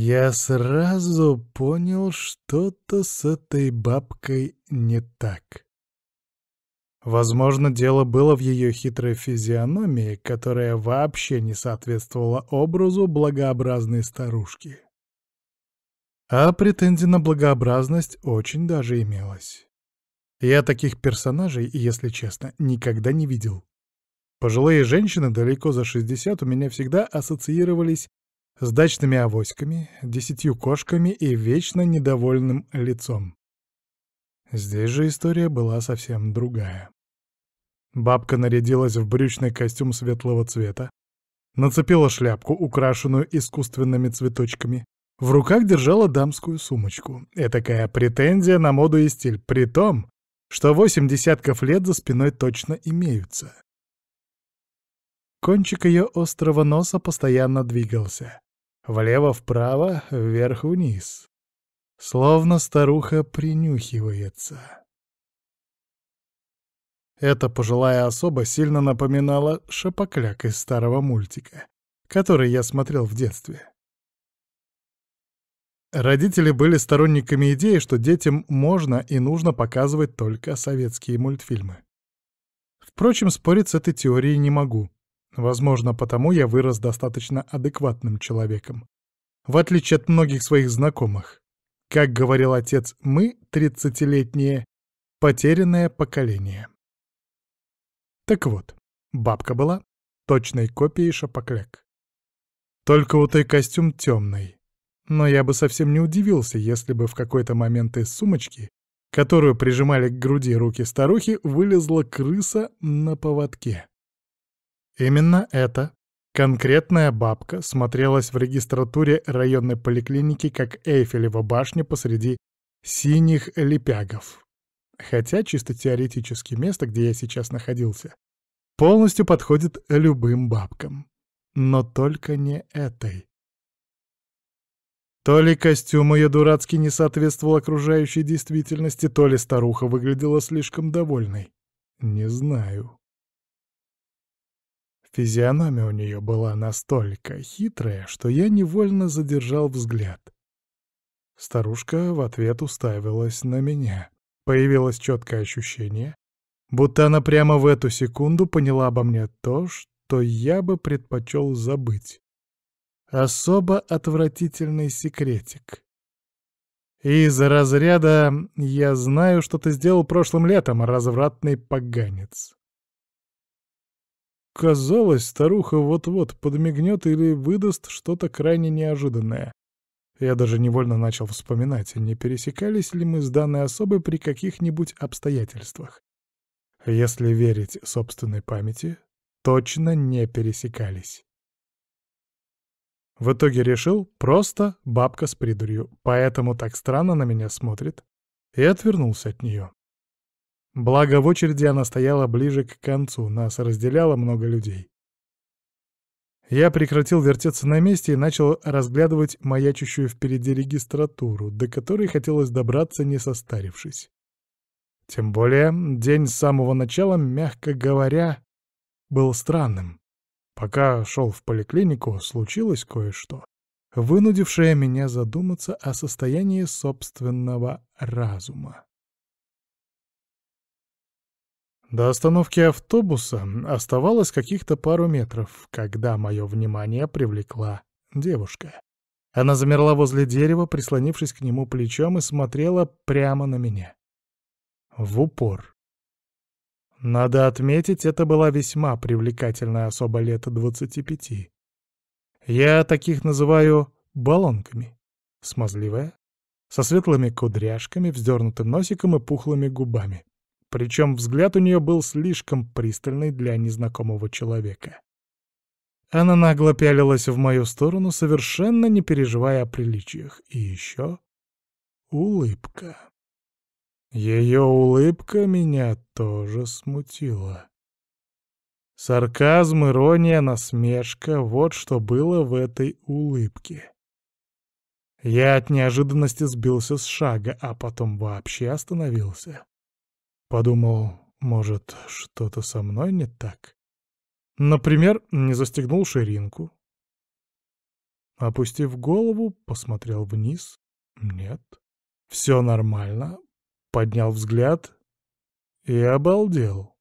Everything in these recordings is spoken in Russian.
Я сразу понял, что-то с этой бабкой не так. Возможно, дело было в ее хитрой физиономии, которая вообще не соответствовала образу благообразной старушки. А претензия на благообразность очень даже имелась. Я таких персонажей, если честно, никогда не видел. Пожилые женщины далеко за 60 у меня всегда ассоциировались с дачными авоськами, десятью кошками и вечно недовольным лицом. Здесь же история была совсем другая. Бабка нарядилась в брючный костюм светлого цвета, нацепила шляпку, украшенную искусственными цветочками, в руках держала дамскую сумочку. Этакая претензия на моду и стиль, при том, что восемь десятков лет за спиной точно имеются. Кончик ее острого носа постоянно двигался. Влево-вправо, вверх-вниз. Словно старуха принюхивается. Эта пожилая особа сильно напоминала шапокляк из старого мультика, который я смотрел в детстве. Родители были сторонниками идеи, что детям можно и нужно показывать только советские мультфильмы. Впрочем, спорить с этой теорией не могу. Возможно, потому я вырос достаточно адекватным человеком. В отличие от многих своих знакомых. Как говорил отец, мы, тридцатилетние, потерянное поколение. Так вот, бабка была точной копией шапокляк. Только у той костюм темный. Но я бы совсем не удивился, если бы в какой-то момент из сумочки, которую прижимали к груди руки старухи, вылезла крыса на поводке. Именно эта конкретная бабка смотрелась в регистратуре районной поликлиники как Эйфелева башня посреди синих лепягов. Хотя чисто теоретически место, где я сейчас находился, полностью подходит любым бабкам. Но только не этой. То ли костюм ее дурацкий не соответствовал окружающей действительности, то ли старуха выглядела слишком довольной. Не знаю. Физиономия у нее была настолько хитрая, что я невольно задержал взгляд. Старушка в ответ уставилась на меня. Появилось четкое ощущение, будто она прямо в эту секунду поняла обо мне то, что я бы предпочел забыть. Особо отвратительный секретик. Из разряда «Я знаю, что ты сделал прошлым летом, а развратный поганец». Казалось, старуха вот-вот подмигнет или выдаст что-то крайне неожиданное. Я даже невольно начал вспоминать, не пересекались ли мы с данной особой при каких-нибудь обстоятельствах. Если верить собственной памяти, точно не пересекались. В итоге решил, просто бабка с придурью, поэтому так странно на меня смотрит, и отвернулся от нее. Благо, в очереди она стояла ближе к концу, нас разделяло много людей. Я прекратил вертеться на месте и начал разглядывать маячущую впереди регистратуру, до которой хотелось добраться, не состарившись. Тем более, день с самого начала, мягко говоря, был странным. Пока шел в поликлинику, случилось кое-что, вынудившее меня задуматься о состоянии собственного разума. До остановки автобуса оставалось каких-то пару метров, когда мое внимание привлекла девушка. Она замерла возле дерева, прислонившись к нему плечом и смотрела прямо на меня. В упор. Надо отметить, это была весьма привлекательная особа лет 25. Я таких называю баллонками. Смазливая, со светлыми кудряшками, вздернутым носиком и пухлыми губами. Причем взгляд у нее был слишком пристальный для незнакомого человека. Она нагло пялилась в мою сторону, совершенно не переживая о приличиях. И еще улыбка. Ее улыбка меня тоже смутила. Сарказм, ирония, насмешка — вот что было в этой улыбке. Я от неожиданности сбился с шага, а потом вообще остановился. Подумал, может, что-то со мной не так? Например, не застегнул ширинку. Опустив голову, посмотрел вниз. Нет. Все нормально. Поднял взгляд и обалдел.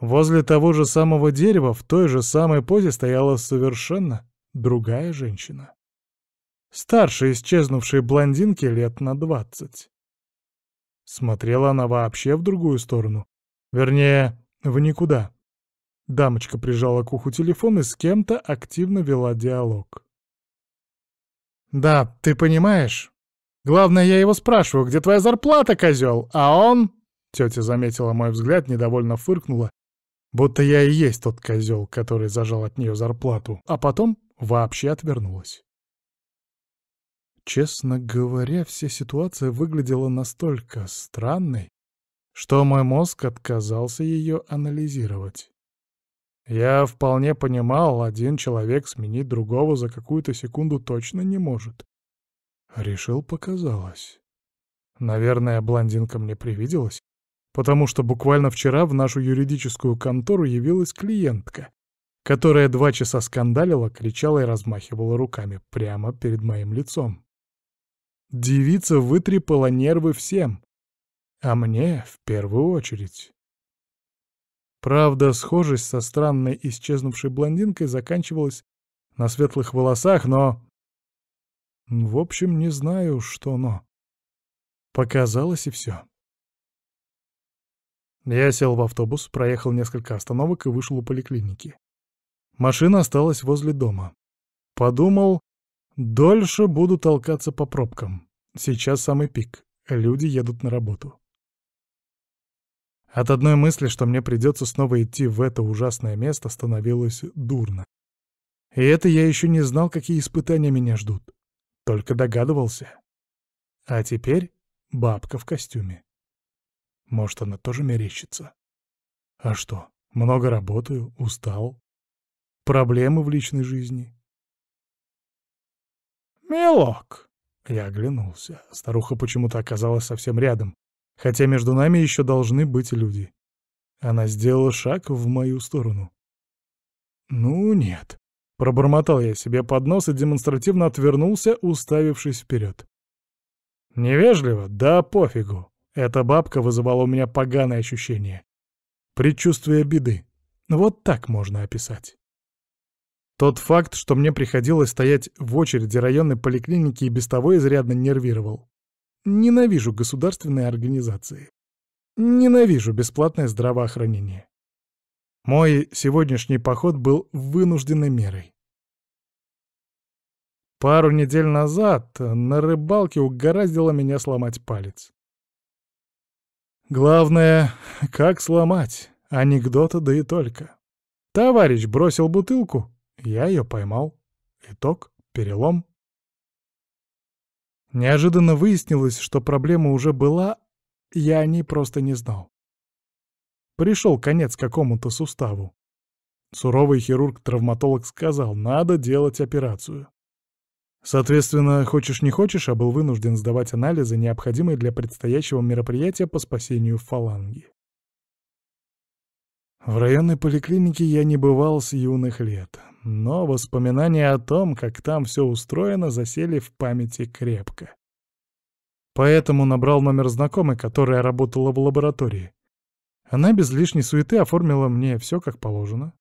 Возле того же самого дерева в той же самой позе стояла совершенно другая женщина. Старше исчезнувшей блондинки лет на двадцать. Смотрела она вообще в другую сторону. Вернее, в никуда. Дамочка прижала к уху телефон и с кем-то активно вела диалог. «Да, ты понимаешь? Главное, я его спрашиваю, где твоя зарплата, козел? А он...» Тетя заметила мой взгляд, недовольно фыркнула, будто я и есть тот козел, который зажал от нее зарплату, а потом вообще отвернулась. Честно говоря, вся ситуация выглядела настолько странной, что мой мозг отказался ее анализировать. Я вполне понимал, один человек сменить другого за какую-то секунду точно не может. Решил, показалось. Наверное, блондинка мне привиделась, потому что буквально вчера в нашу юридическую контору явилась клиентка, которая два часа скандалила, кричала и размахивала руками прямо перед моим лицом. Девица вытрепала нервы всем, а мне в первую очередь. Правда, схожесть со странной исчезнувшей блондинкой заканчивалась на светлых волосах, но... В общем, не знаю, что но. Показалось и все. Я сел в автобус, проехал несколько остановок и вышел у поликлиники. Машина осталась возле дома. Подумал, Дольше буду толкаться по пробкам. Сейчас самый пик. Люди едут на работу. От одной мысли, что мне придется снова идти в это ужасное место, становилось дурно. И это я еще не знал, какие испытания меня ждут. Только догадывался. А теперь бабка в костюме. Может, она тоже мерещится. А что, много работаю, устал. Проблемы в личной жизни. «Милок!» Я оглянулся. Старуха почему-то оказалась совсем рядом, хотя между нами еще должны быть люди. Она сделала шаг в мою сторону. «Ну нет», — пробормотал я себе под нос и демонстративно отвернулся, уставившись вперед. «Невежливо? Да пофигу. Эта бабка вызывала у меня поганое ощущение. Предчувствие беды. Вот так можно описать». Тот факт, что мне приходилось стоять в очереди районной поликлиники и без того изрядно нервировал. Ненавижу государственные организации. Ненавижу бесплатное здравоохранение. Мой сегодняшний поход был вынужденной мерой. Пару недель назад на рыбалке угораздило меня сломать палец. Главное, как сломать? Анекдота да и только. Товарищ бросил бутылку, я ее поймал. Итог, перелом. Неожиданно выяснилось, что проблема уже была, я о ней просто не знал. Пришел конец какому-то суставу. Суровый хирург-травматолог сказал, надо делать операцию. Соответственно, хочешь не хочешь, а был вынужден сдавать анализы, необходимые для предстоящего мероприятия по спасению фаланги. В районной поликлинике я не бывал с юных лет но воспоминания о том, как там все устроено, засели в памяти крепко. Поэтому набрал номер знакомой, которая работала в лаборатории. Она без лишней суеты оформила мне все как положено.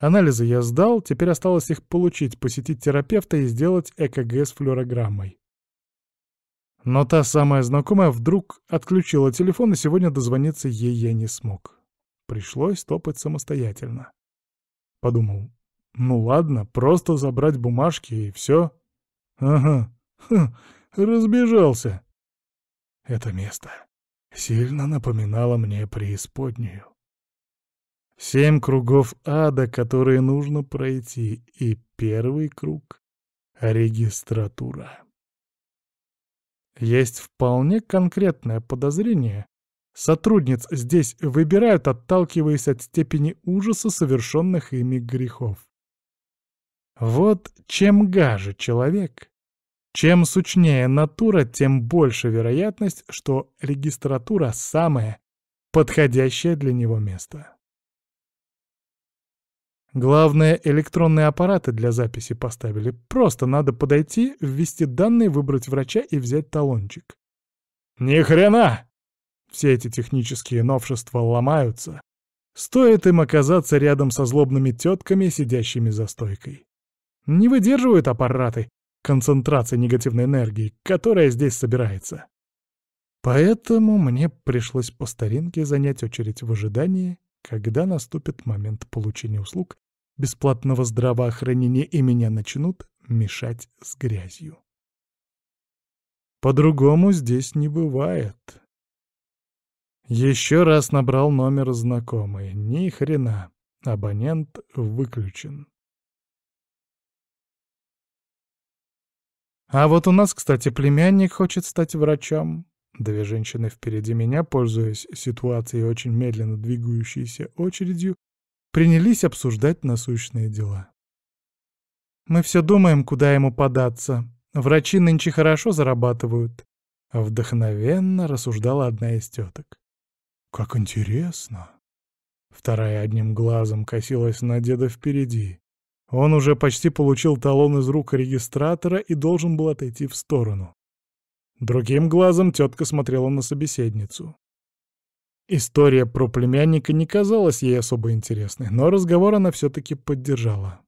Анализы я сдал, теперь осталось их получить, посетить терапевта и сделать ЭКГ с флюорограммой. Но та самая знакомая вдруг отключила телефон, и сегодня дозвониться ей я не смог. Пришлось топать самостоятельно. Подумал, ну ладно, просто забрать бумажки и все. Ага, хм, разбежался. Это место сильно напоминало мне преисподнюю. Семь кругов ада, которые нужно пройти, и первый круг — регистратура. Есть вполне конкретное подозрение. Сотрудниц здесь выбирают, отталкиваясь от степени ужаса совершенных ими грехов. Вот чем гаже человек, чем сучнее натура, тем больше вероятность, что регистратура — самое подходящее для него место. Главное, электронные аппараты для записи поставили. Просто надо подойти, ввести данные, выбрать врача и взять талончик. Ни хрена! Все эти технические новшества ломаются. Стоит им оказаться рядом со злобными тетками, сидящими за стойкой. Не выдерживают аппараты концентрации негативной энергии, которая здесь собирается. Поэтому мне пришлось по старинке занять очередь в ожидании, когда наступит момент получения услуг бесплатного здравоохранения и меня начнут мешать с грязью. По-другому здесь не бывает. Еще раз набрал номер знакомый. Ни хрена. Абонент выключен. А вот у нас, кстати, племянник хочет стать врачом. Две женщины впереди меня, пользуясь ситуацией очень медленно двигающейся очередью, принялись обсуждать насущные дела. «Мы все думаем, куда ему податься. Врачи нынче хорошо зарабатывают», — вдохновенно рассуждала одна из теток. «Как интересно!» Вторая одним глазом косилась на деда впереди. Он уже почти получил талон из рук регистратора и должен был отойти в сторону. Другим глазом тетка смотрела на собеседницу. История про племянника не казалась ей особо интересной, но разговор она все-таки поддержала.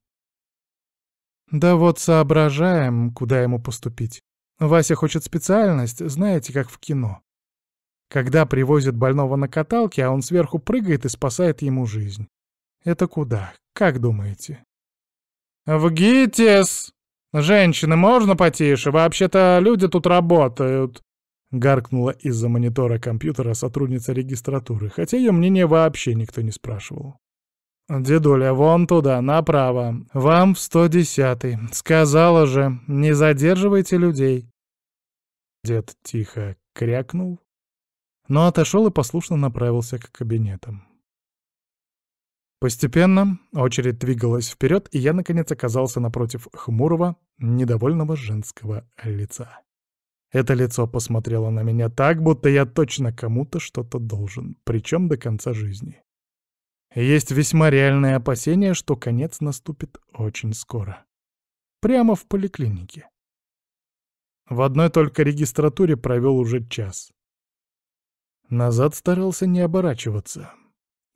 «Да вот соображаем, куда ему поступить. Вася хочет специальность, знаете, как в кино. Когда привозят больного на каталке, а он сверху прыгает и спасает ему жизнь. Это куда? Как думаете?» «В ГИТИС! Женщины, можно потише? Вообще-то люди тут работают!» Гаркнула из-за монитора компьютера сотрудница регистратуры, хотя ее мнение вообще никто не спрашивал. «Дедуля, вон туда, направо. Вам в 110-й. Сказала же, не задерживайте людей». Дед тихо крякнул, но отошел и послушно направился к кабинетам. Постепенно очередь двигалась вперед, и я, наконец, оказался напротив хмурого, недовольного женского лица. Это лицо посмотрело на меня так, будто я точно кому-то что-то должен, причем до конца жизни. Есть весьма реальное опасение, что конец наступит очень скоро. Прямо в поликлинике. В одной только регистратуре провел уже час. Назад старался не оборачиваться,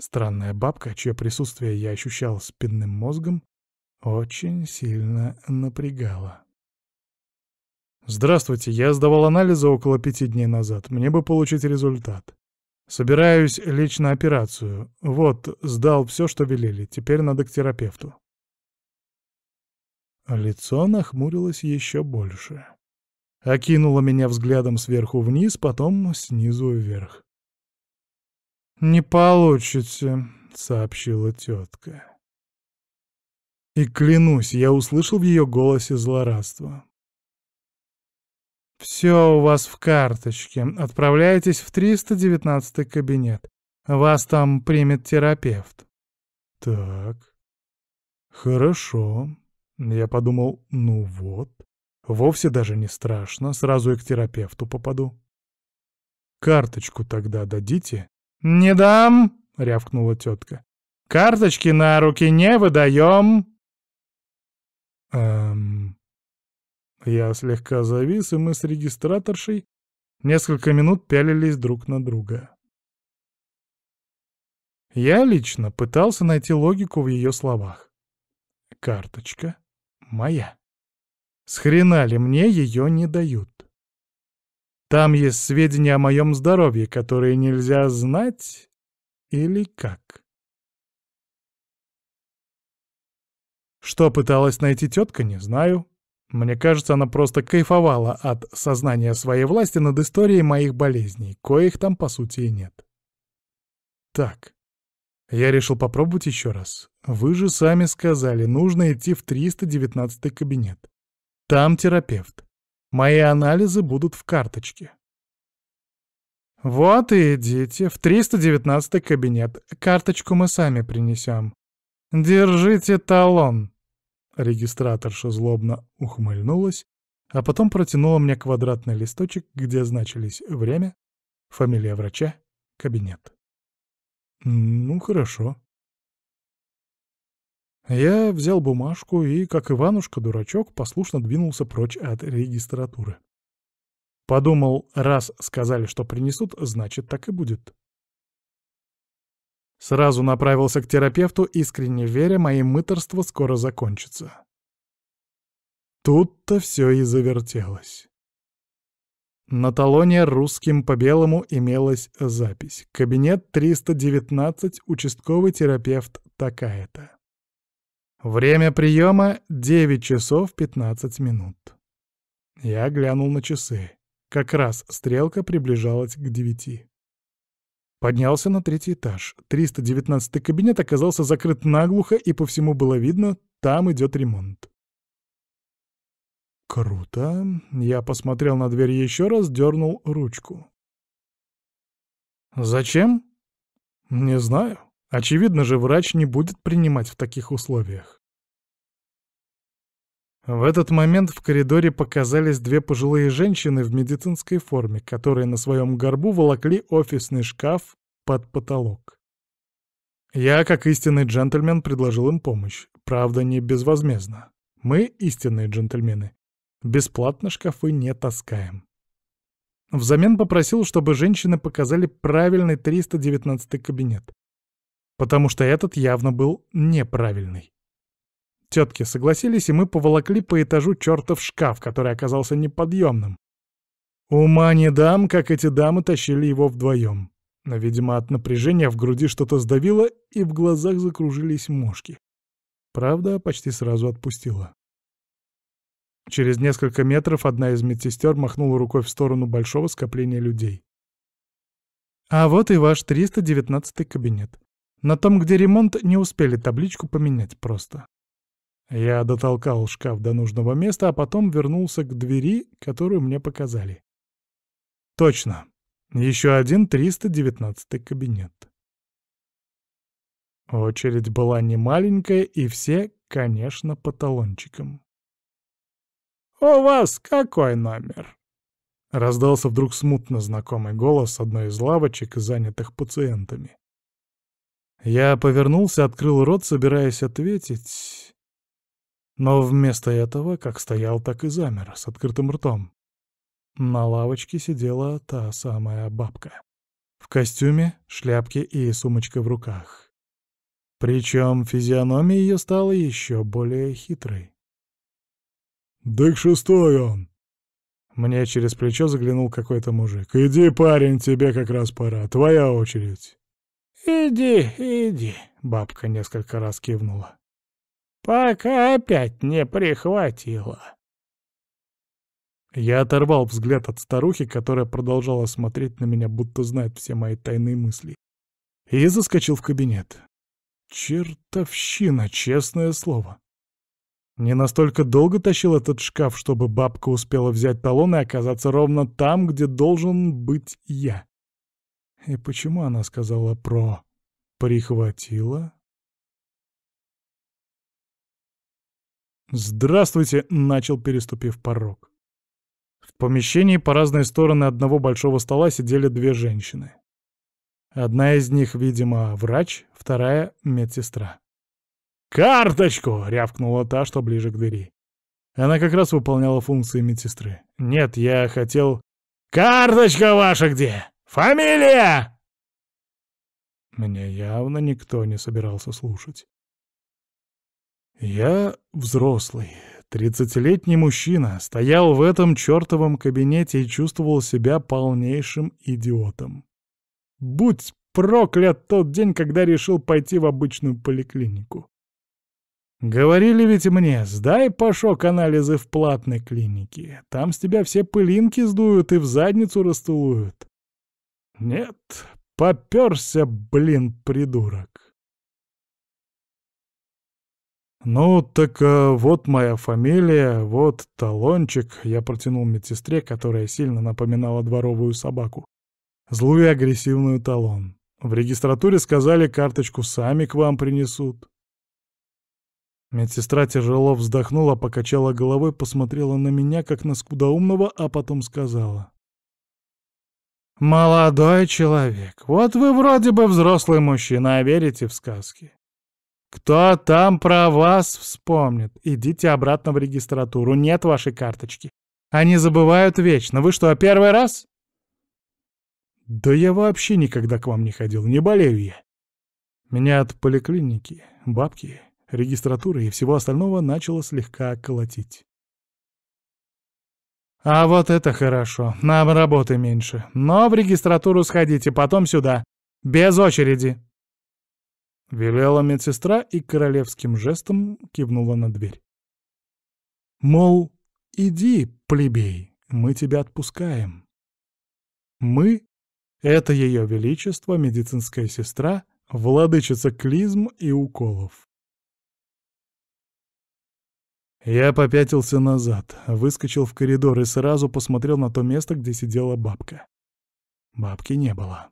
Странная бабка, чье присутствие я ощущал спинным мозгом, очень сильно напрягала. «Здравствуйте, я сдавал анализы около пяти дней назад. Мне бы получить результат. Собираюсь лечь на операцию. Вот, сдал все, что велели. Теперь надо к терапевту». Лицо нахмурилось еще больше. Окинуло меня взглядом сверху вниз, потом снизу вверх. «Не получите», — сообщила тетка. И клянусь, я услышал в ее голосе злорадство. «Все у вас в карточке. Отправляйтесь в 319 кабинет. Вас там примет терапевт». «Так, хорошо». Я подумал, ну вот, вовсе даже не страшно, сразу и к терапевту попаду. «Карточку тогда дадите?» «Не дам!» — рявкнула тетка. «Карточки на руки не выдаем!» «Эм...» Я слегка завис, и мы с регистраторшей несколько минут пялились друг на друга. Я лично пытался найти логику в ее словах. «Карточка моя. С хрена ли мне ее не дают?» Там есть сведения о моем здоровье, которые нельзя знать или как. Что пыталась найти тетка, не знаю. Мне кажется, она просто кайфовала от сознания своей власти над историей моих болезней, коих там, по сути, и нет. Так, я решил попробовать еще раз. Вы же сами сказали, нужно идти в 319 кабинет. Там терапевт. Мои анализы будут в карточке. Вот и идите в 319 кабинет. Карточку мы сами принесем. Держите талон. Регистраторша злобно ухмыльнулась, а потом протянула мне квадратный листочек, где значились время, фамилия врача, кабинет. Ну, хорошо. Я взял бумажку и, как Иванушка-дурачок, послушно двинулся прочь от регистратуры. Подумал, раз сказали, что принесут, значит, так и будет. Сразу направился к терапевту, искренне веря, мои мыторства скоро закончится. Тут-то все и завертелось. На талоне русским по белому имелась запись. Кабинет 319, участковый терапевт такая-то. Время приема — 9 часов 15 минут. Я глянул на часы. Как раз стрелка приближалась к девяти. Поднялся на третий этаж. 319 кабинет оказался закрыт наглухо, и по всему было видно, там идет ремонт. Круто. Я посмотрел на дверь еще раз, дернул ручку. Зачем? Не знаю. Очевидно же, врач не будет принимать в таких условиях. В этот момент в коридоре показались две пожилые женщины в медицинской форме, которые на своем горбу волокли офисный шкаф под потолок. Я, как истинный джентльмен, предложил им помощь, правда, не безвозмездно. Мы истинные джентльмены. Бесплатно шкафы не таскаем. Взамен попросил, чтобы женщины показали правильный 319 кабинет, потому что этот явно был неправильный. Тетки согласились, и мы поволокли по этажу чертов шкаф, который оказался неподъемным. Ума не дам, как эти дамы тащили его вдвоем. Но, видимо, от напряжения в груди что-то сдавило, и в глазах закружились мушки. Правда, почти сразу отпустила. Через несколько метров одна из медсестер махнула рукой в сторону большого скопления людей. «А вот и ваш 319-й кабинет. На том, где ремонт, не успели табличку поменять просто. Я дотолкал шкаф до нужного места, а потом вернулся к двери, которую мне показали. Точно. Еще один 319 кабинет. Очередь была не маленькая, и все, конечно, по талончикам. «У вас какой номер?» Раздался вдруг смутно знакомый голос одной из лавочек, занятых пациентами. Я повернулся, открыл рот, собираясь ответить. Но вместо этого как стоял, так и замер, с открытым ртом. На лавочке сидела та самая бабка. В костюме, шляпке и сумочка в руках. Причем физиономия ее стала еще более хитрой. «Дык шестой он!» Мне через плечо заглянул какой-то мужик. «Иди, парень, тебе как раз пора. Твоя очередь!» «Иди, иди», — бабка несколько раз кивнула. «Пока опять не прихватила». Я оторвал взгляд от старухи, которая продолжала смотреть на меня, будто знает все мои тайные мысли, и заскочил в кабинет. Чертовщина, честное слово. Не настолько долго тащил этот шкаф, чтобы бабка успела взять талон и оказаться ровно там, где должен быть я. И почему она сказала про «прихватила»? «Здравствуйте!» — начал, переступив порог. В помещении по разные стороны одного большого стола сидели две женщины. Одна из них, видимо, врач, вторая — медсестра. «Карточку!» — рявкнула та, что ближе к двери. Она как раз выполняла функции медсестры. «Нет, я хотел...» «Карточка ваша где?» Фамилия!» Меня явно никто не собирался слушать. Я взрослый, тридцатилетний мужчина, стоял в этом чертовом кабинете и чувствовал себя полнейшим идиотом. Будь проклят тот день, когда решил пойти в обычную поликлинику. Говорили ведь мне, сдай, Пашок, анализы в платной клинике. Там с тебя все пылинки сдуют и в задницу расстулуют. Нет, попёрся, блин, придурок. «Ну, так э, вот моя фамилия, вот талончик», — я протянул медсестре, которая сильно напоминала дворовую собаку. Злую агрессивную талон. В регистратуре сказали, карточку сами к вам принесут. Медсестра тяжело вздохнула, покачала головой, посмотрела на меня, как на скудоумного, а потом сказала. «Молодой человек, вот вы вроде бы взрослый мужчина, а верите в сказки. Кто там про вас вспомнит? Идите обратно в регистратуру, нет вашей карточки. Они забывают вечно. Вы что, первый раз?» «Да я вообще никогда к вам не ходил, не болею я. Меня от поликлиники, бабки, регистратуры и всего остального начало слегка колотить. А вот это хорошо. Нам работы меньше. Но в регистратуру сходите, потом сюда. Без очереди. Велела медсестра и королевским жестом кивнула на дверь. Мол, иди, плебей, мы тебя отпускаем. Мы — это ее величество, медицинская сестра, владычица клизм и уколов. Я попятился назад, выскочил в коридор и сразу посмотрел на то место, где сидела бабка. Бабки не было.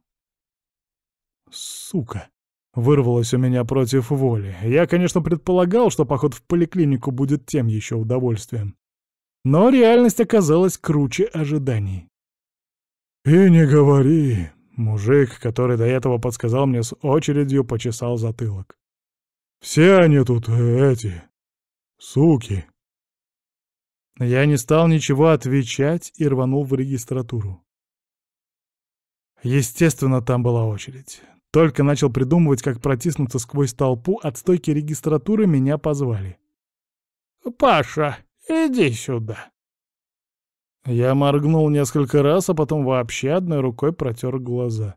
Сука. Вырвалось у меня против воли. Я, конечно, предполагал, что поход в поликлинику будет тем еще удовольствием. Но реальность оказалась круче ожиданий. «И не говори!» — мужик, который до этого подсказал мне с очередью, почесал затылок. «Все они тут э, эти, «Суки!» Я не стал ничего отвечать и рванул в регистратуру. Естественно, там была очередь. Только начал придумывать, как протиснуться сквозь толпу, от стойки регистратуры меня позвали. «Паша, иди сюда!» Я моргнул несколько раз, а потом вообще одной рукой протер глаза.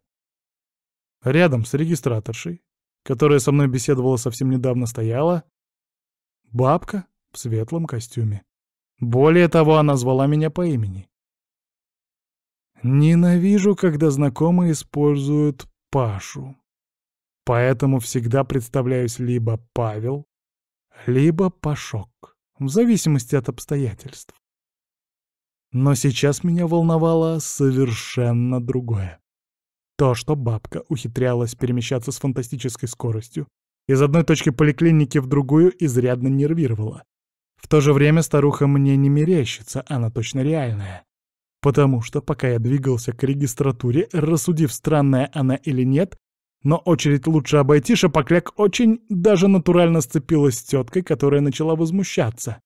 Рядом с регистраторшей, которая со мной беседовала совсем недавно, стояла Бабка в светлом костюме. Более того, она звала меня по имени. Ненавижу, когда знакомые используют Пашу. Поэтому всегда представляюсь либо Павел, либо Пашок, в зависимости от обстоятельств. Но сейчас меня волновало совершенно другое. То, что бабка ухитрялась перемещаться с фантастической скоростью, из одной точки поликлиники в другую изрядно нервировала. В то же время старуха мне не мерещится, она точно реальная. Потому что, пока я двигался к регистратуре, рассудив, странная она или нет, но очередь лучше обойти, Шапокляк очень даже натурально сцепилась с теткой, которая начала возмущаться.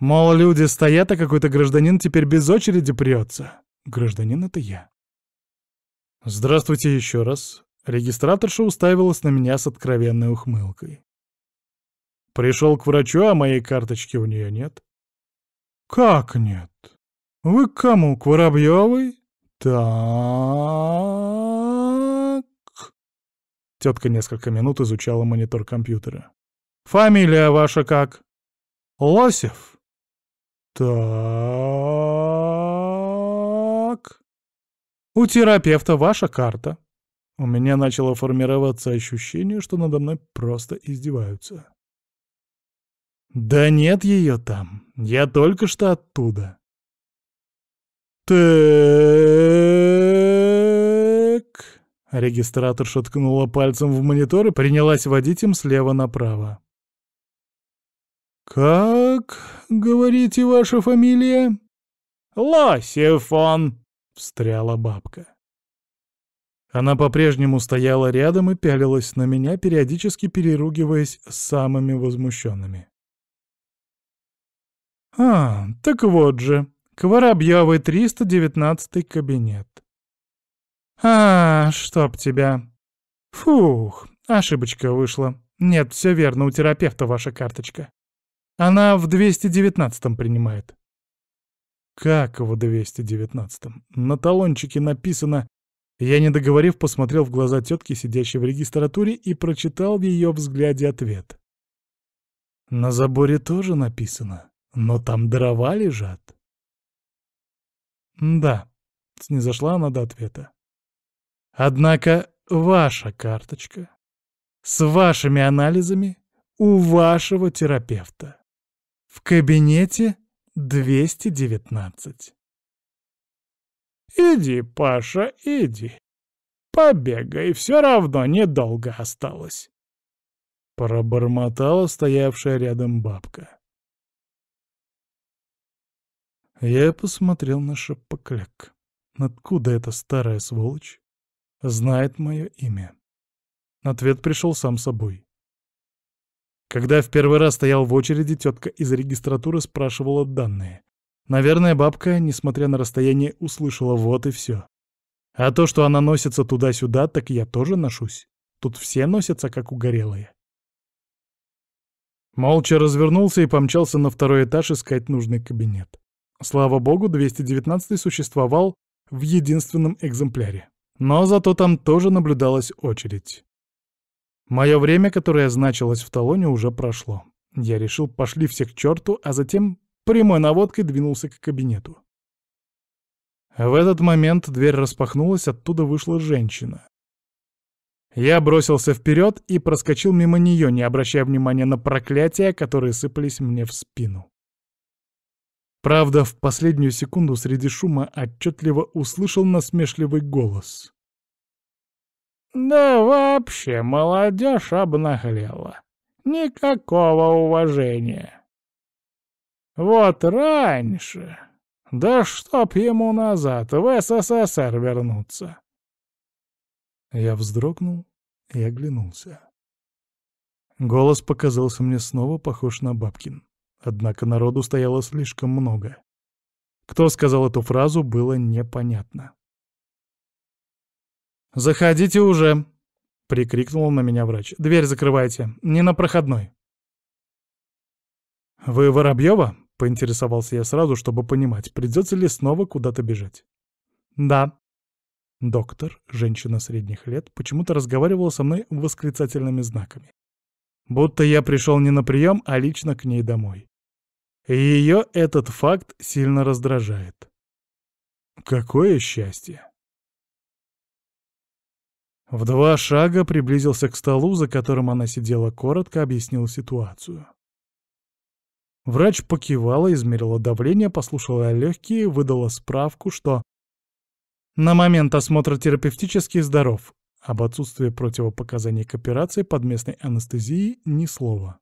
Мол, люди стоят, а какой-то гражданин теперь без очереди прется. Гражданин — это я. «Здравствуйте еще раз», Регистраторша уставилась на меня с откровенной ухмылкой. «Пришел к врачу, а моей карточки у нее нет». «Как нет? Вы к кому, к Воробьевой?» «Так...» Тетка несколько минут изучала монитор компьютера. «Фамилия ваша как?» «Лосев». «Так...» «У терапевта ваша карта», у меня начало формироваться ощущение, что надо мной просто издеваются. «Да нет ее там. Я только что оттуда». «Так...» Регистратор шоткнула пальцем в монитор и принялась водить им слева направо. «Как, говорите, ваша фамилия?» «Лосев встряла бабка. Она по-прежнему стояла рядом и пялилась на меня, периодически переругиваясь самыми возмущенными. «А, так вот же, к Воробьёвой 319 кабинет». «А, чтоб тебя!» «Фух, ошибочка вышла. Нет, все верно, у терапевта ваша карточка. Она в 219-м принимает». «Как в 219-м? На талончике написано я, не договорив, посмотрел в глаза тетки, сидящей в регистратуре, и прочитал в ее взгляде ответ. «На заборе тоже написано, но там дрова лежат». «Да», — снизошла она до ответа. «Однако ваша карточка с вашими анализами у вашего терапевта в кабинете 219». Иди, Паша, иди. Побегай, все равно недолго осталось. Пробормотала стоявшая рядом бабка. Я посмотрел на шапокляк. Откуда эта старая сволочь знает мое имя? Ответ пришел сам собой. Когда в первый раз стоял в очереди, тетка из регистратуры спрашивала данные. Наверное, бабка, несмотря на расстояние, услышала вот и все. А то, что она носится туда-сюда, так я тоже ношусь. Тут все носятся, как угорелые. Молча развернулся и помчался на второй этаж искать нужный кабинет. Слава богу, 219 существовал в единственном экземпляре. Но зато там тоже наблюдалась очередь. Мое время, которое значилось в талоне, уже прошло. Я решил, пошли все к черту, а затем прямой наводкой двинулся к кабинету. В этот момент дверь распахнулась, оттуда вышла женщина. Я бросился вперед и проскочил мимо нее, не обращая внимания на проклятия, которые сыпались мне в спину. Правда, в последнюю секунду среди шума отчетливо услышал насмешливый голос. «Да вообще молодежь обнаглела. Никакого уважения. Вот раньше. Да чтоб ему назад, в СССР вернуться. Я вздрогнул и оглянулся. Голос показался мне снова похож на бабкин. Однако народу стояло слишком много. Кто сказал эту фразу, было непонятно. «Заходите уже!» — прикрикнул на меня врач. «Дверь закрывайте, не на проходной!» «Вы Воробьева?» Поинтересовался я сразу, чтобы понимать, придется ли снова куда-то бежать. «Да». Доктор, женщина средних лет, почему-то разговаривала со мной восклицательными знаками. Будто я пришел не на прием, а лично к ней домой. Ее этот факт сильно раздражает. Какое счастье! В два шага приблизился к столу, за которым она сидела, коротко объяснил ситуацию. Врач покивала, измерила давление, послушала легкие, выдала справку, что на момент осмотра терапевтически здоров. Об отсутствии противопоказаний к операции под местной анестезией ни слова.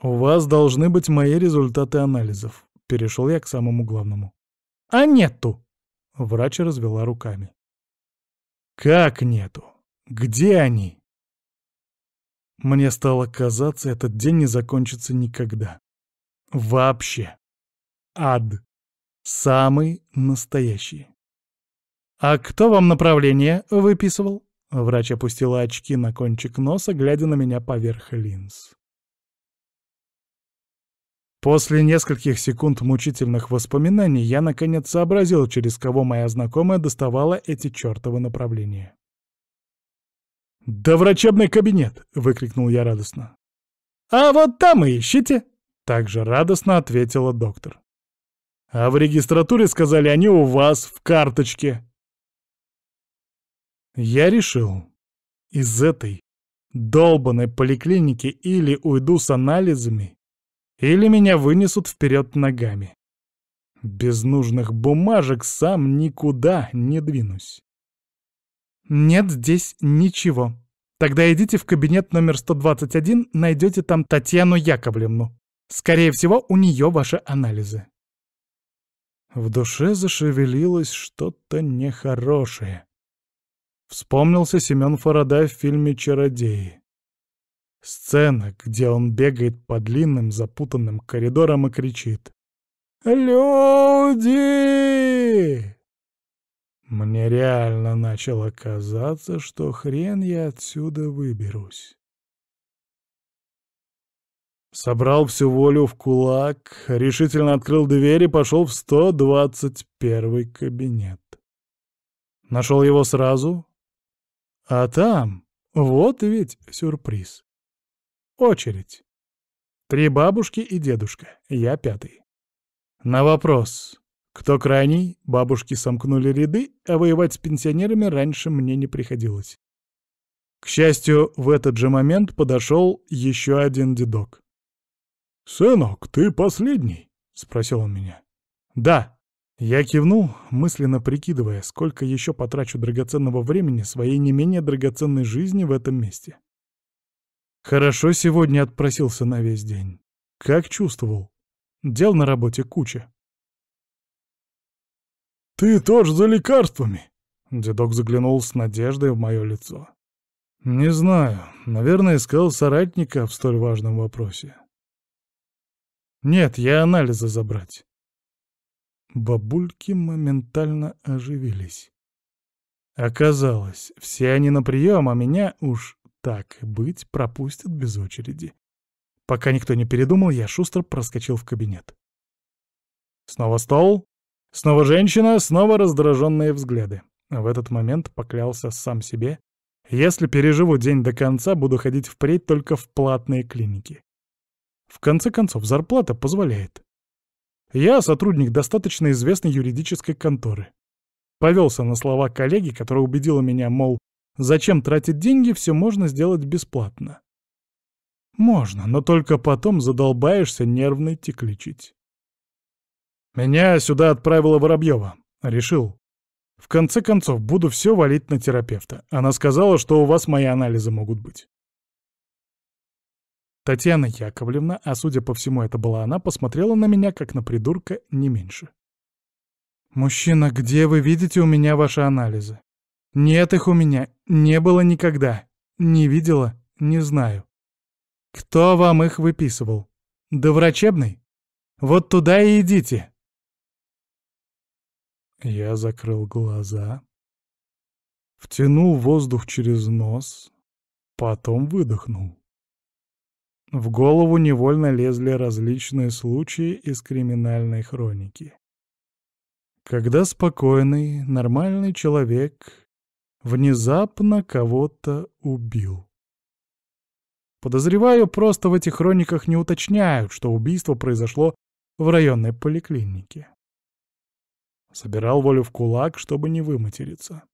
«У вас должны быть мои результаты анализов», — перешел я к самому главному. «А нету!» — врач развела руками. «Как нету? Где они?» Мне стало казаться, этот день не закончится никогда. Вообще. Ад. Самый настоящий. «А кто вам направление выписывал?» Врач опустила очки на кончик носа, глядя на меня поверх линз. После нескольких секунд мучительных воспоминаний я наконец сообразил, через кого моя знакомая доставала эти чертовы направления. «Да врачебный кабинет!» — выкрикнул я радостно. «А вот там и ищите!» — также радостно ответила доктор. «А в регистратуре, сказали они, у вас в карточке!» Я решил, из этой долбанной поликлиники или уйду с анализами, или меня вынесут вперед ногами. Без нужных бумажек сам никуда не двинусь. «Нет здесь ничего. Тогда идите в кабинет номер 121, найдете там Татьяну Яковлевну. Скорее всего, у нее ваши анализы». В душе зашевелилось что-то нехорошее. Вспомнился Семен Фарадай в фильме «Чародеи». Сцена, где он бегает по длинным запутанным коридорам и кричит «Люди!» Мне реально начало казаться, что хрен я отсюда выберусь. Собрал всю волю в кулак, решительно открыл дверь и пошел в 121 кабинет. Нашел его сразу. А там, вот ведь сюрприз. Очередь. Три бабушки и дедушка, я пятый. На вопрос, кто крайний, бабушки сомкнули ряды, а воевать с пенсионерами раньше мне не приходилось. К счастью, в этот же момент подошел еще один дедок. «Сынок, ты последний?» — спросил он меня. «Да». Я кивнул, мысленно прикидывая, сколько еще потрачу драгоценного времени своей не менее драгоценной жизни в этом месте. Хорошо сегодня отпросился на весь день. Как чувствовал. Дел на работе куча. «Ты тоже за лекарствами?» Дедок заглянул с надеждой в мое лицо. «Не знаю. Наверное, искал соратника в столь важном вопросе». «Нет, я анализы забрать». Бабульки моментально оживились. Оказалось, все они на прием, а меня уж так быть пропустят без очереди. Пока никто не передумал, я шустро проскочил в кабинет. «Снова стол?» Снова женщина, снова раздраженные взгляды. В этот момент поклялся сам себе. Если переживу день до конца, буду ходить впредь только в платные клиники. В конце концов, зарплата позволяет. Я сотрудник достаточно известной юридической конторы. Повелся на слова коллеги, которая убедила меня, мол, зачем тратить деньги, все можно сделать бесплатно. Можно, но только потом задолбаешься нервно текличить. Меня сюда отправила Воробьева. Решил. В конце концов, буду все валить на терапевта. Она сказала, что у вас мои анализы могут быть. Татьяна Яковлевна, а судя по всему, это была она, посмотрела на меня, как на придурка, не меньше. «Мужчина, где вы видите у меня ваши анализы? Нет их у меня, не было никогда. Не видела, не знаю. Кто вам их выписывал? Да врачебный. Вот туда и идите. Я закрыл глаза, втянул воздух через нос, потом выдохнул. В голову невольно лезли различные случаи из криминальной хроники. Когда спокойный, нормальный человек внезапно кого-то убил. Подозреваю, просто в этих хрониках не уточняют, что убийство произошло в районной поликлинике. Собирал волю в кулак, чтобы не выматериться.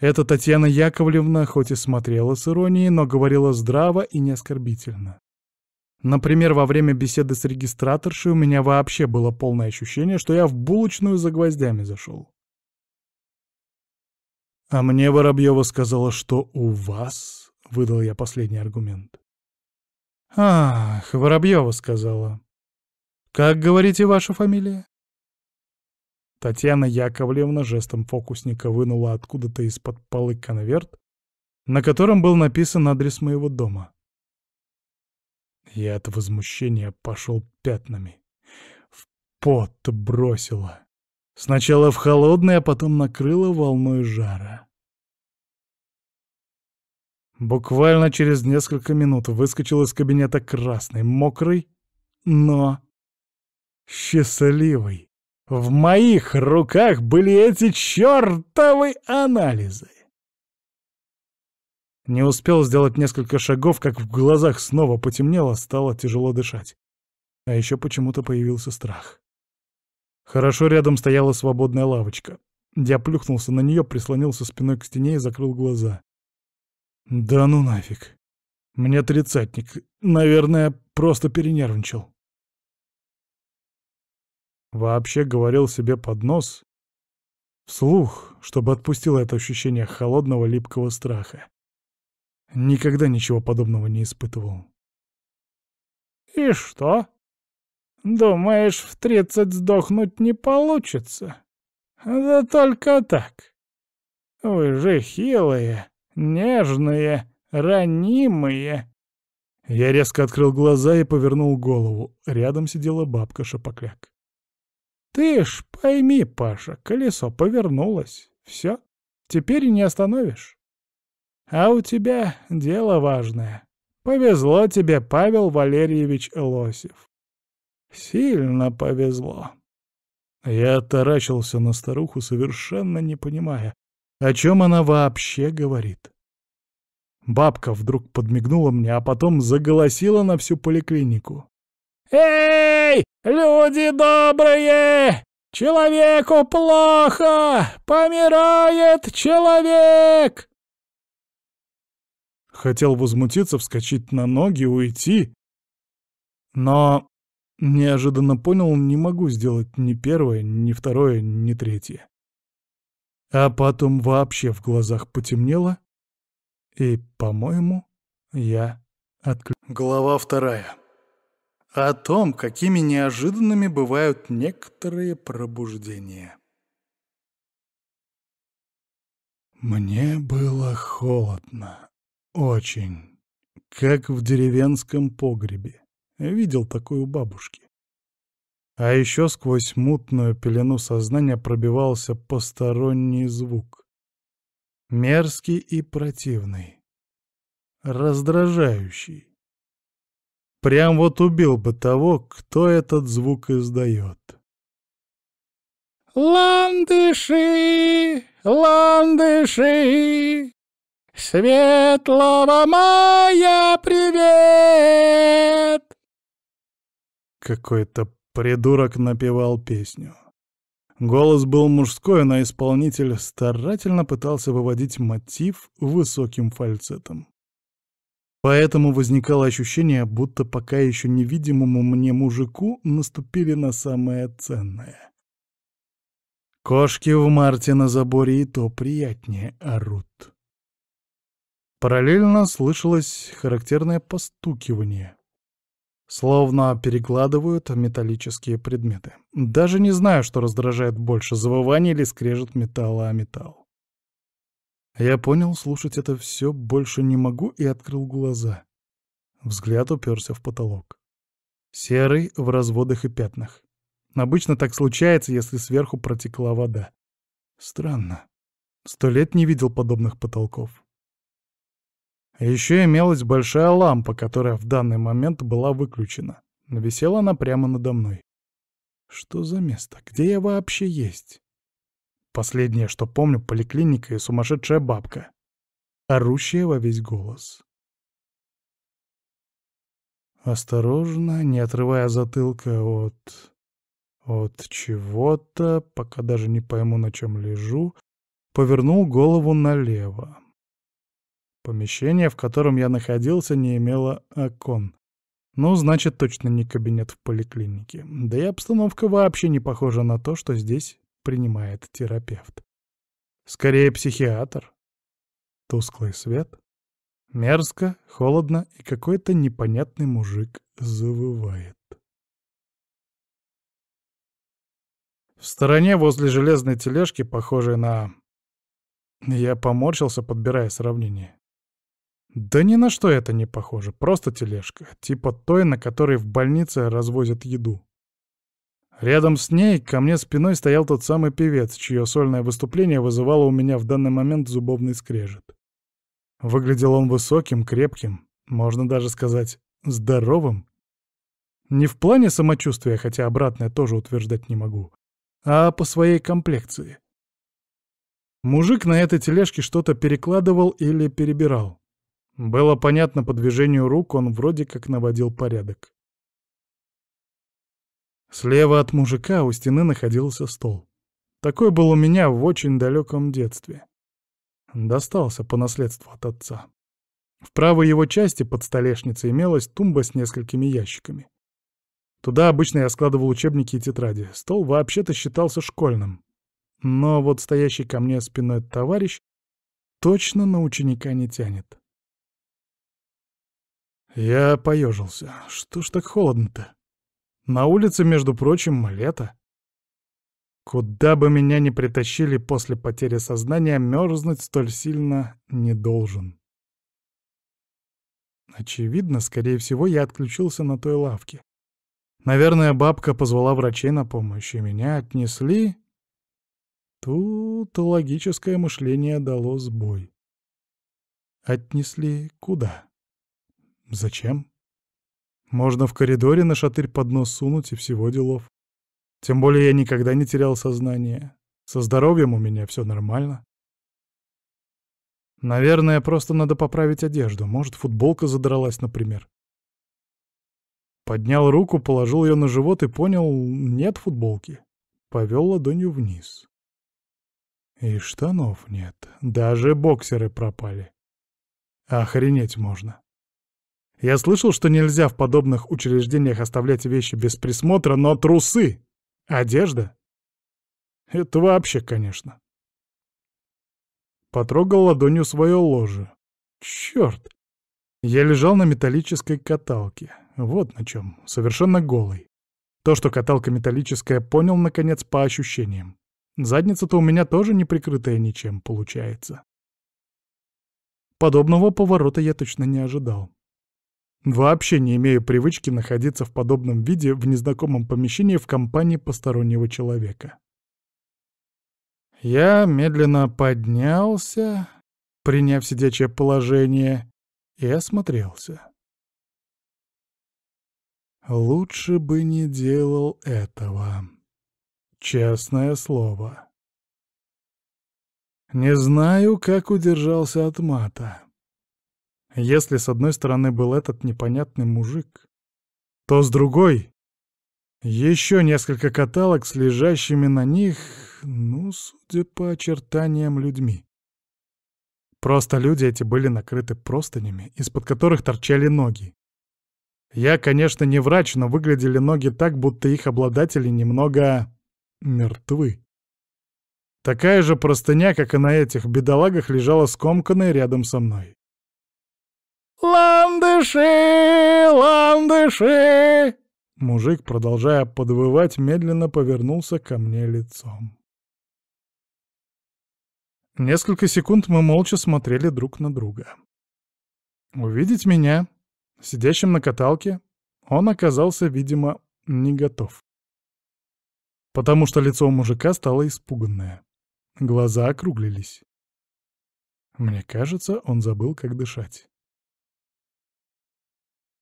Эта Татьяна Яковлевна хоть и смотрела с иронией, но говорила здраво и неоскорбительно. Например, во время беседы с регистраторшей у меня вообще было полное ощущение, что я в булочную за гвоздями зашел. А мне Воробьева сказала, что у вас, — выдал я последний аргумент. Ах, Воробьева сказала. Как говорите ваша фамилия? Татьяна Яковлевна жестом фокусника вынула откуда-то из-под полы конверт, на котором был написан адрес моего дома. Я от возмущения пошел пятнами. В пот бросила. Сначала в холодный, а потом накрыла волной жара. Буквально через несколько минут выскочил из кабинета красный, мокрый, но счастливый. В моих руках были эти чертовы анализы. Не успел сделать несколько шагов, как в глазах снова потемнело, стало тяжело дышать. А еще почему-то появился страх. Хорошо рядом стояла свободная лавочка. Я плюхнулся на нее, прислонился спиной к стене и закрыл глаза. Да ну нафиг. Мне тридцатник. Наверное, просто перенервничал. Вообще говорил себе под нос. Вслух, чтобы отпустило это ощущение холодного липкого страха. Никогда ничего подобного не испытывал. «И что? Думаешь, в тридцать сдохнуть не получится? Да только так. Вы же хилые, нежные, ранимые». Я резко открыл глаза и повернул голову. Рядом сидела бабка Шапокляк. Ты ж пойми, Паша, колесо повернулось. Все, теперь не остановишь. А у тебя дело важное. Повезло тебе, Павел Валерьевич Лосев. Сильно повезло. Я таращился на старуху, совершенно не понимая, о чем она вообще говорит. Бабка вдруг подмигнула мне, а потом заголосила на всю поликлинику. «Эй, «Люди добрые! Человеку плохо! Помирает человек!» Хотел возмутиться, вскочить на ноги, уйти. Но неожиданно понял, не могу сделать ни первое, ни второе, ни третье. А потом вообще в глазах потемнело, и, по-моему, я отключил. Глава вторая о том, какими неожиданными бывают некоторые пробуждения. Мне было холодно. Очень. Как в деревенском погребе. Видел такую у бабушки. А еще сквозь мутную пелену сознания пробивался посторонний звук. Мерзкий и противный. Раздражающий. Прям вот убил бы того, кто этот звук издает. «Ландыши! Ландыши! Светлого мая привет!» Какой-то придурок напевал песню. Голос был мужской, но исполнитель старательно пытался выводить мотив высоким фальцетом. Поэтому возникало ощущение, будто пока еще невидимому мне мужику наступили на самое ценное. Кошки в марте на заборе и то приятнее орут. Параллельно слышалось характерное постукивание. Словно перекладывают металлические предметы. Даже не знаю, что раздражает больше, завывание или скрежет металла о металл. Я понял, слушать это все больше не могу и открыл глаза. Взгляд уперся в потолок. Серый в разводах и пятнах. Обычно так случается, если сверху протекла вода. Странно. Сто лет не видел подобных потолков. Еще имелась большая лампа, которая в данный момент была выключена. Висела она прямо надо мной. Что за место? Где я вообще есть? Последнее, что помню, поликлиника и сумасшедшая бабка, орущая во весь голос. Осторожно, не отрывая затылка от... от чего-то, пока даже не пойму, на чем лежу, повернул голову налево. Помещение, в котором я находился, не имело окон. Ну, значит, точно не кабинет в поликлинике. Да и обстановка вообще не похожа на то, что здесь принимает терапевт. Скорее, психиатр. Тусклый свет. Мерзко, холодно, и какой-то непонятный мужик завывает. В стороне возле железной тележки, похожей на... Я поморщился, подбирая сравнение. Да ни на что это не похоже, просто тележка, типа той, на которой в больнице развозят еду. Рядом с ней ко мне спиной стоял тот самый певец, чье сольное выступление вызывало у меня в данный момент зубовный скрежет. Выглядел он высоким, крепким, можно даже сказать, здоровым. Не в плане самочувствия, хотя обратное тоже утверждать не могу, а по своей комплекции. Мужик на этой тележке что-то перекладывал или перебирал. Было понятно по движению рук, он вроде как наводил порядок. Слева от мужика у стены находился стол. Такой был у меня в очень далеком детстве. Достался по наследству от отца. В правой его части под столешницей имелась тумба с несколькими ящиками. Туда обычно я складывал учебники и тетради. Стол вообще-то считался школьным. Но вот стоящий ко мне спиной товарищ точно на ученика не тянет. Я поежился. Что ж так холодно-то? На улице, между прочим, лето. Куда бы меня ни притащили после потери сознания, мерзнуть столь сильно не должен. Очевидно, скорее всего, я отключился на той лавке. Наверное, бабка позвала врачей на помощь, и меня отнесли... Тут логическое мышление дало сбой. Отнесли куда? Зачем? Можно в коридоре на шатырь под нос сунуть и всего делов. Тем более я никогда не терял сознание. Со здоровьем у меня все нормально. Наверное, просто надо поправить одежду. Может, футболка задралась, например. Поднял руку, положил ее на живот и понял, нет футболки. Повел ладонью вниз. И штанов нет. Даже боксеры пропали. Охренеть можно. Я слышал, что нельзя в подобных учреждениях оставлять вещи без присмотра, но трусы, одежда — это вообще, конечно. Потрогал ладонью свое ложе. Черт! Я лежал на металлической каталке. Вот на чем, совершенно голый. То, что каталка металлическая, понял, наконец, по ощущениям. Задница-то у меня тоже не прикрытая ничем, получается. Подобного поворота я точно не ожидал. Вообще не имею привычки находиться в подобном виде в незнакомом помещении в компании постороннего человека. Я медленно поднялся, приняв сидячее положение, и осмотрелся. Лучше бы не делал этого. Честное слово. Не знаю, как удержался от мата. Если с одной стороны был этот непонятный мужик, то с другой — еще несколько каталог с лежащими на них, ну, судя по очертаниям, людьми. Просто люди эти были накрыты простынями, из-под которых торчали ноги. Я, конечно, не врач, но выглядели ноги так, будто их обладатели немного мертвы. Такая же простыня, как и на этих бедолагах, лежала скомканной рядом со мной. «Ландыши! Ландыши!» Мужик, продолжая подвывать, медленно повернулся ко мне лицом. Несколько секунд мы молча смотрели друг на друга. Увидеть меня, сидящим на каталке, он оказался, видимо, не готов. Потому что лицо у мужика стало испуганное. Глаза округлились. Мне кажется, он забыл, как дышать.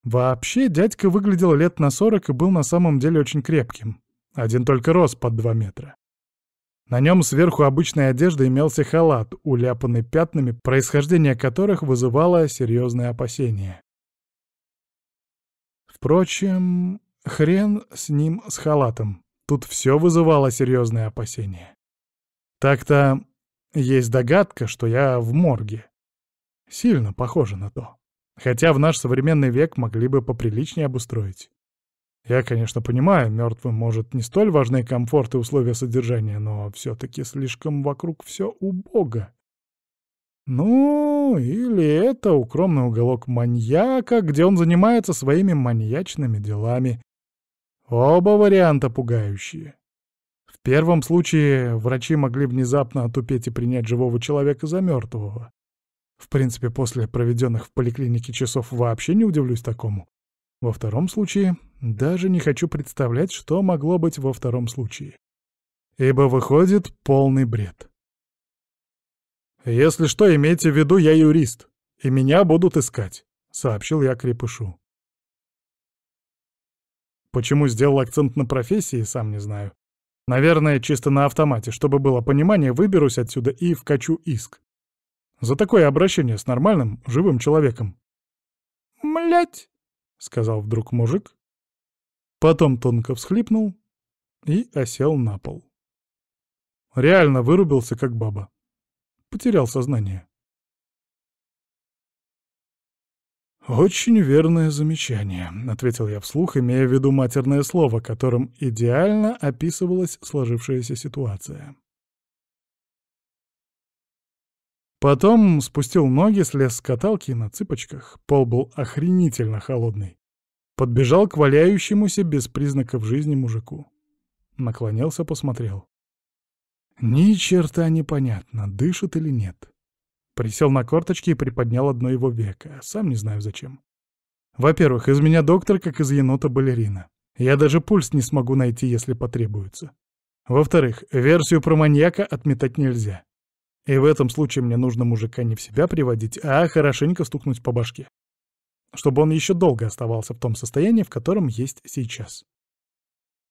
Вообще, дядька выглядел лет на сорок и был на самом деле очень крепким. Один только рост под два метра. На нем сверху обычной одежды имелся халат, уляпанный пятнами, происхождение которых вызывало серьезные опасения. Впрочем, хрен с ним с халатом. Тут все вызывало серьезные опасения. Так-то есть догадка, что я в морге. Сильно похоже на то. Хотя в наш современный век могли бы поприличнее обустроить. Я, конечно, понимаю, мертвым, может, не столь важны комфорт и условия содержания, но все-таки слишком вокруг все убого. Ну, или это укромный уголок маньяка, где он занимается своими маньячными делами. Оба варианта пугающие. В первом случае врачи могли внезапно отупеть и принять живого человека за мертвого. В принципе, после проведенных в поликлинике часов вообще не удивлюсь такому. Во втором случае даже не хочу представлять, что могло быть во втором случае. Ибо выходит полный бред. «Если что, имейте в виду, я юрист, и меня будут искать», — сообщил я Крепышу. Почему сделал акцент на профессии, сам не знаю. Наверное, чисто на автомате, чтобы было понимание, выберусь отсюда и вкачу иск за такое обращение с нормальным, живым человеком. «Млять!» — сказал вдруг мужик. Потом тонко всхлипнул и осел на пол. Реально вырубился, как баба. Потерял сознание. «Очень верное замечание», — ответил я вслух, имея в виду матерное слово, которым идеально описывалась сложившаяся ситуация. Потом спустил ноги, слез с каталки на цыпочках. Пол был охренительно холодный. Подбежал к валяющемуся без признаков жизни мужику. Наклонился, посмотрел. Ни черта непонятно, дышит или нет. Присел на корточки и приподнял одно его веко, сам не знаю зачем. Во-первых, из меня доктор, как из енота балерина. Я даже пульс не смогу найти, если потребуется. Во-вторых, версию про маньяка отметать нельзя. И в этом случае мне нужно мужика не в себя приводить, а хорошенько стукнуть по башке. Чтобы он еще долго оставался в том состоянии, в котором есть сейчас.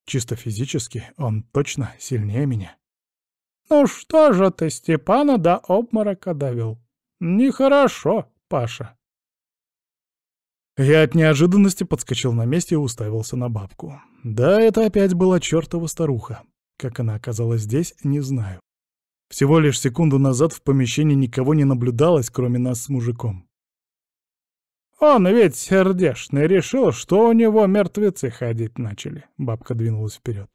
Чисто физически он точно сильнее меня. «Ну что же ты Степана до обморока довел? Нехорошо, Паша!» Я от неожиданности подскочил на месте и уставился на бабку. Да, это опять была чертова старуха. Как она оказалась здесь, не знаю. Всего лишь секунду назад в помещении никого не наблюдалось, кроме нас с мужиком. «Он ведь сердешный решил, что у него мертвецы ходить начали», — бабка двинулась вперед.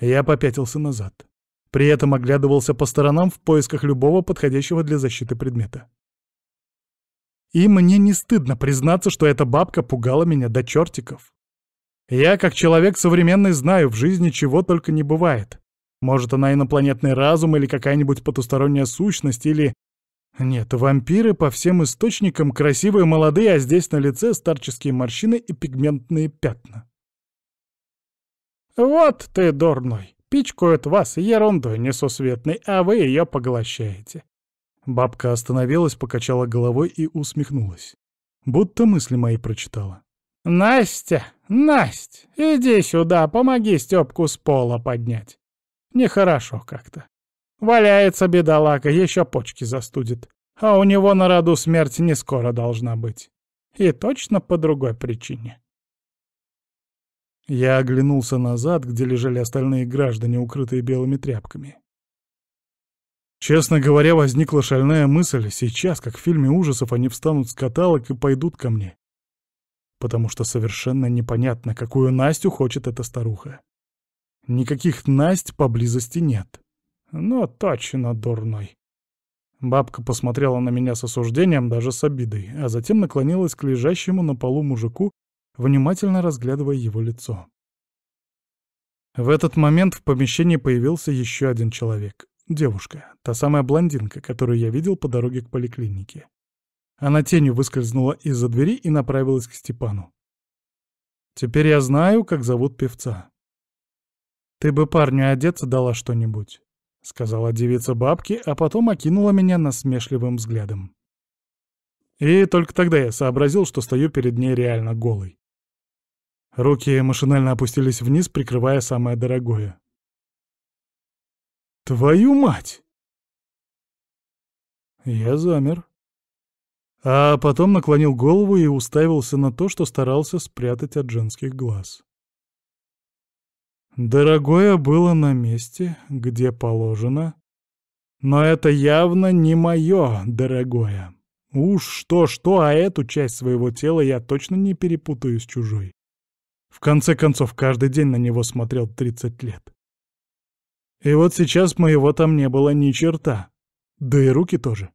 Я попятился назад. При этом оглядывался по сторонам в поисках любого подходящего для защиты предмета. И мне не стыдно признаться, что эта бабка пугала меня до чертиков. Я, как человек современный, знаю, в жизни чего только не бывает — может, она инопланетный разум или какая-нибудь потусторонняя сущность, или... Нет, вампиры по всем источникам красивые молодые, а здесь на лице старческие морщины и пигментные пятна. «Вот ты, дурной! Пичкают вас ерундой несусветной, а вы ее поглощаете!» Бабка остановилась, покачала головой и усмехнулась. Будто мысли мои прочитала. «Настя! Настя! Иди сюда, помоги Степку с пола поднять!» Нехорошо как-то. Валяется бедолага, еще почки застудит. А у него на роду смерть не скоро должна быть. И точно по другой причине. Я оглянулся назад, где лежали остальные граждане, укрытые белыми тряпками. Честно говоря, возникла шальная мысль, сейчас, как в фильме ужасов, они встанут с каталок и пойдут ко мне. Потому что совершенно непонятно, какую Настю хочет эта старуха. Никаких Насть поблизости нет. но точно дурной. Бабка посмотрела на меня с осуждением, даже с обидой, а затем наклонилась к лежащему на полу мужику, внимательно разглядывая его лицо. В этот момент в помещении появился еще один человек. Девушка, та самая блондинка, которую я видел по дороге к поликлинике. Она тенью выскользнула из-за двери и направилась к Степану. Теперь я знаю, как зовут певца. «Ты бы парню одеться дала что-нибудь», — сказала девица бабке, а потом окинула меня насмешливым взглядом. И только тогда я сообразил, что стою перед ней реально голый. Руки машинально опустились вниз, прикрывая самое дорогое. «Твою мать!» Я замер. А потом наклонил голову и уставился на то, что старался спрятать от женских глаз. Дорогое было на месте, где положено. Но это явно не мое дорогое. Уж что-что, а эту часть своего тела я точно не перепутаю с чужой. В конце концов, каждый день на него смотрел 30 лет. И вот сейчас моего там не было ни черта. Да и руки тоже.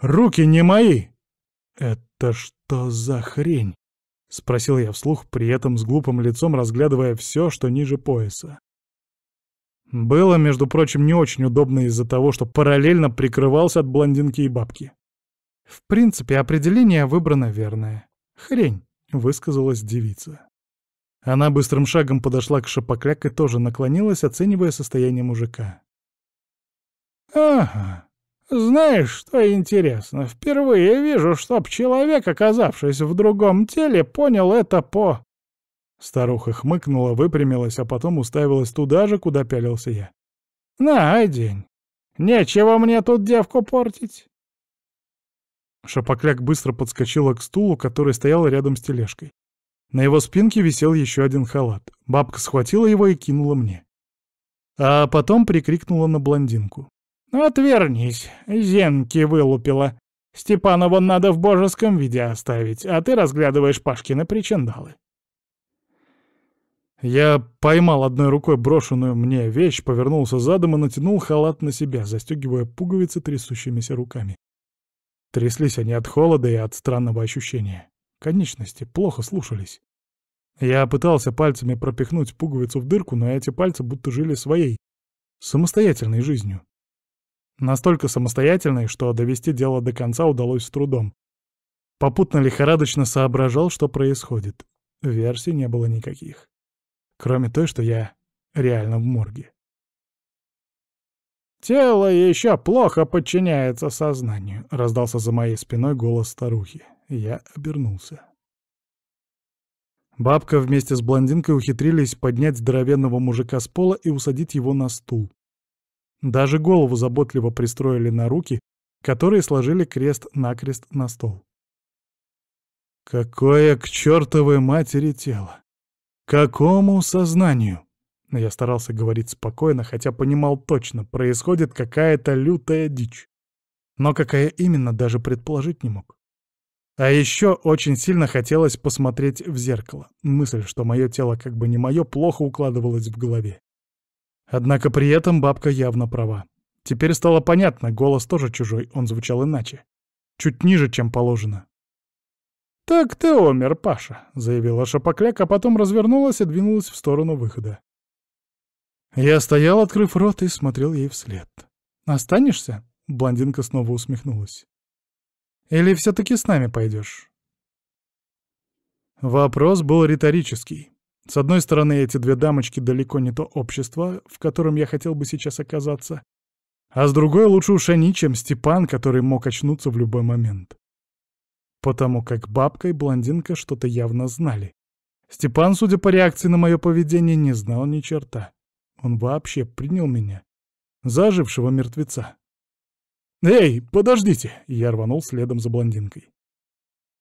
Руки не мои! Это что за хрень? — спросил я вслух, при этом с глупым лицом разглядывая все, что ниже пояса. Было, между прочим, не очень удобно из-за того, что параллельно прикрывался от блондинки и бабки. «В принципе, определение выбрано верное. Хрень», — высказалась девица. Она быстрым шагом подошла к шапокляк и тоже наклонилась, оценивая состояние мужика. «Ага», знаешь, что интересно? Впервые вижу, чтоб человек, оказавшись в другом теле, понял это по... Старуха хмыкнула, выпрямилась, а потом уставилась туда же, куда пялился я. На, день. Нечего мне тут девку портить. Шапокляк быстро подскочила к стулу, который стоял рядом с тележкой. На его спинке висел еще один халат. Бабка схватила его и кинула мне. А потом прикрикнула на блондинку. «Отвернись, зенки вылупила. Степанова надо в божеском виде оставить, а ты разглядываешь Пашкины причиндалы». Я поймал одной рукой брошенную мне вещь, повернулся задом и натянул халат на себя, застегивая пуговицы трясущимися руками. Тряслись они от холода и от странного ощущения. Конечности плохо слушались. Я пытался пальцами пропихнуть пуговицу в дырку, но эти пальцы будто жили своей, самостоятельной жизнью. Настолько самостоятельный, что довести дело до конца удалось с трудом. Попутно лихорадочно соображал, что происходит. Версий не было никаких. Кроме той, что я реально в морге. «Тело еще плохо подчиняется сознанию», — раздался за моей спиной голос старухи. Я обернулся. Бабка вместе с блондинкой ухитрились поднять здоровенного мужика с пола и усадить его на стул. Даже голову заботливо пристроили на руки, которые сложили крест-накрест на стол. Какое к чертовой матери тело! Какому сознанию? Я старался говорить спокойно, хотя понимал точно, происходит какая-то лютая дичь. Но какая именно, даже предположить не мог. А еще очень сильно хотелось посмотреть в зеркало. Мысль, что мое тело как бы не мое, плохо укладывалась в голове. Однако при этом бабка явно права. Теперь стало понятно, голос тоже чужой, он звучал иначе. Чуть ниже, чем положено. «Так ты умер, Паша», — заявила Шапокляк, а потом развернулась и двинулась в сторону выхода. Я стоял, открыв рот, и смотрел ей вслед. «Останешься?» — блондинка снова усмехнулась. «Или все-таки с нами пойдешь?» Вопрос был риторический. С одной стороны, эти две дамочки далеко не то общество, в котором я хотел бы сейчас оказаться, а с другой лучше уж они, чем Степан, который мог очнуться в любой момент. Потому как бабка и блондинка что-то явно знали. Степан, судя по реакции на мое поведение, не знал ни черта. Он вообще принял меня, зажившего мертвеца. «Эй, подождите!» — я рванул следом за блондинкой.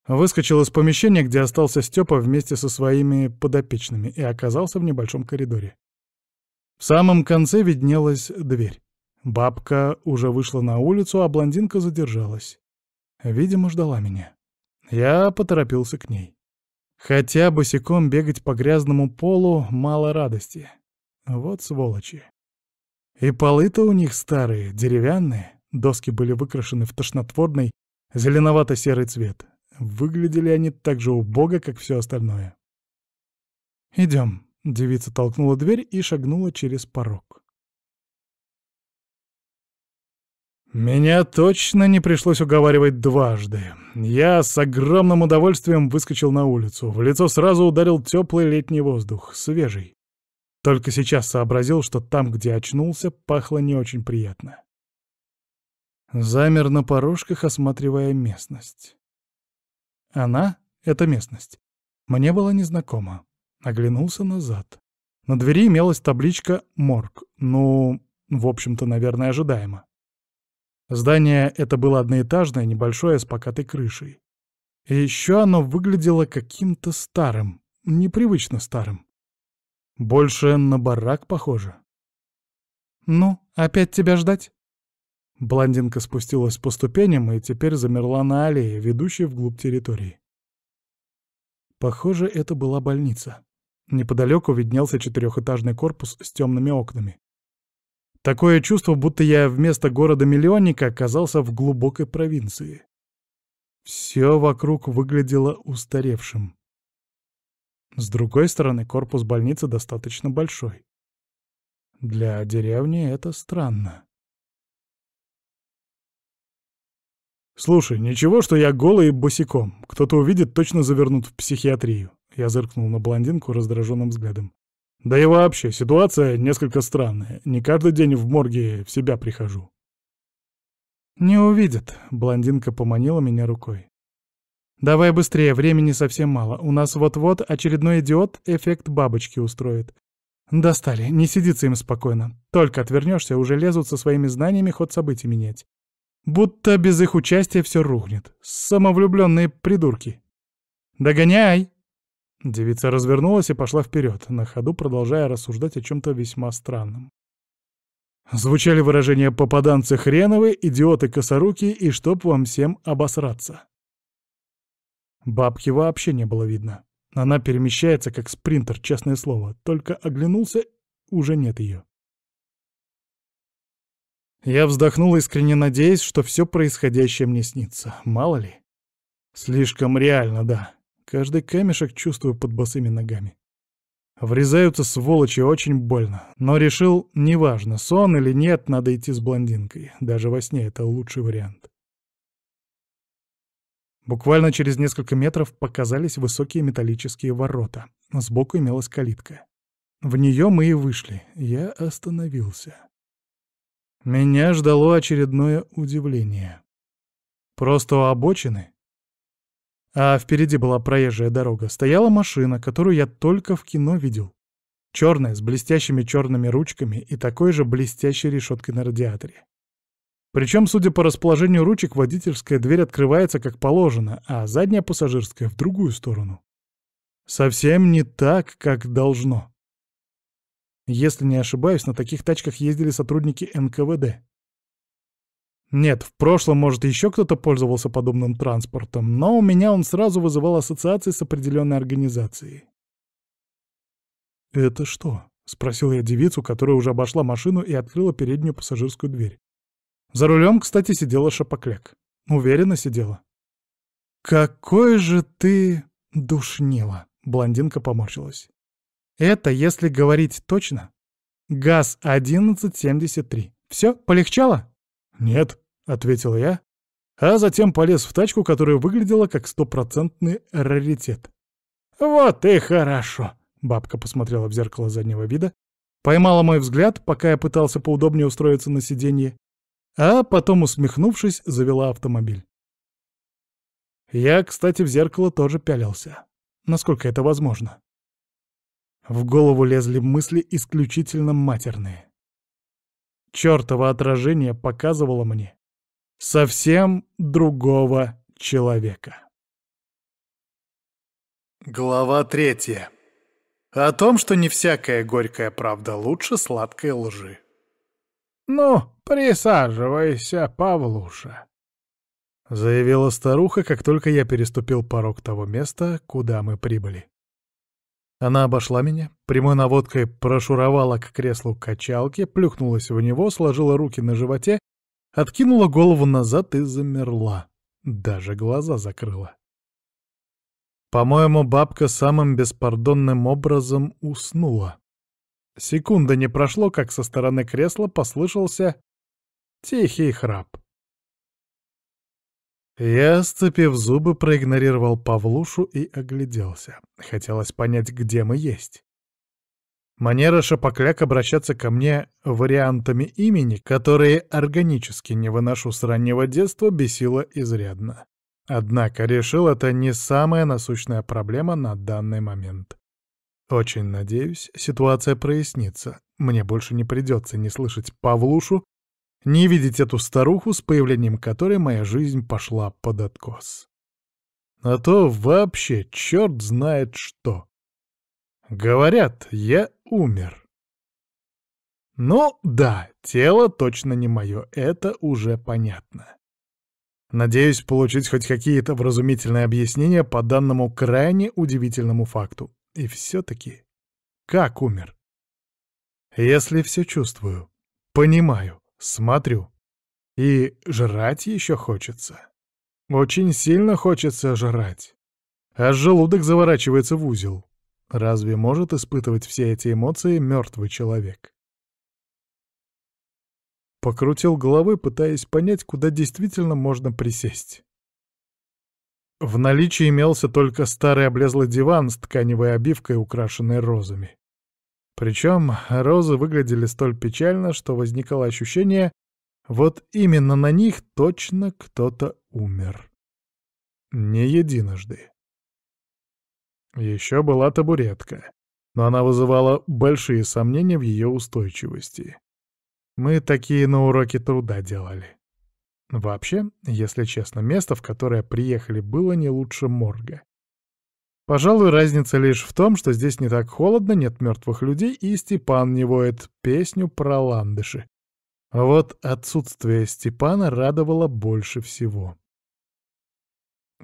Выскочил из помещения, где остался Степа вместе со своими подопечными, и оказался в небольшом коридоре. В самом конце виднелась дверь. Бабка уже вышла на улицу, а блондинка задержалась. Видимо, ждала меня. Я поторопился к ней. Хотя босиком бегать по грязному полу мало радости. Вот сволочи. И полы-то у них старые, деревянные. Доски были выкрашены в тошнотворный зеленовато-серый цвет. Выглядели они так же убого, как все остальное. «Идем», — девица толкнула дверь и шагнула через порог. Меня точно не пришлось уговаривать дважды. Я с огромным удовольствием выскочил на улицу. В лицо сразу ударил теплый летний воздух, свежий. Только сейчас сообразил, что там, где очнулся, пахло не очень приятно. Замер на порожках, осматривая местность. Она — это местность. Мне была незнакома. Оглянулся назад. На двери имелась табличка «Морг». Ну, в общем-то, наверное, ожидаемо. Здание это было одноэтажное, небольшое, с покатой крышей. И еще оно выглядело каким-то старым, непривычно старым. Больше на барак похоже. «Ну, опять тебя ждать?» Блондинка спустилась по ступеням и теперь замерла на аллее, ведущей вглубь территории. Похоже, это была больница. Неподалеку виднелся четырехэтажный корпус с темными окнами. Такое чувство, будто я вместо города-миллионника оказался в глубокой провинции. Все вокруг выглядело устаревшим. С другой стороны, корпус больницы достаточно большой. Для деревни это странно. «Слушай, ничего, что я голый и босиком. Кто-то увидит, точно завернут в психиатрию». Я зыркнул на блондинку раздраженным взглядом. «Да и вообще, ситуация несколько странная. Не каждый день в морге в себя прихожу». «Не увидят», — блондинка поманила меня рукой. «Давай быстрее, времени совсем мало. У нас вот-вот очередной идиот эффект бабочки устроит. Достали, не сидится им спокойно. Только отвернешься, уже лезут со своими знаниями ход событий менять. Будто без их участия все рухнет. Самовлюбленные придурки. «Догоняй!» Девица развернулась и пошла вперед, на ходу продолжая рассуждать о чем-то весьма странном. Звучали выражения «попаданцы хреновы», «идиоты косоруки» и «чтоб вам всем обосраться». Бабки вообще не было видно. Она перемещается, как спринтер, честное слово. Только оглянулся, уже нет ее. Я вздохнул, искренне надеясь, что все происходящее мне снится. Мало ли. Слишком реально, да. Каждый камешек чувствую под босыми ногами. Врезаются сволочи очень больно. Но решил, неважно, сон или нет, надо идти с блондинкой. Даже во сне это лучший вариант. Буквально через несколько метров показались высокие металлические ворота. Сбоку имелась калитка. В нее мы и вышли. Я остановился. Меня ждало очередное удивление. Просто у обочины. А впереди была проезжая дорога. Стояла машина, которую я только в кино видел. Черная, с блестящими черными ручками и такой же блестящей решеткой на радиаторе. Причем, судя по расположению ручек, водительская дверь открывается как положено, а задняя пассажирская — в другую сторону. Совсем не так, как должно. Если не ошибаюсь, на таких тачках ездили сотрудники НКВД. Нет, в прошлом, может, еще кто-то пользовался подобным транспортом, но у меня он сразу вызывал ассоциации с определенной организацией. «Это что?» — спросил я девицу, которая уже обошла машину и открыла переднюю пассажирскую дверь. За рулем, кстати, сидела Шапокляк. Уверенно сидела. «Какой же ты душнила!» — блондинка поморщилась. Это, если говорить точно, ГАЗ-1173. Все, полегчало? Нет, ответил я, а затем полез в тачку, которая выглядела как стопроцентный раритет. Вот и хорошо, бабка посмотрела в зеркало заднего вида, поймала мой взгляд, пока я пытался поудобнее устроиться на сиденье, а потом, усмехнувшись, завела автомобиль. Я, кстати, в зеркало тоже пялился. Насколько это возможно. В голову лезли мысли исключительно матерные. Чёртово отражение показывало мне совсем другого человека. Глава третья. О том, что не всякая горькая правда лучше сладкой лжи. «Ну, присаживайся, Павлуша», — заявила старуха, как только я переступил порог того места, куда мы прибыли. Она обошла меня, прямой наводкой прошуровала к креслу качалки, плюхнулась в него, сложила руки на животе, откинула голову назад и замерла. Даже глаза закрыла. По-моему, бабка самым беспардонным образом уснула. Секунды не прошло, как со стороны кресла послышался тихий храп. Я, сцепив зубы, проигнорировал Павлушу и огляделся. Хотелось понять, где мы есть. Манера Шапокляк обращаться ко мне вариантами имени, которые органически не выношу с раннего детства, бесила изрядно. Однако решил, это не самая насущная проблема на данный момент. Очень надеюсь, ситуация прояснится. Мне больше не придется не слышать Павлушу не видеть эту старуху, с появлением которой моя жизнь пошла под откос. А то вообще черт знает что. Говорят, я умер. Ну да, тело точно не мое, это уже понятно. Надеюсь получить хоть какие-то вразумительные объяснения по данному крайне удивительному факту. И все-таки, как умер? Если все чувствую, понимаю, Смотрю. И жрать еще хочется. Очень сильно хочется жрать. а желудок заворачивается в узел. Разве может испытывать все эти эмоции мертвый человек? Покрутил головы, пытаясь понять, куда действительно можно присесть. В наличии имелся только старый облезлый диван с тканевой обивкой, украшенной розами. Причем розы выглядели столь печально, что возникало ощущение, вот именно на них точно кто-то умер. Не единожды. Еще была табуретка, но она вызывала большие сомнения в ее устойчивости. Мы такие на уроке труда делали. Вообще, если честно, место, в которое приехали, было не лучше морга. Пожалуй, разница лишь в том, что здесь не так холодно, нет мертвых людей, и Степан не воет песню про ландыши. А вот отсутствие Степана радовало больше всего.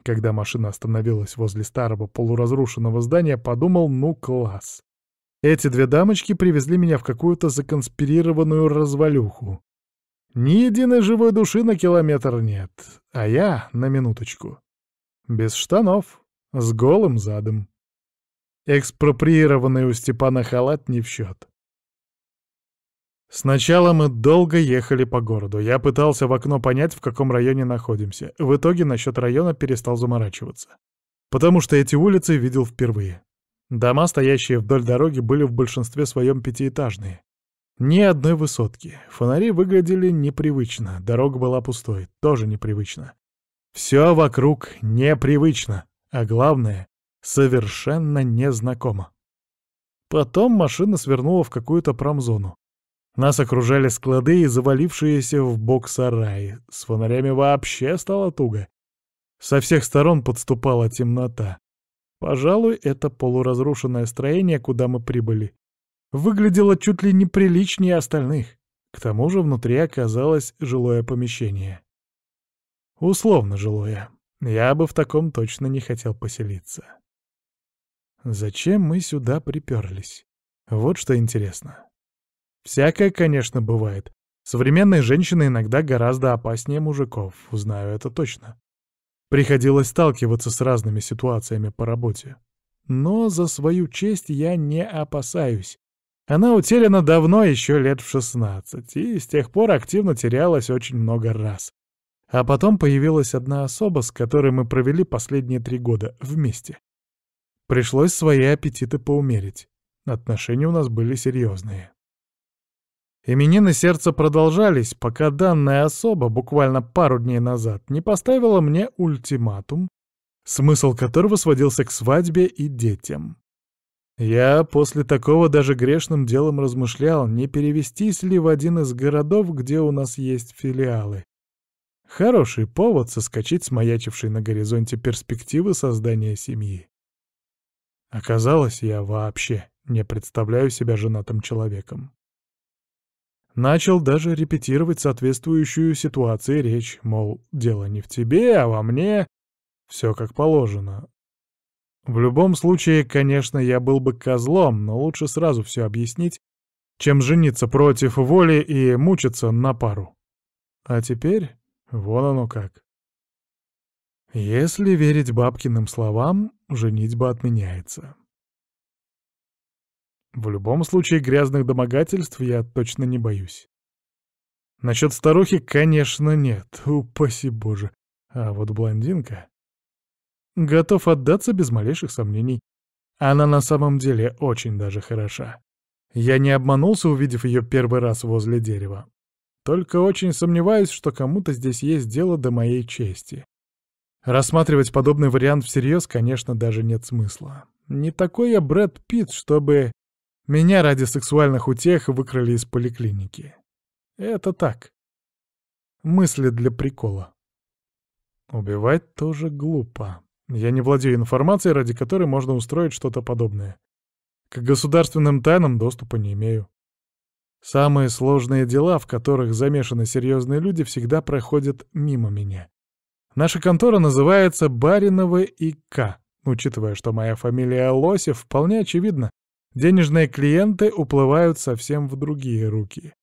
Когда машина остановилась возле старого полуразрушенного здания, подумал, ну класс. Эти две дамочки привезли меня в какую-то законспирированную развалюху. Ни единой живой души на километр нет, а я, на минуточку, без штанов. С голым задом. Экспроприированный у Степана халат не в счет. Сначала мы долго ехали по городу. Я пытался в окно понять, в каком районе находимся. В итоге насчет района перестал заморачиваться. Потому что эти улицы видел впервые. Дома, стоящие вдоль дороги, были в большинстве своем пятиэтажные. Ни одной высотки. Фонари выглядели непривычно. Дорога была пустой. Тоже непривычно. Все вокруг непривычно. А главное, совершенно незнакомо. Потом машина свернула в какую-то промзону. Нас окружали склады и завалившиеся в бок сараи. С фонарями вообще стало туго. Со всех сторон подступала темнота. Пожалуй, это полуразрушенное строение, куда мы прибыли, выглядело чуть ли не приличнее остальных. К тому же внутри оказалось жилое помещение. Условно жилое. Я бы в таком точно не хотел поселиться. Зачем мы сюда приперлись? Вот что интересно. Всякое, конечно, бывает. Современные женщины иногда гораздо опаснее мужиков, узнаю это точно. Приходилось сталкиваться с разными ситуациями по работе. Но за свою честь я не опасаюсь. Она утеряна давно, еще лет в 16, и с тех пор активно терялась очень много раз. А потом появилась одна особа, с которой мы провели последние три года вместе. Пришлось свои аппетиты поумерить. Отношения у нас были серьезные. Именины сердца продолжались, пока данная особа буквально пару дней назад не поставила мне ультиматум, смысл которого сводился к свадьбе и детям. Я после такого даже грешным делом размышлял, не перевестись ли в один из городов, где у нас есть филиалы. Хороший повод соскочить с маячившей на горизонте перспективы создания семьи. Оказалось, я вообще не представляю себя женатым человеком. Начал даже репетировать соответствующую ситуации речь, мол, дело не в тебе, а во мне. Все как положено. В любом случае, конечно, я был бы козлом, но лучше сразу все объяснить, чем жениться против воли и мучиться на пару. А теперь Вон оно как. Если верить бабкиным словам, женитьба отменяется. В любом случае грязных домогательств я точно не боюсь. Насчет старухи, конечно, нет, упаси боже. А вот блондинка... Готов отдаться без малейших сомнений. Она на самом деле очень даже хороша. Я не обманулся, увидев ее первый раз возле дерева. Только очень сомневаюсь, что кому-то здесь есть дело до моей чести. Рассматривать подобный вариант всерьез, конечно, даже нет смысла. Не такой я Брэд Питт, чтобы меня ради сексуальных утех выкрали из поликлиники. Это так. Мысли для прикола. Убивать тоже глупо. Я не владею информацией, ради которой можно устроить что-то подобное. К государственным тайнам доступа не имею. Самые сложные дела, в которых замешаны серьезные люди, всегда проходят мимо меня. Наша контора называется Баринова и К. Учитывая, что моя фамилия Лосев, вполне очевидно, денежные клиенты уплывают совсем в другие руки.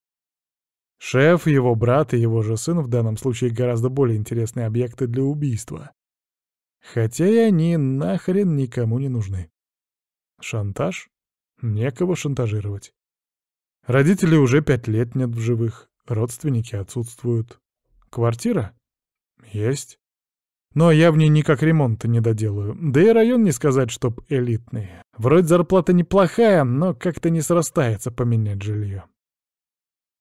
Шеф, его брат и его же сын в данном случае гораздо более интересные объекты для убийства. Хотя и они нахрен никому не нужны. Шантаж? Некого шантажировать. Родители уже пять лет нет в живых, родственники отсутствуют. Квартира? Есть. Но я в ней никак ремонта не доделаю. Да и район не сказать, чтоб элитный. Вроде зарплата неплохая, но как-то не срастается поменять жилье.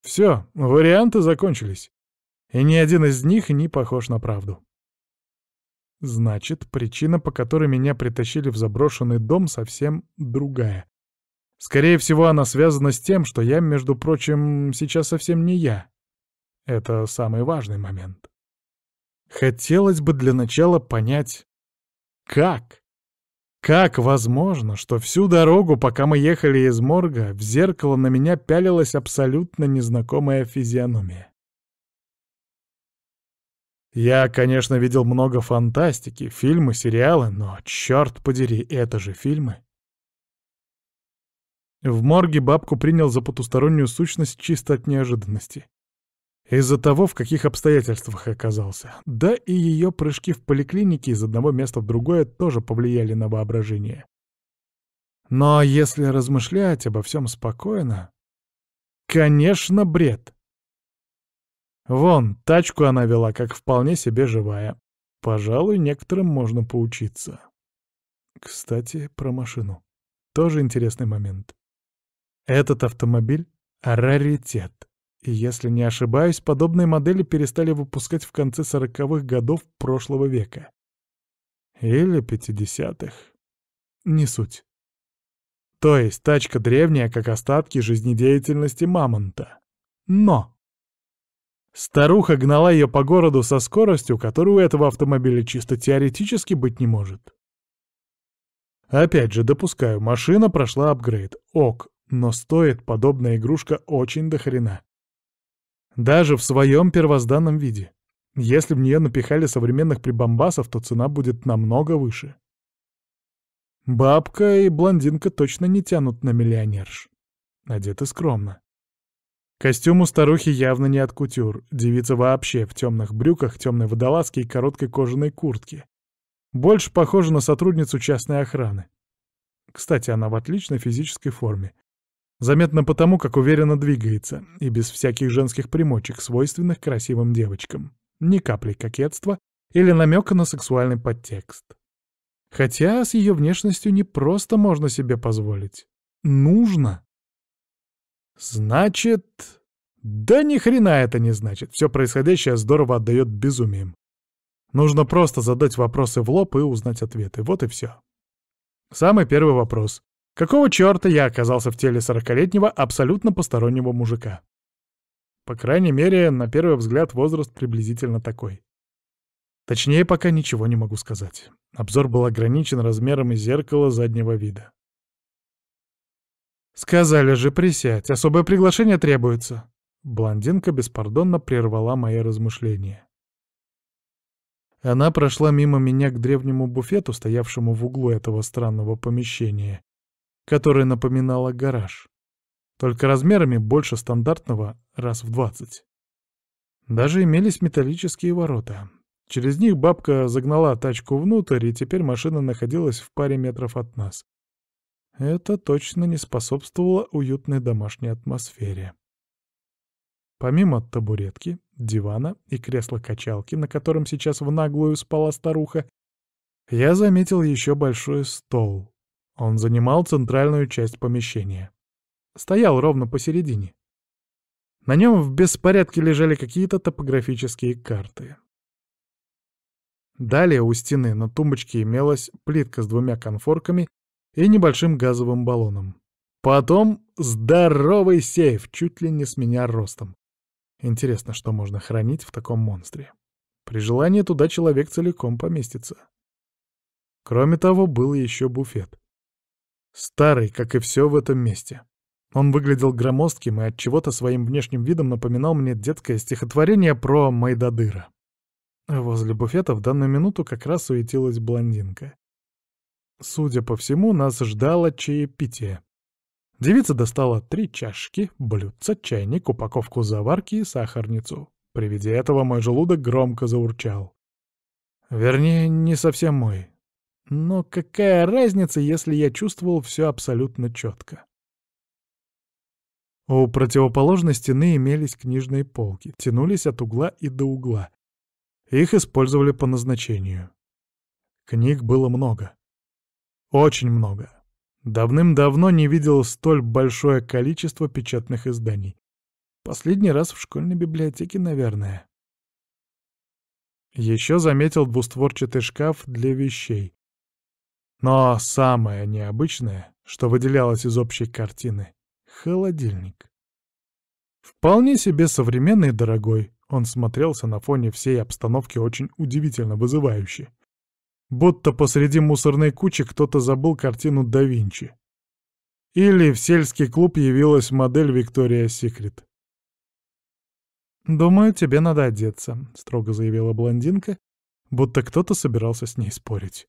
Все, варианты закончились. И ни один из них не похож на правду. Значит, причина, по которой меня притащили в заброшенный дом, совсем другая. Скорее всего, она связана с тем, что я, между прочим, сейчас совсем не я. Это самый важный момент. Хотелось бы для начала понять, как? Как возможно, что всю дорогу, пока мы ехали из морга, в зеркало на меня пялилась абсолютно незнакомая физиономия? Я, конечно, видел много фантастики, фильмы, сериалы, но, черт подери, это же фильмы. В морге бабку принял за потустороннюю сущность чисто от неожиданности. Из-за того, в каких обстоятельствах оказался. Да и ее прыжки в поликлинике из одного места в другое тоже повлияли на воображение. Но если размышлять обо всем спокойно... Конечно, бред! Вон, тачку она вела, как вполне себе живая. Пожалуй, некоторым можно поучиться. Кстати, про машину. Тоже интересный момент. Этот автомобиль — раритет. И если не ошибаюсь, подобные модели перестали выпускать в конце сороковых годов прошлого века. Или пятидесятых. Не суть. То есть тачка древняя, как остатки жизнедеятельности мамонта. Но! Старуха гнала ее по городу со скоростью, которую у этого автомобиля чисто теоретически быть не может. Опять же, допускаю, машина прошла апгрейд. Ок, но стоит подобная игрушка очень дохрена. Даже в своем первозданном виде. Если в нее напихали современных прибамбасов, то цена будет намного выше. Бабка и блондинка точно не тянут на миллионерш. Одеты скромно. Костюм у старухи явно не от кутюр. Девица вообще в темных брюках, темной водолазке и короткой кожаной куртке. Больше похожа на сотрудницу частной охраны. Кстати, она в отличной физической форме. Заметно потому, как уверенно двигается, и без всяких женских примочек, свойственных красивым девочкам. Ни капли кокетства или намека на сексуальный подтекст. Хотя с ее внешностью не просто можно себе позволить. Нужно. Значит... Да ни хрена это не значит. Все происходящее здорово отдает безумием. Нужно просто задать вопросы в лоб и узнать ответы. Вот и все. Самый первый вопрос. Какого черта я оказался в теле сорокалетнего абсолютно постороннего мужика? По крайней мере, на первый взгляд возраст приблизительно такой. Точнее, пока ничего не могу сказать. Обзор был ограничен размером зеркала заднего вида. «Сказали же, присядь, особое приглашение требуется!» Блондинка беспардонно прервала мои размышления. Она прошла мимо меня к древнему буфету, стоявшему в углу этого странного помещения, которая напоминала гараж, только размерами больше стандартного раз в двадцать. Даже имелись металлические ворота. Через них бабка загнала тачку внутрь, и теперь машина находилась в паре метров от нас. Это точно не способствовало уютной домашней атмосфере. Помимо табуретки, дивана и кресла-качалки, на котором сейчас в наглую спала старуха, я заметил еще большой стол, он занимал центральную часть помещения. Стоял ровно посередине. На нем в беспорядке лежали какие-то топографические карты. Далее у стены на тумбочке имелась плитка с двумя конфорками и небольшим газовым баллоном. Потом здоровый сейф, чуть ли не с меня ростом. Интересно, что можно хранить в таком монстре. При желании туда человек целиком поместится. Кроме того, был еще буфет. Старый, как и все в этом месте. Он выглядел громоздким и от чего-то своим внешним видом напоминал мне детское стихотворение про Майдадыра. Возле буфета в данную минуту как раз суетилась блондинка. Судя по всему, нас ждало чаепитие. Девица достала три чашки, блюдца, чайник, упаковку заварки и сахарницу. При виде этого мой желудок громко заурчал. Вернее, не совсем мой. Но какая разница, если я чувствовал все абсолютно четко? У противоположной стены имелись книжные полки, тянулись от угла и до угла. Их использовали по назначению. Книг было много. Очень много. Давным-давно не видел столь большое количество печатных изданий. Последний раз в школьной библиотеке, наверное. Еще заметил двустворчатый шкаф для вещей. Но самое необычное, что выделялось из общей картины — холодильник. Вполне себе современный и дорогой, он смотрелся на фоне всей обстановки очень удивительно вызывающе. Будто посреди мусорной кучи кто-то забыл картину да Винчи. Или в сельский клуб явилась модель Виктория Секрет. «Думаю, тебе надо одеться», — строго заявила блондинка, будто кто-то собирался с ней спорить.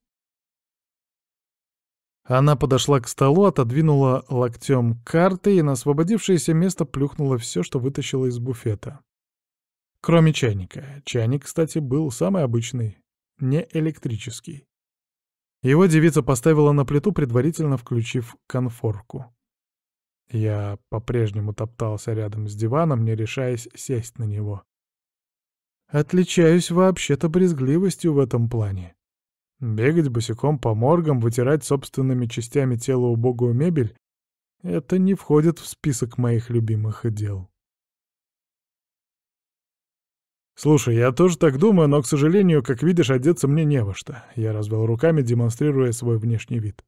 Она подошла к столу, отодвинула локтем карты и на освободившееся место плюхнула все, что вытащила из буфета. Кроме чайника. Чайник, кстати, был самый обычный, не электрический. Его девица поставила на плиту, предварительно включив конфорку. Я по-прежнему топтался рядом с диваном, не решаясь сесть на него. Отличаюсь вообще-то брезгливостью в этом плане. Бегать босиком по моргам, вытирать собственными частями тела убогую мебель — это не входит в список моих любимых дел. «Слушай, я тоже так думаю, но, к сожалению, как видишь, одеться мне не во что», — я развел руками, демонстрируя свой внешний вид.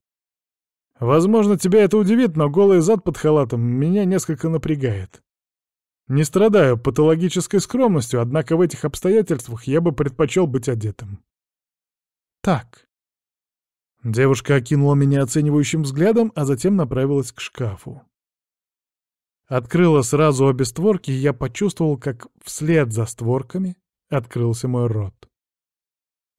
«Возможно, тебя это удивит, но голый зад под халатом меня несколько напрягает. Не страдаю патологической скромностью, однако в этих обстоятельствах я бы предпочел быть одетым» так. Девушка окинула меня оценивающим взглядом, а затем направилась к шкафу. Открыла сразу обе створки, и я почувствовал, как вслед за створками открылся мой рот.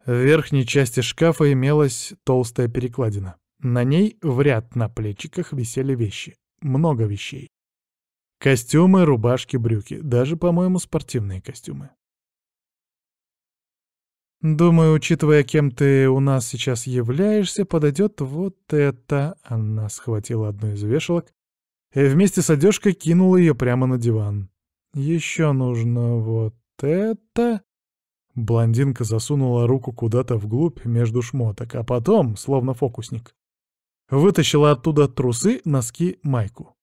В верхней части шкафа имелась толстая перекладина. На ней в ряд на плечиках висели вещи. Много вещей. Костюмы, рубашки, брюки. Даже, по-моему, спортивные костюмы. Думаю, учитывая, кем ты у нас сейчас являешься, подойдет вот это. Она схватила одну из вешалок и вместе с одежкой кинула ее прямо на диван. Еще нужно вот это. Блондинка засунула руку куда-то вглубь между шмоток, а потом, словно фокусник, вытащила оттуда трусы, носки, майку.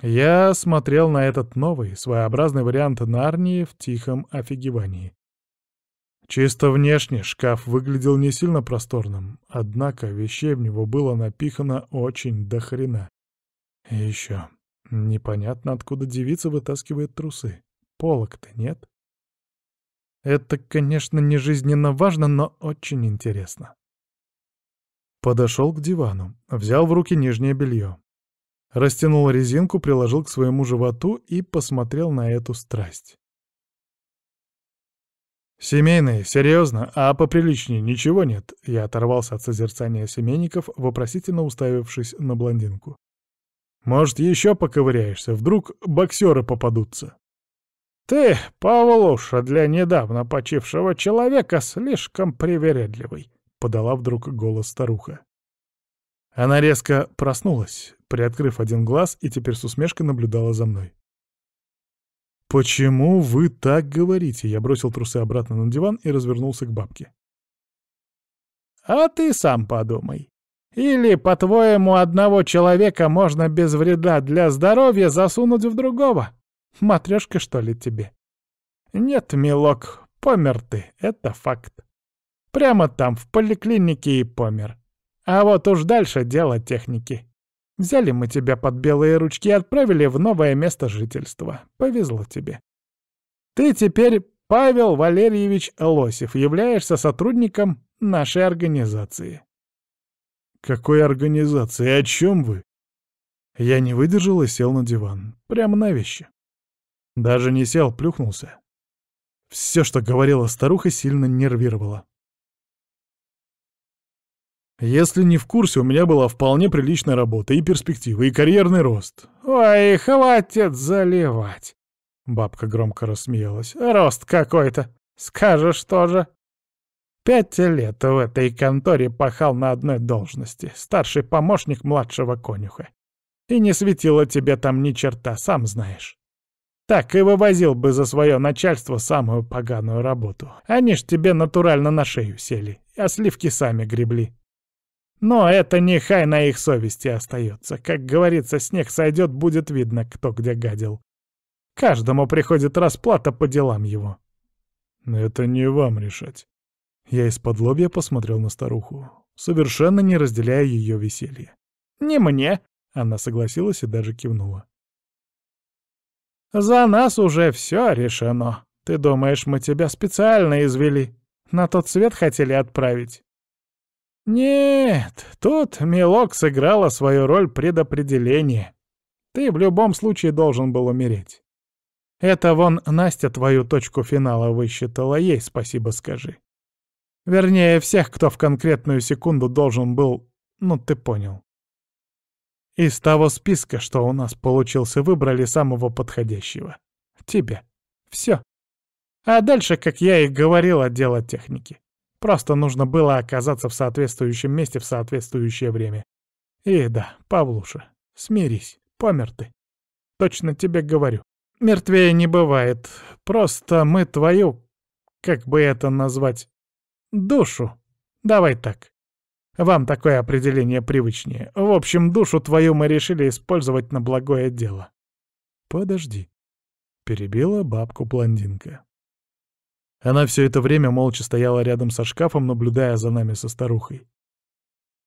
Я смотрел на этот новый, своеобразный вариант Нарнии в тихом офигевании. Чисто внешне шкаф выглядел не сильно просторным, однако вещей в него было напихано очень до хрена. И еще непонятно, откуда девица вытаскивает трусы. Полок-то нет. Это, конечно, не жизненно важно, но очень интересно. Подошел к дивану, взял в руки нижнее белье. Растянул резинку, приложил к своему животу и посмотрел на эту страсть. «Семейные, серьезно, а поприличнее ничего нет?» Я оторвался от созерцания семейников, вопросительно уставившись на блондинку. «Может, еще поковыряешься? Вдруг боксеры попадутся?» «Ты, Павлуша, для недавно почившего человека слишком привередливый», — подала вдруг голос старуха. Она резко проснулась, приоткрыв один глаз, и теперь с усмешкой наблюдала за мной. «Почему вы так говорите?» Я бросил трусы обратно на диван и развернулся к бабке. «А ты сам подумай. Или, по-твоему, одного человека можно без вреда для здоровья засунуть в другого? Матрешка, что ли, тебе?» «Нет, милок, помер ты, это факт. Прямо там, в поликлинике и помер. А вот уж дальше дело техники». Взяли мы тебя под белые ручки и отправили в новое место жительства. Повезло тебе. Ты теперь Павел Валерьевич Лосев, являешься сотрудником нашей организации. Какой организации? О чем вы? Я не выдержал и сел на диван. Прямо на вещи. Даже не сел, плюхнулся. Все, что говорила старуха, сильно нервировало. Если не в курсе, у меня была вполне приличная работа и перспективы, и карьерный рост. «Ой, хватит заливать!» Бабка громко рассмеялась. «Рост какой-то! Скажешь тоже!» «Пять лет в этой конторе пахал на одной должности, старший помощник младшего конюха. И не светило тебе там ни черта, сам знаешь. Так и вывозил бы за свое начальство самую поганую работу. Они ж тебе натурально на шею сели, а сливки сами гребли. Но это нехай на их совести остается. Как говорится, снег сойдет, будет видно, кто где гадил. Каждому приходит расплата по делам его. Это не вам решать. Я из-под лобья посмотрел на старуху, совершенно не разделяя ее веселье. «Не мне!» — она согласилась и даже кивнула. «За нас уже все решено. Ты думаешь, мы тебя специально извели? На тот свет хотели отправить?» «Нет, тут Милок сыграла свою роль предопределения. Ты в любом случае должен был умереть. Это вон Настя твою точку финала высчитала, ей спасибо скажи. Вернее, всех, кто в конкретную секунду должен был... Ну, ты понял. Из того списка, что у нас получился, выбрали самого подходящего. Тебя. Все. А дальше, как я и говорил, отдела техники. Просто нужно было оказаться в соответствующем месте в соответствующее время. И да, Павлуша, смирись, помер ты. Точно тебе говорю. Мертвее не бывает. Просто мы твою, как бы это назвать, душу. Давай так. Вам такое определение привычнее. В общем, душу твою мы решили использовать на благое дело. Подожди. Перебила бабку блондинка. Она все это время молча стояла рядом со шкафом, наблюдая за нами со старухой.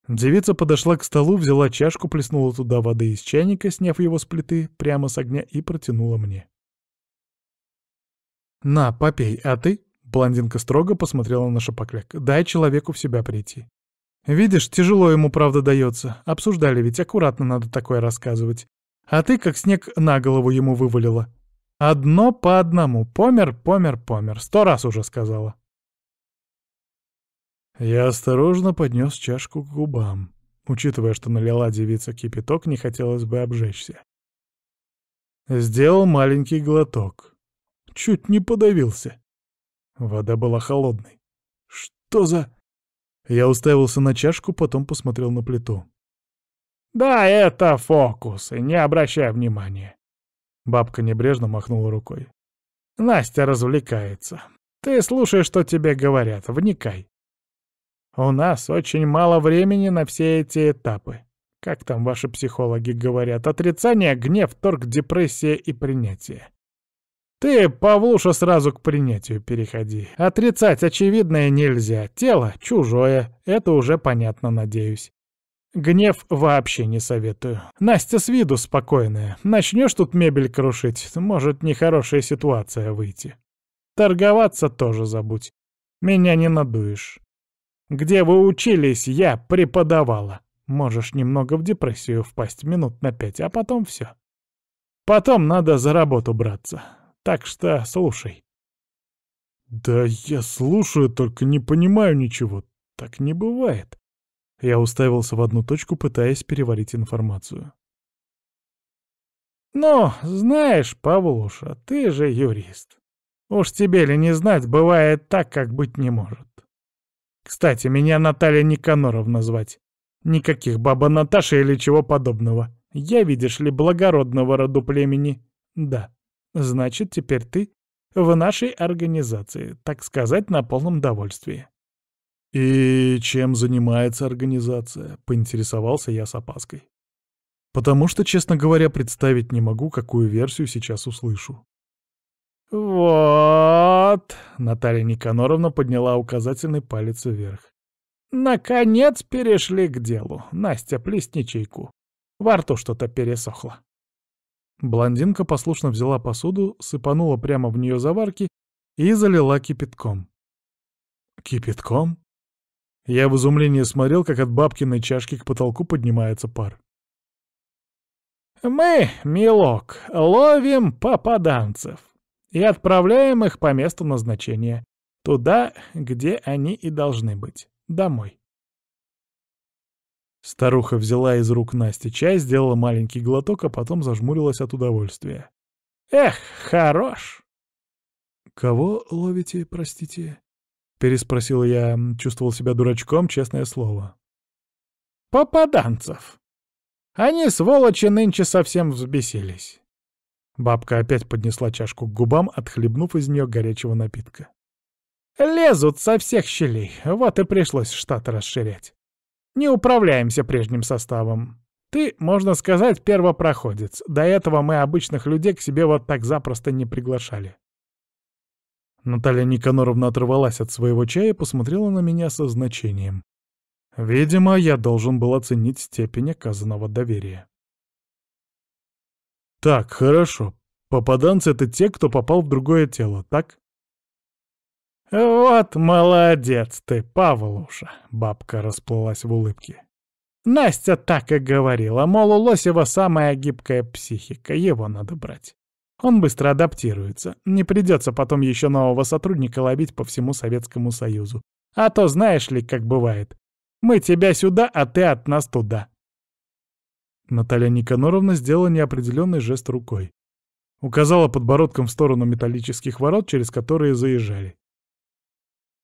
Девица подошла к столу, взяла чашку, плеснула туда воды из чайника, сняв его с плиты, прямо с огня и протянула мне. «На, попей, а ты?» — блондинка строго посмотрела на шапокляк. «Дай человеку в себя прийти». «Видишь, тяжело ему, правда, дается. Обсуждали ведь, аккуратно надо такое рассказывать. А ты как снег на голову ему вывалила. Одно по одному. Помер, помер, помер. Сто раз уже сказала. Я осторожно поднес чашку к губам. Учитывая, что налила девица кипяток, не хотелось бы обжечься. Сделал маленький глоток. Чуть не подавился. Вода была холодной. Что за... Я уставился на чашку, потом посмотрел на плиту. «Да, это фокус, не обращай внимания. Бабка небрежно махнула рукой. «Настя развлекается. Ты слушай, что тебе говорят, вникай. У нас очень мало времени на все эти этапы. Как там ваши психологи говорят? Отрицание, гнев, торг, депрессия и принятие. Ты, Павлуша, сразу к принятию переходи. Отрицать очевидное нельзя. Тело чужое, это уже понятно, надеюсь. Гнев вообще не советую. Настя с виду спокойная. Начнешь тут мебель крушить, может нехорошая ситуация выйти. Торговаться тоже забудь. Меня не надуешь. Где вы учились, я преподавала. Можешь немного в депрессию впасть минут на пять, а потом все. Потом надо за работу браться. Так что слушай. Да я слушаю, только не понимаю ничего. Так не бывает. Я уставился в одну точку, пытаясь переварить информацию. «Ну, знаешь, Павлуша, ты же юрист. Уж тебе ли не знать, бывает так, как быть не может. Кстати, меня Наталья Никаноровна звать. Никаких баба Наташа или чего подобного. Я, видишь ли, благородного роду племени. Да, значит, теперь ты в нашей организации, так сказать, на полном довольствии». «И чем занимается организация?» — поинтересовался я с опаской. «Потому что, честно говоря, представить не могу, какую версию сейчас услышу». «Вот!» — Наталья Никаноровна подняла указательный палец вверх. «Наконец перешли к делу. Настя, плесни чайку. Во рту что-то пересохло». Блондинка послушно взяла посуду, сыпанула прямо в нее заварки и залила кипятком. «Кипятком?» Я в изумлении смотрел, как от бабкиной чашки к потолку поднимается пар. «Мы, милок, ловим попаданцев и отправляем их по месту назначения, туда, где они и должны быть, домой». Старуха взяла из рук Насти чай, сделала маленький глоток, а потом зажмурилась от удовольствия. «Эх, хорош!» «Кого ловите, простите?» — переспросил я, чувствовал себя дурачком, честное слово. «Попаданцев! Они, сволочи, нынче совсем взбесились!» Бабка опять поднесла чашку к губам, отхлебнув из нее горячего напитка. «Лезут со всех щелей, вот и пришлось штат расширять. Не управляемся прежним составом. Ты, можно сказать, первопроходец. До этого мы обычных людей к себе вот так запросто не приглашали. Наталья Никаноровна оторвалась от своего чая и посмотрела на меня со значением. Видимо, я должен был оценить степень оказанного доверия. Так, хорошо. Попаданцы — это те, кто попал в другое тело, так? «Вот молодец ты, Павлуша!» — бабка расплылась в улыбке. «Настя так и говорила, мол, у Лосева самая гибкая психика, его надо брать. Он быстро адаптируется. Не придется потом еще нового сотрудника ловить по всему Советскому Союзу. А то знаешь ли, как бывает. Мы тебя сюда, а ты от нас туда. Наталья Никаноровна сделала неопределенный жест рукой. Указала подбородком в сторону металлических ворот, через которые заезжали.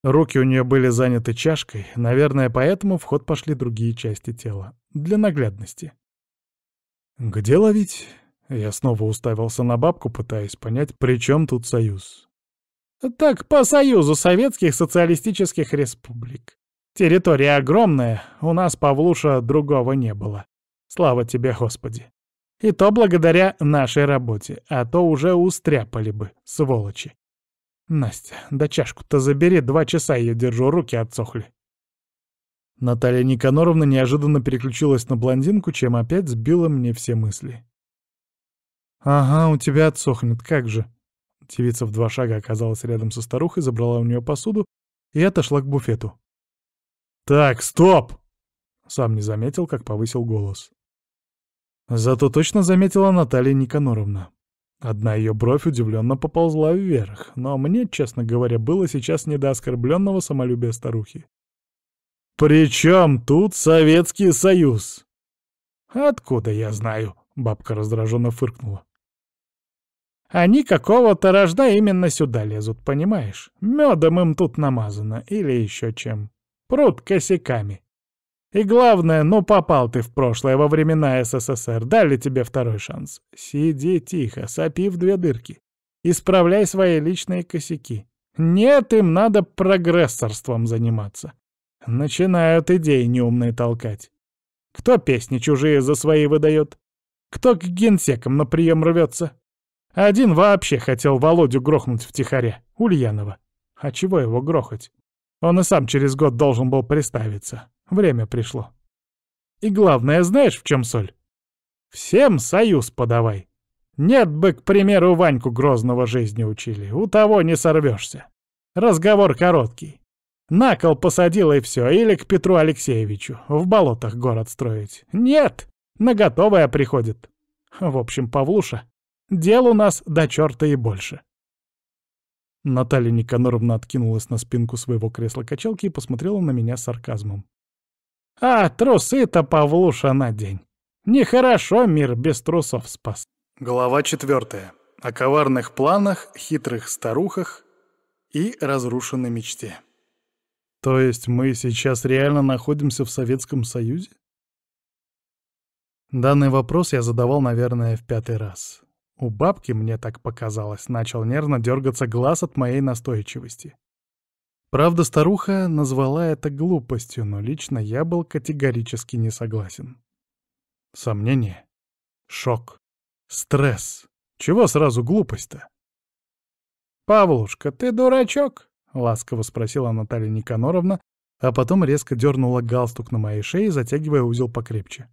Руки у нее были заняты чашкой, наверное, поэтому в ход пошли другие части тела. Для наглядности. «Где ловить?» Я снова уставился на бабку, пытаясь понять, при чем тут Союз. Так, по Союзу Советских Социалистических Республик. Территория огромная, у нас, Павлуша, другого не было. Слава тебе, Господи. И то благодаря нашей работе, а то уже устряпали бы, сволочи. Настя, да чашку-то забери, два часа ее держу, руки отсохли. Наталья Никаноровна неожиданно переключилась на блондинку, чем опять сбила мне все мысли. «Ага, у тебя отсохнет, как же!» Девица в два шага оказалась рядом со старухой, забрала у нее посуду и отошла к буфету. «Так, стоп!» Сам не заметил, как повысил голос. Зато точно заметила Наталья Никаноровна. Одна ее бровь удивленно поползла вверх, но мне, честно говоря, было сейчас не до оскорбленного самолюбия старухи. «Причем тут Советский Союз?» «Откуда я знаю?» — бабка раздраженно фыркнула. Они какого-то рожда именно сюда лезут, понимаешь? Медом им тут намазано или еще чем. Пруд косяками. И главное, ну попал ты в прошлое во времена СССР, дали тебе второй шанс. Сиди тихо, сопи в две дырки. Исправляй свои личные косяки. Нет, им надо прогрессорством заниматься. Начинают идеи неумные толкать. Кто песни чужие за свои выдает? Кто к генсекам на прием рвется? Один вообще хотел Володю грохнуть втихаря, Ульянова. А чего его грохать? Он и сам через год должен был приставиться. Время пришло. И главное, знаешь, в чем соль? Всем союз подавай. Нет бы, к примеру, Ваньку Грозного жизни учили. У того не сорвешься. Разговор короткий. Накол посадил и все, или к Петру Алексеевичу, в болотах город строить. Нет, на готовое приходит. В общем, Павлуша Дел у нас до черта и больше. Наталья Никаноровна откинулась на спинку своего кресла-качалки и посмотрела на меня с сарказмом. «А, трусы-то, Павлуша, надень! Нехорошо мир без трусов спас!» Глава четвертая. О коварных планах, хитрых старухах и разрушенной мечте. То есть мы сейчас реально находимся в Советском Союзе? Данный вопрос я задавал, наверное, в пятый раз. У бабки, мне так показалось, начал нервно дергаться глаз от моей настойчивости. Правда, старуха назвала это глупостью, но лично я был категорически не согласен. Сомнение, шок, стресс. Чего сразу глупость-то? «Павлушка, ты дурачок?» — ласково спросила Наталья Никаноровна, а потом резко дернула галстук на моей шее, затягивая узел покрепче.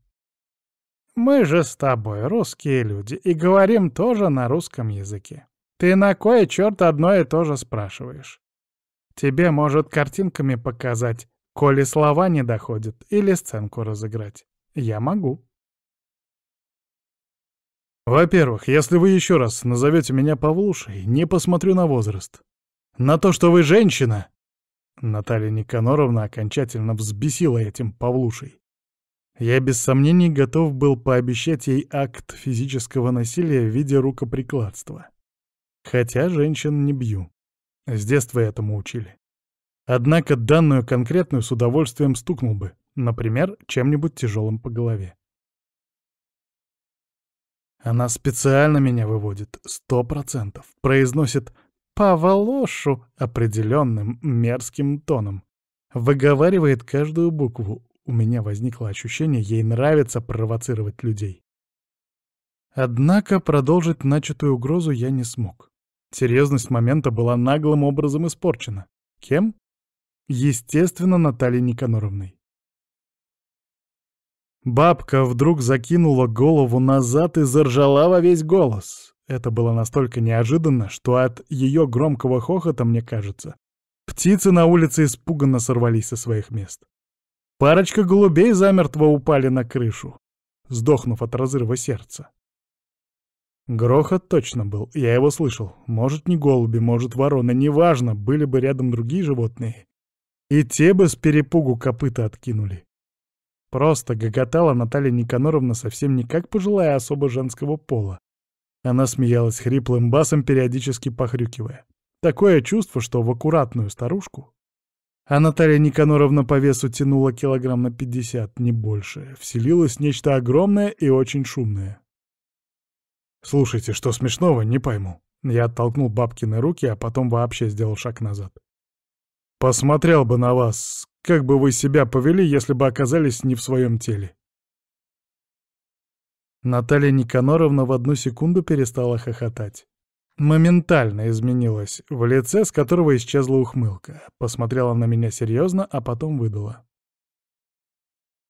Мы же с тобой русские люди и говорим тоже на русском языке. Ты на кое черт одно и то же спрашиваешь? Тебе, может, картинками показать, коли слова не доходят, или сценку разыграть. Я могу. Во-первых, если вы еще раз назовете меня Павлушей, не посмотрю на возраст. На то, что вы женщина! Наталья Никаноровна окончательно взбесила этим Павлушей. Я без сомнений готов был пообещать ей акт физического насилия в виде рукоприкладства. Хотя женщин не бью. С детства этому учили. Однако данную конкретную с удовольствием стукнул бы, например, чем-нибудь тяжелым по голове. Она специально меня выводит, сто процентов, произносит «Паволошу» определенным мерзким тоном, выговаривает каждую букву, у меня возникло ощущение, ей нравится провоцировать людей. Однако продолжить начатую угрозу я не смог. Серьезность момента была наглым образом испорчена. Кем? Естественно, Натальей Никаноровной. Бабка вдруг закинула голову назад и заржала во весь голос. Это было настолько неожиданно, что от ее громкого хохота, мне кажется, птицы на улице испуганно сорвались со своих мест. Парочка голубей замертво упали на крышу, сдохнув от разрыва сердца. Грохот точно был, я его слышал. Может, не голуби, может, вороны, неважно, были бы рядом другие животные. И те бы с перепугу копыта откинули. Просто гоготала Наталья Никаноровна совсем не как пожилая особо женского пола. Она смеялась хриплым басом, периодически похрюкивая. Такое чувство, что в аккуратную старушку а Наталья Никаноровна по весу тянула килограмм на пятьдесят, не больше. Вселилось нечто огромное и очень шумное. «Слушайте, что смешного, не пойму». Я оттолкнул бабкины руки, а потом вообще сделал шаг назад. «Посмотрел бы на вас, как бы вы себя повели, если бы оказались не в своем теле». Наталья Никаноровна в одну секунду перестала хохотать моментально изменилась, в лице с которого исчезла ухмылка. Посмотрела на меня серьезно, а потом выдала.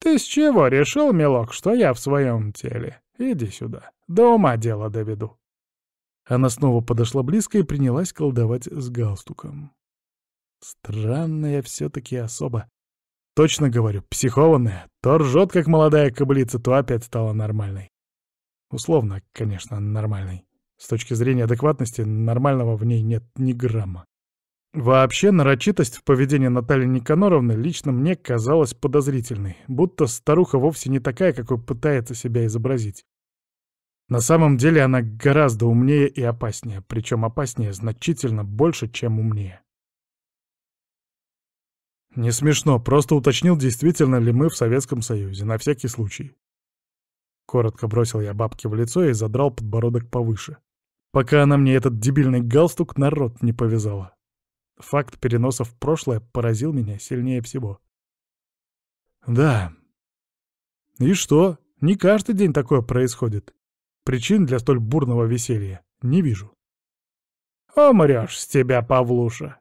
«Ты с чего решил, милок, что я в своем теле? Иди сюда, до ума дело доведу». Она снова подошла близко и принялась колдовать с галстуком. Странная все-таки особа. Точно говорю, психованная. То ржет, как молодая кобылица, то опять стала нормальной. Условно, конечно, нормальной. С точки зрения адекватности, нормального в ней нет ни грамма. Вообще, нарочитость в поведении Натальи Никаноровны лично мне казалась подозрительной, будто старуха вовсе не такая, какой пытается себя изобразить. На самом деле она гораздо умнее и опаснее, причем опаснее значительно больше, чем умнее. Не смешно, просто уточнил, действительно ли мы в Советском Союзе, на всякий случай. Коротко бросил я бабки в лицо и задрал подбородок повыше пока она мне этот дебильный галстук народ не повязала. Факт переноса в прошлое поразил меня сильнее всего. Да. И что? Не каждый день такое происходит. Причин для столь бурного веселья не вижу. Умрешь с тебя, Павлуша.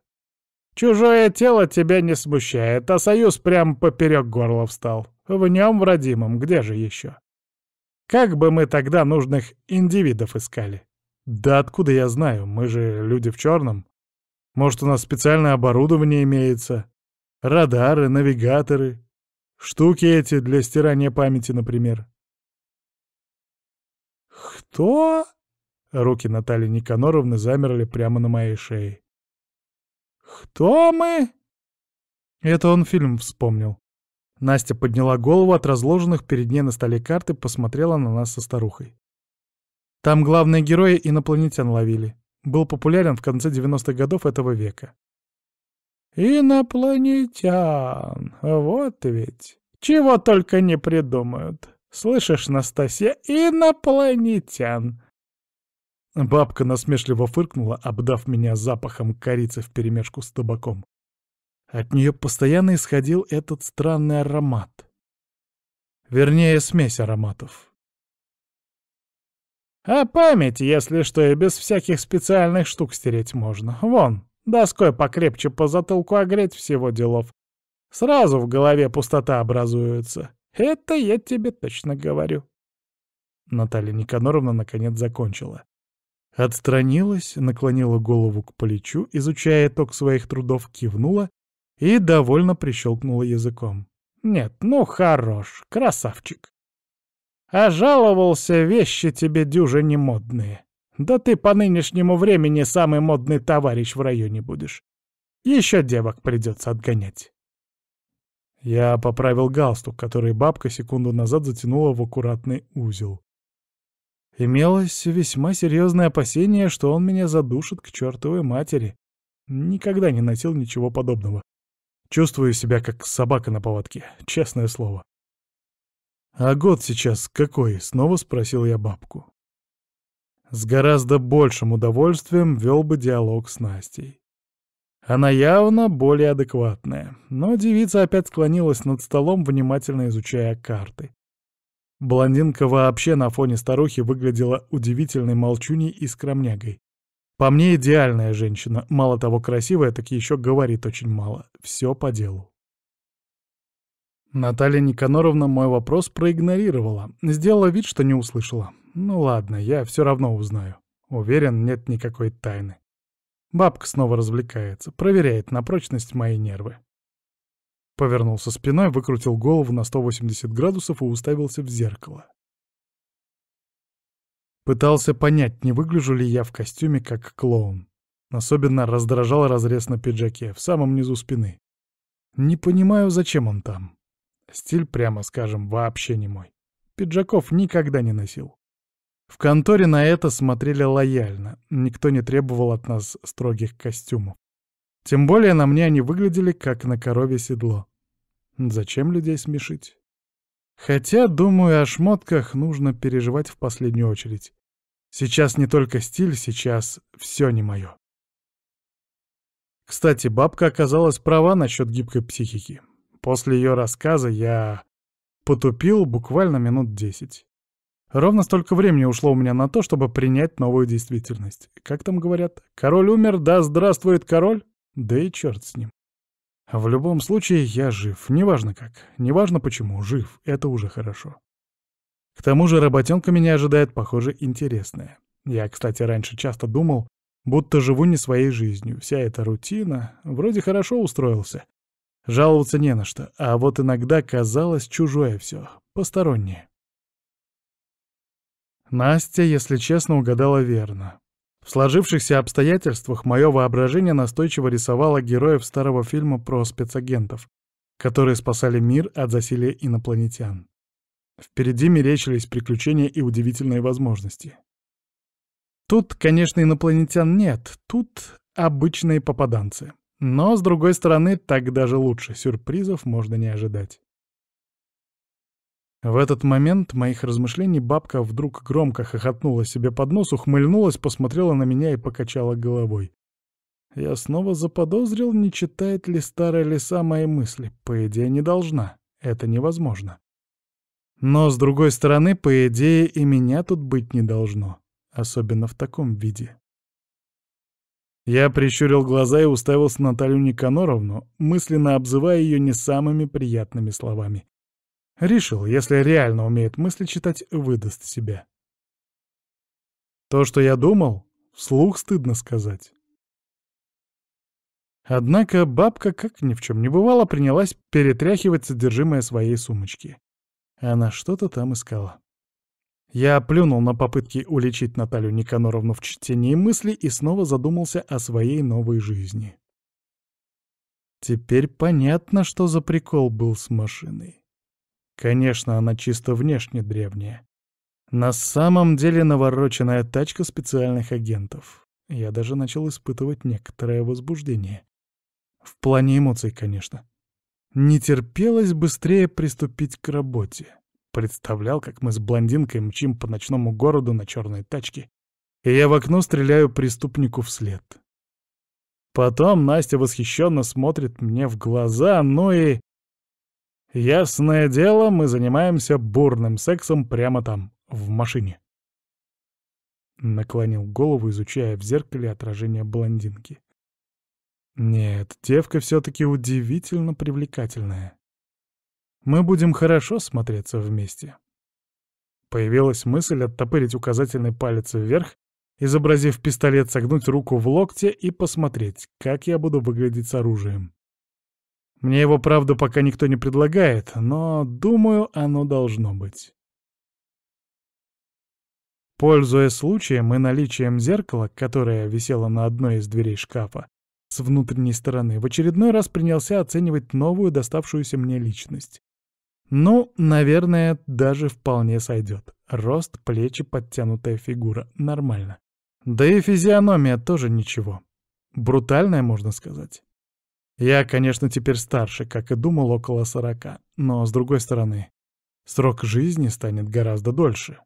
Чужое тело тебя не смущает, а союз прям поперек горла встал. В нем, в родимом, где же еще? Как бы мы тогда нужных индивидов искали? Да откуда я знаю? Мы же люди в черном. Может, у нас специальное оборудование имеется? Радары, навигаторы, штуки эти для стирания памяти, например. Кто? Руки Натальи Никаноровны замерли прямо на моей шее. Кто мы? Это он фильм вспомнил. Настя подняла голову от разложенных перед ней на столе карты, посмотрела на нас со старухой. Там главные герои инопланетян ловили. Был популярен в конце 90-х годов этого века. «Инопланетян! Вот ведь! Чего только не придумают! Слышишь, Настасья, инопланетян!» Бабка насмешливо фыркнула, обдав меня запахом корицы вперемешку с табаком. От нее постоянно исходил этот странный аромат. Вернее, смесь ароматов. А память, если что, и без всяких специальных штук стереть можно. Вон, доской покрепче по затылку огреть а всего делов. Сразу в голове пустота образуется. Это я тебе точно говорю. Наталья Никаноровна наконец закончила. Отстранилась, наклонила голову к плечу, изучая итог своих трудов, кивнула и довольно прищелкнула языком. «Нет, ну хорош, красавчик!» А жаловался, вещи тебе дюжи не модные. Да ты по нынешнему времени самый модный товарищ в районе будешь. Еще девок придется отгонять. Я поправил галстук, который бабка секунду назад затянула в аккуратный узел. Имелось весьма серьезное опасение, что он меня задушит к чертовой матери. Никогда не носил ничего подобного. Чувствую себя как собака на поводке, честное слово. «А год сейчас какой?» — снова спросил я бабку. С гораздо большим удовольствием вел бы диалог с Настей. Она явно более адекватная, но девица опять склонилась над столом, внимательно изучая карты. Блондинка вообще на фоне старухи выглядела удивительной молчуней и скромнягой. По мне идеальная женщина, мало того красивая, так еще говорит очень мало, все по делу. Наталья Никаноровна мой вопрос проигнорировала, сделала вид, что не услышала. Ну ладно, я все равно узнаю. Уверен, нет никакой тайны. Бабка снова развлекается, проверяет на прочность мои нервы. Повернулся спиной, выкрутил голову на 180 градусов и уставился в зеркало. Пытался понять, не выгляжу ли я в костюме как клоун. Особенно раздражал разрез на пиджаке, в самом низу спины. Не понимаю, зачем он там. Стиль, прямо скажем, вообще не мой. Пиджаков никогда не носил. В конторе на это смотрели лояльно, никто не требовал от нас строгих костюмов. Тем более на мне они выглядели, как на корове седло. Зачем людей смешить? Хотя, думаю, о шмотках нужно переживать в последнюю очередь. Сейчас не только стиль, сейчас все не мое. Кстати, бабка оказалась права насчет гибкой психики. После ее рассказа я потупил буквально минут десять. Ровно столько времени ушло у меня на то, чтобы принять новую действительность. Как там говорят? Король умер, да здравствует король? Да и черт с ним. В любом случае, я жив. Неважно как, неважно почему, жив. Это уже хорошо. К тому же работенка меня ожидает, похоже, интересная. Я, кстати, раньше часто думал, будто живу не своей жизнью. Вся эта рутина. Вроде хорошо устроился. Жаловаться не на что, а вот иногда казалось чужое все, постороннее. Настя, если честно, угадала верно. В сложившихся обстоятельствах мое воображение настойчиво рисовало героев старого фильма про спецагентов, которые спасали мир от засилия инопланетян. Впереди мерещились приключения и удивительные возможности. Тут, конечно, инопланетян нет, тут обычные попаданцы. Но, с другой стороны, так даже лучше, сюрпризов можно не ожидать. В этот момент моих размышлений бабка вдруг громко хохотнула себе под нос, ухмыльнулась, посмотрела на меня и покачала головой. Я снова заподозрил, не читает ли старая лиса мои мысли. По идее, не должна. Это невозможно. Но, с другой стороны, по идее, и меня тут быть не должно. Особенно в таком виде. Я прищурил глаза и уставился на Наталью Никаноровну, мысленно обзывая ее не самыми приятными словами. Решил, если реально умеет мысли читать, выдаст себя. То, что я думал, вслух стыдно сказать. Однако бабка, как ни в чем не бывало, принялась перетряхивать содержимое своей сумочки. Она что-то там искала. Я плюнул на попытки уличить Наталью Никаноровну в чтении мысли и снова задумался о своей новой жизни. Теперь понятно, что за прикол был с машиной. Конечно, она чисто внешне древняя. На самом деле навороченная тачка специальных агентов. Я даже начал испытывать некоторое возбуждение. В плане эмоций, конечно. Не терпелось быстрее приступить к работе. Представлял, как мы с блондинкой мчим по ночному городу на черной тачке, и я в окно стреляю преступнику вслед. Потом Настя восхищенно смотрит мне в глаза, ну и... Ясное дело, мы занимаемся бурным сексом прямо там, в машине. Наклонил голову, изучая в зеркале отражение блондинки. Нет, девка все-таки удивительно привлекательная. Мы будем хорошо смотреться вместе. Появилась мысль оттопырить указательный палец вверх, изобразив пистолет, согнуть руку в локте и посмотреть, как я буду выглядеть с оружием. Мне его, правда, пока никто не предлагает, но, думаю, оно должно быть. Пользуясь случаем и наличием зеркала, которое висело на одной из дверей шкафа, с внутренней стороны, в очередной раз принялся оценивать новую доставшуюся мне личность. Ну, наверное, даже вполне сойдет. Рост, плечи, подтянутая фигура. Нормально. Да и физиономия тоже ничего. Брутальная, можно сказать. Я, конечно, теперь старше, как и думал, около сорока. Но, с другой стороны, срок жизни станет гораздо дольше.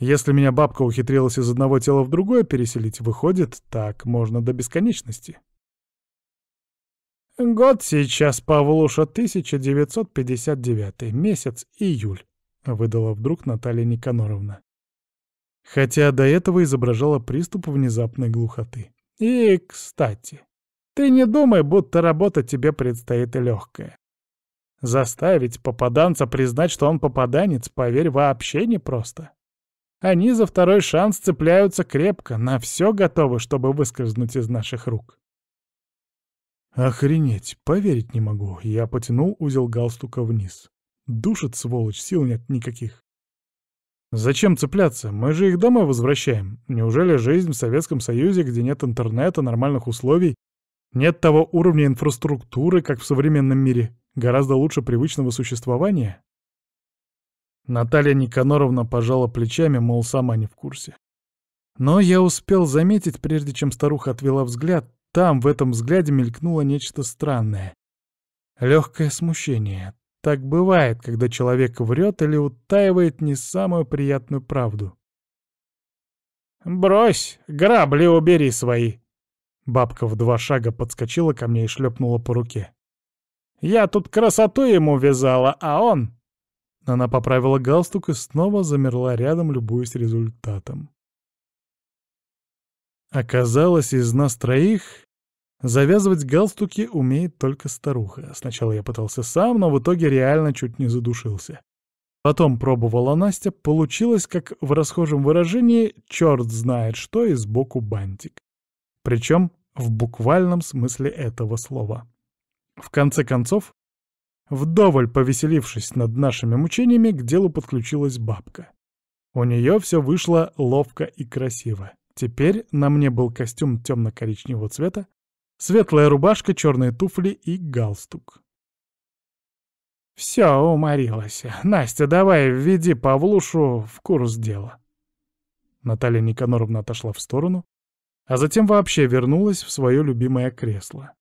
Если меня бабка ухитрилась из одного тела в другое переселить, выходит, так можно до бесконечности. Год сейчас, Павлуша, 1959, месяц июль, выдала вдруг Наталья Никаноровна. Хотя до этого изображала приступ внезапной глухоты. И, кстати, ты не думай, будто работа тебе предстоит легкая. Заставить попаданца признать, что он попаданец, поверь, вообще непросто. Они за второй шанс цепляются крепко, на все готовы, чтобы выскользнуть из наших рук. Охренеть, поверить не могу. Я потянул узел галстука вниз. Душит, сволочь, сил нет никаких. Зачем цепляться? Мы же их домой возвращаем. Неужели жизнь в Советском Союзе, где нет интернета, нормальных условий, нет того уровня инфраструктуры, как в современном мире, гораздо лучше привычного существования? Наталья Никаноровна пожала плечами, мол, сама не в курсе. Но я успел заметить, прежде чем старуха отвела взгляд, там, в этом взгляде, мелькнуло нечто странное. Легкое смущение. Так бывает, когда человек врет или утаивает не самую приятную правду. «Брось! Грабли убери свои!» Бабка в два шага подскочила ко мне и шлепнула по руке. «Я тут красоту ему вязала, а он...» Она поправила галстук и снова замерла рядом, любуясь результатом. Оказалось, из нас троих завязывать галстуки умеет только старуха. Сначала я пытался сам, но в итоге реально чуть не задушился. Потом пробовала Настя, получилось, как в расхожем выражении, черт знает что и сбоку бантик. Причем в буквальном смысле этого слова. В конце концов, вдоволь повеселившись над нашими мучениями, к делу подключилась бабка. У нее все вышло ловко и красиво. Теперь на мне был костюм темно-коричневого цвета, светлая рубашка, черные туфли и галстук. «Все, уморилась. Настя, давай введи Павлушу в курс дела». Наталья Никаноровна отошла в сторону, а затем вообще вернулась в свое любимое кресло.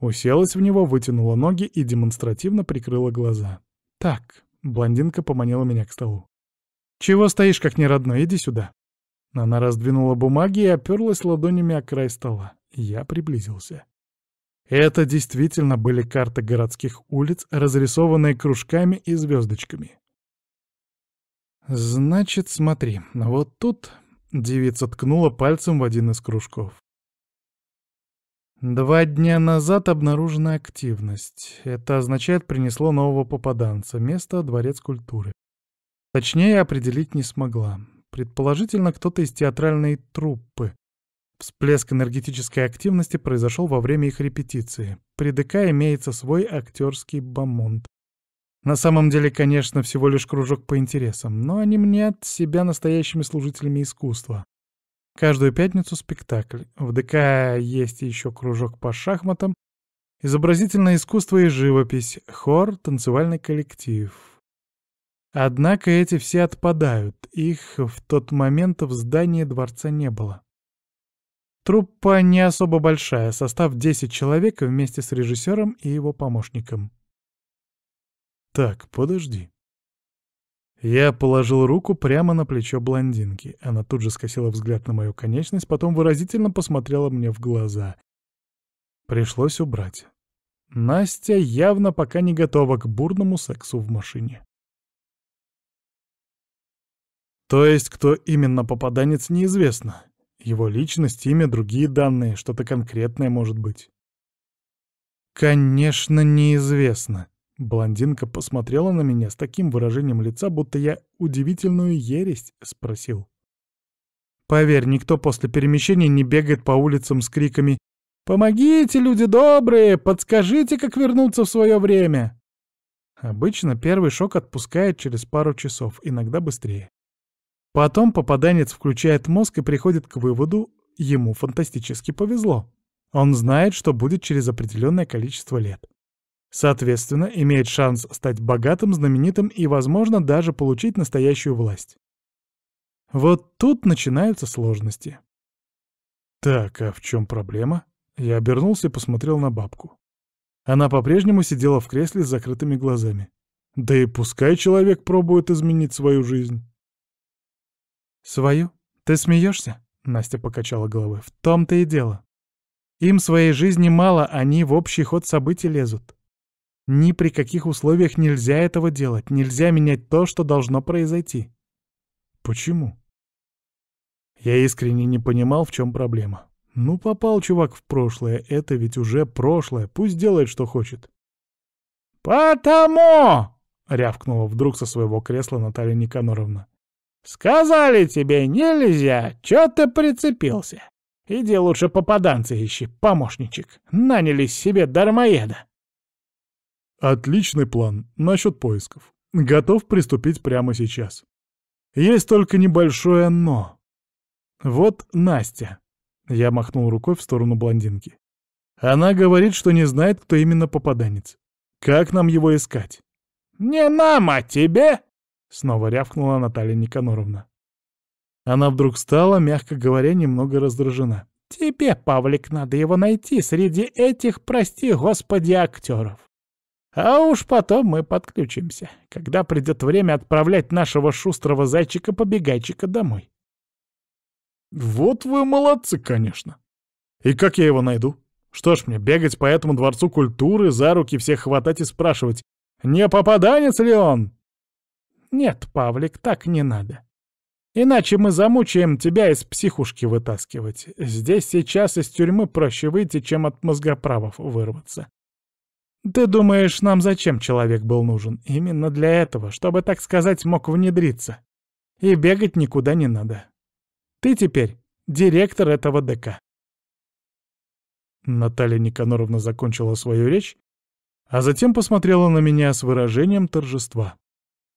Уселась в него, вытянула ноги и демонстративно прикрыла глаза. «Так», — блондинка поманила меня к столу. «Чего стоишь, как неродной? Иди сюда». Она раздвинула бумаги и оперлась ладонями о край стола. Я приблизился. Это действительно были карты городских улиц, разрисованные кружками и звездочками. «Значит, смотри, вот тут...» — девица ткнула пальцем в один из кружков. Два дня назад обнаружена активность. Это означает, принесло нового попаданца, место — дворец культуры. Точнее определить не смогла. Предположительно, кто-то из театральной труппы. Всплеск энергетической активности произошел во время их репетиции. При ДК имеется свой актерский бомонд. На самом деле, конечно, всего лишь кружок по интересам, но они мнят себя настоящими служителями искусства. Каждую пятницу спектакль. В ДК есть еще кружок по шахматам, изобразительное искусство и живопись, хор, танцевальный коллектив. Однако эти все отпадают, их в тот момент в здании дворца не было. Труппа не особо большая, состав 10 человек вместе с режиссером и его помощником. Так, подожди. Я положил руку прямо на плечо блондинки. Она тут же скосила взгляд на мою конечность, потом выразительно посмотрела мне в глаза. Пришлось убрать. Настя явно пока не готова к бурному сексу в машине. То есть, кто именно попаданец, неизвестно. Его личность, имя, другие данные, что-то конкретное может быть. «Конечно, неизвестно». Блондинка посмотрела на меня с таким выражением лица, будто я удивительную ересь спросил. «Поверь, никто после перемещения не бегает по улицам с криками «Помогите, люди добрые! Подскажите, как вернуться в свое время!» Обычно первый шок отпускает через пару часов, иногда быстрее. Потом попаданец включает мозг и приходит к выводу, ему фантастически повезло. Он знает, что будет через определенное количество лет. Соответственно, имеет шанс стать богатым, знаменитым и, возможно, даже получить настоящую власть. Вот тут начинаются сложности. Так, а в чем проблема? Я обернулся и посмотрел на бабку. Она по-прежнему сидела в кресле с закрытыми глазами. Да и пускай человек пробует изменить свою жизнь. «Свою? Ты смеешься? Настя покачала головой. «В том-то и дело. Им своей жизни мало, они в общий ход событий лезут. Ни при каких условиях нельзя этого делать, нельзя менять то, что должно произойти». «Почему?» Я искренне не понимал, в чем проблема. Ну, попал чувак в прошлое, это ведь уже прошлое, пусть делает, что хочет. «Потому!» — рявкнула вдруг со своего кресла Наталья Никаноровна. «Сказали тебе, нельзя! Чё ты прицепился? Иди лучше попаданца ищи, помощничек. Наняли себе дармоеда!» «Отличный план насчёт поисков. Готов приступить прямо сейчас. Есть только небольшое «но». Вот Настя». Я махнул рукой в сторону блондинки. Она говорит, что не знает, кто именно попаданец. Как нам его искать? «Не нам, а тебе!» Снова рявкнула Наталья Никаноровна. Она вдруг стала, мягко говоря, немного раздражена. «Тебе, Павлик, надо его найти среди этих, прости господи, актеров. А уж потом мы подключимся, когда придет время отправлять нашего шустрого зайчика-побегайчика домой». «Вот вы молодцы, конечно. И как я его найду? Что ж мне, бегать по этому дворцу культуры, за руки всех хватать и спрашивать, не попаданец ли он?» «Нет, Павлик, так не надо. Иначе мы замучаем тебя из психушки вытаскивать. Здесь сейчас из тюрьмы проще выйти, чем от мозгоправов вырваться. Ты думаешь, нам зачем человек был нужен? Именно для этого, чтобы, так сказать, мог внедриться. И бегать никуда не надо. Ты теперь директор этого ДК. Наталья Никаноровна закончила свою речь, а затем посмотрела на меня с выражением торжества.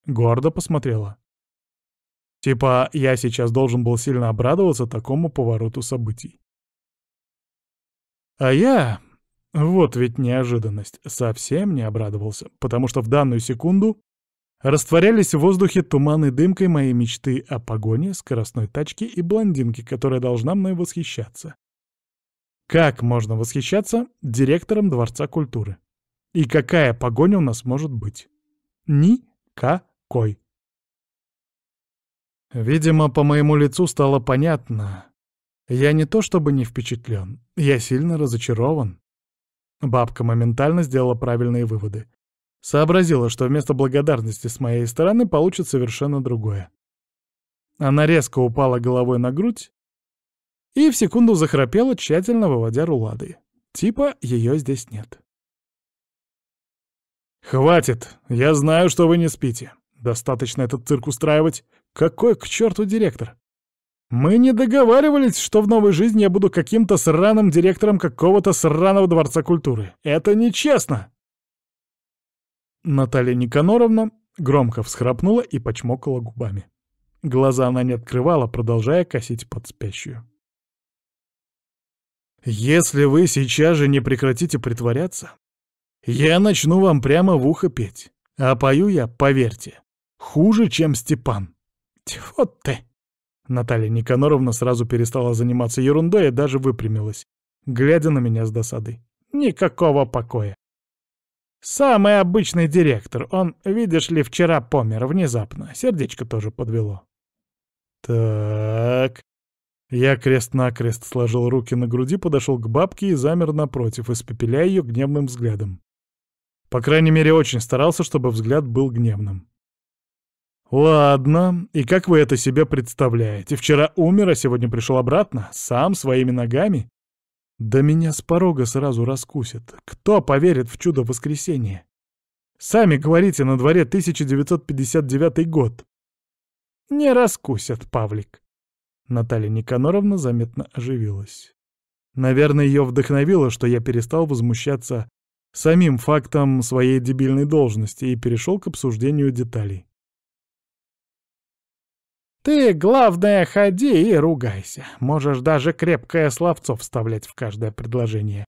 Гордо посмотрела. Типа, я сейчас должен был сильно обрадоваться такому повороту событий. А я... Вот ведь неожиданность. Совсем не обрадовался, потому что в данную секунду растворялись в воздухе туман и дымкой мои мечты о погоне, скоростной тачке и блондинке, которая должна мной восхищаться. Как можно восхищаться директором Дворца культуры? И какая погоня у нас может быть? Никакая рукой. Видимо, по моему лицу стало понятно. Я не то чтобы не впечатлен, я сильно разочарован. Бабка моментально сделала правильные выводы. Сообразила, что вместо благодарности с моей стороны получит совершенно другое. Она резко упала головой на грудь и в секунду захрапела, тщательно выводя рулады. Типа ее здесь нет. «Хватит! Я знаю, что вы не спите!» Достаточно этот цирк устраивать. Какой к черту директор? Мы не договаривались, что в новой жизни я буду каким-то сраным директором какого-то сраного дворца культуры. Это нечестно!» Наталья Никаноровна громко всхрапнула и почмокала губами. Глаза она не открывала, продолжая косить под спящую. «Если вы сейчас же не прекратите притворяться, я начну вам прямо в ухо петь. А пою я, поверьте, Хуже, чем Степан. Тьфу ты! Наталья Никаноровна сразу перестала заниматься ерундой и даже выпрямилась, глядя на меня с досадой. Никакого покоя. Самый обычный директор. Он, видишь ли, вчера помер внезапно. Сердечко тоже подвело. Так. Я крест-накрест сложил руки на груди, подошел к бабке и замер напротив, испепеляя ее гневным взглядом. По крайней мере, очень старался, чтобы взгляд был гневным. «Ладно, и как вы это себе представляете? Вчера умер, а сегодня пришел обратно? Сам, своими ногами?» «Да меня с порога сразу раскусит. Кто поверит в чудо воскресения?» «Сами говорите, на дворе 1959 год». «Не раскусят, Павлик». Наталья Никаноровна заметно оживилась. Наверное, ее вдохновило, что я перестал возмущаться самим фактом своей дебильной должности и перешел к обсуждению деталей. Ты, главное, ходи и ругайся. Можешь даже крепкое словцо вставлять в каждое предложение.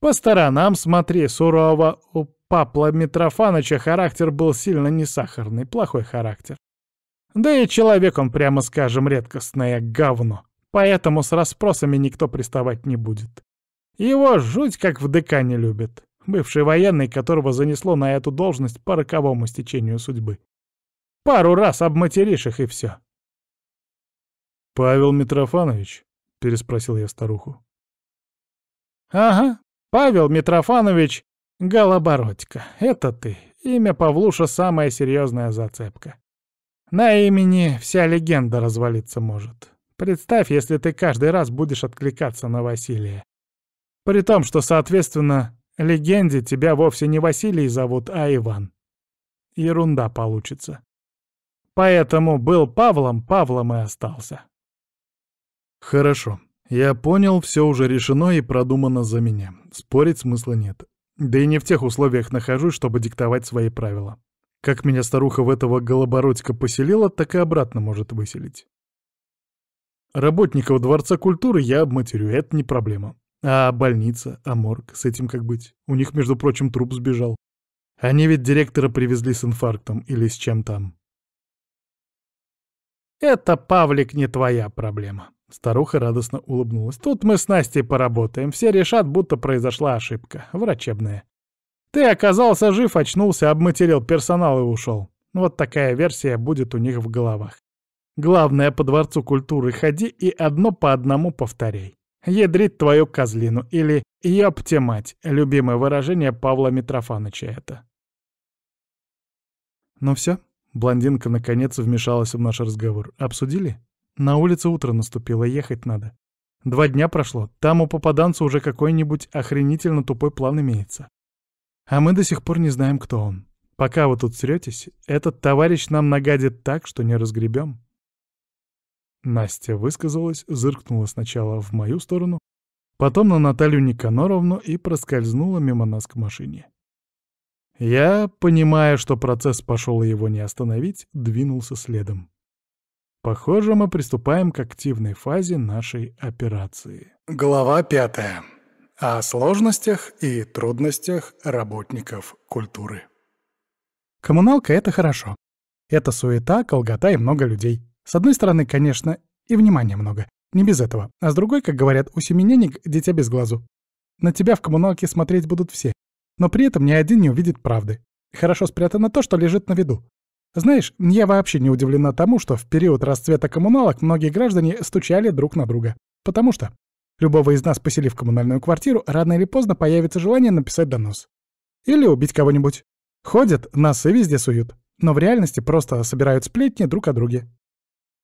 По сторонам смотри, сурово. У Папла Митрофановича характер был сильно не сахарный, плохой характер. Да и человек он, прямо скажем, редкостное говно. Поэтому с расспросами никто приставать не будет. Его жуть как в не любят. Бывший военный, которого занесло на эту должность по роковому стечению судьбы. Пару раз обматеришь их и все. «Павел Митрофанович?» — переспросил я старуху. «Ага, Павел Митрофанович Голобородько, это ты. Имя Павлуша — самая серьезная зацепка. На имени вся легенда развалиться может. Представь, если ты каждый раз будешь откликаться на Василия. При том, что, соответственно, легенде тебя вовсе не Василий зовут, а Иван. Ерунда получится. Поэтому был Павлом, Павлом и остался. Хорошо. Я понял, все уже решено и продумано за меня. Спорить смысла нет. Да и не в тех условиях нахожусь, чтобы диктовать свои правила. Как меня старуха в этого голобородька поселила, так и обратно может выселить. Работников Дворца культуры я обматерю, это не проблема. А больница, а морг, с этим как быть? У них, между прочим, труп сбежал. Они ведь директора привезли с инфарктом или с чем там. Это, Павлик, не твоя проблема. Старуха радостно улыбнулась. «Тут мы с Настей поработаем. Все решат, будто произошла ошибка. Врачебная. Ты оказался жив, очнулся, обматерил персонал и ушел. Вот такая версия будет у них в головах. Главное, по Дворцу культуры ходи и одно по одному повторяй. Ядрить твою козлину или ёпте мать, любимое выражение Павла Митрофановича это. Ну все, блондинка наконец вмешалась в наш разговор. Обсудили? На улице утро наступило, ехать надо. Два дня прошло, там у попаданца уже какой-нибудь охренительно тупой план имеется. А мы до сих пор не знаем, кто он. Пока вы тут сретесь, этот товарищ нам нагадит так, что не разгребем. Настя высказалась, зыркнула сначала в мою сторону, потом на Наталью Никаноровну и проскользнула мимо нас к машине. Я, понимая, что процесс пошел и его не остановить, двинулся следом. Похоже, мы приступаем к активной фазе нашей операции. Глава пятая. О сложностях и трудностях работников культуры. Коммуналка — это хорошо. Это суета, колгота и много людей. С одной стороны, конечно, и внимания много. Не без этого. А с другой, как говорят, у семененек дитя без глазу. На тебя в коммуналке смотреть будут все. Но при этом ни один не увидит правды. Хорошо спрятано то, что лежит на виду. Знаешь, я вообще не удивлена тому, что в период расцвета коммуналок многие граждане стучали друг на друга. Потому что любого из нас, поселив коммунальную квартиру, рано или поздно появится желание написать донос. Или убить кого-нибудь. Ходят, носы везде суют. Но в реальности просто собирают сплетни друг о друге.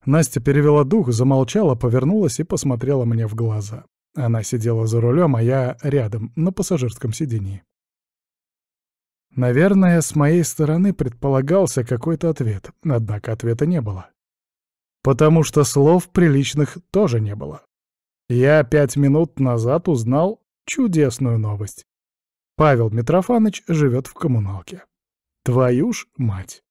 Настя перевела дух, замолчала, повернулась и посмотрела мне в глаза. Она сидела за рулем, а я рядом, на пассажирском сидении. Наверное, с моей стороны предполагался какой-то ответ, однако ответа не было. Потому что слов приличных тоже не было. Я пять минут назад узнал чудесную новость. Павел Митрофанович живет в коммуналке. Твою ж мать!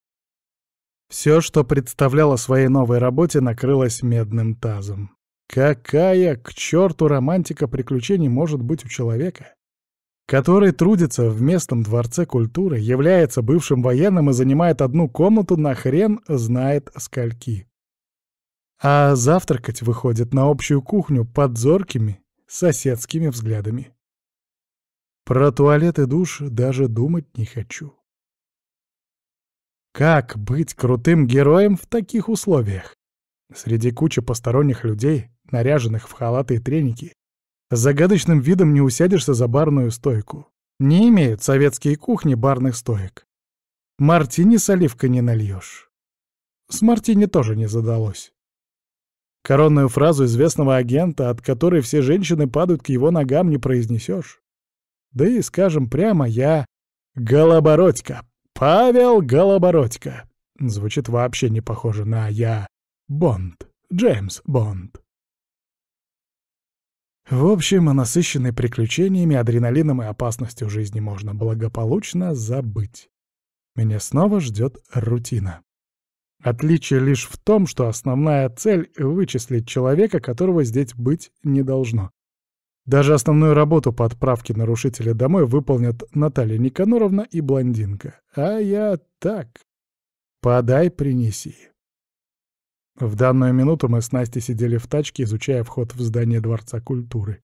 Все, что представляло своей новой работе, накрылось медным тазом. Какая к черту романтика приключений может быть у человека? который трудится в местном дворце культуры, является бывшим военным и занимает одну комнату на хрен знает скольки. А завтракать выходит на общую кухню под зоркими соседскими взглядами. Про туалет и душ даже думать не хочу. Как быть крутым героем в таких условиях? Среди кучи посторонних людей, наряженных в халаты и треники, с загадочным видом не усядешься за барную стойку. Не имеют советские кухни барных стоек. Мартини с оливкой не нальешь. С мартини тоже не задалось. Коронную фразу известного агента, от которой все женщины падают к его ногам, не произнесешь. Да и, скажем прямо, я Голобородько. Павел Голобородько. Звучит вообще не похоже на «я» Бонд, Джеймс Бонд. В общем, о насыщенной приключениями, адреналином и опасностью жизни можно благополучно забыть. Меня снова ждет рутина. Отличие лишь в том, что основная цель — вычислить человека, которого здесь быть не должно. Даже основную работу по отправке нарушителя домой выполнят Наталья Никаноровна и блондинка. А я так. Подай, принеси. В данную минуту мы с Настей сидели в тачке, изучая вход в здание Дворца культуры.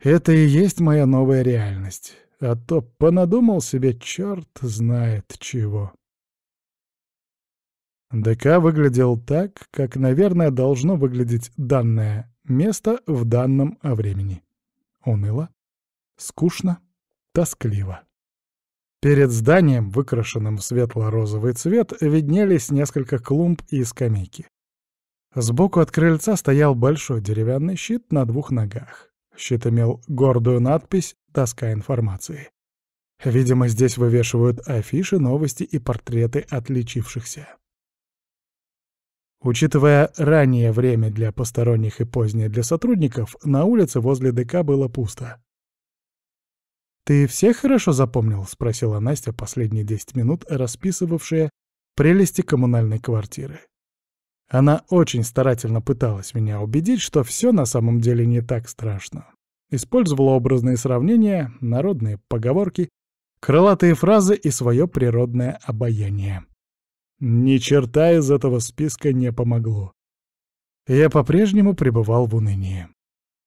Это и есть моя новая реальность. А то понадумал себе черт знает чего. ДК выглядел так, как, наверное, должно выглядеть данное место в данном времени. Уныло, скучно, тоскливо. Перед зданием, выкрашенным в светло-розовый цвет, виднелись несколько клумб и скамейки. Сбоку от крыльца стоял большой деревянный щит на двух ногах. Щит имел гордую надпись «Доска информации». Видимо, здесь вывешивают афиши, новости и портреты отличившихся. Учитывая раннее время для посторонних и позднее для сотрудников, на улице возле ДК было пусто. «Ты всех хорошо запомнил?» — спросила Настя последние 10 минут, расписывавшая прелести коммунальной квартиры. Она очень старательно пыталась меня убедить, что все на самом деле не так страшно. Использовала образные сравнения, народные поговорки, крылатые фразы и свое природное обаяние. Ни черта из этого списка не помогло. Я по-прежнему пребывал в унынии.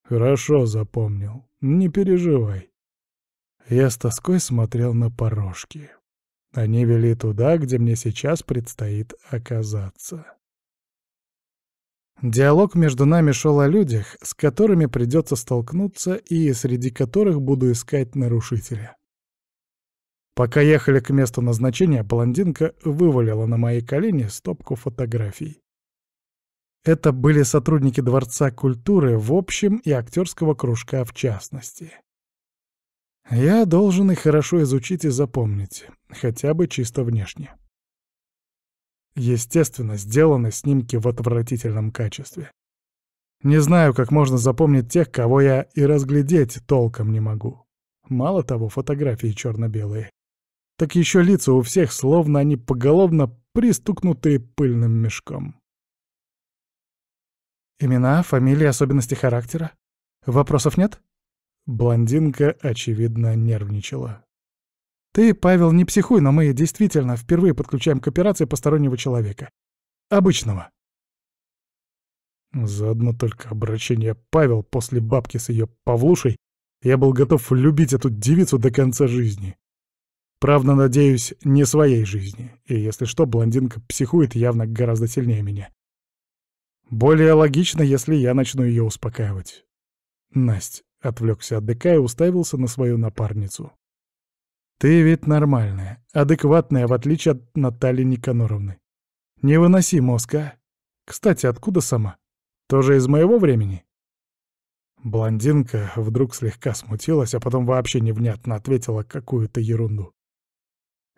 «Хорошо запомнил. Не переживай». Я с тоской смотрел на порожки. Они вели туда, где мне сейчас предстоит оказаться. Диалог между нами шел о людях, с которыми придется столкнуться и среди которых буду искать нарушителя. Пока ехали к месту назначения, блондинка вывалила на мои колени стопку фотографий. Это были сотрудники Дворца культуры в общем и актерского кружка в частности. Я должен их хорошо изучить и запомнить, хотя бы чисто внешне. Естественно, сделаны снимки в отвратительном качестве. Не знаю, как можно запомнить тех, кого я и разглядеть толком не могу. Мало того, фотографии черно-белые. Так еще лица у всех, словно они поголовно пристукнутые пыльным мешком. Имена, фамилии, особенности характера? Вопросов нет? Блондинка, очевидно, нервничала. Ты, Павел, не психуй, но мы действительно впервые подключаем к операции постороннего человека. Обычного. Заодно только обращение Павел после бабки с ее Павлушей я был готов любить эту девицу до конца жизни. Правда, надеюсь, не своей жизни. И если что, блондинка психует явно гораздо сильнее меня. Более логично, если я начну ее успокаивать. Насть отвлекся от ДК и уставился на свою напарницу. Ты ведь нормальная, адекватная, в отличие от Натальи Никаноровны. Не выноси мозг, а? Кстати, откуда сама? Тоже из моего времени?» Блондинка вдруг слегка смутилась, а потом вообще невнятно ответила какую-то ерунду.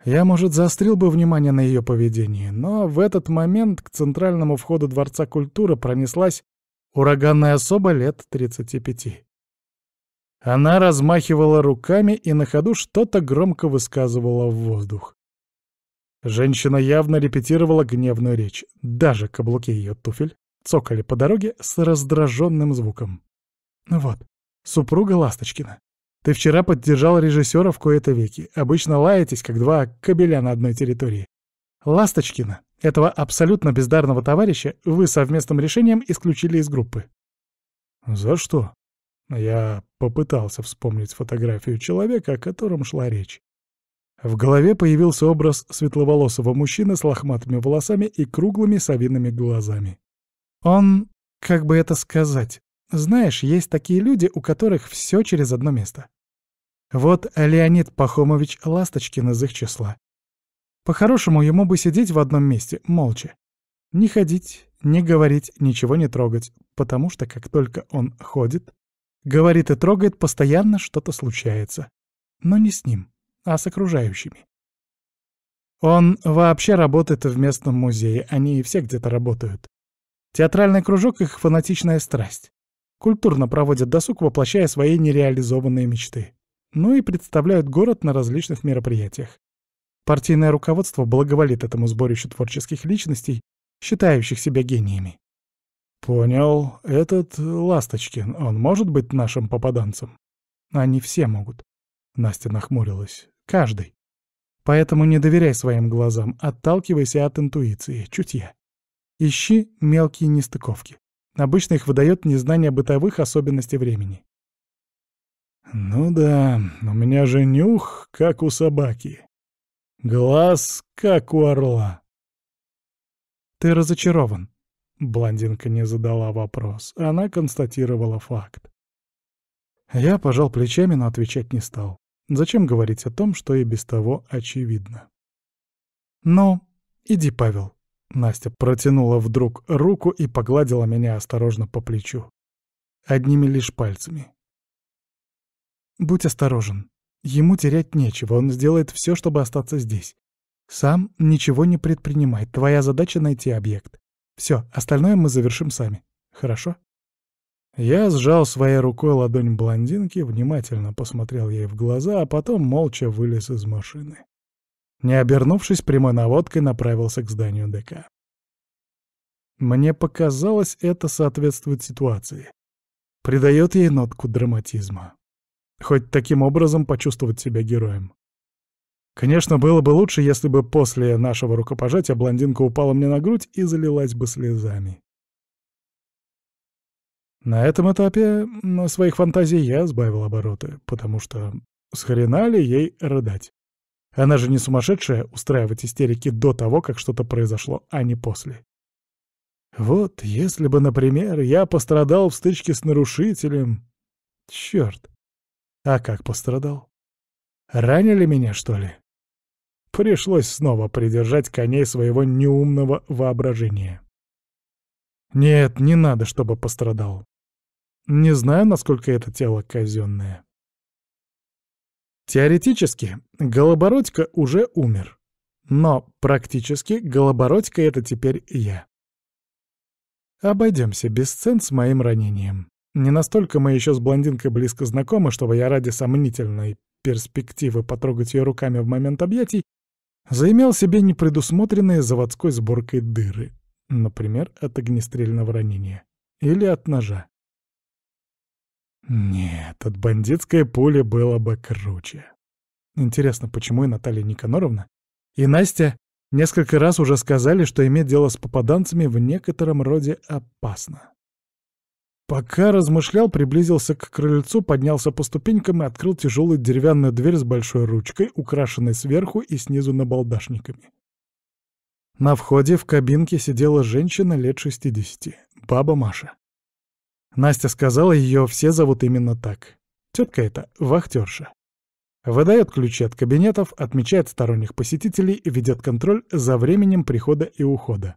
Я, может, заострил бы внимание на ее поведении, но в этот момент к центральному входу Дворца культуры пронеслась ураганная особа лет 35. Она размахивала руками и на ходу что-то громко высказывала в воздух. Женщина явно репетировала гневную речь. Даже каблуки ее туфель цокали по дороге с раздраженным звуком. «Вот, супруга Ласточкина, ты вчера поддержал режиссера в кои-то веки. Обычно лаетесь, как два кабеля на одной территории. Ласточкина, этого абсолютно бездарного товарища, вы совместным решением исключили из группы». «За что?» Я попытался вспомнить фотографию человека, о котором шла речь. В голове появился образ светловолосого мужчины с лохматыми волосами и круглыми совиными глазами. Он, как бы это сказать, знаешь, есть такие люди, у которых все через одно место. Вот Леонид Пахомович Ласточкин из их числа. По-хорошему, ему бы сидеть в одном месте, молча. Не ходить, не говорить, ничего не трогать, потому что как только он ходит, Говорит и трогает, постоянно что-то случается. Но не с ним, а с окружающими. Он вообще работает в местном музее, они все где-то работают. Театральный кружок — их фанатичная страсть. Культурно проводят досуг, воплощая свои нереализованные мечты. Ну и представляют город на различных мероприятиях. Партийное руководство благоволит этому сборищу творческих личностей, считающих себя гениями. «Понял. Этот э, Ласточкин, он может быть нашим попаданцем?» «Они все могут». Настя нахмурилась. «Каждый. Поэтому не доверяй своим глазам, отталкивайся от интуиции, чутья. Ищи мелкие нестыковки. Обычно их выдает незнание бытовых особенностей времени». «Ну да, у меня же нюх, как у собаки. Глаз, как у орла». «Ты разочарован», Блондинка не задала вопрос, она констатировала факт. Я пожал плечами, но отвечать не стал. Зачем говорить о том, что и без того очевидно? «Ну, иди, Павел». Настя протянула вдруг руку и погладила меня осторожно по плечу. Одними лишь пальцами. «Будь осторожен. Ему терять нечего, он сделает все, чтобы остаться здесь. Сам ничего не предпринимай, твоя задача — найти объект. Все, остальное мы завершим сами. Хорошо?» Я сжал своей рукой ладонь блондинки, внимательно посмотрел ей в глаза, а потом молча вылез из машины. Не обернувшись, прямой наводкой направился к зданию ДК. Мне показалось, это соответствует ситуации. Придает ей нотку драматизма. Хоть таким образом почувствовать себя героем. Конечно, было бы лучше, если бы после нашего рукопожатия блондинка упала мне на грудь и залилась бы слезами. На этом этапе на своих фантазий я сбавил обороты, потому что с хрена ли ей рыдать? Она же не сумасшедшая устраивать истерики до того, как что-то произошло, а не после. Вот если бы, например, я пострадал в стычке с нарушителем... Черт! А как пострадал? Ранили меня, что ли? Пришлось снова придержать коней своего неумного воображения. Нет, не надо, чтобы пострадал. Не знаю, насколько это тело казенное. Теоретически, Голобородько уже умер. Но практически Голобородько — это теперь я. Обойдемся без сцен с моим ранением. Не настолько мы еще с блондинкой близко знакомы, чтобы я ради сомнительной перспективы потрогать ее руками в момент объятий заимел себе непредусмотренные заводской сборкой дыры, например, от огнестрельного ранения или от ножа. Нет, от бандитской пули было бы круче. Интересно, почему и Наталья Никаноровна, и Настя несколько раз уже сказали, что иметь дело с попаданцами в некотором роде опасно. Пока размышлял, приблизился к крыльцу, поднялся по ступенькам и открыл тяжелую деревянную дверь с большой ручкой, украшенной сверху и снизу набалдашниками. На входе в кабинке сидела женщина лет 60, баба Маша. Настя сказала, ее все зовут именно так. Тетка эта — вахтерша. Выдает ключи от кабинетов, отмечает сторонних посетителей, ведет контроль за временем прихода и ухода.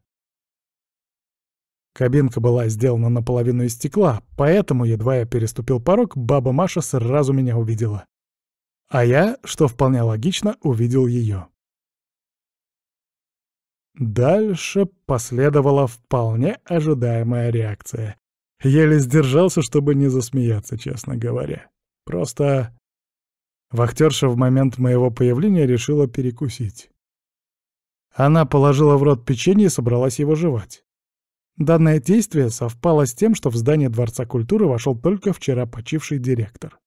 Кабинка была сделана наполовину из стекла, поэтому, едва я переступил порог, баба Маша сразу меня увидела. А я, что вполне логично, увидел ее. Дальше последовала вполне ожидаемая реакция. Еле сдержался, чтобы не засмеяться, честно говоря. Просто вахтерша в момент моего появления решила перекусить. Она положила в рот печенье и собралась его жевать. Данное действие совпало с тем, что в здание Дворца культуры вошел только вчера почивший директор.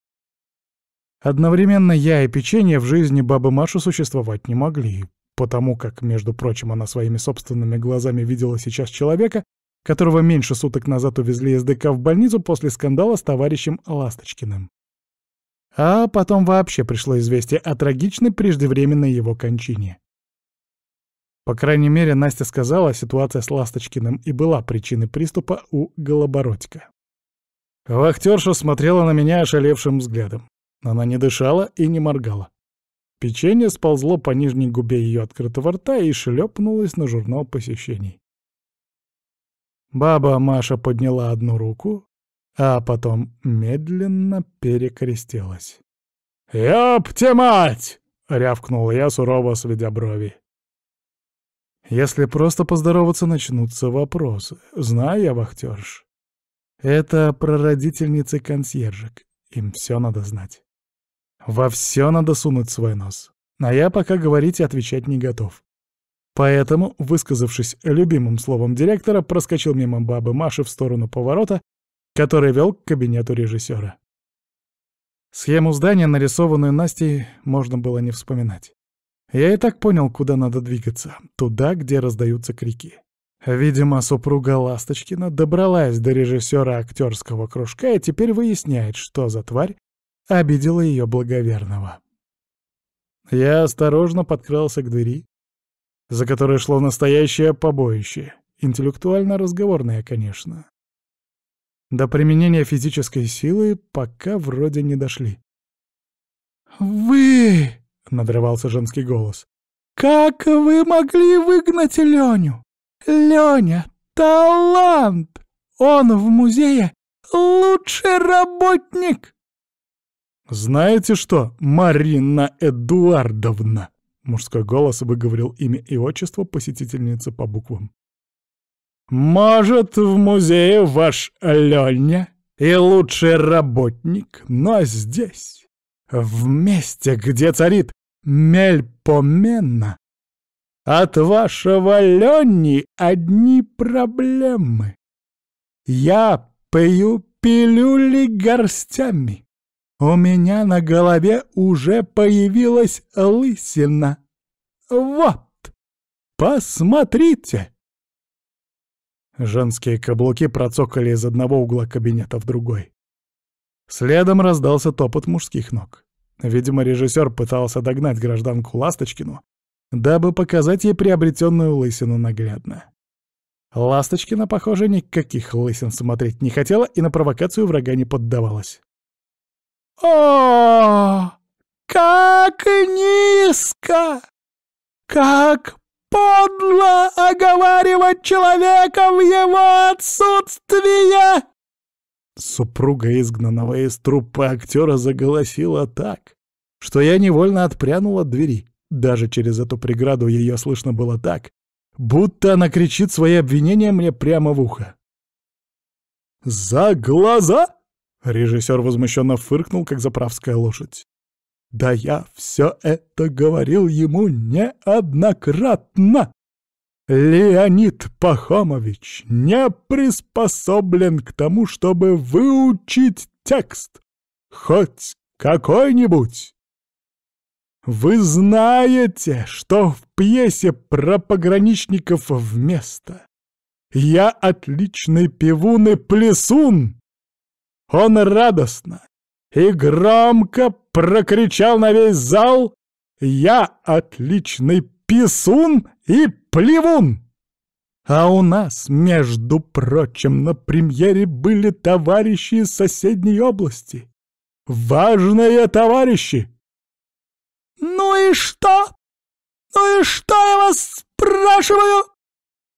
Одновременно я и печенье в жизни бабы Маши существовать не могли, потому как, между прочим, она своими собственными глазами видела сейчас человека, которого меньше суток назад увезли из ДК в больницу после скандала с товарищем Ласточкиным. А потом вообще пришло известие о трагичной преждевременной его кончине. По крайней мере, Настя сказала, ситуация с Ласточкиным и была причиной приступа у Голобородька. Вахтерша смотрела на меня ошалевшим взглядом. Она не дышала и не моргала. Печенье сползло по нижней губе ее открытого рта и шлепнулось на журнал посещений. Баба Маша подняла одну руку, а потом медленно перекрестилась. «Ёпте мать!» — рявкнул я, сурово сведя брови. Если просто поздороваться, начнутся вопросы. Знаю я вахтерш. Это прародительницы консьержек. Им все надо знать. Во все надо сунуть свой нос. А я пока говорить и отвечать не готов. Поэтому, высказавшись любимым словом директора, проскочил мимо бабы Маши в сторону поворота, который вел к кабинету режиссера. Схему здания, нарисованную Настей, можно было не вспоминать. Я и так понял, куда надо двигаться. Туда, где раздаются крики. Видимо, супруга Ласточкина добралась до режиссера актерского кружка и теперь выясняет, что за тварь обидела ее благоверного. Я осторожно подкрался к двери, за которой шло настоящее побоище. Интеллектуально-разговорное, конечно. До применения физической силы пока вроде не дошли. «Вы!» надрывался женский голос. «Как вы могли выгнать Леню? Леня — талант! Он в музее лучший работник!» «Знаете что, Марина Эдуардовна?» Мужской голос выговорил имя и отчество посетительницы по буквам. «Может, в музее ваш Леня и лучший работник, но здесь, в месте, где царит Мельпомена. От вашего Лёни одни проблемы. Я пью пилюли горстями. У меня на голове уже появилась лысина. Вот, посмотрите!» Женские каблуки процокали из одного угла кабинета в другой. Следом раздался топот мужских ног. Видимо, режиссер пытался догнать гражданку Ласточкину, дабы показать ей приобретенную лысину наглядно. Ласточкина, похоже, никаких лысин смотреть не хотела и на провокацию врага не поддавалась. О, как низко! Как подло оговаривать человека в его отсутствие! Супруга изгнанного из труппы актера заголосила так, что я невольно отпрянул от двери. Даже через эту преграду ее слышно было так, будто она кричит свои обвинения мне прямо в ухо. «За глаза!» — режиссер возмущенно фыркнул, как заправская лошадь. «Да я все это говорил ему неоднократно!» Леонид Пахомович не приспособлен к тому, чтобы выучить текст. Хоть какой-нибудь. Вы знаете, что в пьесе про пограничников вместо «Я отличный пивун и плясун». Он радостно и громко прокричал на весь зал «Я отличный писун и Плевун! А у нас, между прочим, на премьере были товарищи из соседней области. Важные товарищи! Ну и что? Ну и что я вас спрашиваю?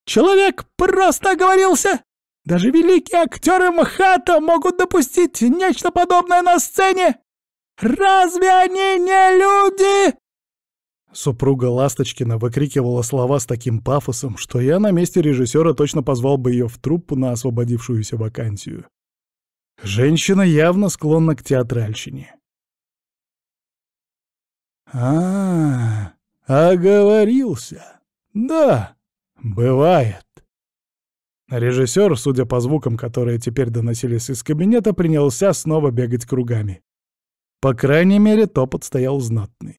Человек просто оговорился. Даже великие актеры МХАТа могут допустить нечто подобное на сцене. Разве они не люди? Супруга Ласточкина выкрикивала слова с таким пафосом, что я на месте режиссера точно позвал бы ее в труппу на освободившуюся вакансию. Женщина явно склонна к театральщине. А, -а, -а оговорился. Да, бывает. Режиссер, судя по звукам, которые теперь доносились из кабинета, принялся снова бегать кругами. По крайней мере, топот стоял знатный.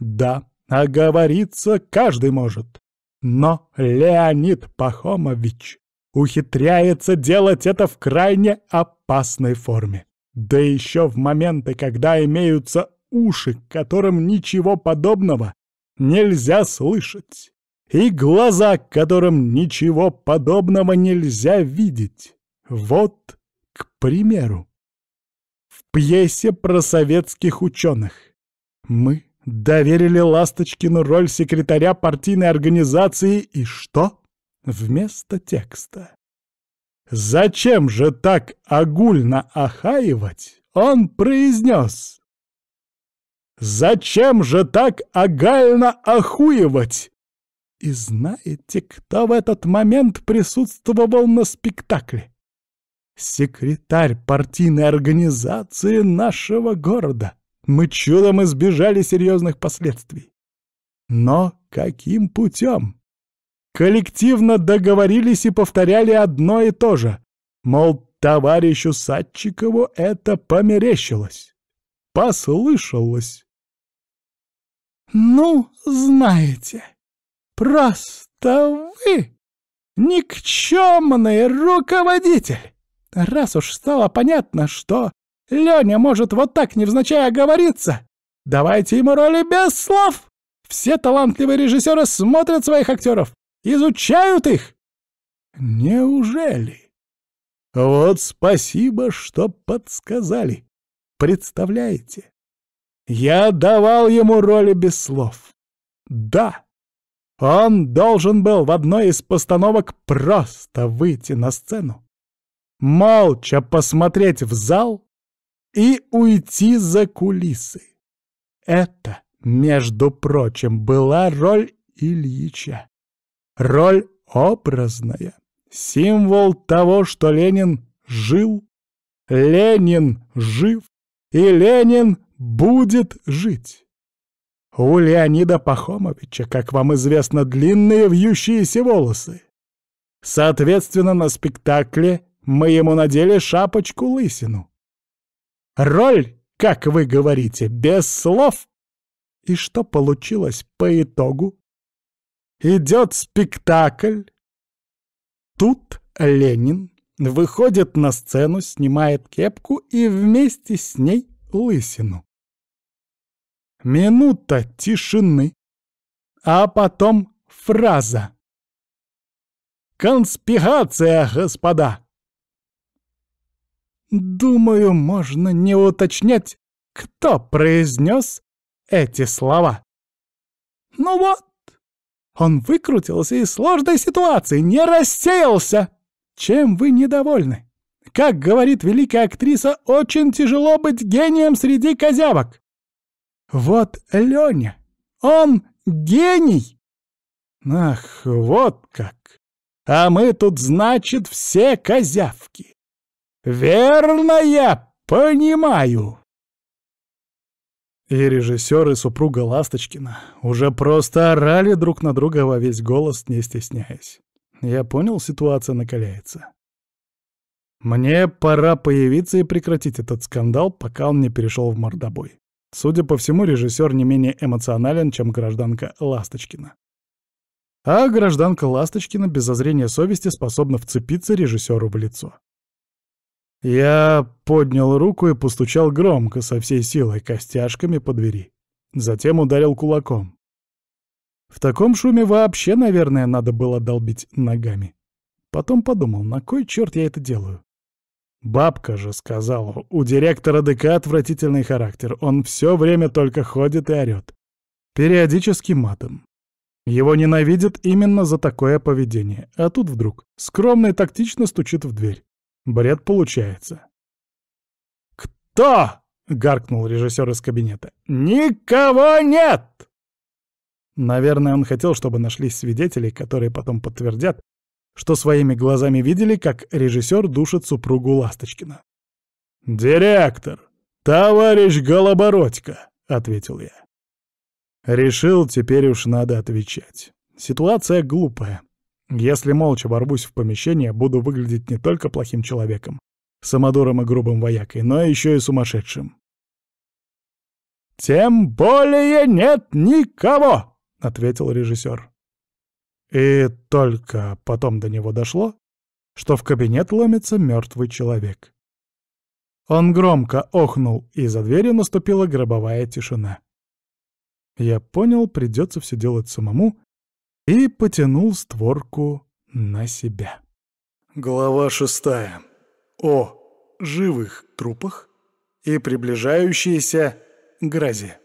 Да, оговориться каждый может. Но Леонид Пахомович ухитряется делать это в крайне опасной форме. Да еще в моменты, когда имеются уши, которым ничего подобного нельзя слышать, и глаза, которым ничего подобного нельзя видеть. Вот, к примеру, в пьесе про советских ученых мы доверили Ласточкину роль секретаря партийной организации и что? Вместо текста. Зачем же так огульно охаивать? Он произнес. Зачем же так огально охуевать? И знаете, кто в этот момент присутствовал на спектакле? Секретарь партийной организации нашего города. Мы чудом избежали серьезных последствий. Но каким путем? Коллективно договорились и повторяли одно и то же. Мол, товарищу Садчикову это померещилось. Послышалось. «Ну, знаете, просто вы никчемный руководитель!» Раз уж стало понятно, что Леня может вот так невзначай оговориться. Давайте ему роли без слов. Все талантливые режиссеры смотрят своих актеров, изучают их. Неужели? Вот спасибо, что подсказали. Представляете? Я давал ему роли без слов. Да. Он должен был в одной из постановок просто выйти на сцену, молча посмотреть в зал и уйти за кулисы. Это, между прочим, была роль Ильича. Роль образная, символ того, что Ленин жил, Ленин жив и Ленин будет жить. У Леонида Пахомовича, как вам известно, длинные вьющиеся волосы. Соответственно, на спектакле мы ему надели шапочку-лысину. Роль, как вы говорите, без слов. И что получилось по итогу? Идет спектакль. Тут Ленин выходит на сцену, снимает кепку и вместе с ней лысину. Минута тишины, а потом фраза. «Конспирация, господа!» Думаю, можно не уточнять, кто произнес эти слова. Ну вот, он выкрутился из сложной ситуации, не рассеялся. Чем вы недовольны? Как говорит великая актриса, очень тяжело быть гением среди козявок. Вот Леня, он гений. Ах, вот как. А мы тут, значит, все козявки. Верно я понимаю. И режиссер, и супруга Ласточкина уже просто орали друг на друга во весь голос, не стесняясь. Я понял, ситуация накаляется. Мне пора появиться и прекратить этот скандал, пока он не перешел в мордобой. Судя по всему, режиссер не менее эмоционален, чем гражданка Ласточкина. А гражданка Ласточкина без зазрения совести способна вцепиться режиссеру в лицо. Я поднял руку и постучал громко, со всей силой, костяшками по двери. Затем ударил кулаком. В таком шуме вообще, наверное, надо было долбить ногами. Потом подумал, на кой черт я это делаю? Бабка же сказала, у директора ДК отвратительный характер, он все время только ходит и орет. Периодически матом. Его ненавидят именно за такое поведение, а тут вдруг скромно и тактично стучит в дверь. Бред получается. «Кто?» — гаркнул режиссер из кабинета. «Никого нет!» Наверное, он хотел, чтобы нашлись свидетели, которые потом подтвердят, что своими глазами видели, как режиссер душит супругу Ласточкина. «Директор! Товарищ Голобородько!» — ответил я. Решил, теперь уж надо отвечать. Ситуация глупая. Если молча ворвусь в помещение, буду выглядеть не только плохим человеком, самодуром и грубым воякой, но еще и сумасшедшим. «Тем более нет никого!» — ответил режиссер. И только потом до него дошло, что в кабинет ломится мертвый человек. Он громко охнул, и за дверью наступила гробовая тишина. Я понял, придется все делать самому, и потянул створку на себя. Глава шестая. О живых трупах и приближающейся грозе.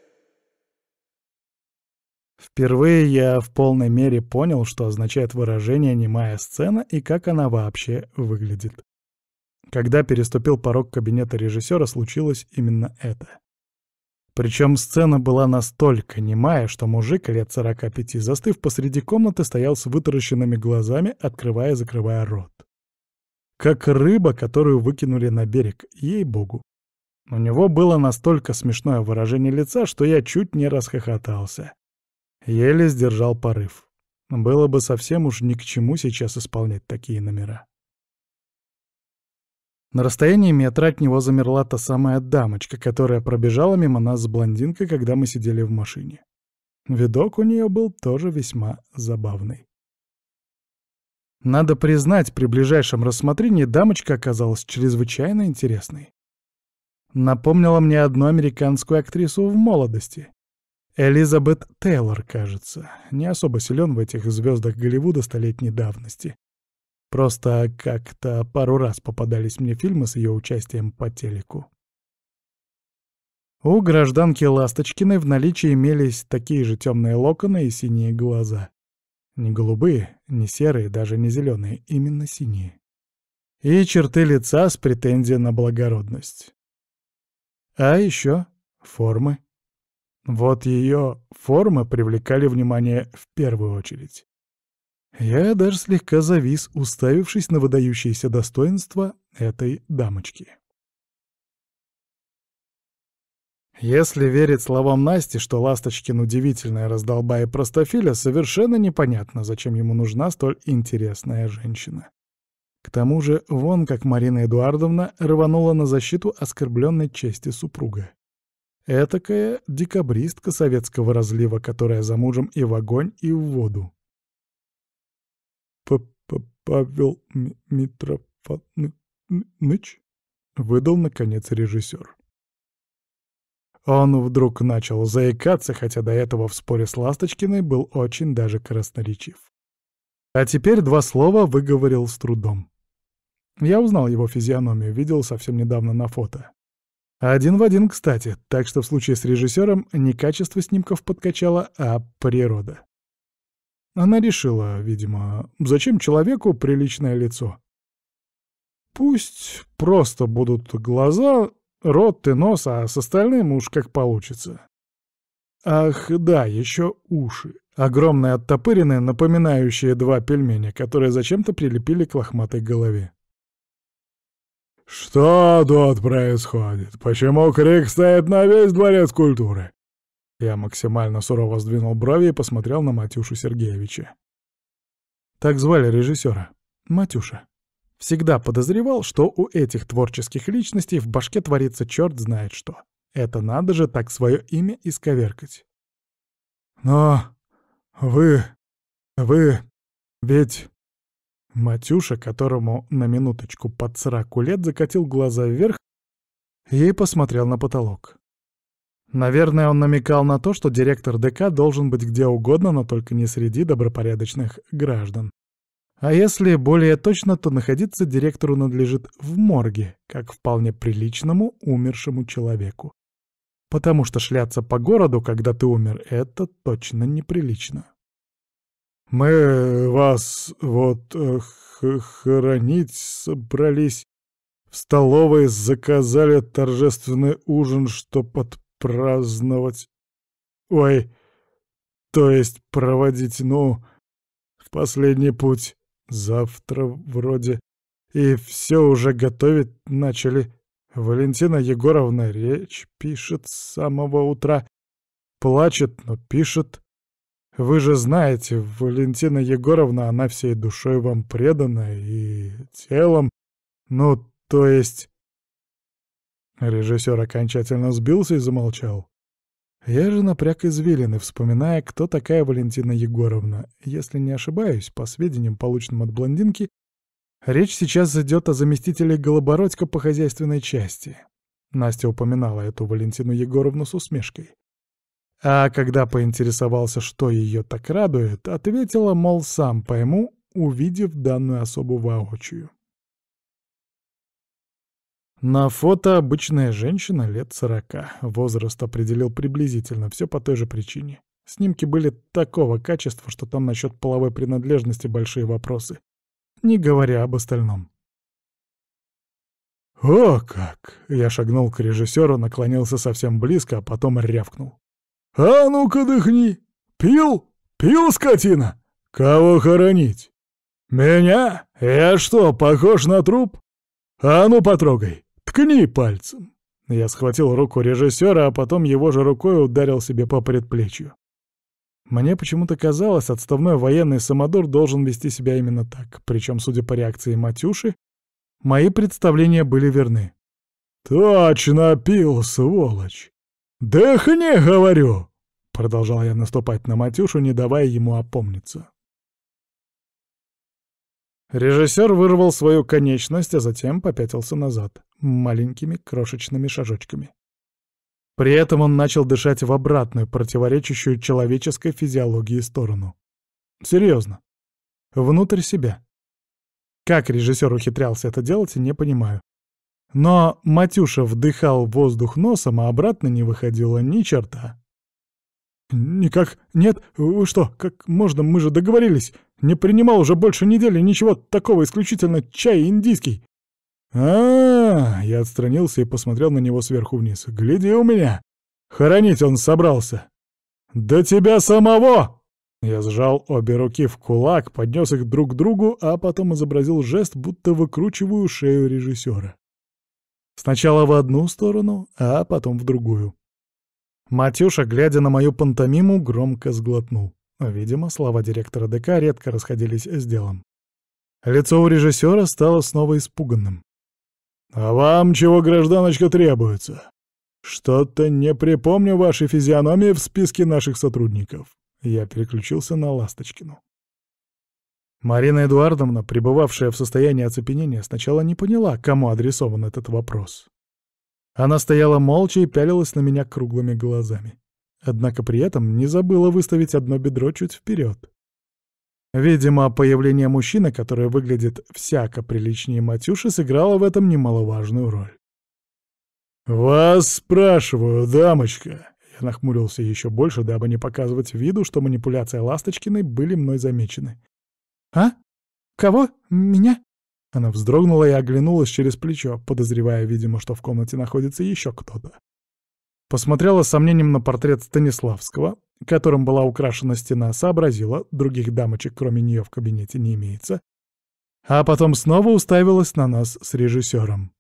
Впервые я в полной мере понял, что означает выражение «немая сцена» и как она вообще выглядит. Когда переступил порог кабинета режиссера, случилось именно это. Причем сцена была настолько немая, что мужик лет 45, застыв посреди комнаты, стоял с вытаращенными глазами, открывая и закрывая рот. Как рыба, которую выкинули на берег, ей-богу. У него было настолько смешное выражение лица, что я чуть не расхохотался. Еле сдержал порыв. Было бы совсем уж ни к чему сейчас исполнять такие номера. На расстоянии метра от него замерла та самая дамочка, которая пробежала мимо нас с блондинкой, когда мы сидели в машине. Видок у нее был тоже весьма забавный. Надо признать, при ближайшем рассмотрении дамочка оказалась чрезвычайно интересной. Напомнила мне одну американскую актрису в молодости. Элизабет Тейлор, кажется. Не особо силен в этих звездах Голливуда столетней давности. Просто как-то пару раз попадались мне фильмы с ее участием по телеку. У гражданки Ласточкиной в наличии имелись такие же темные локоны и синие глаза. Не голубые, не серые, даже не зеленые, именно синие. И черты лица с претензией на благородность. А еще формы. Вот ее формы привлекали внимание в первую очередь. Я даже слегка завис, уставившись на выдающееся достоинство этой дамочки. Если верить словам Насти, что Ласточкин удивительная раздолба и простофиля, совершенно непонятно, зачем ему нужна столь интересная женщина. К тому же, вон как Марина Эдуардовна рванула на защиту оскорбленной чести супруга. Этакая декабристка советского разлива, которая за мужем и в огонь, и в воду. Павел Митрофаныч, выдал, наконец, режиссер. А он вдруг начал заикаться, хотя до этого в споре с Ласточкиной был очень даже красноречив. А теперь два слова выговорил с трудом. Я узнал его физиономию, видел совсем недавно на фото. Один в один, кстати, так что в случае с режиссером не качество снимков подкачало, а природа. Она решила, видимо, зачем человеку приличное лицо. Пусть просто будут глаза, рот и нос, а с остальным уж как получится. Ах, да, еще уши. Огромные оттопыренные, напоминающие два пельменя, которые зачем-то прилепили к лохматой голове. «Что тут происходит? Почему крик стоит на весь дворец культуры? Я максимально сурово сдвинул брови и посмотрел на Матюшу Сергеевича. Так звали режиссера. Матюша. Всегда подозревал, что у этих творческих личностей в башке творится черт знает что. Это надо же так свое имя исковеркать. Но вы... вы... ведь... Матюша, которому на минуточку под сраку лет закатил глаза вверх и посмотрел на потолок. Наверное, он намекал на то, что директор ДК должен быть где угодно, но только не среди добропорядочных граждан. А если более точно, то находиться директору надлежит в морге, как вполне приличному умершему человеку. Потому что шляться по городу, когда ты умер, это точно неприлично. «Мы вас вот э, хоронить собрались. В столовой заказали торжественный ужин, что под праздновать... Ой, то есть проводить, ну, в последний путь. Завтра вроде. И все уже готовить начали. Валентина Егоровна речь пишет с самого утра. Плачет, но пишет. Вы же знаете, Валентина Егоровна, она всей душой вам предана и телом. Ну, то есть... Режиссер окончательно сбился и замолчал. Я же напряг извилины, вспоминая, кто такая Валентина Егоровна. Если не ошибаюсь, по сведениям, полученным от блондинки, речь сейчас идет о заместителе Голобородько по хозяйственной части. Настя упоминала эту Валентину Егоровну с усмешкой. А когда поинтересовался, что ее так радует, ответила, мол, сам пойму, увидев данную особу воочию. На фото обычная женщина лет сорока. Возраст определил приблизительно, все по той же причине. Снимки были такого качества, что там насчет половой принадлежности большие вопросы. Не говоря об остальном. «О как!» — я шагнул к режиссеру, наклонился совсем близко, а потом рявкнул. «А ну-ка дыхни! Пил? Пил, скотина? Кого хоронить? Меня? Я что, похож на труп? А ну потрогай! Ткни пальцем!» Я схватил руку режиссера, а потом его же рукой ударил себе по предплечью. Мне почему-то казалось, отставной военный Самодор должен вести себя именно так. Причем, судя по реакции Матюши, мои представления были верны. «Точно пил, сволочь! Дыхни, говорю!» Продолжал я наступать на Матюшу, не давая ему опомниться. Режиссер вырвал свою конечность, а затем попятился назад, маленькими крошечными шажочками. При этом он начал дышать в обратную, противоречащую человеческой физиологии сторону. Серьезно. Внутрь себя. Как режиссер ухитрялся это делать, не понимаю. Но Матюша вдыхал воздух носом, а обратно не выходило ни черта. «Никак нет? Вы что, как можно? Мы же договорились!» Не принимал уже больше недели ничего такого, исключительно чай индийский. А, -а, а Я отстранился и посмотрел на него сверху вниз. «Гляди у меня! Хоронить он собрался!» «Да тебя самого!» Я сжал обе руки в кулак, поднес их друг к другу, а потом изобразил жест, будто выкручиваю шею режиссера. Сначала в одну сторону, а потом в другую. Матюша, глядя на мою пантомиму, громко сглотнул. Видимо, слова директора ДК редко расходились с делом. Лицо у режиссера стало снова испуганным. «А вам чего, гражданочка, требуется? Что-то не припомню вашей физиономии в списке наших сотрудников». Я переключился на Ласточкину. Марина Эдуардовна, пребывавшая в состоянии оцепенения, сначала не поняла, кому адресован этот вопрос. Она стояла молча и пялилась на меня круглыми глазами однако при этом не забыла выставить одно бедро чуть вперед. Видимо, появление мужчины, который выглядит всяко приличнее Матюши, сыграло в этом немаловажную роль. «Вас спрашиваю, дамочка!» Я нахмурился еще больше, дабы не показывать виду, что манипуляции Ласточкиной были мной замечены. «А? Кого? Меня?» Она вздрогнула и оглянулась через плечо, подозревая, видимо, что в комнате находится еще кто-то посмотрела с сомнением на портрет Станиславского, которым была украшена стена, сообразила, других дамочек кроме нее в кабинете не имеется, а потом снова уставилась на нас с режиссером.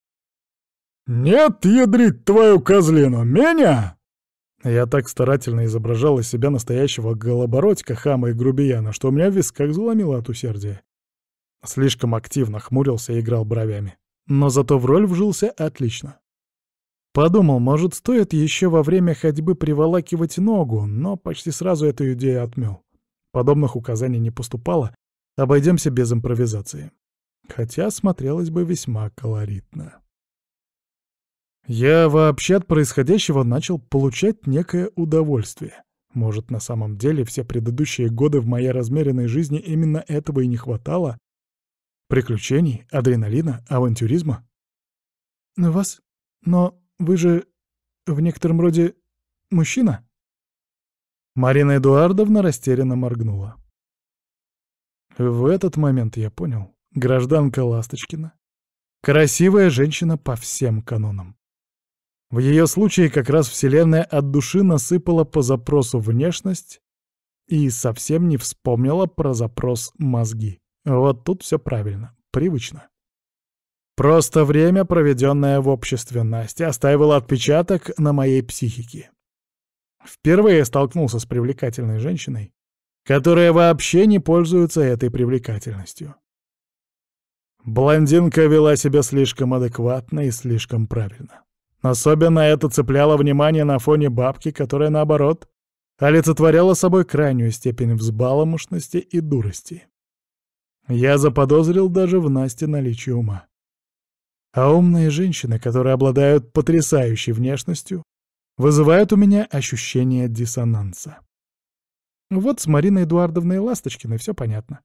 «Нет, ядрить твою козлину, меня!» Я так старательно изображал себя настоящего голобородька, хама и грубияна, что у меня в висках заломило от усердия. Слишком активно хмурился и играл бровями. Но зато в роль вжился отлично. Подумал, может, стоит еще во время ходьбы приволакивать ногу, но почти сразу эту идею отмел. Подобных указаний не поступало, обойдемся без импровизации. Хотя смотрелось бы весьма колоритно. Я вообще от происходящего начал получать некое удовольствие. Может, на самом деле все предыдущие годы в моей размеренной жизни именно этого и не хватало? Приключений, адреналина, авантюризма? Вас? Но вы же в некотором роде мужчина?» Марина Эдуардовна растерянно моргнула. В этот момент я понял. Гражданка Ласточкина. Красивая женщина по всем канонам. В ее случае как раз Вселенная от души насыпала по запросу внешность и совсем не вспомнила про запрос мозги. Вот тут все правильно, привычно. Просто время, проведенное в обществе Насти, оставило отпечаток на моей психике. Впервые столкнулся с привлекательной женщиной, которая вообще не пользуется этой привлекательностью. Блондинка вела себя слишком адекватно и слишком правильно. Особенно это цепляло внимание на фоне бабки, которая, наоборот, олицетворяла собой крайнюю степень взбаломошности и дурости. Я заподозрил даже в Насте наличие ума. А умные женщины, которые обладают потрясающей внешностью, вызывают у меня ощущение диссонанса. Вот с Мариной Эдуардовной Ласточкиной все понятно.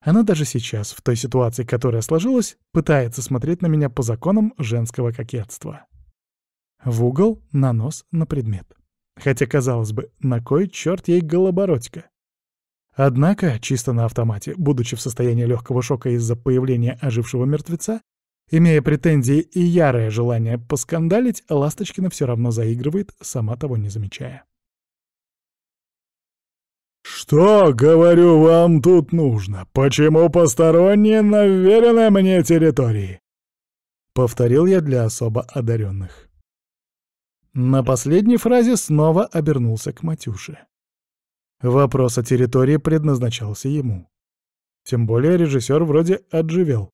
Она даже сейчас, в той ситуации, которая сложилась, пытается смотреть на меня по законам женского кокетства. В угол, на нос, на предмет. Хотя, казалось бы, на кой черт ей голобородька? Однако, чисто на автомате, будучи в состоянии легкого шока из-за появления ожившего мертвеца, Имея претензии и ярое желание поскандалить, Ласточкина все равно заигрывает, сама того не замечая. «Что, говорю, вам тут нужно? Почему посторонние на вверенной мне территории?» Повторил я для особо одаренных. На последней фразе снова обернулся к Матюше. Вопрос о территории предназначался ему. Тем более режиссер вроде отживел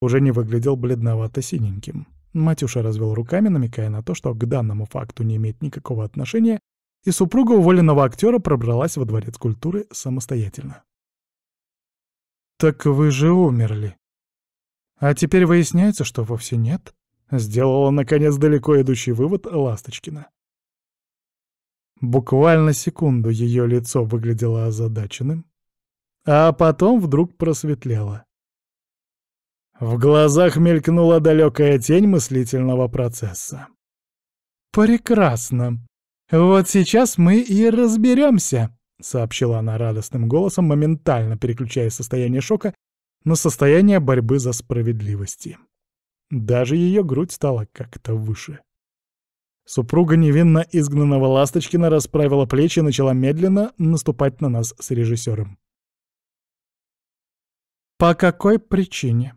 уже не выглядел бледновато-синеньким. Матюша развел руками, намекая на то, что к данному факту не имеет никакого отношения, и супруга уволенного актера пробралась во дворец культуры самостоятельно. «Так вы же умерли. А теперь выясняется, что вовсе нет», — сделала, наконец, далеко идущий вывод Ласточкина. Буквально секунду ее лицо выглядело озадаченным, а потом вдруг просветлело. В глазах мелькнула далекая тень мыслительного процесса. «Прекрасно. Вот сейчас мы и разберемся», — сообщила она радостным голосом, моментально переключая состояние шока на состояние борьбы за справедливости. Даже ее грудь стала как-то выше. Супруга невинно изгнанного Ласточкина расправила плечи и начала медленно наступать на нас с режиссером. «По какой причине?»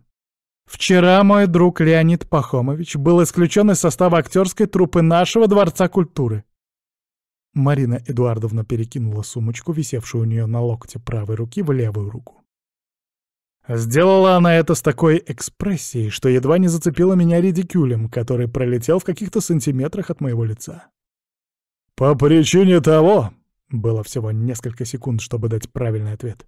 Вчера мой друг Леонид Пахомович был исключен из состава актерской труппы нашего Дворца культуры. Марина Эдуардовна перекинула сумочку, висевшую у нее на локте правой руки, в левую руку. Сделала она это с такой экспрессией, что едва не зацепила меня редикюлем, который пролетел в каких-то сантиметрах от моего лица. «По причине того...» — было всего несколько секунд, чтобы дать правильный ответ.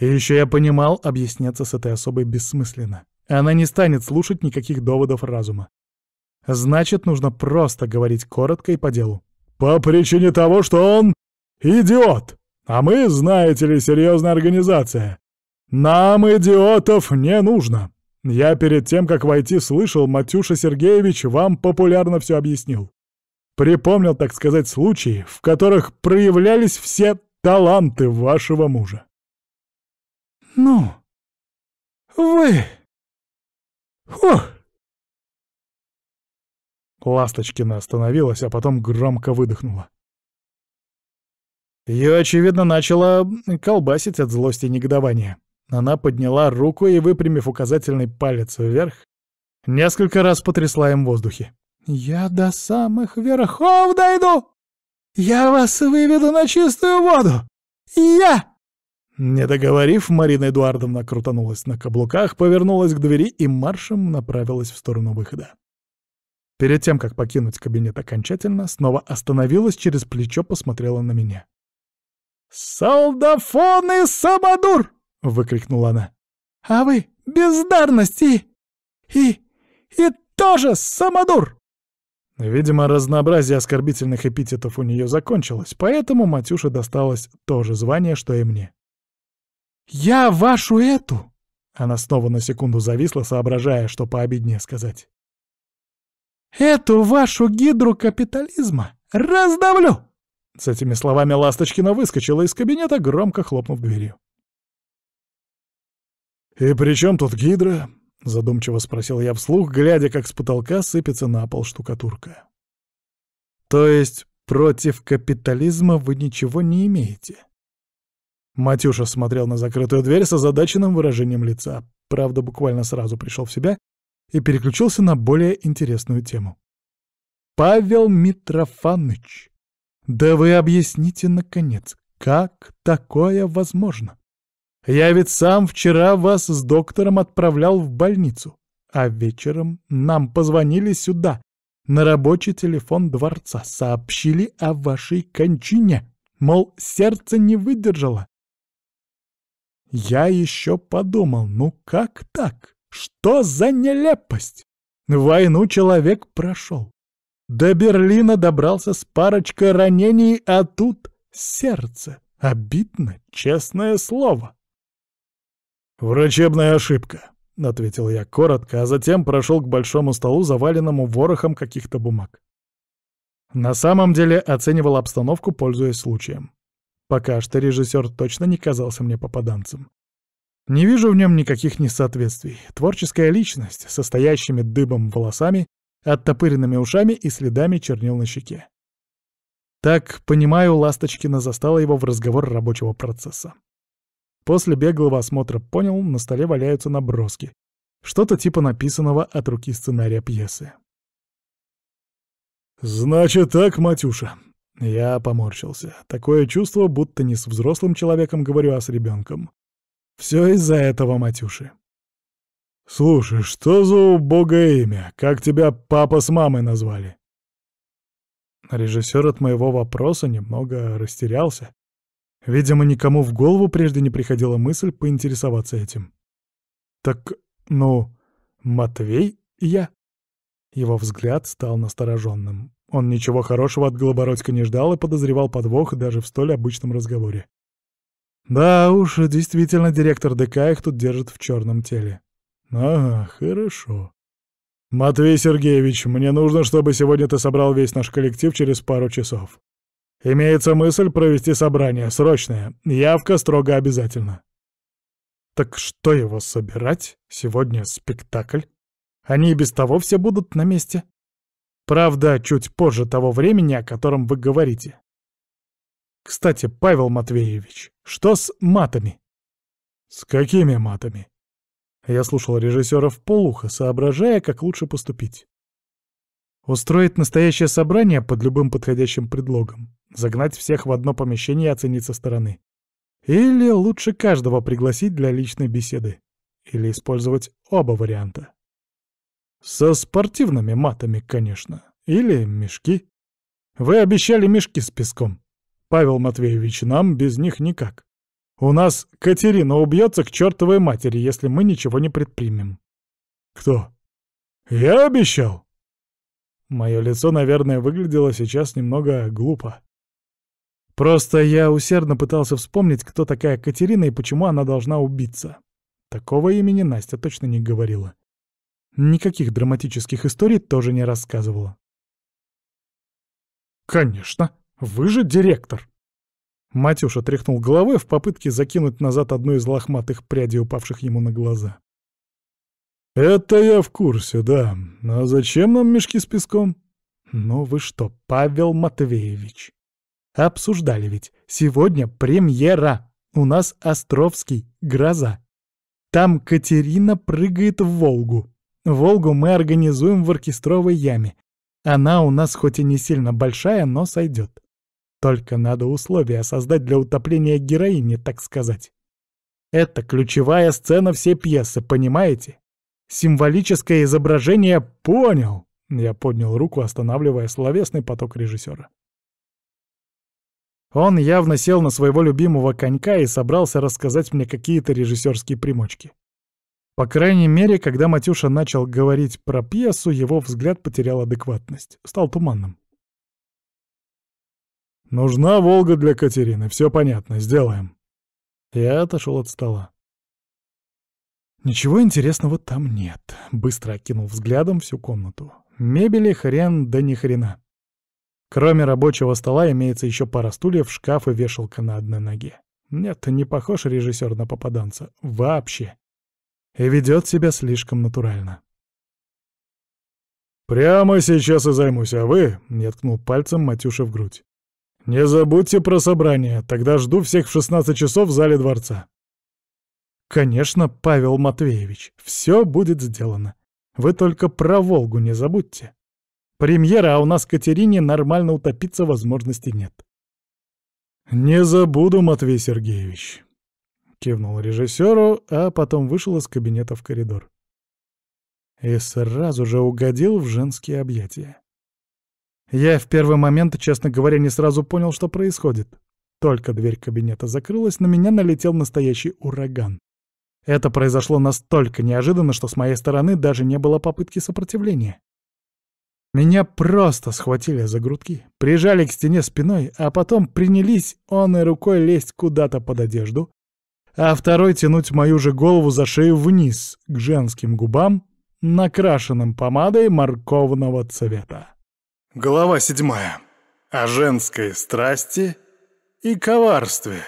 И еще я понимал, объясняться с этой особой бессмысленно. Она не станет слушать никаких доводов разума. Значит, нужно просто говорить коротко и по делу. «По причине того, что он идиот! А мы, знаете ли, серьезная организация. Нам идиотов не нужно. Я перед тем, как войти, слышал, Матюша Сергеевич вам популярно все объяснил. Припомнил, так сказать, случаи, в которых проявлялись все таланты вашего мужа». «Ну, вы...» Фух! Ласточкина остановилась, а потом громко выдохнула. Ее, очевидно, начало колбасить от злости и негодования. Она подняла руку и, выпрямив указательный палец вверх, несколько раз потрясла им в воздухе. «Я до самых верхов дойду! Я вас выведу на чистую воду! Я!» Не договорив, Марина Эдуардовна крутанулась на каблуках, повернулась к двери и маршем направилась в сторону выхода. Перед тем, как покинуть кабинет окончательно, снова остановилась, через плечо посмотрела на меня. «Солдафон и Сабадур!» — выкрикнула она. «А вы — бездарность и... и... и тоже Самодур!» Видимо, разнообразие оскорбительных эпитетов у нее закончилось, поэтому Матюше досталось то же звание, что и мне. «Я вашу эту!» Она снова на секунду зависла, соображая, что пообиднее сказать. «Эту вашу гидру капитализма раздавлю!» С этими словами Ласточкина выскочила из кабинета, громко хлопнув дверью. «И при чем тут гидра?» — задумчиво спросил я вслух, глядя, как с потолка сыпется на пол штукатурка. «То есть против капитализма вы ничего не имеете?» Матюша смотрел на закрытую дверь с озадаченным выражением лица. Правда, буквально сразу пришел в себя и переключился на более интересную тему. «Павел Митрофаныч, да вы объясните, наконец, как такое возможно? Я ведь сам вчера вас с доктором отправлял в больницу, а вечером нам позвонили сюда, на рабочий телефон дворца, сообщили о вашей кончине, мол, сердце не выдержало. Я еще подумал, ну как так? Что за нелепость? Войну человек прошел. До Берлина добрался с парочкой ранений, а тут сердце. Обидно, честное слово. «Врачебная ошибка», — ответил я коротко, а затем прошел к большому столу, заваленному ворохом каких-то бумаг. На самом деле оценивал обстановку, пользуясь случаем. Пока что режиссер точно не казался мне попаданцем. Не вижу в нем никаких несоответствий. Творческая личность, состоящими дыбом волосами, оттопыренными ушами и следами чернил на щеке. Так, понимаю, Ласточкина застала его в разговор рабочего процесса. После беглого осмотра понял, на столе валяются наброски. Что-то типа написанного от руки сценария пьесы. «Значит так, Матюша», я поморщился. Такое чувство, будто не с взрослым человеком говорю, а с ребенком. Все из-за этого Матюши. «Слушай, что за убогое имя? Как тебя папа с мамой назвали?» Режиссер от моего вопроса немного растерялся. Видимо, никому в голову прежде не приходила мысль поинтересоваться этим. «Так, ну, Матвей и я?» Его взгляд стал настороженным. Он ничего хорошего от Голобородька не ждал и подозревал подвох даже в столь обычном разговоре. Да уж, действительно, директор ДК их тут держит в черном теле. Ага, хорошо. Матвей Сергеевич, мне нужно, чтобы сегодня ты собрал весь наш коллектив через пару часов. Имеется мысль провести собрание, срочное. Явка строго обязательно. Так что его собирать? Сегодня спектакль. Они и без того все будут на месте. Правда, чуть позже того времени, о котором вы говорите. Кстати, Павел Матвеевич, что с матами? С какими матами? Я слушал режиссера в полухо, соображая, как лучше поступить. Устроить настоящее собрание под любым подходящим предлогом. Загнать всех в одно помещение и оценить со стороны. Или лучше каждого пригласить для личной беседы. Или использовать оба варианта. Со спортивными матами, конечно. Или мешки. Вы обещали мешки с песком. Павел Матвеевич, нам без них никак. У нас Катерина убьется к чертовой матери, если мы ничего не предпримем. Кто? Я обещал. Мое лицо, наверное, выглядело сейчас немного глупо. Просто я усердно пытался вспомнить, кто такая Катерина и почему она должна убиться. Такого имени Настя точно не говорила. Никаких драматических историй тоже не рассказывала. «Конечно! Вы же директор!» Матюша тряхнул головой в попытке закинуть назад одну из лохматых прядей, упавших ему на глаза. «Это я в курсе, да. А зачем нам мешки с песком?» «Ну вы что, Павел Матвеевич!» «Обсуждали ведь. Сегодня премьера. У нас Островский. Гроза. Там Катерина прыгает в Волгу. Волгу мы организуем в оркестровой яме. Она у нас хоть и не сильно большая, но сойдет. Только надо условия создать для утопления героини, так сказать. Это ключевая сцена всей пьесы, понимаете? Символическое изображение «понял». Я поднял руку, останавливая словесный поток режиссера. Он явно сел на своего любимого конька и собрался рассказать мне какие-то режиссерские примочки. По крайней мере, когда Матюша начал говорить про пьесу, его взгляд потерял адекватность, стал туманным. «Нужна Волга для Катерины, все понятно, сделаем». Я отошел от стола. «Ничего интересного там нет», — быстро окинул взглядом всю комнату. «Мебели хрен да ни хрена». Кроме рабочего стола имеется еще пара стульев, шкаф и вешалка на одной ноге. Нет, не похож режиссер на попаданца. Вообще и ведет себя слишком натурально. «Прямо сейчас и займусь, а вы...» — не ткнул пальцем Матюша в грудь. «Не забудьте про собрание, тогда жду всех в 16 часов в зале дворца». «Конечно, Павел Матвеевич, все будет сделано. Вы только про Волгу не забудьте. Премьера, а у нас Катерине нормально утопиться возможности нет». «Не забуду, Матвей Сергеевич», Кивнул режиссеру, а потом вышел из кабинета в коридор. И сразу же угодил в женские объятия. Я в первый момент, честно говоря, не сразу понял, что происходит. Только дверь кабинета закрылась, на меня налетел настоящий ураган. Это произошло настолько неожиданно, что с моей стороны даже не было попытки сопротивления. Меня просто схватили за грудки, прижали к стене спиной, а потом принялись он и рукой лезть куда-то под одежду, а второй тянуть мою же голову за шею вниз, к женским губам, накрашенным помадой морковного цвета. Глава седьмая. О женской страсти и коварстве.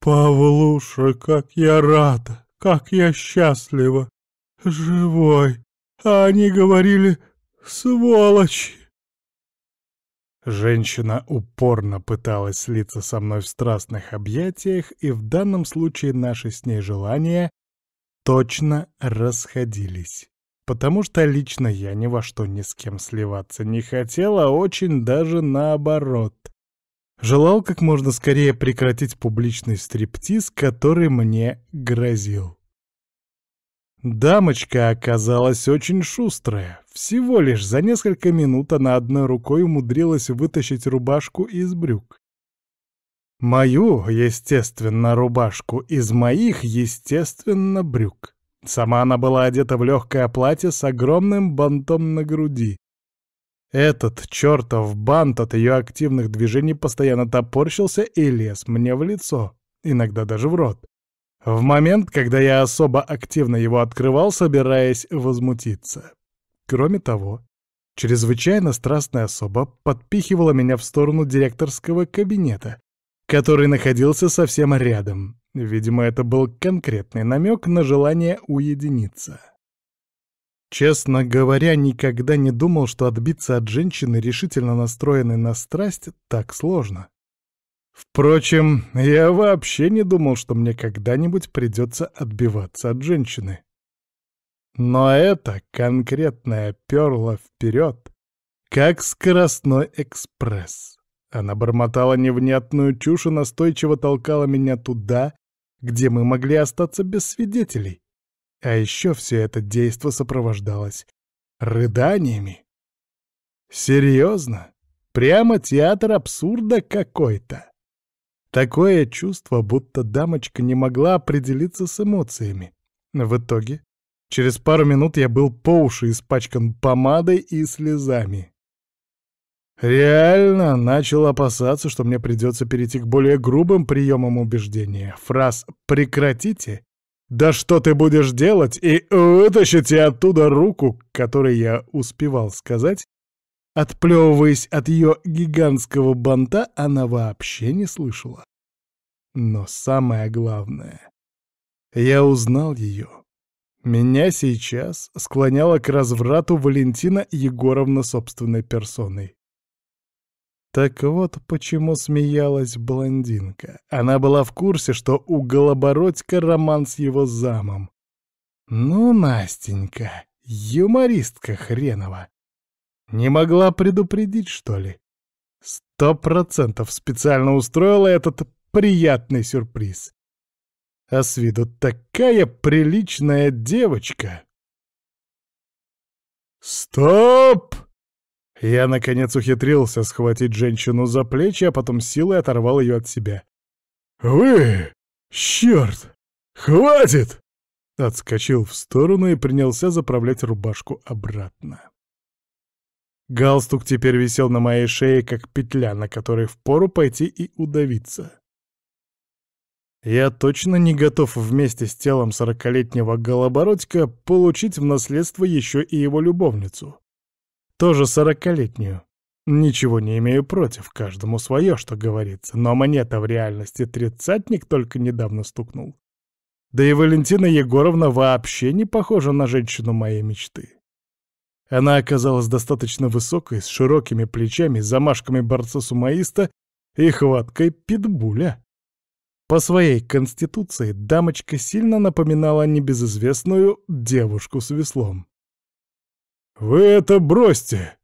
«Павлуша, как я рада, как я счастлива! Живой! А они говорили, сволочь. Женщина упорно пыталась слиться со мной в страстных объятиях, и в данном случае наши с ней желания точно расходились. Потому что лично я ни во что ни с кем сливаться не хотел, а очень даже наоборот. Желал как можно скорее прекратить публичный стриптиз, который мне грозил. Дамочка оказалась очень шустрая. Всего лишь за несколько минут она одной рукой умудрилась вытащить рубашку из брюк. Мою, естественно, рубашку, из моих, естественно, брюк. Сама она была одета в легкое платье с огромным бантом на груди. Этот чертов бант от ее активных движений постоянно топорщился и лез мне в лицо, иногда даже в рот. В момент, когда я особо активно его открывал, собираясь возмутиться. Кроме того, чрезвычайно страстная особа подпихивала меня в сторону директорского кабинета, который находился совсем рядом. Видимо, это был конкретный намек на желание уединиться. Честно говоря, никогда не думал, что отбиться от женщины, решительно настроенной на страсть, так сложно. Впрочем, я вообще не думал, что мне когда-нибудь придется отбиваться от женщины. Но это конкретная перло вперед, как скоростной экспресс. Она бормотала невнятную чушь и настойчиво толкала меня туда, где мы могли остаться без свидетелей. А еще все это действо сопровождалось рыданиями. Серьезно? Прямо театр абсурда какой-то. Такое чувство, будто дамочка не могла определиться с эмоциями. В итоге Через пару минут я был по уши испачкан помадой и слезами. Реально начал опасаться, что мне придется перейти к более грубым приемам убеждения. Фраз «прекратите» «Да что ты будешь делать?» и «вытащите оттуда руку», которой я успевал сказать. Отплевываясь от ее гигантского банта, она вообще не слышала. Но самое главное, я узнал ее. Меня сейчас склоняла к разврату Валентина Егоровна собственной персоной. Так вот почему смеялась блондинка. Она была в курсе, что у Голобородька роман с его замом. Ну, Настенька, юмористка хренова. Не могла предупредить, что ли? Сто процентов специально устроила этот приятный сюрприз а с виду такая приличная девочка. «Стоп!» Я, наконец, ухитрился схватить женщину за плечи, а потом силой оторвал ее от себя. «Вы! Черт! Хватит!» Отскочил в сторону и принялся заправлять рубашку обратно. Галстук теперь висел на моей шее, как петля, на которой впору пойти и удавиться. Я точно не готов вместе с телом сорокалетнего Голобородька получить в наследство еще и его любовницу. Тоже сорокалетнюю. Ничего не имею против, каждому свое, что говорится, но мне-то в реальности тридцатник только недавно стукнул. Да и Валентина Егоровна вообще не похожа на женщину моей мечты. Она оказалась достаточно высокой, с широкими плечами, замашками борца-сумоиста и хваткой питбуля. По своей конституции дамочка сильно напоминала небезызвестную девушку с веслом. «Вы это бросьте!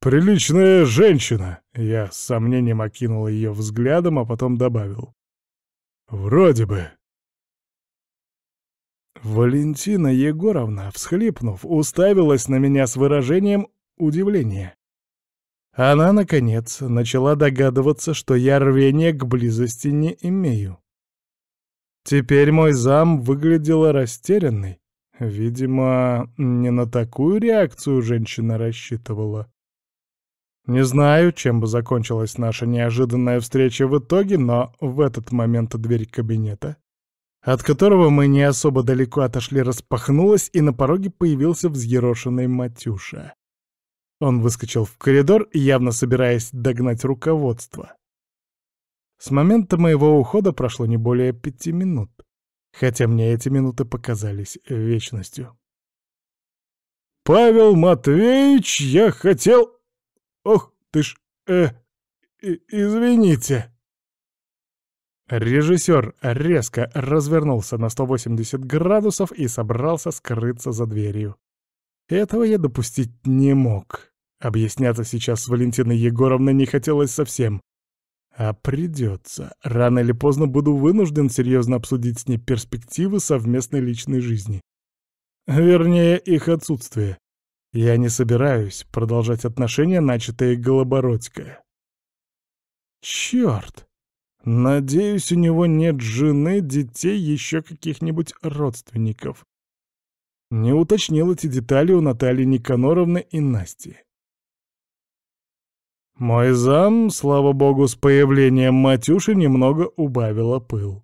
Приличная женщина!» Я с сомнением окинул ее взглядом, а потом добавил. «Вроде бы». Валентина Егоровна, всхлипнув, уставилась на меня с выражением удивления. Она, наконец, начала догадываться, что я рвения к близости не имею. Теперь мой зам выглядела растерянной. Видимо, не на такую реакцию женщина рассчитывала. Не знаю, чем бы закончилась наша неожиданная встреча в итоге, но в этот момент дверь кабинета, от которого мы не особо далеко отошли, распахнулась, и на пороге появился взъерошенный Матюша. Он выскочил в коридор, явно собираясь догнать руководство. С момента моего ухода прошло не более пяти минут, хотя мне эти минуты показались вечностью. «Павел Матвеевич, я хотел... Ох ты ж... Э, извините!» Режиссер резко развернулся на 180 градусов и собрался скрыться за дверью. Этого я допустить не мог. Объясняться сейчас с Валентиной Егоровной не хотелось совсем. А придется. Рано или поздно буду вынужден серьезно обсудить с ней перспективы совместной личной жизни. Вернее, их отсутствие. Я не собираюсь продолжать отношения, начатые Голобородько. Черт! Надеюсь, у него нет жены, детей, еще каких-нибудь родственников. Не уточнил эти детали у Натальи Никаноровны и Насти. Мой зам, слава богу, с появлением Матюши немного убавила пыл.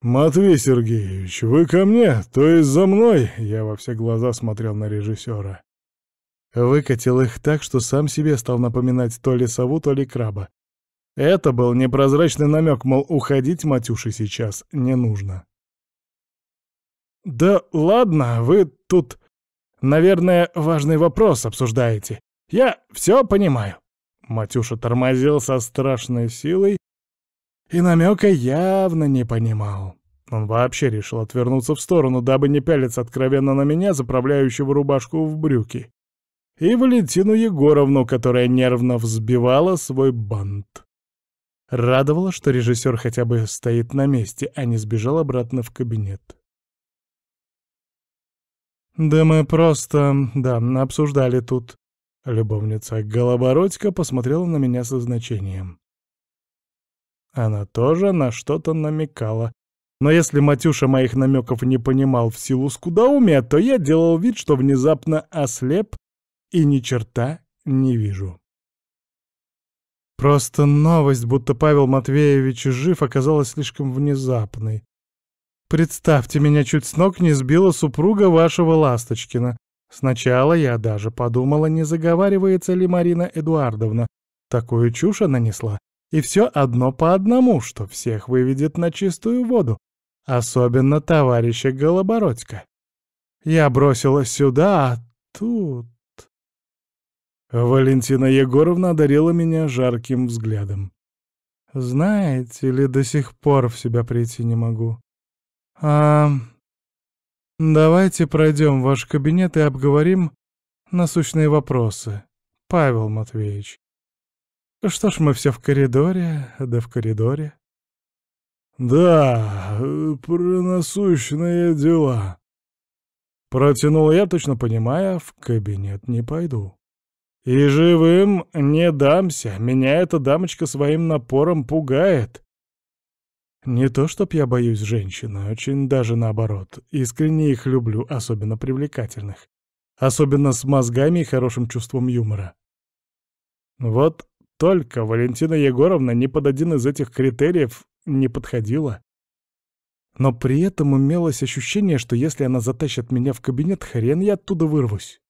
«Матвей Сергеевич, вы ко мне, то есть за мной!» Я во все глаза смотрел на режиссера. Выкатил их так, что сам себе стал напоминать то ли сову, то ли краба. Это был непрозрачный намек, мол, уходить Матюше сейчас не нужно. «Да ладно, вы тут, наверное, важный вопрос обсуждаете», я все понимаю». Матюша тормозил со страшной силой, и намека явно не понимал. Он вообще решил отвернуться в сторону, дабы не пялиться откровенно на меня, заправляющего рубашку в брюки, и Валентину Егоровну, которая нервно взбивала свой бант. Радовало, что режиссер хотя бы стоит на месте, а не сбежал обратно в кабинет. «Да мы просто, да, обсуждали тут», Любовница Голобородька посмотрела на меня со значением. Она тоже на что-то намекала. Но если Матюша моих намеков не понимал в силу скудоумия, то я делал вид, что внезапно ослеп и ни черта не вижу. Просто новость, будто Павел Матвеевич жив, оказалась слишком внезапной. Представьте, меня чуть с ног не сбила супруга вашего Ласточкина. Сначала я даже подумала, не заговаривается ли Марина Эдуардовна. Такую чушь нанесла, И все одно по одному, что всех выведет на чистую воду. Особенно товарища Голобородько. Я бросилась сюда, а тут... Валентина Егоровна одарила меня жарким взглядом. «Знаете ли, до сих пор в себя прийти не могу. А «Давайте пройдем в ваш кабинет и обговорим насущные вопросы, Павел Матвеевич». «Что ж, мы все в коридоре, да в коридоре». «Да, про насущные дела». Протянул я, точно понимая, в кабинет не пойду. «И живым не дамся, меня эта дамочка своим напором пугает». Не то чтоб я боюсь женщин, а очень даже наоборот. Искренне их люблю, особенно привлекательных. Особенно с мозгами и хорошим чувством юмора. Вот только Валентина Егоровна ни под один из этих критериев не подходила. Но при этом имелось ощущение, что если она затащит меня в кабинет, хрен я оттуда вырвусь.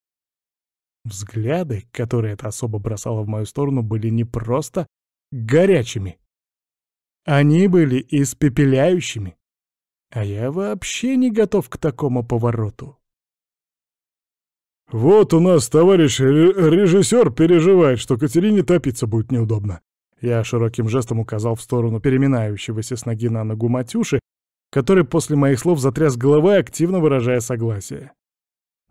Взгляды, которые эта особа бросала в мою сторону, были не просто горячими, они были испепеляющими. А я вообще не готов к такому повороту. «Вот у нас товарищ режиссер переживает, что Катерине топиться будет неудобно». Я широким жестом указал в сторону переминающегося с ноги на ногу Матюши, который после моих слов затряс головой, активно выражая согласие.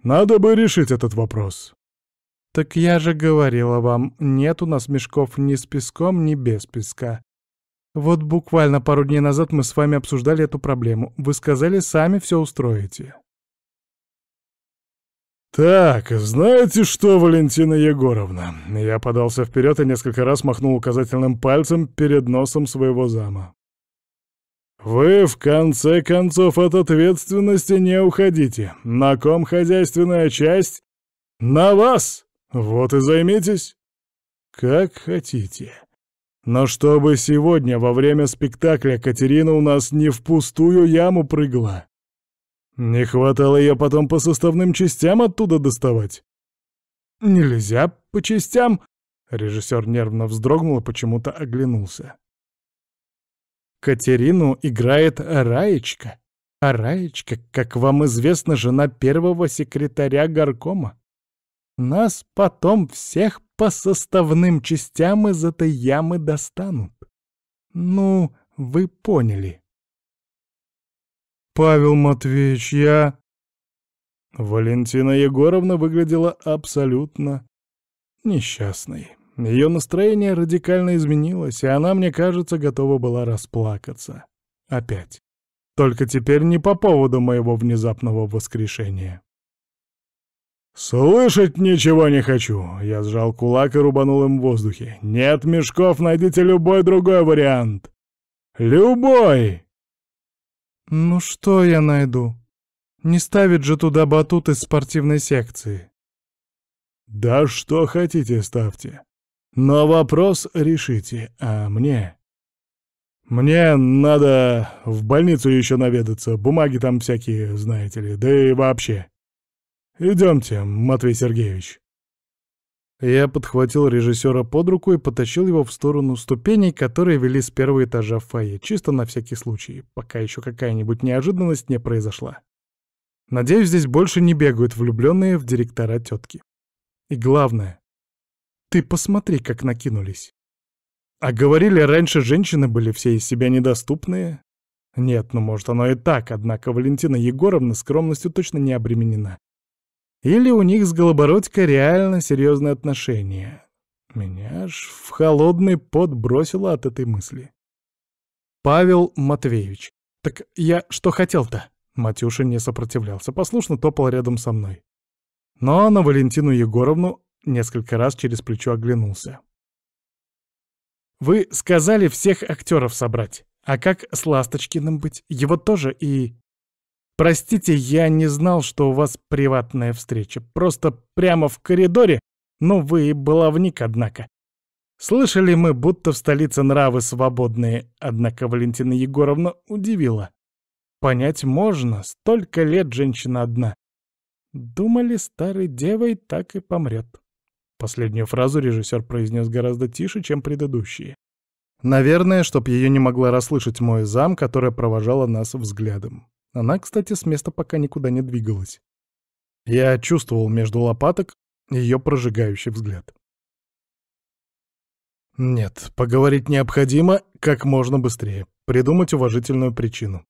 «Надо бы решить этот вопрос». «Так я же говорила вам, нет у нас мешков ни с песком, ни без песка. Вот буквально пару дней назад мы с вами обсуждали эту проблему. Вы сказали, сами все устроите. «Так, знаете что, Валентина Егоровна?» Я подался вперед и несколько раз махнул указательным пальцем перед носом своего зама. «Вы, в конце концов, от ответственности не уходите. На ком хозяйственная часть? На вас! Вот и займитесь!» «Как хотите», но чтобы сегодня во время спектакля Катерина у нас не в пустую яму прыгла. Не хватало ее потом по составным частям оттуда доставать. Нельзя по частям. Режиссер нервно вздрогнул и почему-то оглянулся. Катерину играет Раечка. А Раечка, как вам известно, жена первого секретаря горкома. Нас потом всех по составным частям из этой ямы достанут. Ну, вы поняли. Павел Матвеевич, я... Валентина Егоровна выглядела абсолютно несчастной. Ее настроение радикально изменилось, и она, мне кажется, готова была расплакаться. Опять. Только теперь не по поводу моего внезапного воскрешения. «Слышать ничего не хочу!» Я сжал кулак и рубанул им в воздухе. «Нет мешков, найдите любой другой вариант!» «Любой!» «Ну что я найду? Не ставит же туда батут из спортивной секции!» «Да что хотите, ставьте. Но вопрос решите, а мне...» «Мне надо в больницу еще наведаться, бумаги там всякие, знаете ли, да и вообще...» «Идемте, Матвей Сергеевич». Я подхватил режиссера под руку и потащил его в сторону ступеней, которые вели с первого этажа в фойе, чисто на всякий случай, пока еще какая-нибудь неожиданность не произошла. Надеюсь, здесь больше не бегают влюбленные в директора тетки. И главное, ты посмотри, как накинулись. А говорили, раньше женщины были все из себя недоступные. Нет, ну может оно и так, однако Валентина Егоровна скромностью точно не обременена. Или у них с Голобородько реально серьезные отношения. Меня аж в холодный пот бросило от этой мысли. Павел Матвеевич. Так я что хотел-то? Матюша не сопротивлялся, послушно топал рядом со мной. Но на Валентину Егоровну несколько раз через плечо оглянулся. «Вы сказали всех актеров собрать. А как с Ласточкиным быть? Его тоже и...» Простите, я не знал, что у вас приватная встреча. Просто прямо в коридоре? Но ну, вы и баловник, однако. Слышали мы, будто в столице нравы свободные, однако Валентина Егоровна удивила. Понять можно, столько лет женщина одна. Думали, старой девой так и помрет. Последнюю фразу режиссер произнес гораздо тише, чем предыдущие. Наверное, чтоб ее не могла расслышать мой зам, которая провожала нас взглядом. Она, кстати, с места пока никуда не двигалась. Я чувствовал между лопаток ее прожигающий взгляд. Нет, поговорить необходимо как можно быстрее, придумать уважительную причину.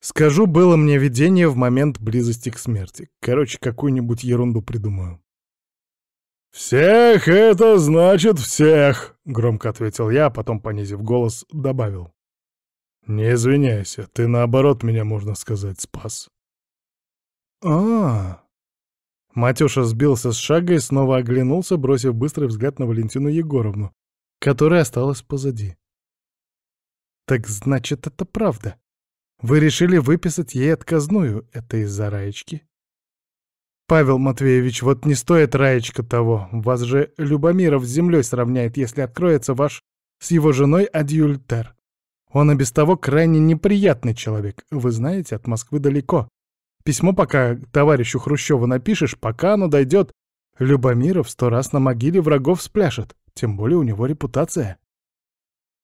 Скажу, было мне видение в момент близости к смерти. Короче, какую-нибудь ерунду придумаю. «Всех это значит всех!» — громко ответил я, а потом, понизив голос, добавил. «Не извиняйся, ты наоборот меня, можно сказать, спас». А, -а, а Матюша сбился с шага и снова оглянулся, бросив быстрый взгляд на Валентину Егоровну, которая осталась позади. «Так значит, это правда. Вы решили выписать ей отказную. Это из-за Раечки?» «Павел Матвеевич, вот не стоит Раечка того. Вас же Любомиров с землей сравняет, если откроется ваш с его женой адюльтер. Он и без того крайне неприятный человек. Вы знаете, от Москвы далеко. Письмо пока товарищу Хрущеву напишешь, пока оно дойдет. Любомиров сто раз на могиле врагов спляшет. Тем более у него репутация.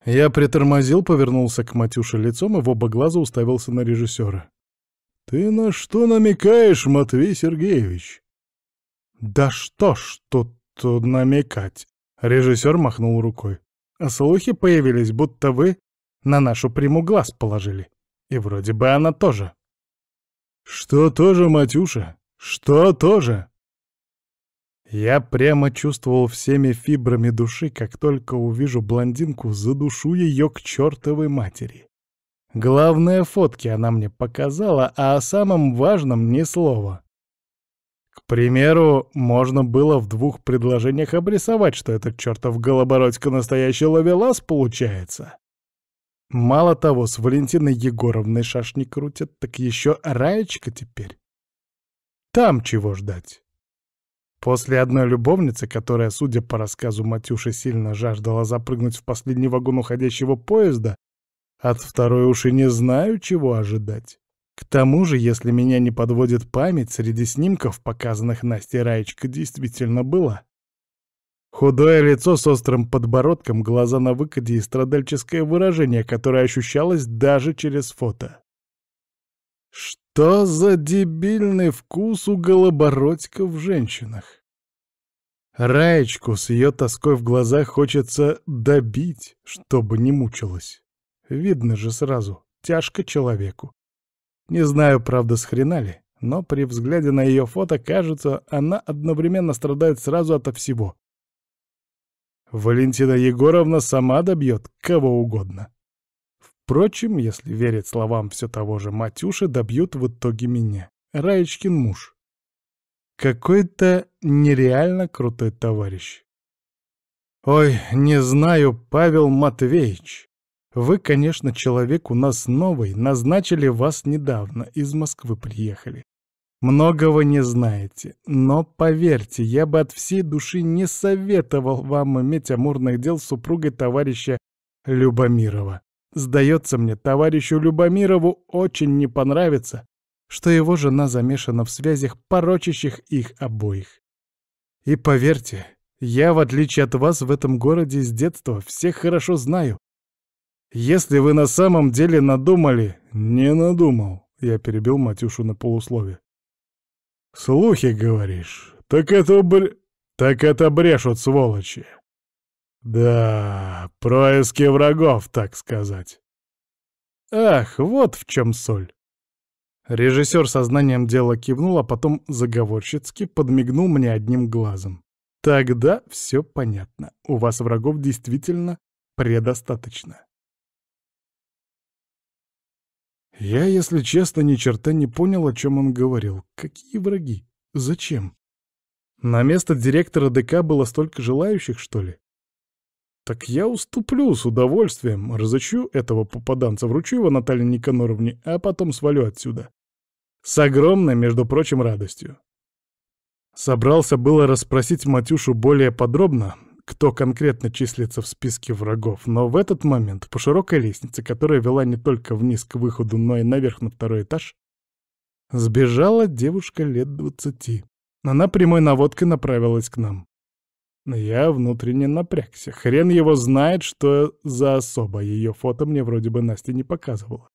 Я притормозил, повернулся к Матюше лицом и в оба глаза уставился на режиссера. «Ты на что намекаешь, Матвей Сергеевич?» «Да что ж тут намекать?» Режиссер махнул рукой. «А «Слухи появились, будто вы на нашу приму глаз положили. И вроде бы она тоже. «Что тоже, Матюша? Что тоже?» Я прямо чувствовал всеми фибрами души, как только увижу блондинку, задушу ее к чертовой матери. Главное, фотки она мне показала, а о самом важном ни слова. К примеру, можно было в двух предложениях обрисовать, что этот чертов голобородька настоящий ловелас получается. Мало того, с Валентиной Егоровной шашни крутят, так еще Раечка теперь. Там чего ждать? После одной любовницы, которая, судя по рассказу Матюши, сильно жаждала запрыгнуть в последний вагон уходящего поезда, от второй уж не знаю, чего ожидать. К тому же, если меня не подводит память, среди снимков, показанных Насте Раечка, действительно была. Худое лицо с острым подбородком, глаза на выкоде и страдальческое выражение, которое ощущалось даже через фото. Что за дебильный вкус у голобородька в женщинах? Раечку с ее тоской в глазах хочется добить, чтобы не мучилась. Видно же сразу, тяжко человеку. Не знаю, правда, с хрена ли, но при взгляде на ее фото, кажется, она одновременно страдает сразу ото всего. Валентина Егоровна сама добьет кого угодно. Впрочем, если верить словам все того же Матюши, добьют в итоге меня. Раечкин муж. Какой-то нереально крутой товарищ. Ой, не знаю, Павел Матвеевич. Вы, конечно, человек у нас новый, назначили вас недавно, из Москвы приехали. Многого не знаете, но поверьте, я бы от всей души не советовал вам иметь амурных дел с супругой товарища Любомирова. Сдается мне, товарищу Любомирову очень не понравится, что его жена замешана в связях, порочащих их обоих. И поверьте, я, в отличие от вас, в этом городе с детства всех хорошо знаю. Если вы на самом деле надумали... Не надумал, я перебил Матюшу на полуслове. «Слухи, говоришь? Так это бр... так это брешут, сволочи!» «Да, происки врагов, так сказать!» «Ах, вот в чем соль!» Режиссер сознанием дела кивнул, а потом заговорщицки подмигнул мне одним глазом. «Тогда все понятно. У вас врагов действительно предостаточно». Я, если честно, ни черта не понял, о чем он говорил. Какие враги? Зачем? На место директора ДК было столько желающих, что ли? Так я уступлю с удовольствием, разыщу этого попаданца, вручу его Наталье Никаноровне, а потом свалю отсюда. С огромной, между прочим, радостью. Собрался было расспросить Матюшу более подробно, кто конкретно числится в списке врагов, но в этот момент по широкой лестнице, которая вела не только вниз к выходу, но и наверх на второй этаж, сбежала девушка лет двадцати. Она прямой наводкой направилась к нам. Я внутренне напрягся. Хрен его знает, что за особа. Ее фото мне вроде бы Настя не показывала.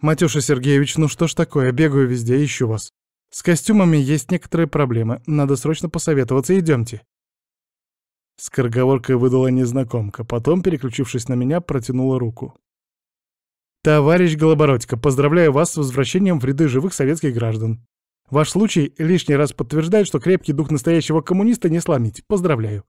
«Матюша Сергеевич, ну что ж такое, бегаю везде, ищу вас. С костюмами есть некоторые проблемы, надо срочно посоветоваться, идемте». Скороговоркой выдала незнакомка, потом, переключившись на меня, протянула руку. «Товарищ Голобородько, поздравляю вас с возвращением в ряды живых советских граждан. Ваш случай лишний раз подтверждает, что крепкий дух настоящего коммуниста не сломить. Поздравляю.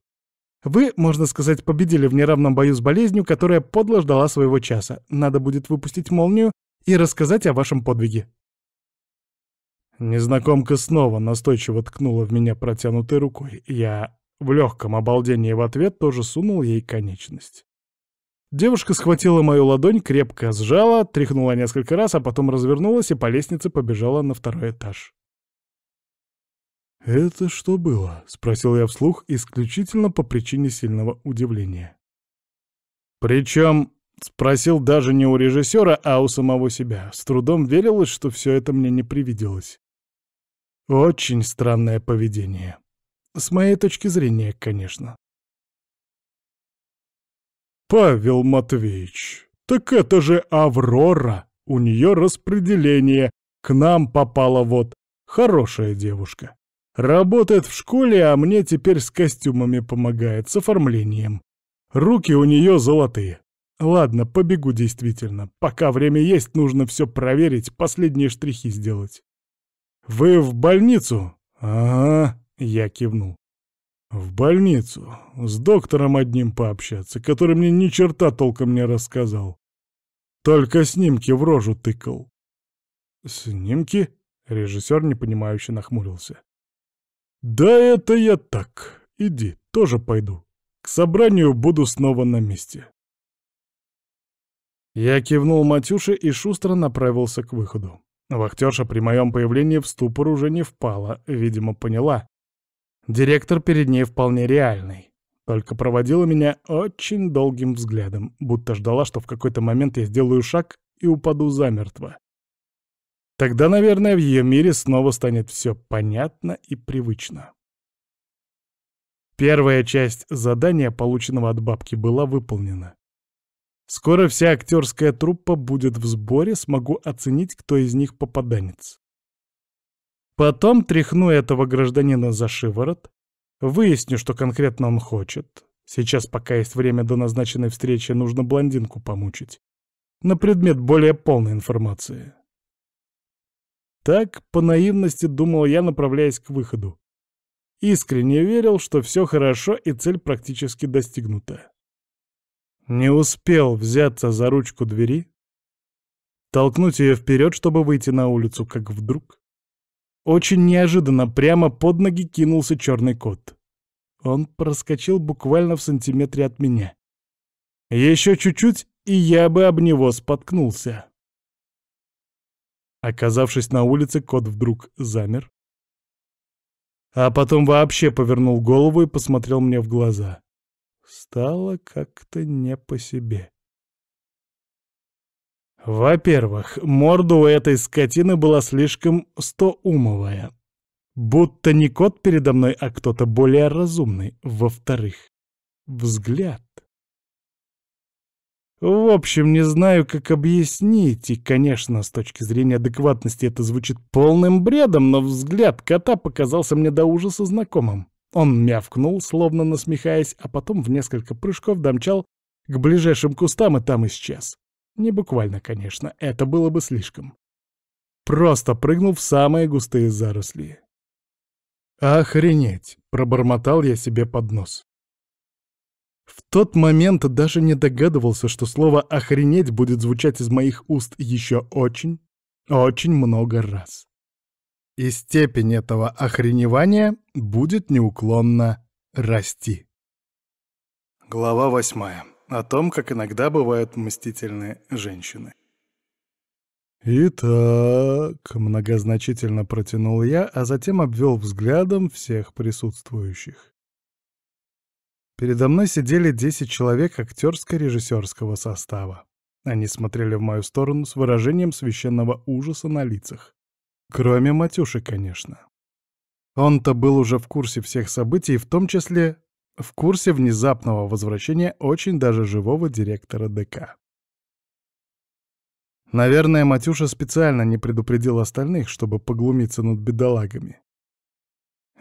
Вы, можно сказать, победили в неравном бою с болезнью, которая подло ждала своего часа. Надо будет выпустить молнию и рассказать о вашем подвиге». Незнакомка снова настойчиво ткнула в меня протянутой рукой. Я в легком обалдении в ответ тоже сунул ей конечность. Девушка схватила мою ладонь, крепко сжала, тряхнула несколько раз, а потом развернулась и по лестнице побежала на второй этаж. «Это что было?» — спросил я вслух исключительно по причине сильного удивления. Причем спросил даже не у режиссера, а у самого себя. С трудом верилось, что все это мне не привиделось. Очень странное поведение. С моей точки зрения, конечно. «Павел Матвеевич, так это же Аврора! У нее распределение. К нам попала вот. Хорошая девушка. Работает в школе, а мне теперь с костюмами помогает, с оформлением. Руки у нее золотые. Ладно, побегу действительно. Пока время есть, нужно все проверить, последние штрихи сделать. Вы в больницу? Ага, я кивнул. «В больницу. С доктором одним пообщаться, который мне ни черта толком не рассказал. Только снимки в рожу тыкал». «Снимки?» — режиссер непонимающе нахмурился. «Да это я так. Иди, тоже пойду. К собранию буду снова на месте». Я кивнул Матюше и шустро направился к выходу. Вахтерша при моем появлении в ступор уже не впала, видимо, поняла, Директор перед ней вполне реальный. Только проводила меня очень долгим взглядом, будто ждала, что в какой-то момент я сделаю шаг и упаду замертво. Тогда, наверное, в ее мире снова станет все понятно и привычно. Первая часть задания, полученного от бабки, была выполнена. Скоро вся актерская труппа будет в сборе, смогу оценить, кто из них попаданец. Потом тряхну этого гражданина за шиворот, выясню, что конкретно он хочет. Сейчас, пока есть время до назначенной встречи, нужно блондинку помучить. На предмет более полной информации. Так, по наивности, думал я, направляясь к выходу. Искренне верил, что все хорошо и цель практически достигнута. Не успел взяться за ручку двери, толкнуть ее вперед, чтобы выйти на улицу, как вдруг очень неожиданно прямо под ноги кинулся черный кот. Он проскочил буквально в сантиметре от меня. Еще чуть-чуть, и я бы об него споткнулся. Оказавшись на улице, кот вдруг замер. А потом вообще повернул голову и посмотрел мне в глаза. Стало как-то не по себе. Во-первых, морда у этой скотины была слишком стоумовая. Будто не кот передо мной, а кто-то более разумный. Во-вторых, взгляд. В общем, не знаю, как объяснить, и, конечно, с точки зрения адекватности это звучит полным бредом, но взгляд кота показался мне до ужаса знакомым. Он мявкнул, словно насмехаясь, а потом в несколько прыжков домчал к ближайшим кустам и там исчез. Не буквально, конечно, это было бы слишком. Просто прыгнул в самые густые заросли. «Охренеть!» — пробормотал я себе под нос. В тот момент даже не догадывался, что слово «охренеть» будет звучать из моих уст еще очень, очень много раз. И степень этого охреневания будет неуклонно расти. Глава восьмая о том, как иногда бывают мстительные женщины. «Итак», — многозначительно протянул я, а затем обвел взглядом всех присутствующих. Передо мной сидели 10 человек актерско-режиссерского состава. Они смотрели в мою сторону с выражением священного ужаса на лицах. Кроме Матюши, конечно. Он-то был уже в курсе всех событий, в том числе в курсе внезапного возвращения очень даже живого директора ДК. Наверное, Матюша специально не предупредил остальных, чтобы поглумиться над бедолагами.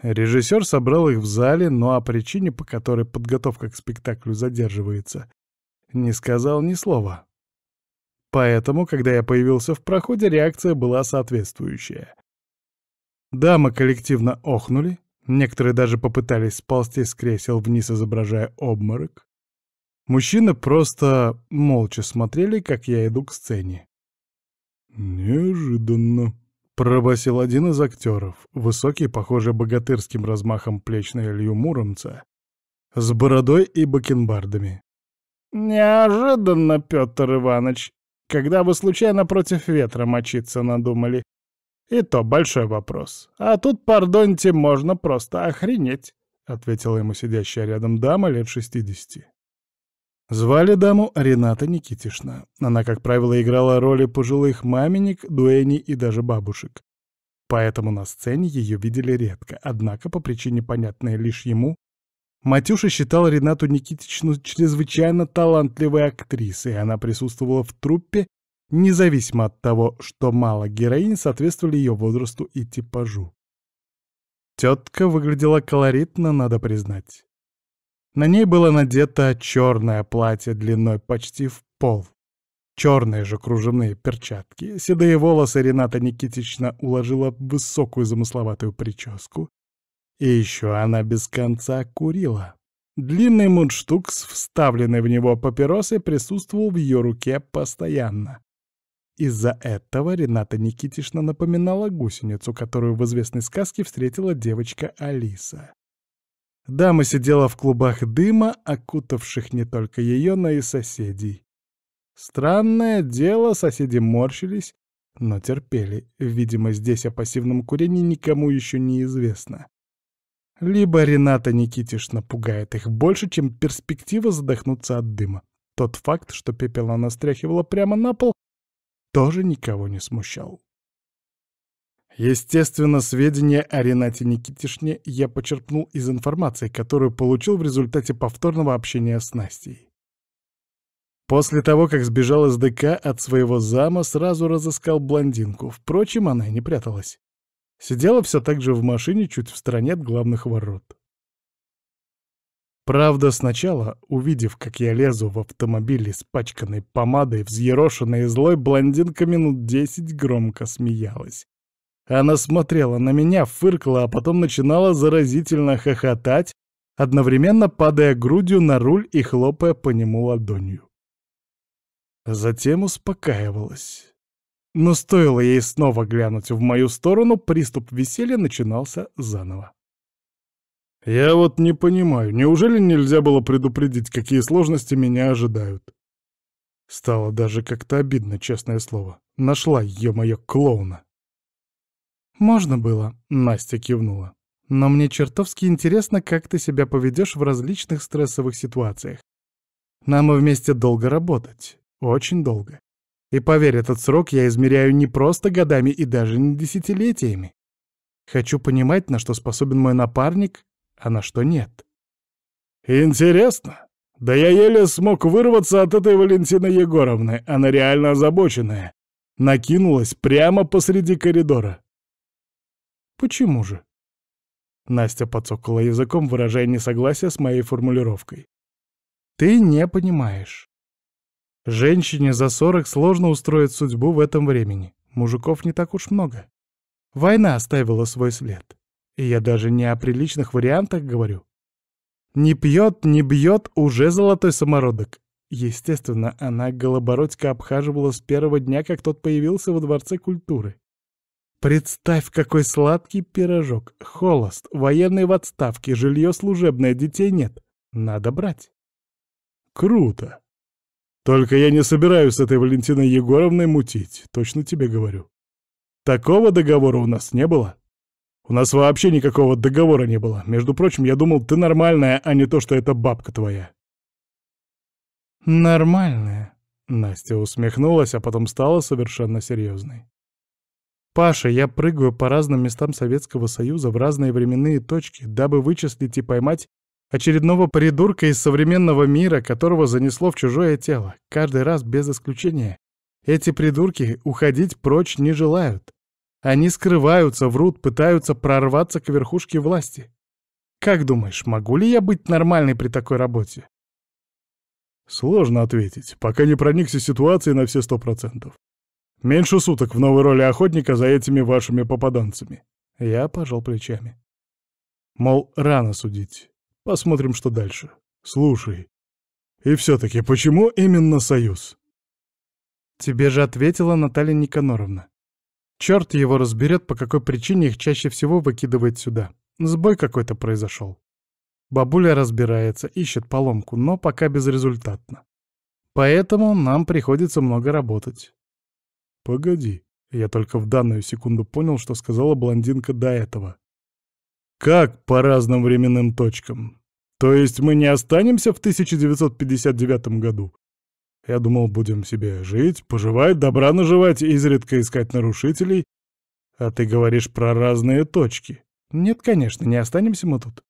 Режиссер собрал их в зале, но о причине, по которой подготовка к спектаклю задерживается, не сказал ни слова. Поэтому, когда я появился в проходе, реакция была соответствующая. Дамы коллективно охнули, Некоторые даже попытались сползти с кресел вниз, изображая обморок. Мужчины просто молча смотрели, как я иду к сцене. «Неожиданно», — пробасил один из актеров, высокий, похожий богатырским размахом плеч на Илью Муромца, с бородой и бакенбардами. «Неожиданно, Петр Иванович, когда вы случайно против ветра мочиться надумали», «И то большой вопрос. А тут, пардоньте, можно просто охренеть», — ответила ему сидящая рядом дама лет шестидесяти. Звали даму Рената Никитишна. Она, как правило, играла роли пожилых маменек, дуэней и даже бабушек. Поэтому на сцене ее видели редко, однако, по причине, понятной лишь ему, Матюша считал Ренату Никитичну чрезвычайно талантливой актрисой, и она присутствовала в труппе независимо от того, что мало героинь соответствовали ее возрасту и типажу. Тетка выглядела колоритно, надо признать. На ней было надето черное платье длиной почти в пол, черные же кружевные перчатки, седые волосы Рената Никитична уложила в высокую замысловатую прическу, и еще она без конца курила. Длинный мундштук с вставленной в него папиросой присутствовал в ее руке постоянно. Из-за этого Рената Никитишна напоминала гусеницу, которую в известной сказке встретила девочка Алиса. Дама сидела в клубах дыма, окутавших не только ее, но и соседей. Странное дело, соседи морщились, но терпели. Видимо, здесь о пассивном курении никому еще не известно. Либо Рената Никитишна пугает их больше, чем перспектива задохнуться от дыма. Тот факт, что пепел она стряхивала прямо на пол, тоже никого не смущал. Естественно, сведения о Ренате Никитишне я почерпнул из информации, которую получил в результате повторного общения с Настей. После того, как сбежал из ДК от своего зама, сразу разыскал блондинку. Впрочем, она и не пряталась. Сидела все так же в машине чуть в стороне от главных ворот. Правда, сначала, увидев, как я лезу в автомобиль испачканной помадой, взъерошенной и злой, блондинка минут десять громко смеялась. Она смотрела на меня, фыркала, а потом начинала заразительно хохотать, одновременно падая грудью на руль и хлопая по нему ладонью. Затем успокаивалась. Но стоило ей снова глянуть в мою сторону, приступ веселья начинался заново. Я вот не понимаю, неужели нельзя было предупредить, какие сложности меня ожидают? Стало даже как-то обидно, честное слово. Нашла, ё-моё, клоуна. «Можно было», — Настя кивнула. «Но мне чертовски интересно, как ты себя поведешь в различных стрессовых ситуациях. Нам вместе долго работать. Очень долго. И поверь, этот срок я измеряю не просто годами и даже не десятилетиями. Хочу понимать, на что способен мой напарник а на что нет. «Интересно. Да я еле смог вырваться от этой Валентины Егоровны, она реально озабоченная. Накинулась прямо посреди коридора». «Почему же?» Настя подсокала языком, выражая несогласие с моей формулировкой. «Ты не понимаешь. Женщине за сорок сложно устроить судьбу в этом времени. Мужиков не так уж много. Война оставила свой след. И я даже не о приличных вариантах говорю. Не пьет, не бьет, уже золотой самородок. Естественно, она Голобородько обхаживала с первого дня, как тот появился во Дворце культуры. Представь, какой сладкий пирожок. Холост, военные в отставке, жилье служебное, детей нет. Надо брать. Круто. Только я не собираюсь с этой Валентиной Егоровной мутить, точно тебе говорю. Такого договора у нас не было. У нас вообще никакого договора не было. Между прочим, я думал, ты нормальная, а не то, что это бабка твоя». «Нормальная?» — Настя усмехнулась, а потом стала совершенно серьезной. «Паша, я прыгаю по разным местам Советского Союза в разные временные точки, дабы вычислить и поймать очередного придурка из современного мира, которого занесло в чужое тело. Каждый раз без исключения. Эти придурки уходить прочь не желают. Они скрываются, врут, пытаются прорваться к верхушке власти. Как думаешь, могу ли я быть нормальной при такой работе? Сложно ответить, пока не проникся ситуацией на все сто процентов. Меньше суток в новой роли охотника за этими вашими попаданцами. Я пожал плечами. Мол, рано судить. Посмотрим, что дальше. Слушай. И все-таки, почему именно союз? Тебе же ответила Наталья Никаноровна. Черт его разберет, по какой причине их чаще всего выкидывает сюда. Сбой какой-то произошел. Бабуля разбирается, ищет поломку, но пока безрезультатно. Поэтому нам приходится много работать. Погоди, я только в данную секунду понял, что сказала блондинка до этого. Как по разным временным точкам? То есть мы не останемся в 1959 году? Я думал, будем себе жить, поживать, добра наживать, изредка искать нарушителей. А ты говоришь про разные точки. Нет, конечно, не останемся мы тут.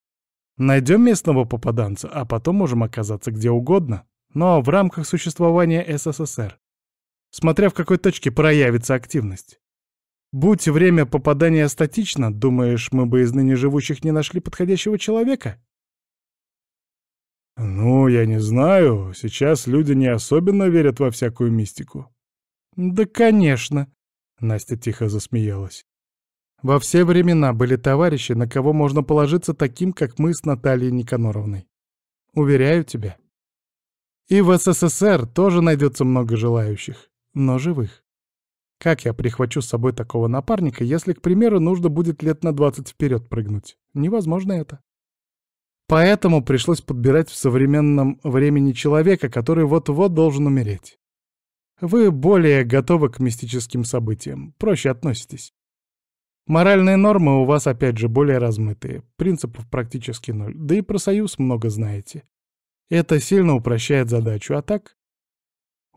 Найдем местного попаданца, а потом можем оказаться где угодно, но в рамках существования СССР. Смотря в какой точке проявится активность. Будь время попадания статично, думаешь, мы бы из ныне живущих не нашли подходящего человека? «Ну, я не знаю. Сейчас люди не особенно верят во всякую мистику». «Да, конечно», — Настя тихо засмеялась. «Во все времена были товарищи, на кого можно положиться таким, как мы с Натальей Никаноровной. Уверяю тебя. И в СССР тоже найдется много желающих, но живых. Как я прихвачу с собой такого напарника, если, к примеру, нужно будет лет на двадцать вперед прыгнуть? Невозможно это». Поэтому пришлось подбирать в современном времени человека, который вот-вот должен умереть. Вы более готовы к мистическим событиям, проще относитесь. Моральные нормы у вас, опять же, более размытые, принципов практически ноль, да и про союз много знаете. Это сильно упрощает задачу, а так?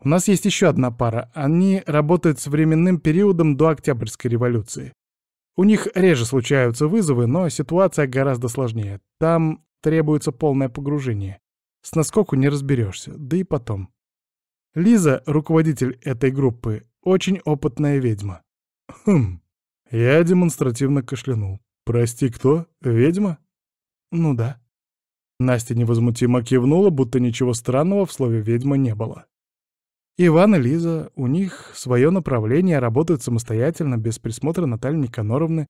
У нас есть еще одна пара, они работают с временным периодом до Октябрьской революции. У них реже случаются вызовы, но ситуация гораздо сложнее. Там Требуется полное погружение. С наскоку не разберешься, да и потом. Лиза, руководитель этой группы, очень опытная ведьма. Хм. Я демонстративно кашлянул. Прости, кто? Ведьма? Ну да. Настя невозмутимо кивнула, будто ничего странного в слове «ведьма» не было. Иван и Лиза, у них свое направление, работают самостоятельно, без присмотра Натальи Никаноровны,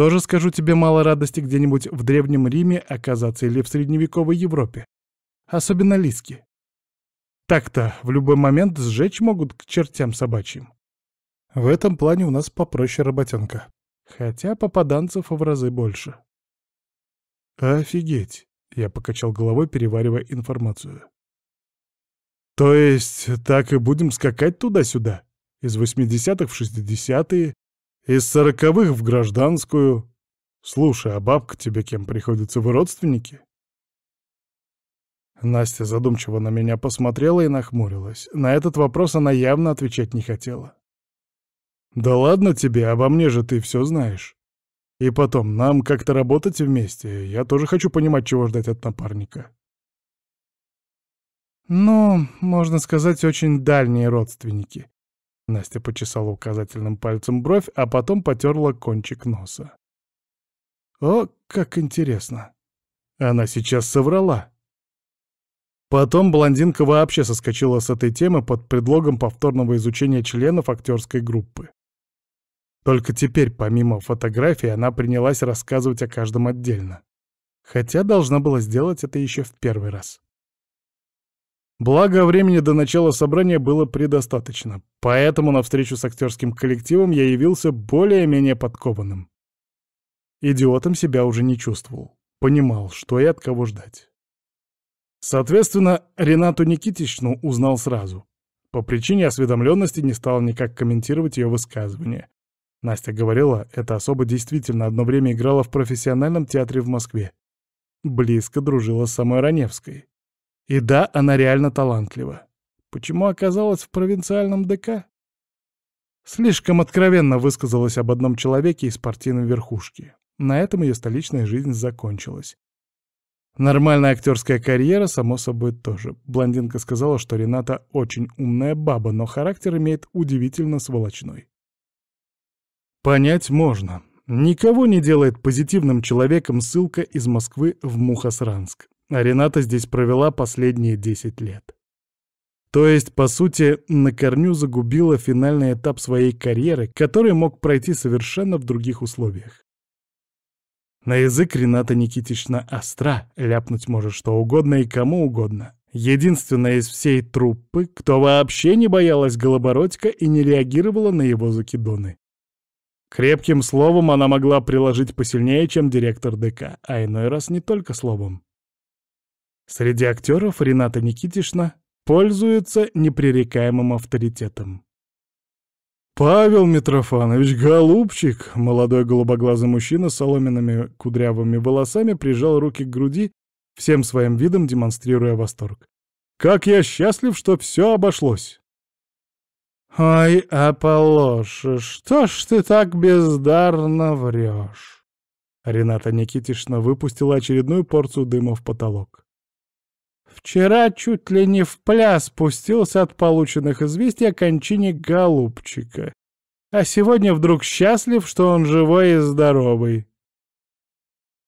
тоже скажу тебе мало радости где-нибудь в Древнем Риме оказаться или в средневековой Европе. Особенно лиски. Так-то в любой момент сжечь могут к чертям собачьим. В этом плане у нас попроще работенка. Хотя попаданцев в разы больше. «Офигеть!» — я покачал головой, переваривая информацию. «То есть так и будем скакать туда-сюда? Из восьмидесятых в шестидесятые, из сороковых в гражданскую. Слушай, а бабка тебе кем приходится? Вы родственники? Настя задумчиво на меня посмотрела и нахмурилась. На этот вопрос она явно отвечать не хотела. «Да ладно тебе, обо мне же ты все знаешь. И потом, нам как-то работать вместе. Я тоже хочу понимать, чего ждать от напарника». «Ну, можно сказать, очень дальние родственники», Настя почесала указательным пальцем бровь, а потом потерла кончик носа. «О, как интересно! Она сейчас соврала!» Потом блондинка вообще соскочила с этой темы под предлогом повторного изучения членов актерской группы. Только теперь, помимо фотографий, она принялась рассказывать о каждом отдельно. Хотя должна была сделать это еще в первый раз. Благо, времени до начала собрания было предостаточно, поэтому на встречу с актерским коллективом я явился более-менее подкованным. Идиотом себя уже не чувствовал, понимал, что и от кого ждать. Соответственно, Ренату Никитичну узнал сразу. По причине осведомленности не стал никак комментировать ее высказывание. Настя говорила, это особо действительно одно время играла в профессиональном театре в Москве. Близко дружила с самой Раневской. И да, она реально талантлива. Почему оказалась в провинциальном ДК? Слишком откровенно высказалась об одном человеке из партийной верхушки. На этом ее столичная жизнь закончилась. Нормальная актерская карьера, само собой, тоже. Блондинка сказала, что Рената очень умная баба, но характер имеет удивительно сволочной. Понять можно. Никого не делает позитивным человеком ссылка из Москвы в Мухосранск а Рената здесь провела последние 10 лет. То есть, по сути, на корню загубила финальный этап своей карьеры, который мог пройти совершенно в других условиях. На язык Рената Никитична остра, ляпнуть может что угодно и кому угодно. Единственная из всей труппы, кто вообще не боялась Голобородька и не реагировала на его закидоны. Крепким словом она могла приложить посильнее, чем директор ДК, а иной раз не только словом. Среди актеров Рената Никитишна пользуется непререкаемым авторитетом. «Павел Митрофанович, голубчик!» Молодой голубоглазый мужчина с соломенными кудрявыми волосами прижал руки к груди, всем своим видом демонстрируя восторг. «Как я счастлив, что все обошлось!» «Ой, Аполоша, что ж ты так бездарно врешь?» Рената Никитишна выпустила очередную порцию дыма в потолок. Вчера чуть ли не в пляс спустился от полученных известий о кончине голубчика. А сегодня вдруг счастлив, что он живой и здоровый.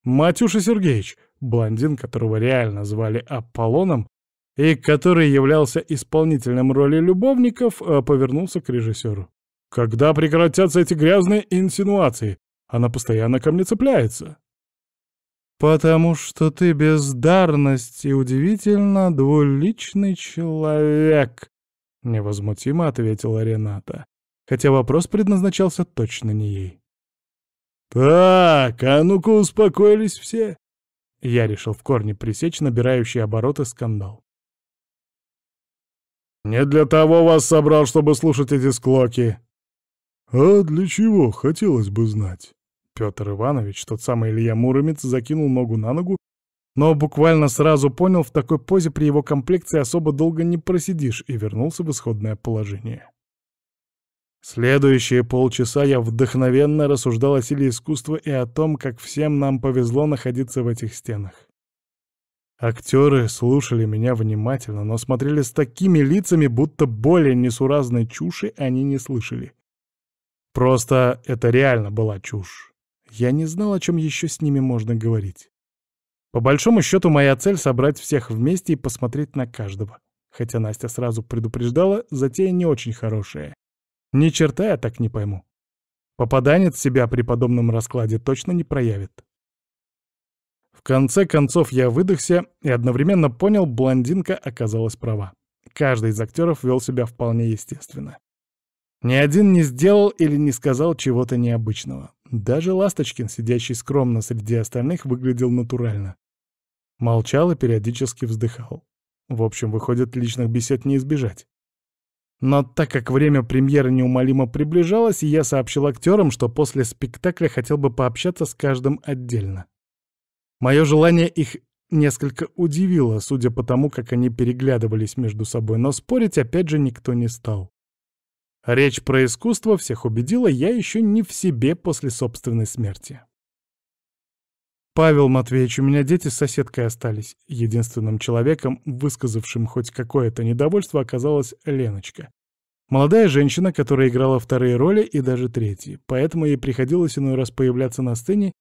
Матюша Сергеевич, блондин, которого реально звали Аполлоном, и который являлся исполнителем роли любовников, э, повернулся к режиссеру. «Когда прекратятся эти грязные инсинуации? Она постоянно ко мне цепляется» потому что ты бездарность и удивительно двуличный человек», — невозмутимо ответила Рената, хотя вопрос предназначался точно не ей. «Так, а ну-ка успокоились все!» Я решил в корне пресечь набирающий обороты скандал. «Не для того вас собрал, чтобы слушать эти склоки!» «А для чего, хотелось бы знать?» Петр Иванович, тот самый Илья Муромец, закинул ногу на ногу, но буквально сразу понял, в такой позе при его комплекции особо долго не просидишь и вернулся в исходное положение. Следующие полчаса я вдохновенно рассуждал о силе искусства и о том, как всем нам повезло находиться в этих стенах. Актеры слушали меня внимательно, но смотрели с такими лицами, будто более несуразной чуши они не слышали. Просто это реально была чушь. Я не знал, о чем еще с ними можно говорить. По большому счету, моя цель — собрать всех вместе и посмотреть на каждого. Хотя Настя сразу предупреждала, затея не очень хорошая. Ни черта я так не пойму. Попаданец себя при подобном раскладе точно не проявит. В конце концов я выдохся и одновременно понял, блондинка оказалась права. Каждый из актеров вел себя вполне естественно. Ни один не сделал или не сказал чего-то необычного. Даже Ласточкин, сидящий скромно среди остальных, выглядел натурально. Молчал и периодически вздыхал. В общем, выходит, личных бесед не избежать. Но так как время премьеры неумолимо приближалось, я сообщил актерам, что после спектакля хотел бы пообщаться с каждым отдельно. Мое желание их несколько удивило, судя по тому, как они переглядывались между собой, но спорить опять же никто не стал. Речь про искусство всех убедила, я еще не в себе после собственной смерти. «Павел Матвеевич, у меня дети с соседкой остались». Единственным человеком, высказавшим хоть какое-то недовольство, оказалась Леночка. Молодая женщина, которая играла вторые роли и даже третьи, поэтому ей приходилось иной раз появляться на сцене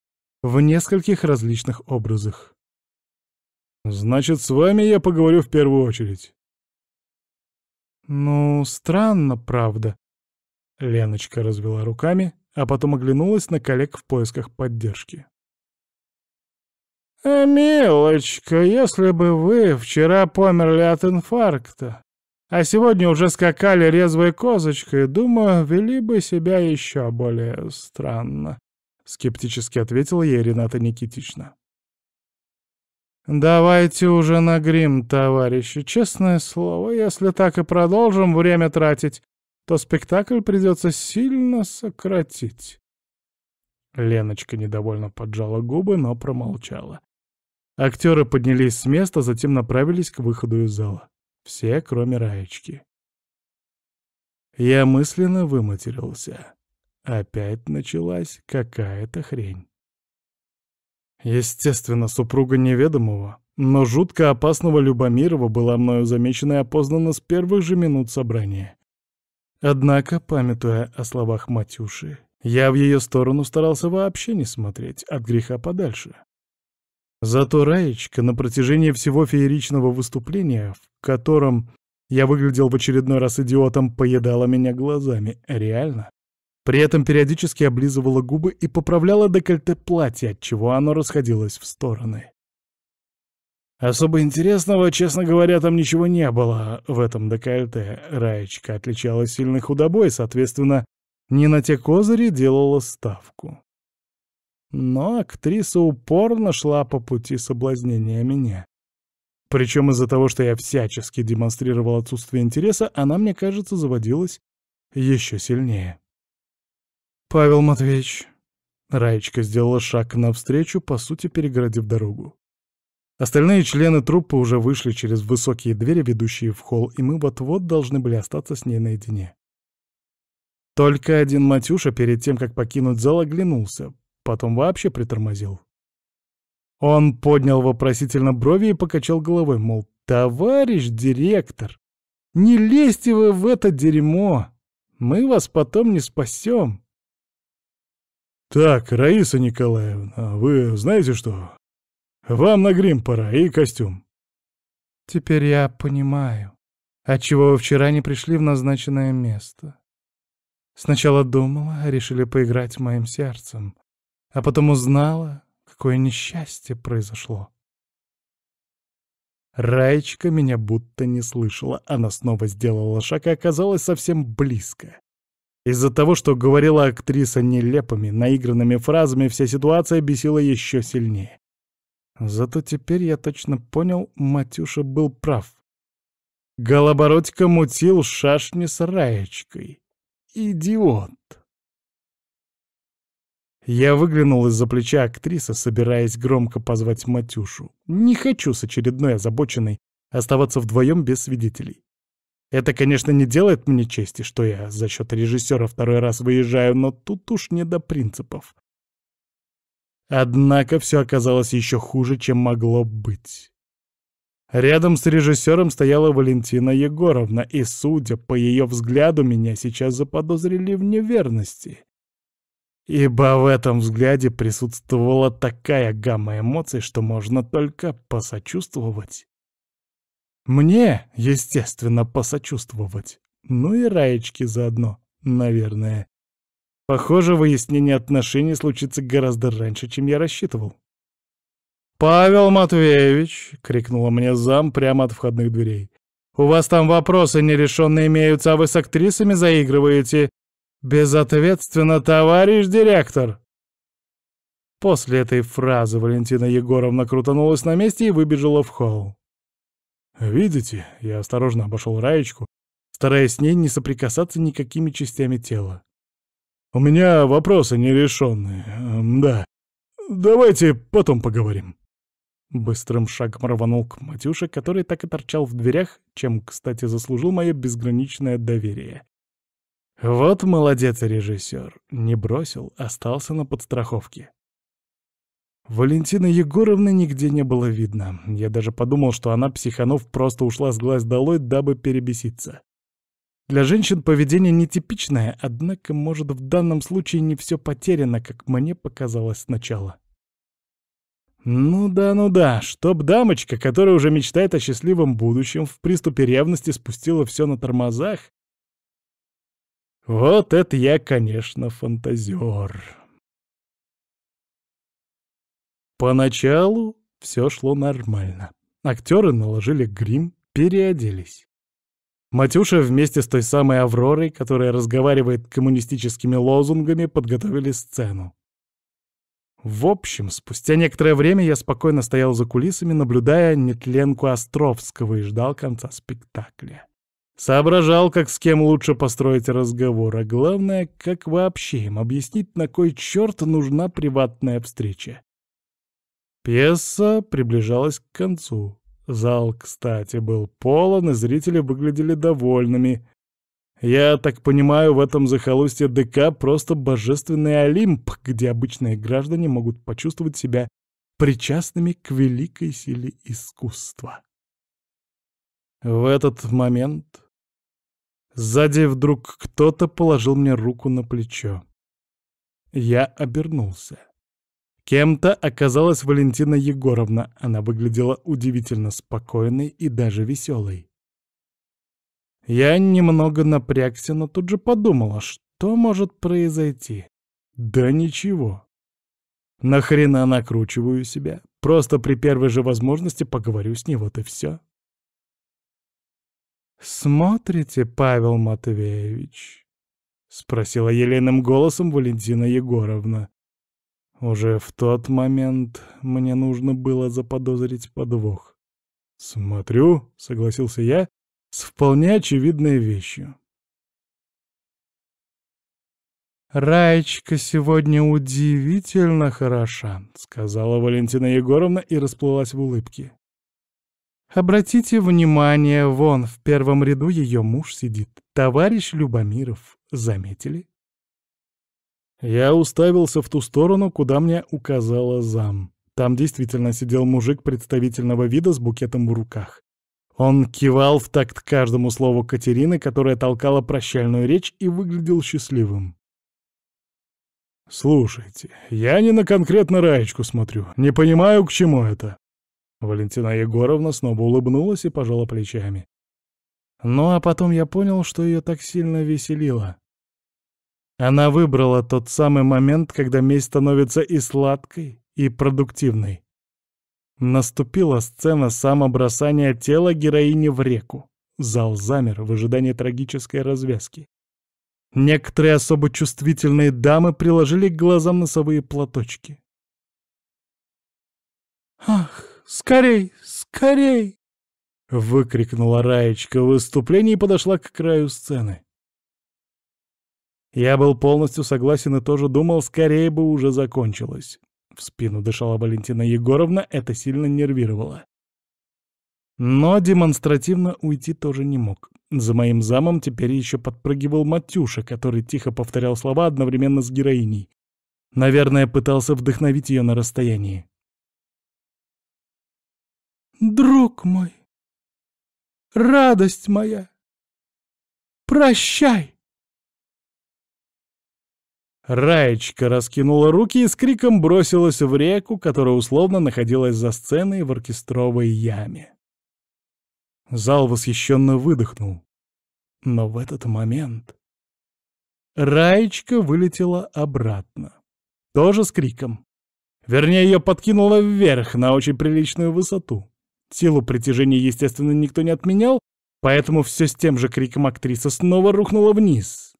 в нескольких различных образах. «Значит, с вами я поговорю в первую очередь. «Ну, странно, правда». Леночка развела руками, а потом оглянулась на коллег в поисках поддержки. «Э, «Милочка, если бы вы вчера померли от инфаркта, а сегодня уже скакали резвой козочкой, думаю, вели бы себя еще более странно», — скептически ответила ей Рената Никитична. «Давайте уже на грим, товарищи. Честное слово, если так и продолжим время тратить, то спектакль придется сильно сократить». Леночка недовольно поджала губы, но промолчала. Актеры поднялись с места, затем направились к выходу из зала. Все, кроме Раечки. Я мысленно выматерился. Опять началась какая-то хрень. Естественно, супруга неведомого, но жутко опасного Любомирова была мною замечена и опознана с первых же минут собрания. Однако, памятуя о словах Матюши, я в ее сторону старался вообще не смотреть, от греха подальше. Зато Раечка на протяжении всего фееричного выступления, в котором я выглядел в очередной раз идиотом, поедала меня глазами, реально, при этом периодически облизывала губы и поправляла декольте платья, от чего оно расходилось в стороны. Особо интересного, честно говоря, там ничего не было в этом декольте. Раечка отличалась сильной худобой, соответственно, не на те козыри делала ставку. Но актриса упорно шла по пути соблазнения меня. Причем из-за того, что я всячески демонстрировал отсутствие интереса, она, мне кажется, заводилась еще сильнее. «Павел Матвеевич». Раечка сделала шаг навстречу, по сути перегородив дорогу. Остальные члены труппы уже вышли через высокие двери, ведущие в холл, и мы вот-вот должны были остаться с ней наедине. Только один Матюша перед тем, как покинуть зал, оглянулся, потом вообще притормозил. Он поднял вопросительно брови и покачал головой, мол, «Товарищ директор, не лезьте вы в это дерьмо, мы вас потом не спасем». «Так, Раиса Николаевна, а вы знаете что? Вам на грим пора и костюм». «Теперь я понимаю, отчего вы вчера не пришли в назначенное место. Сначала думала, решили поиграть моим сердцем, а потом узнала, какое несчастье произошло». Раечка меня будто не слышала, она снова сделала шаг и оказалась совсем близко. Из-за того, что говорила актриса нелепыми, наигранными фразами, вся ситуация бесила еще сильнее. Зато теперь я точно понял, Матюша был прав. Голобородько мутил шашни с раечкой. Идиот. Я выглянул из-за плеча актрисы, собираясь громко позвать Матюшу. Не хочу с очередной озабоченной оставаться вдвоем без свидетелей. Это, конечно, не делает мне чести, что я за счет режиссера второй раз выезжаю, но тут уж не до принципов. Однако все оказалось еще хуже, чем могло быть. Рядом с режиссером стояла Валентина Егоровна, и, судя по ее взгляду, меня сейчас заподозрили в неверности. Ибо в этом взгляде присутствовала такая гамма эмоций, что можно только посочувствовать. Мне, естественно, посочувствовать. Ну и Раечке заодно, наверное. Похоже, выяснение отношений случится гораздо раньше, чем я рассчитывал. «Павел Матвеевич!» — крикнула мне зам прямо от входных дверей. «У вас там вопросы нерешенные имеются, а вы с актрисами заигрываете. Безответственно, товарищ директор!» После этой фразы Валентина Егоровна крутанулась на месте и выбежала в холл. «Видите?» — я осторожно обошел Раечку, стараясь с ней не соприкасаться никакими частями тела. «У меня вопросы нерешенные. Эм, да. Давайте потом поговорим». Быстрым шагом рванул к Матюше, который так и торчал в дверях, чем, кстати, заслужил мое безграничное доверие. Вот молодец режиссер, не бросил, остался на подстраховке. Валентины Егоровны нигде не было видно. Я даже подумал, что она, психанов, просто ушла с глаз долой, дабы перебеситься. Для женщин поведение нетипичное, однако, может, в данном случае не все потеряно, как мне показалось сначала. Ну да, ну да, чтоб дамочка, которая уже мечтает о счастливом будущем, в приступе ревности спустила все на тормозах. Вот это я, конечно, фантазер. Поначалу все шло нормально. Актеры наложили грим, переоделись. Матюша вместе с той самой Авророй, которая разговаривает коммунистическими лозунгами, подготовили сцену. В общем, спустя некоторое время я спокойно стоял за кулисами, наблюдая нетленку Островского и ждал конца спектакля. Соображал, как с кем лучше построить разговор, а главное, как вообще им объяснить, на кой черт нужна приватная встреча. Пьеса приближалась к концу. Зал, кстати, был полон, и зрители выглядели довольными. Я так понимаю, в этом захолустье ДК просто божественный Олимп, где обычные граждане могут почувствовать себя причастными к великой силе искусства. В этот момент сзади вдруг кто-то положил мне руку на плечо. Я обернулся. Кем-то оказалась Валентина Егоровна. Она выглядела удивительно спокойной и даже веселой. Я немного напрягся, но тут же подумала, что может произойти. Да ничего. Нахрена накручиваю себя? Просто при первой же возможности поговорю с ней, вот и все. «Смотрите, Павел Матвеевич?» — спросила елейным голосом Валентина Егоровна. Уже в тот момент мне нужно было заподозрить подвох. «Смотрю», — согласился я, — «с вполне очевидной вещью». «Раечка сегодня удивительно хороша», — сказала Валентина Егоровна и расплылась в улыбке. «Обратите внимание, вон в первом ряду ее муж сидит, товарищ Любомиров, заметили?» Я уставился в ту сторону, куда мне указала зам. Там действительно сидел мужик представительного вида с букетом в руках. Он кивал в такт каждому слову Катерины, которая толкала прощальную речь и выглядел счастливым. «Слушайте, я не на конкретно Раечку смотрю, не понимаю, к чему это». Валентина Егоровна снова улыбнулась и пожала плечами. Ну а потом я понял, что ее так сильно веселило. Она выбрала тот самый момент, когда месть становится и сладкой, и продуктивной. Наступила сцена самобросания тела героини в реку. Зал замер в ожидании трагической развязки. Некоторые особо чувствительные дамы приложили к глазам носовые платочки. «Ах, скорей, скорей!» — выкрикнула Раечка в выступлении и подошла к краю сцены. Я был полностью согласен и тоже думал, скорее бы уже закончилось. В спину дышала Валентина Егоровна, это сильно нервировало. Но демонстративно уйти тоже не мог. За моим замом теперь еще подпрыгивал Матюша, который тихо повторял слова одновременно с героиней. Наверное, пытался вдохновить ее на расстоянии. «Друг мой! Радость моя! Прощай!» Раечка раскинула руки и с криком бросилась в реку, которая условно находилась за сценой в оркестровой яме. Зал восхищенно выдохнул. Но в этот момент... Раечка вылетела обратно. Тоже с криком. Вернее, ее подкинуло вверх на очень приличную высоту. Силу притяжения, естественно, никто не отменял, поэтому все с тем же криком актриса снова рухнула вниз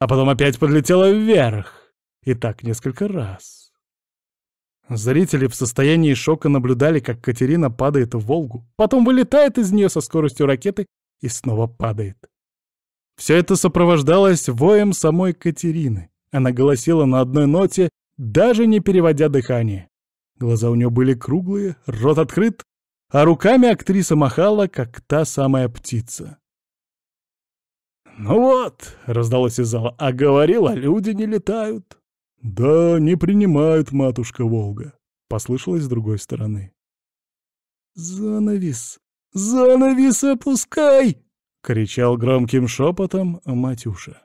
а потом опять подлетела вверх. И так несколько раз. Зрители в состоянии шока наблюдали, как Катерина падает в Волгу, потом вылетает из нее со скоростью ракеты и снова падает. Все это сопровождалось воем самой Катерины. Она голосила на одной ноте, даже не переводя дыхание. Глаза у нее были круглые, рот открыт, а руками актриса махала, как та самая птица. «Ну вот», — раздалось из зала, — «а говорила, люди не летают». «Да, не принимают, матушка Волга», — послышалось с другой стороны. «Занавес! Занавес опускай!» — кричал громким шепотом Матюша.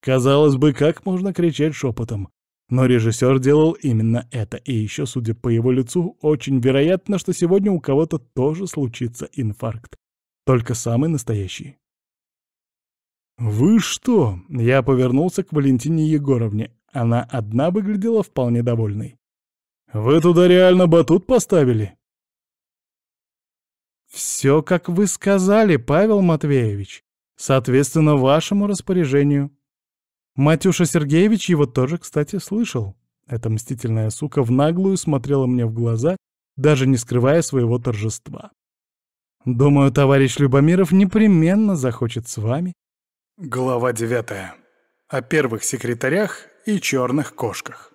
Казалось бы, как можно кричать шепотом? Но режиссер делал именно это, и еще, судя по его лицу, очень вероятно, что сегодня у кого-то тоже случится инфаркт. Только самый настоящий. «Вы что?» — я повернулся к Валентине Егоровне. Она одна выглядела вполне довольной. «Вы туда реально батут поставили?» «Все, как вы сказали, Павел Матвеевич. Соответственно, вашему распоряжению». Матюша Сергеевич его тоже, кстати, слышал. Эта мстительная сука в наглую смотрела мне в глаза, даже не скрывая своего торжества. «Думаю, товарищ Любомиров непременно захочет с вами Глава 9. О первых секретарях и черных кошках.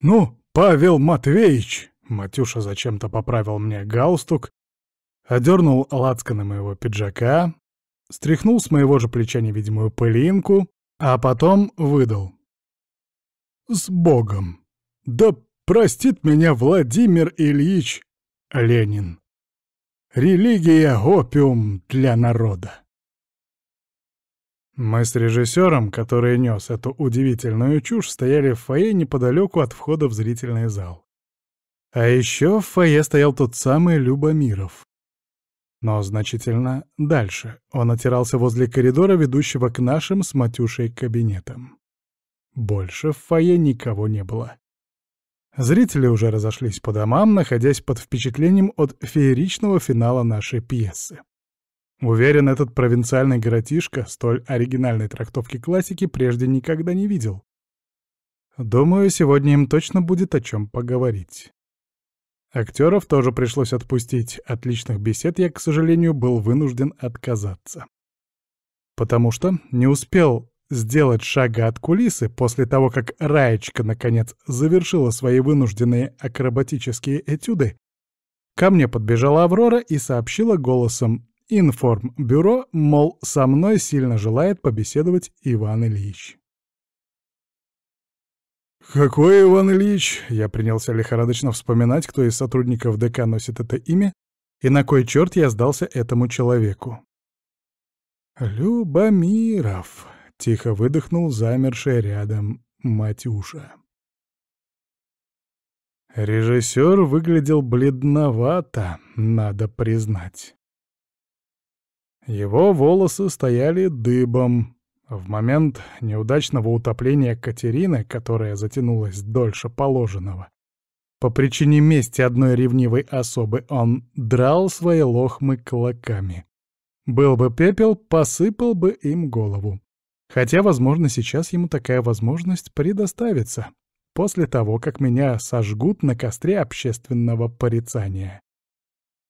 «Ну, Павел Матвеевич!» — Матюша зачем-то поправил мне галстук, одернул лацканы моего пиджака, стряхнул с моего же плеча невидимую пылинку, а потом выдал. «С Богом! Да простит меня Владимир Ильич Ленин! Религия — опиум для народа!» Мы с режиссером, который нес эту удивительную чушь, стояли в фойе неподалеку от входа в зрительный зал. А еще в фойе стоял тот самый Любомиров. Но значительно дальше. Он отирался возле коридора, ведущего к нашим с Матюшей кабинетам. Больше в фойе никого не было. Зрители уже разошлись по домам, находясь под впечатлением от фееричного финала нашей пьесы. Уверен, этот провинциальный городишко столь оригинальной трактовки классики прежде никогда не видел. Думаю, сегодня им точно будет о чем поговорить. Актеров тоже пришлось отпустить. От личных бесед я, к сожалению, был вынужден отказаться. Потому что не успел сделать шага от кулисы после того, как Раечка, наконец, завершила свои вынужденные акробатические этюды, ко мне подбежала Аврора и сообщила голосом информбюро, мол, со мной сильно желает побеседовать Иван Ильич. «Какой Иван Ильич?» Я принялся лихорадочно вспоминать, кто из сотрудников ДК носит это имя, и на кой черт я сдался этому человеку. «Любомиров», — тихо выдохнул замерший рядом Матюша. Режиссер выглядел бледновато, надо признать. Его волосы стояли дыбом. В момент неудачного утопления Катерины, которая затянулась дольше положенного, по причине мести одной ревнивой особы он драл свои лохмы клоками. Был бы пепел, посыпал бы им голову. Хотя, возможно, сейчас ему такая возможность предоставится, после того, как меня сожгут на костре общественного порицания.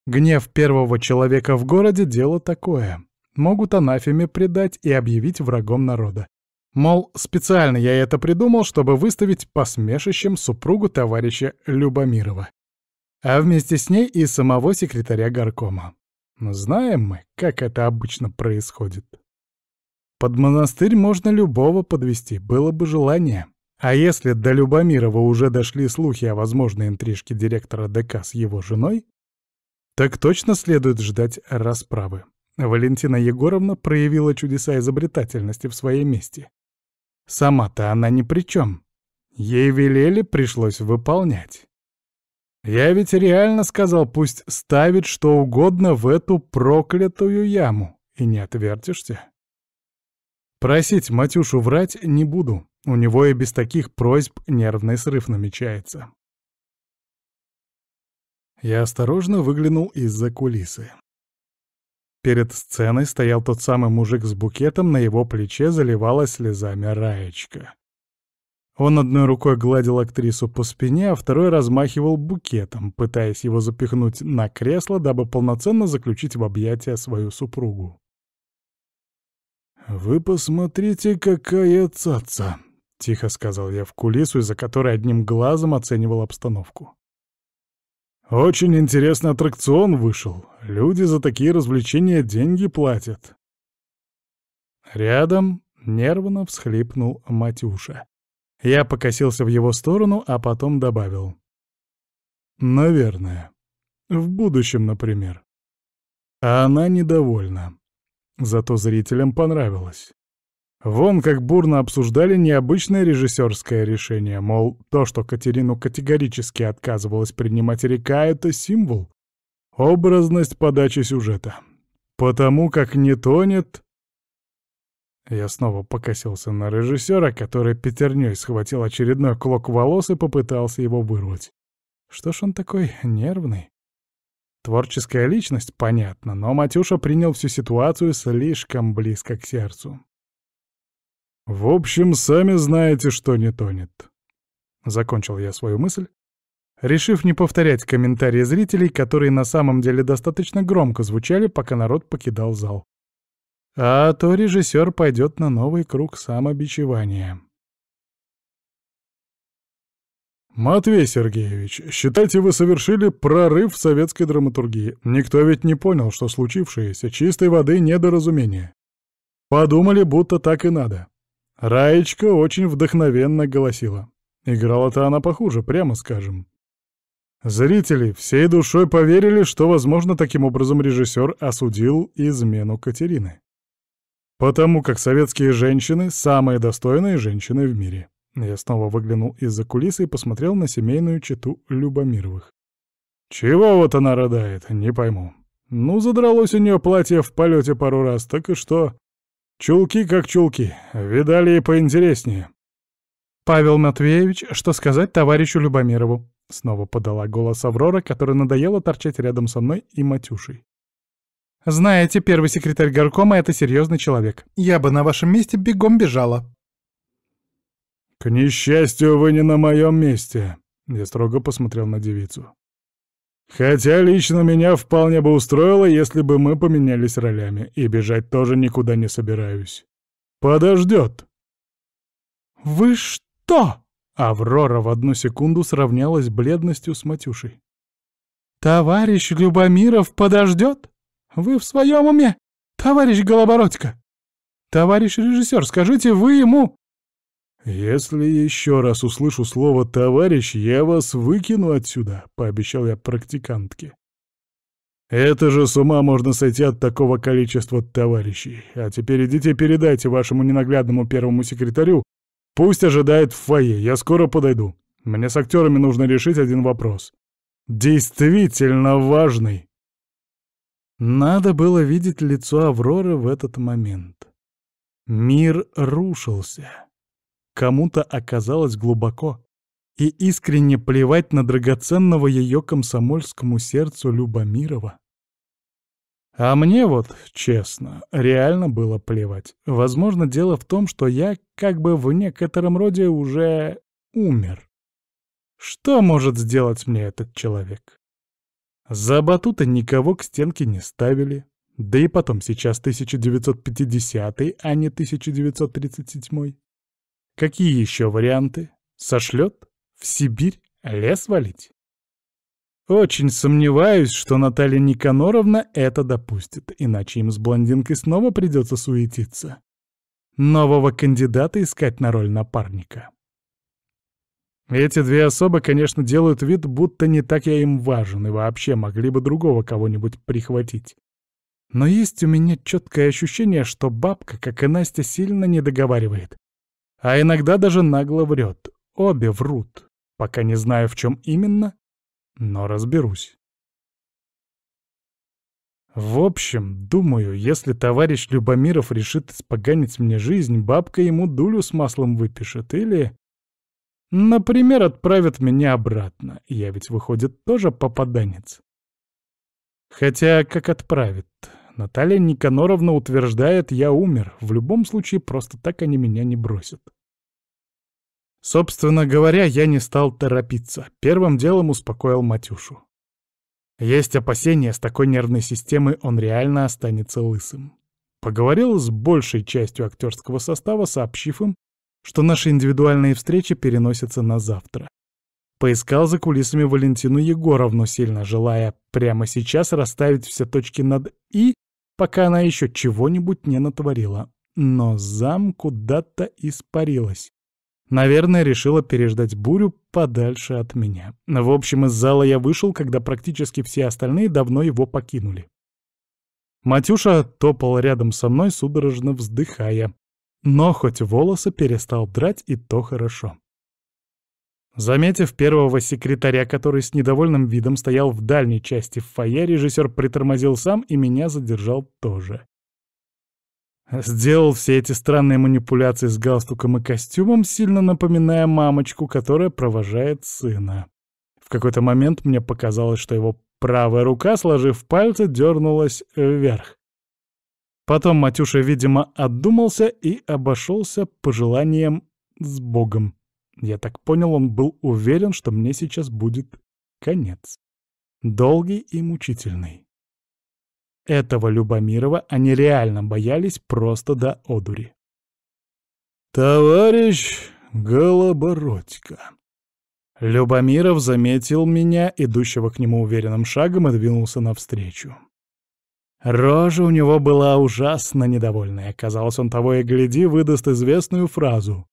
Гнев первого человека в городе — дело такое. Могут анафеме предать и объявить врагом народа. Мол, специально я это придумал, чтобы выставить посмешищем супругу товарища Любомирова. А вместе с ней и самого секретаря горкома. Знаем мы, как это обычно происходит. Под монастырь можно любого подвести, было бы желание. А если до Любомирова уже дошли слухи о возможной интрижке директора ДК с его женой, так точно следует ждать расправы. Валентина Егоровна проявила чудеса изобретательности в своей мести. Сама-то она ни при чем. Ей велели, пришлось выполнять. Я ведь реально сказал, пусть ставит что угодно в эту проклятую яму, и не отвертишься. Просить Матюшу врать не буду, у него и без таких просьб нервный срыв намечается. Я осторожно выглянул из-за кулисы. Перед сценой стоял тот самый мужик с букетом, на его плече заливалась слезами Раечка. Он одной рукой гладил актрису по спине, а второй размахивал букетом, пытаясь его запихнуть на кресло, дабы полноценно заключить в объятия свою супругу. «Вы посмотрите, какая цаца!» — тихо сказал я в кулису, из-за которой одним глазом оценивал обстановку. Очень интересный аттракцион вышел. Люди за такие развлечения деньги платят. Рядом нервно всхлипнул Матюша. Я покосился в его сторону, а потом добавил. Наверное. В будущем, например. А она недовольна. Зато зрителям понравилось. Вон как бурно обсуждали необычное режиссерское решение, мол, то, что Катерину категорически отказывалось принимать река, это символ. Образность подачи сюжета. Потому как не тонет... Я снова покосился на режиссера, который пятерней схватил очередной клок волос и попытался его вырвать. Что ж он такой нервный? Творческая личность, понятно, но Матюша принял всю ситуацию слишком близко к сердцу. «В общем, сами знаете, что не тонет». Закончил я свою мысль, решив не повторять комментарии зрителей, которые на самом деле достаточно громко звучали, пока народ покидал зал. А то режиссер пойдет на новый круг самобичевания. «Матвей Сергеевич, считайте, вы совершили прорыв в советской драматургии. Никто ведь не понял, что случившееся чистой воды недоразумение. Подумали, будто так и надо. Раечка очень вдохновенно голосила. Играла-то она похуже, прямо скажем. Зрители всей душой поверили, что, возможно, таким образом режиссер осудил измену Катерины. Потому как советские женщины — самые достойные женщины в мире. Я снова выглянул из-за кулисы и посмотрел на семейную чету Любомировых. Чего вот она рыдает, не пойму. Ну, задралось у нее платье в полете пару раз, так и что? Чулки как чулки, видали и поинтереснее. Павел Матвеевич, что сказать товарищу Любомирову? Снова подала голос Аврора, которая надоела торчать рядом со мной и Матюшей. «Знаете, первый секретарь горкома — это серьезный человек. Я бы на вашем месте бегом бежала». «К несчастью, вы не на моем месте», — я строго посмотрел на девицу. Хотя лично меня вполне бы устроило, если бы мы поменялись ролями, и бежать тоже никуда не собираюсь. Подождет. «Вы что?» Аврора в одну секунду сравнялась бледностью с Матюшей. «Товарищ Любомиров подождет? Вы в своем уме, товарищ Голобородько? Товарищ режиссер, скажите вы ему, «Если еще раз услышу слово «товарищ», я вас выкину отсюда», — пообещал я практикантке. «Это же с ума можно сойти от такого количества товарищей. А теперь идите передайте вашему ненаглядному первому секретарю. Пусть ожидает в фойе, я скоро подойду. Мне с актерами нужно решить один вопрос. Действительно важный». Надо было видеть лицо Авроры в этот момент. Мир рушился кому-то оказалось глубоко и искренне плевать на драгоценного ее комсомольскому сердцу Любомирова. А мне вот, честно, реально было плевать. Возможно, дело в том, что я как бы в некотором роде уже умер. Что может сделать мне этот человек? За батута никого к стенке не ставили. Да и потом сейчас 1950 а не 1937 Какие еще варианты? Сошлет? В Сибирь? Лес валить? Очень сомневаюсь, что Наталья Никаноровна это допустит, иначе им с блондинкой снова придется суетиться. Нового кандидата искать на роль напарника. Эти две особы, конечно, делают вид, будто не так я им важен и вообще могли бы другого кого-нибудь прихватить. Но есть у меня четкое ощущение, что бабка, как и Настя, сильно не договаривает. А иногда даже нагло врет. Обе врут. Пока не знаю, в чем именно, но разберусь. В общем, думаю, если товарищ Любомиров решит испоганить мне жизнь, бабка ему дулю с маслом выпишет или... Например, отправит меня обратно. Я ведь, выходит, тоже попаданец. Хотя как отправит? Наталья Никаноровна утверждает, я умер. В любом случае, просто так они меня не бросят. Собственно говоря, я не стал торопиться. Первым делом успокоил Матюшу. Есть опасения, с такой нервной системой он реально останется лысым. Поговорил с большей частью актерского состава, сообщив им, что наши индивидуальные встречи переносятся на завтра. Поискал за кулисами Валентину Егоровну, сильно желая прямо сейчас расставить все точки над «и» пока она еще чего-нибудь не натворила. Но зам куда-то испарилась. Наверное, решила переждать бурю подальше от меня. В общем, из зала я вышел, когда практически все остальные давно его покинули. Матюша топал рядом со мной, судорожно вздыхая. Но хоть волосы перестал драть, и то хорошо. Заметив первого секретаря, который с недовольным видом стоял в дальней части фойе, режиссер притормозил сам и меня задержал тоже. Сделал все эти странные манипуляции с галстуком и костюмом, сильно напоминая мамочку, которая провожает сына. В какой-то момент мне показалось, что его правая рука, сложив пальцы, дернулась вверх. Потом Матюша, видимо, отдумался и обошелся пожеланием с Богом. Я так понял, он был уверен, что мне сейчас будет конец. Долгий и мучительный. Этого Любомирова они реально боялись просто до одури. «Товарищ Голобородько!» Любомиров заметил меня, идущего к нему уверенным шагом, и двинулся навстречу. Рожа у него была ужасно недовольная. Казалось, он того и гляди выдаст известную фразу.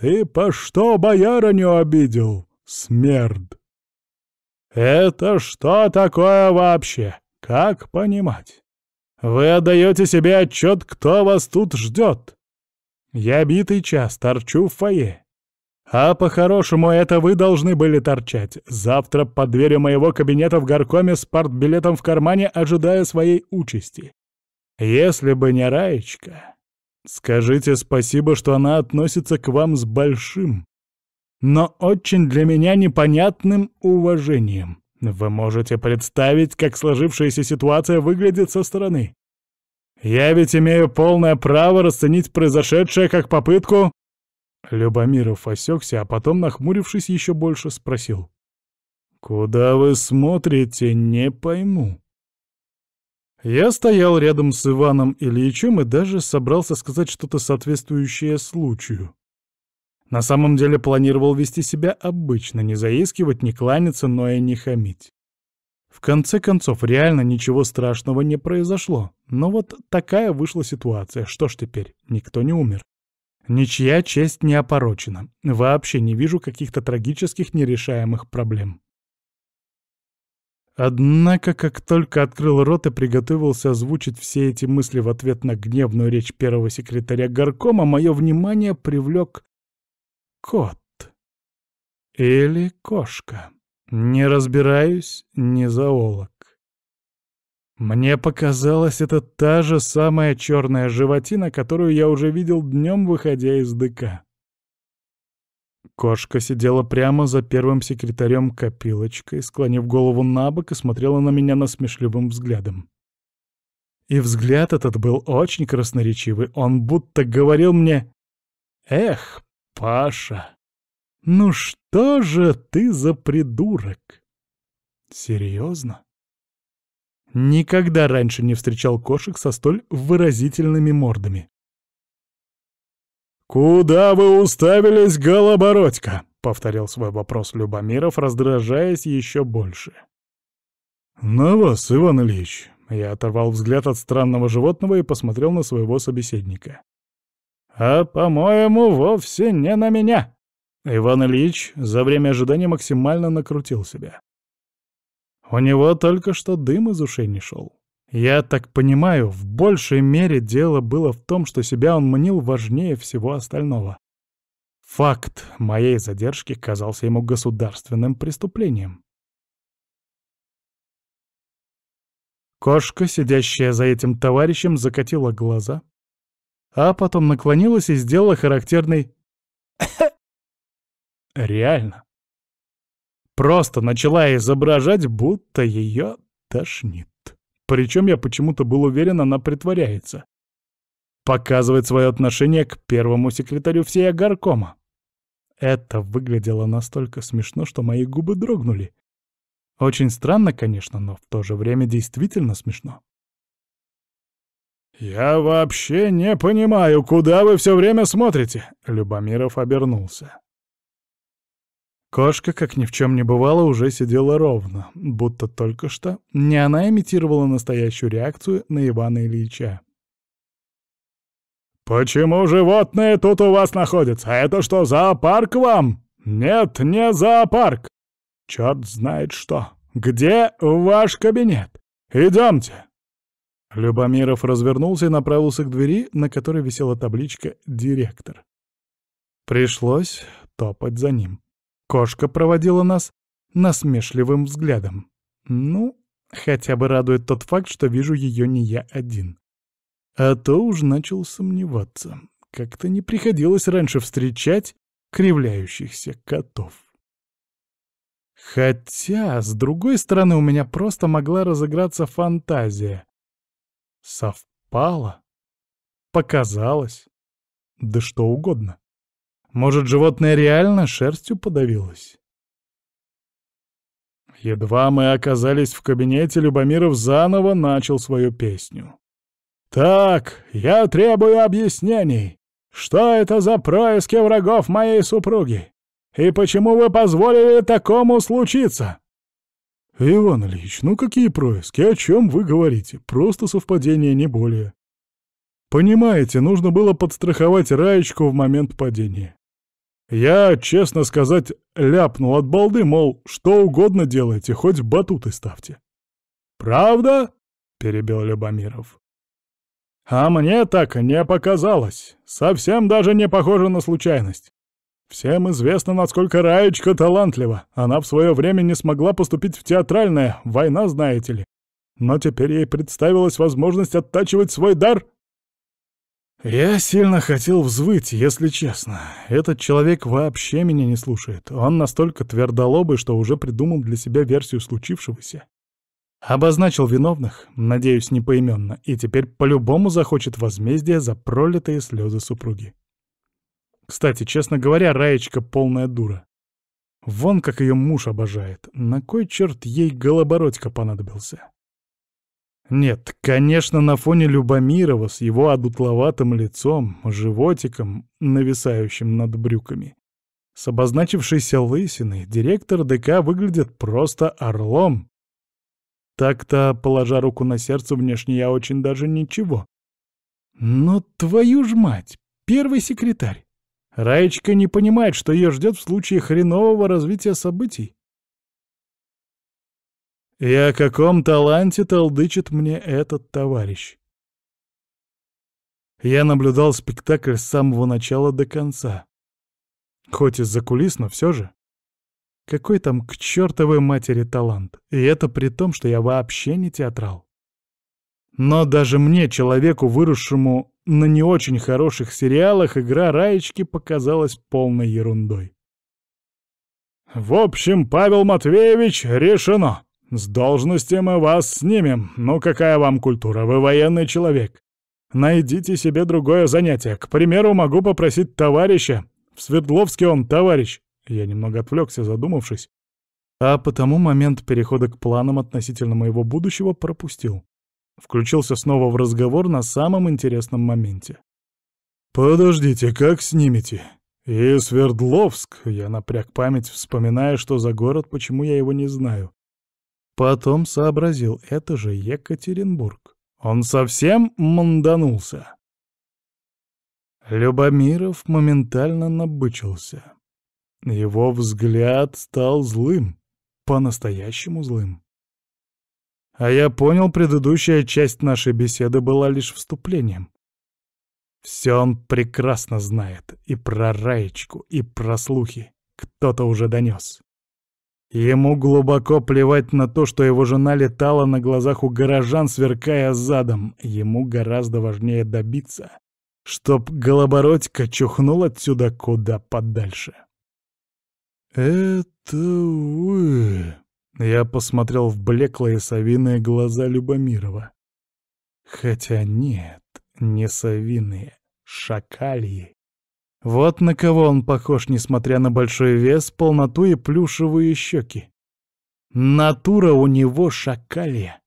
«Ты по что боярыню обидел, смерд?» «Это что такое вообще? Как понимать? Вы отдаете себе отчет, кто вас тут ждет? Я битый час торчу в фойе. А по-хорошему это вы должны были торчать. Завтра под дверью моего кабинета в горкоме с партбилетом в кармане, ожидая своей участи. Если бы не Раечка...» Скажите спасибо, что она относится к вам с большим, но очень для меня непонятным уважением. Вы можете представить, как сложившаяся ситуация выглядит со стороны. Я ведь имею полное право расценить произошедшее как попытку...» Любомиров осекся, а потом, нахмурившись еще больше, спросил. «Куда вы смотрите, не пойму». Я стоял рядом с Иваном Ильичем и даже собрался сказать что-то соответствующее случаю. На самом деле планировал вести себя обычно, не заискивать, не кланяться, но и не хамить. В конце концов, реально ничего страшного не произошло. Но вот такая вышла ситуация. Что ж теперь, никто не умер. Ничья честь не опорочена. Вообще не вижу каких-то трагических нерешаемых проблем. Однако, как только открыл рот и приготовился озвучить все эти мысли в ответ на гневную речь первого секретаря горкома, мое внимание привлек кот. Или кошка. Не разбираюсь, не зоолог. Мне показалось, это та же самая черная животина, которую я уже видел днем, выходя из дыка. Кошка сидела прямо за первым секретарем копилочкой, склонив голову на бок и смотрела на меня насмешливым взглядом. И взгляд этот был очень красноречивый. Он будто говорил мне «Эх, Паша, ну что же ты за придурок?» «Серьезно?» Никогда раньше не встречал кошек со столь выразительными мордами. «Куда вы уставились, Голобородько?» — повторил свой вопрос Любомиров, раздражаясь еще больше. «На вас, Иван Ильич!» — я оторвал взгляд от странного животного и посмотрел на своего собеседника. «А, по-моему, вовсе не на меня!» Иван Ильич за время ожидания максимально накрутил себя. У него только что дым из ушей не шел. Я так понимаю, в большей мере дело было в том, что себя он манил важнее всего остального. Факт моей задержки казался ему государственным преступлением. Кошка, сидящая за этим товарищем, закатила глаза, а потом наклонилась и сделала характерный Реально. Просто начала изображать, будто ее тошнит. Причем я почему-то был уверен, она притворяется. Показывает свое отношение к первому секретарю всей горкома. Это выглядело настолько смешно, что мои губы дрогнули. Очень странно, конечно, но в то же время действительно смешно. «Я вообще не понимаю, куда вы все время смотрите?» Любомиров обернулся. Кошка, как ни в чем не бывало, уже сидела ровно, будто только что не она имитировала настоящую реакцию на Ивана Ильича. «Почему животные тут у вас находятся? Это что, зоопарк вам?» «Нет, не зоопарк!» «Черт знает что! Где ваш кабинет? Идемте!» Любомиров развернулся и направился к двери, на которой висела табличка «Директор». Пришлось топать за ним. Кошка проводила нас насмешливым взглядом. Ну, хотя бы радует тот факт, что вижу ее не я один. А то уж начал сомневаться. Как-то не приходилось раньше встречать кривляющихся котов. Хотя, с другой стороны, у меня просто могла разыграться фантазия. Совпало? Показалось? Да что угодно. Может, животное реально шерстью подавилось? Едва мы оказались в кабинете, Любомиров заново начал свою песню. «Так, я требую объяснений. Что это за происки врагов моей супруги? И почему вы позволили такому случиться?» «Иван Ильич, ну какие происки? О чем вы говорите? Просто совпадение, не более». «Понимаете, нужно было подстраховать Раечку в момент падения. Я, честно сказать, ляпнул от балды, мол, что угодно делайте, хоть батуты ставьте. «Правда?» — перебил Любомиров. «А мне так не показалось. Совсем даже не похоже на случайность. Всем известно, насколько Раечка талантлива. Она в свое время не смогла поступить в театральное, война, знаете ли. Но теперь ей представилась возможность оттачивать свой дар я сильно хотел взвыть, если честно. Этот человек вообще меня не слушает. Он настолько твердолобый, что уже придумал для себя версию случившегося. Обозначил виновных, надеюсь, не поименно, и теперь по-любому захочет возмездия за пролитые слезы супруги. Кстати, честно говоря, Раечка полная дура. Вон как ее муж обожает. На кой черт ей голобородька понадобился? Нет, конечно, на фоне Любомирова с его одутловатым лицом, животиком, нависающим над брюками. С обозначившейся лысиной директор ДК выглядит просто орлом. Так-то, положа руку на сердце, внешне я очень даже ничего. Но твою ж мать, первый секретарь. Раечка не понимает, что ее ждет в случае хренового развития событий. И о каком таланте толдычит мне этот товарищ? Я наблюдал спектакль с самого начала до конца. Хоть и за кулис, но все же. Какой там к чертовой матери талант? И это при том, что я вообще не театрал. Но даже мне, человеку, выросшему на не очень хороших сериалах, игра Раечки показалась полной ерундой. «В общем, Павел Матвеевич, решено!» С должности мы вас снимем. Ну какая вам культура? Вы военный человек. Найдите себе другое занятие. К примеру, могу попросить товарища. В Свердловске он товарищ. Я немного отвлекся, задумавшись. А потому момент перехода к планам относительно моего будущего пропустил. Включился снова в разговор на самом интересном моменте. «Подождите, как снимете?» «И Свердловск!» — я напряг память, вспоминая, что за город, почему я его не знаю. Потом сообразил, это же Екатеринбург. Он совсем манданулся. Любомиров моментально набычился. Его взгляд стал злым, по-настоящему злым. А я понял, предыдущая часть нашей беседы была лишь вступлением. Все он прекрасно знает и про Раечку, и про слухи. Кто-то уже донес. Ему глубоко плевать на то, что его жена летала на глазах у горожан, сверкая задом. Ему гораздо важнее добиться, чтоб Голобородько чухнул отсюда куда подальше. «Это вы...» Я посмотрел в блеклые совиные глаза Любомирова. Хотя нет, не совиные, шакальи. Вот на кого он похож, несмотря на большой вес, полноту и плюшевые щеки. Натура у него шакалья.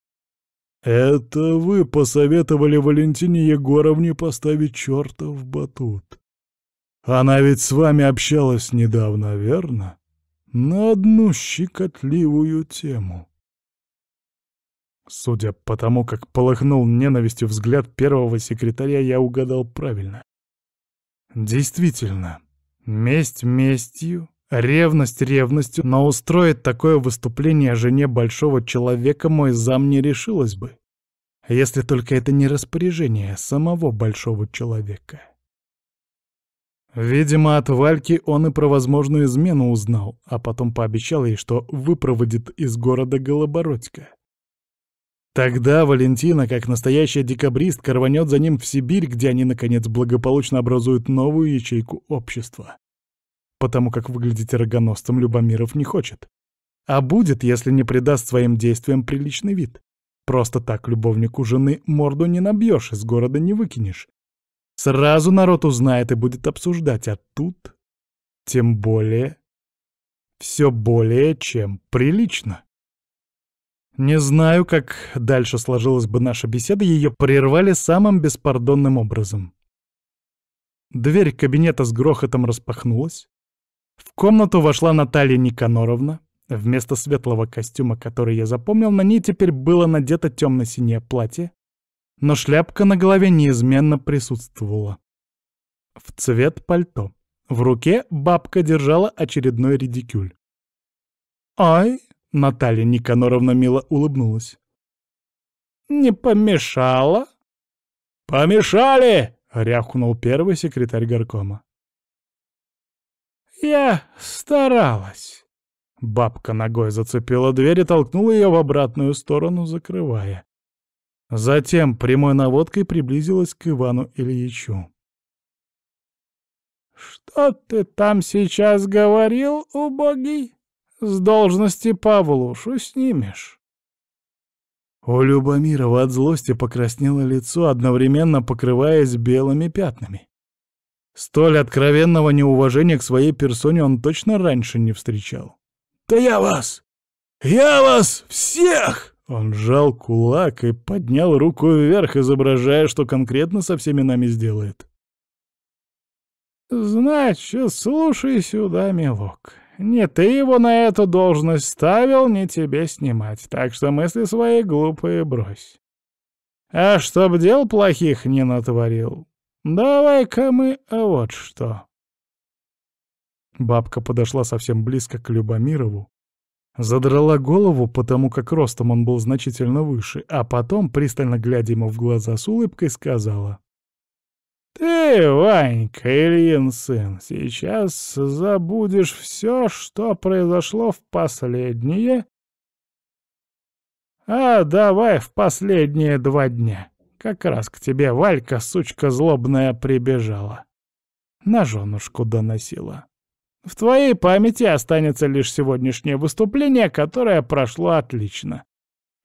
«Это вы посоветовали Валентине Егоровне поставить черта в батут. Она ведь с вами общалась недавно, верно? На одну щекотливую тему». Судя по тому, как полыхнул ненавистью взгляд первого секретаря, я угадал правильно. Действительно, месть местью, ревность ревностью, но устроить такое выступление жене большого человека мой зам не решилась бы. Если только это не распоряжение самого большого человека. Видимо, от Вальки он и про возможную измену узнал, а потом пообещал ей, что выпроводит из города Голобородька. Тогда Валентина, как настоящая декабристка, рванет за ним в Сибирь, где они, наконец, благополучно образуют новую ячейку общества. Потому как выглядеть рогоносцем Любомиров не хочет. А будет, если не придаст своим действиям приличный вид. Просто так любовнику жены морду не набьешь, из города не выкинешь. Сразу народ узнает и будет обсуждать, а тут... Тем более... Все более чем прилично. Не знаю, как дальше сложилась бы наша беседа, ее прервали самым беспардонным образом. Дверь кабинета с грохотом распахнулась. В комнату вошла Наталья Никаноровна. Вместо светлого костюма, который я запомнил, на ней теперь было надето темно-синее платье, но шляпка на голове неизменно присутствовала. В цвет пальто. В руке бабка держала очередной редикюль. «Ай!» Наталья Никаноровна мило улыбнулась. «Не помешало?» «Помешали!» — рявкнул первый секретарь горкома. «Я старалась». Бабка ногой зацепила дверь и толкнула ее в обратную сторону, закрывая. Затем прямой наводкой приблизилась к Ивану Ильичу. «Что ты там сейчас говорил, убогий?» С должности Павлушу снимешь. У Любомирова от злости покраснело лицо, одновременно покрываясь белыми пятнами. Столь откровенного неуважения к своей персоне он точно раньше не встречал. «Да я вас! Я вас всех!» Он сжал кулак и поднял руку вверх, изображая, что конкретно со всеми нами сделает. «Значит, слушай сюда, милок. Не ты его на эту должность ставил, не тебе снимать, так что мысли свои глупые брось. А чтоб дел плохих не натворил, давай-ка мы вот что. Бабка подошла совсем близко к Любомирову, задрала голову, потому как ростом он был значительно выше, а потом, пристально глядя ему в глаза с улыбкой, сказала — «Ты, Ванька, Ильин сын, сейчас забудешь все, что произошло в последние...» «А давай в последние два дня. Как раз к тебе Валька, сучка злобная, прибежала. На женушку доносила. В твоей памяти останется лишь сегодняшнее выступление, которое прошло отлично.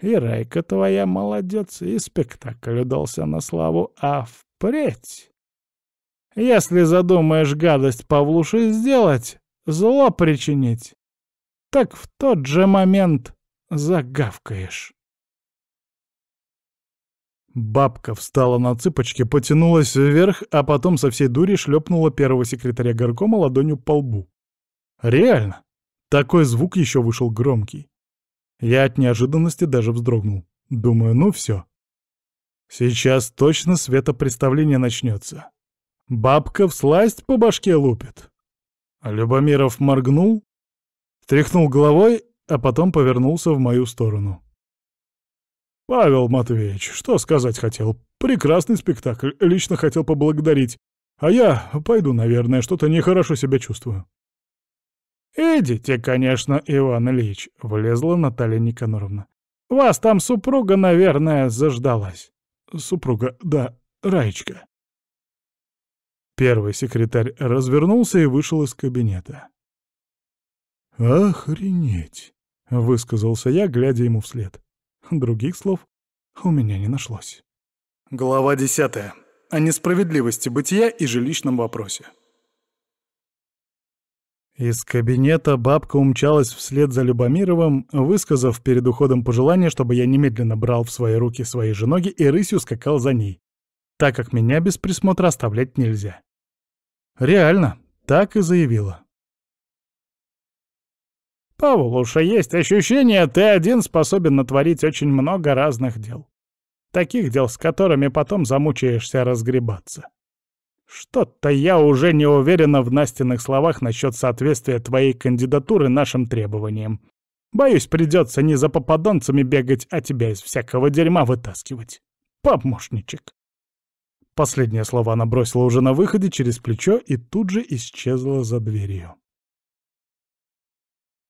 И Райка твоя молодец, и спектакль удался на славу, а впредь...» Если задумаешь гадость Павлуши сделать, зло причинить, так в тот же момент загавкаешь. Бабка встала на цыпочки, потянулась вверх, а потом со всей дури шлепнула первого секретаря горкома ладонью по лбу. Реально, такой звук еще вышел громкий. Я от неожиданности даже вздрогнул. Думаю, ну все. Сейчас точно светопредставление начнется. Бабка в всласть по башке лупит. А Любомиров моргнул, тряхнул головой, а потом повернулся в мою сторону. «Павел Матвеевич, что сказать хотел? Прекрасный спектакль, лично хотел поблагодарить. А я пойду, наверное, что-то нехорошо себя чувствую». «Идите, конечно, Иван Ильич», — влезла Наталья Никаноровна. «Вас там супруга, наверное, заждалась». «Супруга, да, Раечка», Первый секретарь развернулся и вышел из кабинета. «Охренеть!» — высказался я, глядя ему вслед. Других слов у меня не нашлось. Глава десятая О несправедливости бытия и жилищном вопросе. Из кабинета бабка умчалась вслед за Любомировым, высказав перед уходом пожелание, чтобы я немедленно брал в свои руки свои же ноги и рысью скакал за ней, так как меня без присмотра оставлять нельзя. Реально, так и заявила. «Павлуша, есть ощущение, ты один способен натворить очень много разных дел. Таких дел, с которыми потом замучаешься разгребаться. Что-то я уже не уверена в Настиных словах насчет соответствия твоей кандидатуры нашим требованиям. Боюсь, придется не за попаданцами бегать, а тебя из всякого дерьма вытаскивать. Помощничек». Последние слова она бросила уже на выходе через плечо и тут же исчезла за дверью.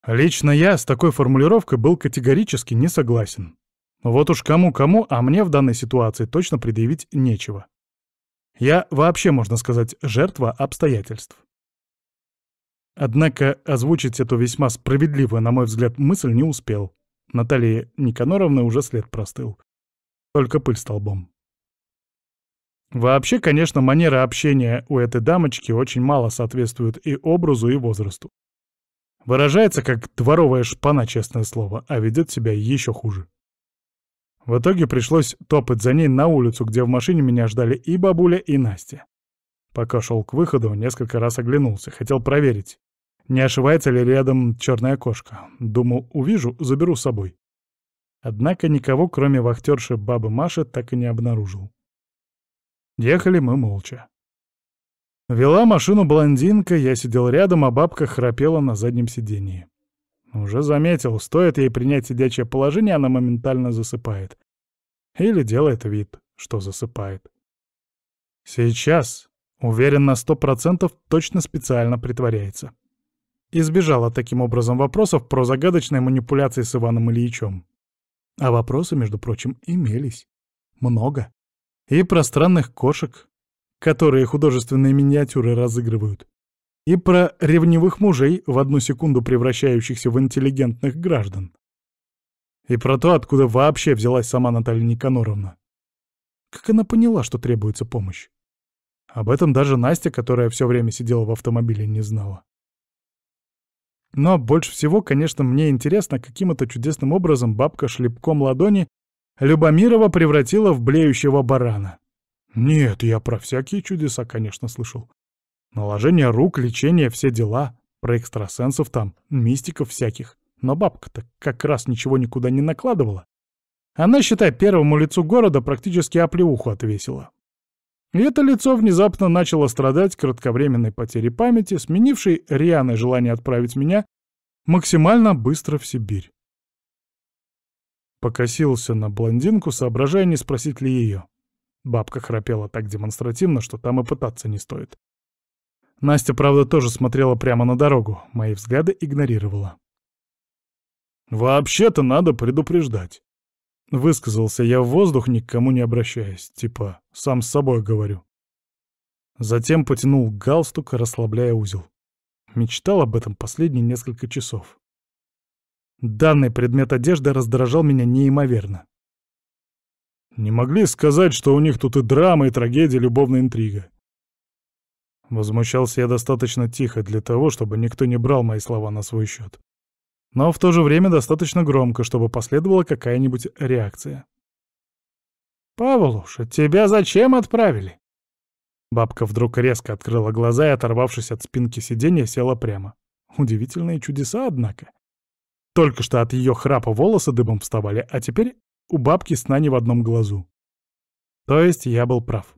Лично я с такой формулировкой был категорически не согласен. Вот уж кому-кому, а мне в данной ситуации точно предъявить нечего. Я вообще, можно сказать, жертва обстоятельств. Однако озвучить эту весьма справедливую, на мой взгляд, мысль не успел. Наталья Никаноровна уже след простыл. Только пыль столбом. Вообще, конечно, манера общения у этой дамочки очень мало соответствует и образу, и возрасту. Выражается как дворовая шпана, честное слово, а ведет себя еще хуже. В итоге пришлось топать за ней на улицу, где в машине меня ждали и бабуля, и Настя. Пока шел к выходу, несколько раз оглянулся, хотел проверить, не ошивается ли рядом черная кошка. Думал, увижу, заберу с собой. Однако никого, кроме вахтерши бабы Маши, так и не обнаружил. Ехали мы молча. Вела машину блондинка, я сидел рядом, а бабка храпела на заднем сидении. Уже заметил, стоит ей принять сидячее положение, она моментально засыпает. Или делает вид, что засыпает. Сейчас, уверен на сто процентов, точно специально притворяется. Избежала таким образом вопросов про загадочные манипуляции с Иваном Ильичем. А вопросы, между прочим, имелись. Много и про странных кошек, которые художественные миниатюры разыгрывают, и про ревнивых мужей, в одну секунду превращающихся в интеллигентных граждан, и про то, откуда вообще взялась сама Наталья Никаноровна. Как она поняла, что требуется помощь? Об этом даже Настя, которая все время сидела в автомобиле, не знала. Но больше всего, конечно, мне интересно, каким это чудесным образом бабка шлепком ладони Любомирова превратила в блеющего барана. Нет, я про всякие чудеса, конечно, слышал. Наложение рук, лечение, все дела. Про экстрасенсов там, мистиков всяких. Но бабка-то как раз ничего никуда не накладывала. Она, считай, первому лицу города практически оплеуху отвесила. И это лицо внезапно начало страдать кратковременной потерей памяти, сменившей рьяное желание отправить меня максимально быстро в Сибирь. Покосился на блондинку, соображая, не спросить ли ее. Бабка храпела так демонстративно, что там и пытаться не стоит. Настя, правда, тоже смотрела прямо на дорогу, мои взгляды игнорировала. «Вообще-то надо предупреждать», — высказался я в воздух, никому не обращаясь, типа «сам с собой говорю». Затем потянул галстук, расслабляя узел. Мечтал об этом последние несколько часов. Данный предмет одежды раздражал меня неимоверно. Не могли сказать, что у них тут и драма, и трагедия, и любовная интрига. Возмущался я достаточно тихо для того, чтобы никто не брал мои слова на свой счет. Но в то же время достаточно громко, чтобы последовала какая-нибудь реакция. «Павлуша, тебя зачем отправили?» Бабка вдруг резко открыла глаза и, оторвавшись от спинки сиденья, села прямо. Удивительные чудеса, однако. Только что от ее храпа волосы дыбом вставали, а теперь у бабки сна не в одном глазу. То есть я был прав.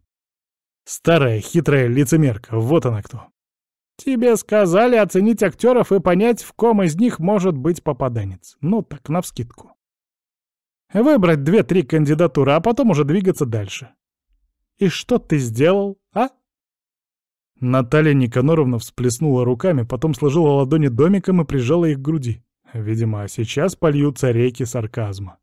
Старая, хитрая лицемерка, вот она кто. Тебе сказали оценить актеров и понять, в ком из них может быть попаданец. Ну так, навскидку. Выбрать две-три кандидатуры, а потом уже двигаться дальше. И что ты сделал, а? Наталья Никаноровна всплеснула руками, потом сложила ладони домиком и прижала их к груди. Видимо, сейчас польются реки сарказма.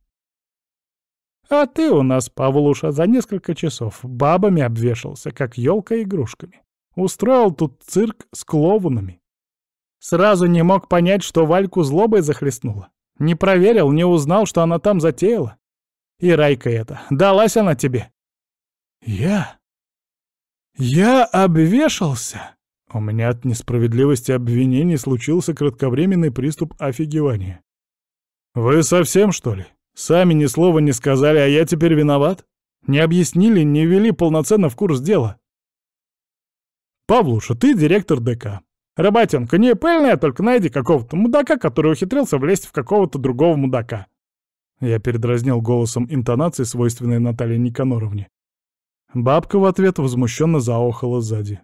А ты у нас, Павлуша, за несколько часов бабами обвешался, как елка игрушками. Устроил тут цирк с клоунами. Сразу не мог понять, что Вальку злобой захлестнула. Не проверил, не узнал, что она там затеяла. И райка эта, далась она тебе. Я... я обвешался. У меня от несправедливости обвинений случился кратковременный приступ офигевания. «Вы совсем, что ли? Сами ни слова не сказали, а я теперь виноват? Не объяснили, не ввели полноценно в курс дела?» «Павлуша, ты директор ДК. Работенка не пыльная, только найди какого-то мудака, который ухитрился влезть в какого-то другого мудака». Я передразнил голосом интонации, свойственной Наталье Никаноровне. Бабка в ответ возмущенно заохала сзади.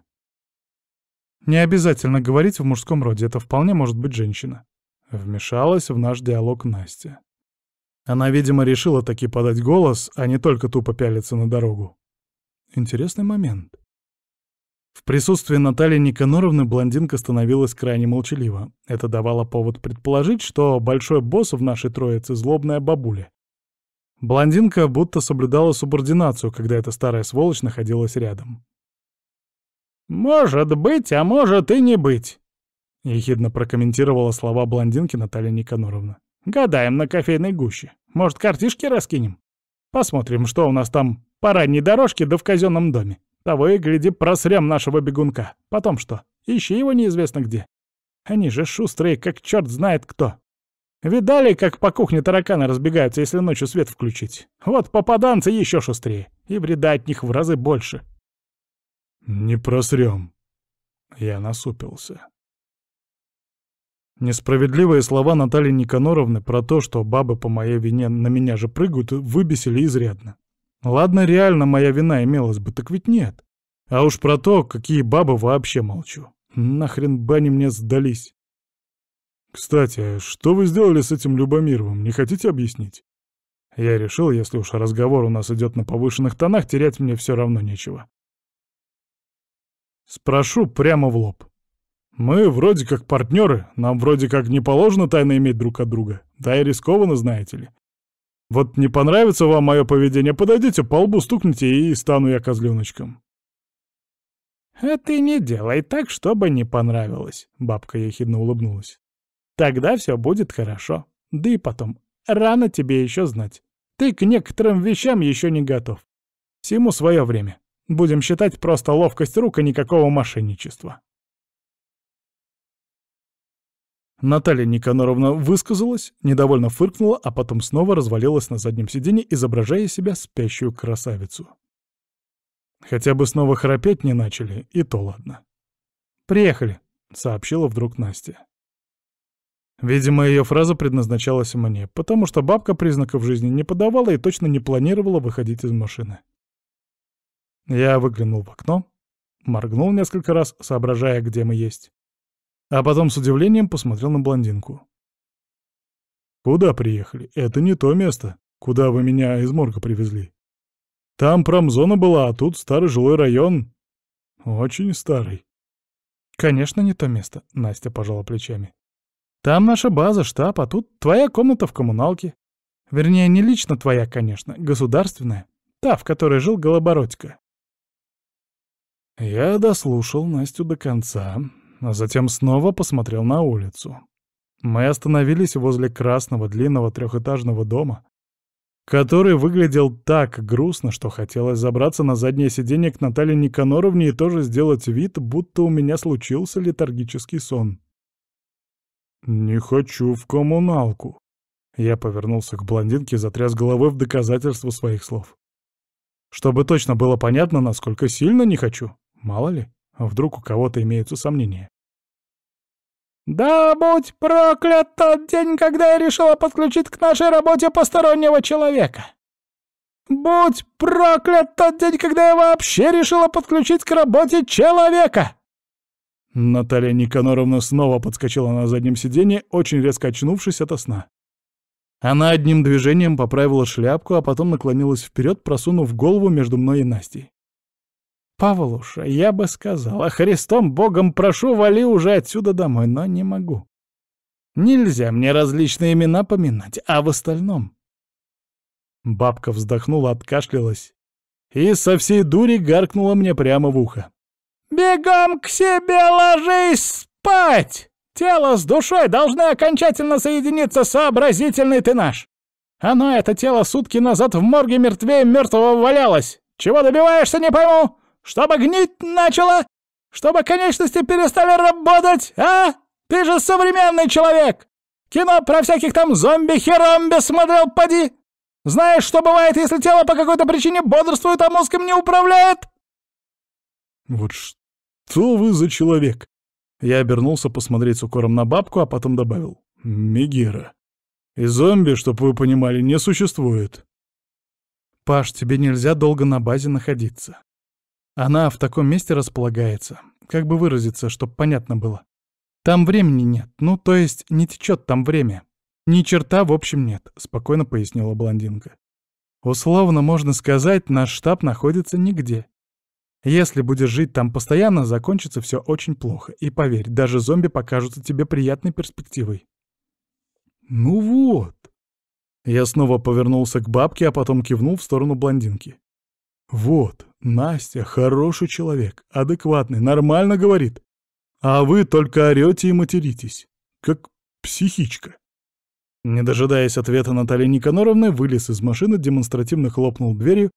Не обязательно говорить в мужском роде, это вполне может быть женщина. Вмешалась в наш диалог Настя. Она, видимо, решила таки подать голос, а не только тупо пялиться на дорогу. Интересный момент. В присутствии Натальи Никаноровны блондинка становилась крайне молчалива. Это давало повод предположить, что большой босс в нашей троице — злобная бабуля. Блондинка будто соблюдала субординацию, когда эта старая сволочь находилась рядом. «Может быть, а может и не быть», — ехидно прокомментировала слова блондинки Наталья Никаноровна. «Гадаем на кофейной гуще. Может, картишки раскинем? Посмотрим, что у нас там по ранней дорожке да в казенном доме. Того и гляди, просрем нашего бегунка. Потом что? Ищи его неизвестно где. Они же шустрые, как черт знает кто. Видали, как по кухне тараканы разбегаются, если ночью свет включить? Вот попаданцы еще шустрее, и вреда от них в разы больше. «Не просрём». Я насупился. Несправедливые слова Натальи Никаноровны про то, что бабы по моей вине на меня же прыгают, выбесили изрядно. Ладно, реально моя вина имелась бы, так ведь нет. А уж про то, какие бабы, вообще молчу. Нахрен бани мне сдались. «Кстати, что вы сделали с этим Любомировым? Не хотите объяснить?» Я решил, если уж разговор у нас идет на повышенных тонах, терять мне все равно нечего. Спрошу прямо в лоб. Мы вроде как партнеры, нам вроде как не положено тайно иметь друг от друга, да и рискованно, знаете ли. Вот не понравится вам мое поведение, подойдите, по лбу стукните, и стану я козленочком. «А ты не делай так, чтобы не понравилось», — бабка ехидно улыбнулась. «Тогда все будет хорошо. Да и потом, рано тебе еще знать. Ты к некоторым вещам еще не готов. Всему свое время. Будем считать просто ловкость рук и никакого мошенничества. Наталья Никаноровна высказалась, недовольно фыркнула, а потом снова развалилась на заднем сиденье, изображая себя спящую красавицу. Хотя бы снова храпеть не начали, и то ладно. «Приехали», — сообщила вдруг Настя. Видимо, ее фраза предназначалась мне, потому что бабка признаков жизни не подавала и точно не планировала выходить из машины. Я выглянул в окно, моргнул несколько раз, соображая, где мы есть. А потом с удивлением посмотрел на блондинку. «Куда приехали? Это не то место, куда вы меня из морга привезли. Там промзона была, а тут старый жилой район. Очень старый». «Конечно, не то место», — Настя пожала плечами. «Там наша база, штаб, а тут твоя комната в коммуналке. Вернее, не лично твоя, конечно, государственная, та, в которой жил Голобородько». Я дослушал Настю до конца, а затем снова посмотрел на улицу. Мы остановились возле красного длинного трехэтажного дома, который выглядел так грустно, что хотелось забраться на заднее сиденье к Наталье Никаноровне и тоже сделать вид, будто у меня случился летаргический сон. «Не хочу в коммуналку», я повернулся к блондинке и затряс головой в доказательство своих слов. Чтобы точно было понятно, насколько сильно не хочу. Мало ли, вдруг у кого-то имеются сомнения. «Да будь проклят тот день, когда я решила подключить к нашей работе постороннего человека! Будь проклят тот день, когда я вообще решила подключить к работе человека!» Наталья Никаноровна снова подскочила на заднем сиденье, очень резко очнувшись ото сна. Она одним движением поправила шляпку, а потом наклонилась вперед, просунув голову между мной и Настей. Павлуша, я бы сказала, Христом Богом прошу, вали уже отсюда домой, но не могу. Нельзя мне различные имена поминать, а в остальном...» Бабка вздохнула, откашлялась и со всей дури гаркнула мне прямо в ухо. «Бегом к себе ложись спать! Тело с душой должны окончательно соединиться, сообразительный ты наш! Оно, это тело, сутки назад в морге мертвее мертвого валялось! Чего добиваешься, не пойму!» Чтобы гнить начало? Чтобы конечности перестали работать, а? Ты же современный человек! Кино про всяких там зомби-херомби смотрел, поди! Знаешь, что бывает, если тело по какой-то причине бодрствует, а мозг им не управляет?» «Вот что вы за человек!» Я обернулся посмотреть с укором на бабку, а потом добавил. «Мегера. И зомби, чтобы вы понимали, не существует». «Паш, тебе нельзя долго на базе находиться. Она в таком месте располагается. Как бы выразиться, чтобы понятно было. Там времени нет, ну то есть не течет там время. Ни черта в общем нет, спокойно пояснила блондинка. Условно можно сказать, наш штаб находится нигде. Если будешь жить там постоянно, закончится все очень плохо. И поверь, даже зомби покажутся тебе приятной перспективой. Ну вот. Я снова повернулся к бабке, а потом кивнул в сторону блондинки. Вот, Настя хороший человек, адекватный, нормально говорит. А вы только орете и материтесь, как психичка. Не дожидаясь ответа Натальи Никаноровны, вылез из машины, демонстративно хлопнул дверью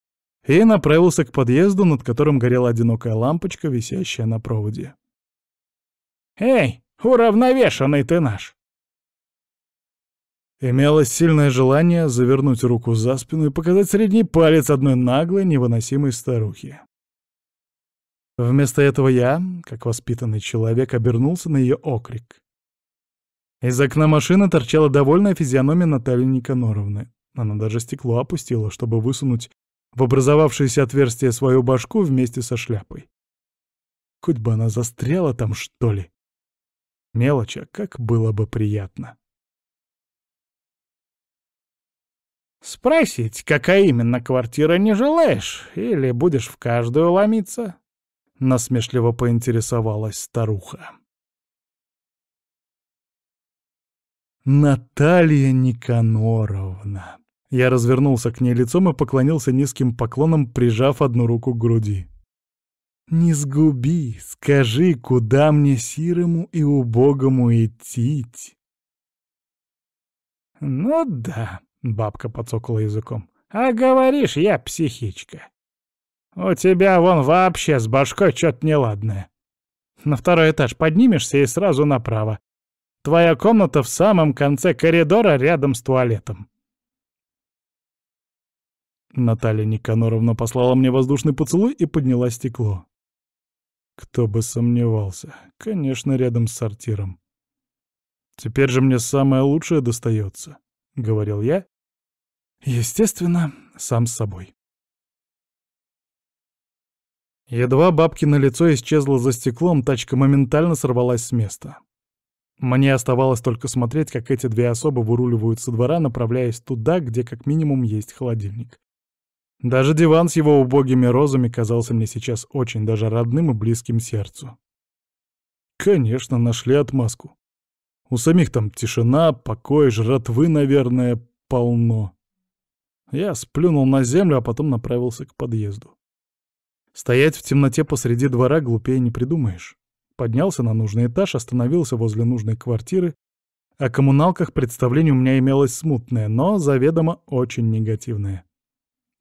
и направился к подъезду, над которым горела одинокая лампочка, висящая на проводе. «Эй, уравновешенный ты наш!» Имелось сильное желание завернуть руку за спину и показать средний палец одной наглой, невыносимой старухи. Вместо этого я, как воспитанный человек, обернулся на ее окрик. Из окна машины торчала довольная физиономия Натальи Никаноровны. Она даже стекло опустила, чтобы высунуть в образовавшееся отверстие свою башку вместе со шляпой. Хоть бы она застряла там, что ли. Мелочь, а как было бы приятно. Спросить, какая именно квартира не желаешь, или будешь в каждую ломиться?» Насмешливо поинтересовалась старуха. «Наталья Никаноровна!» Я развернулся к ней лицом и поклонился низким поклоном, прижав одну руку к груди. «Не сгуби, скажи, куда мне сирому и убогому идти?» «Ну да», Бабка подсокала языком. «А говоришь, я психичка. У тебя вон вообще с башкой что-то неладное. На второй этаж поднимешься и сразу направо. Твоя комната в самом конце коридора рядом с туалетом». Наталья Никаноровна послала мне воздушный поцелуй и подняла стекло. Кто бы сомневался. Конечно, рядом с сортиром. Теперь же мне самое лучшее достается, — говорил я Естественно, сам с собой. Едва бабкино лицо исчезло за стеклом, тачка моментально сорвалась с места. Мне оставалось только смотреть, как эти две особы выруливают со двора, направляясь туда, где как минимум есть холодильник. Даже диван с его убогими розами казался мне сейчас очень даже родным и близким сердцу. Конечно, нашли отмазку. У самих там тишина, покой, жратвы, наверное, полно. Я сплюнул на землю, а потом направился к подъезду. Стоять в темноте посреди двора глупее не придумаешь. Поднялся на нужный этаж, остановился возле нужной квартиры. О коммуналках представление у меня имелось смутное, но заведомо очень негативное.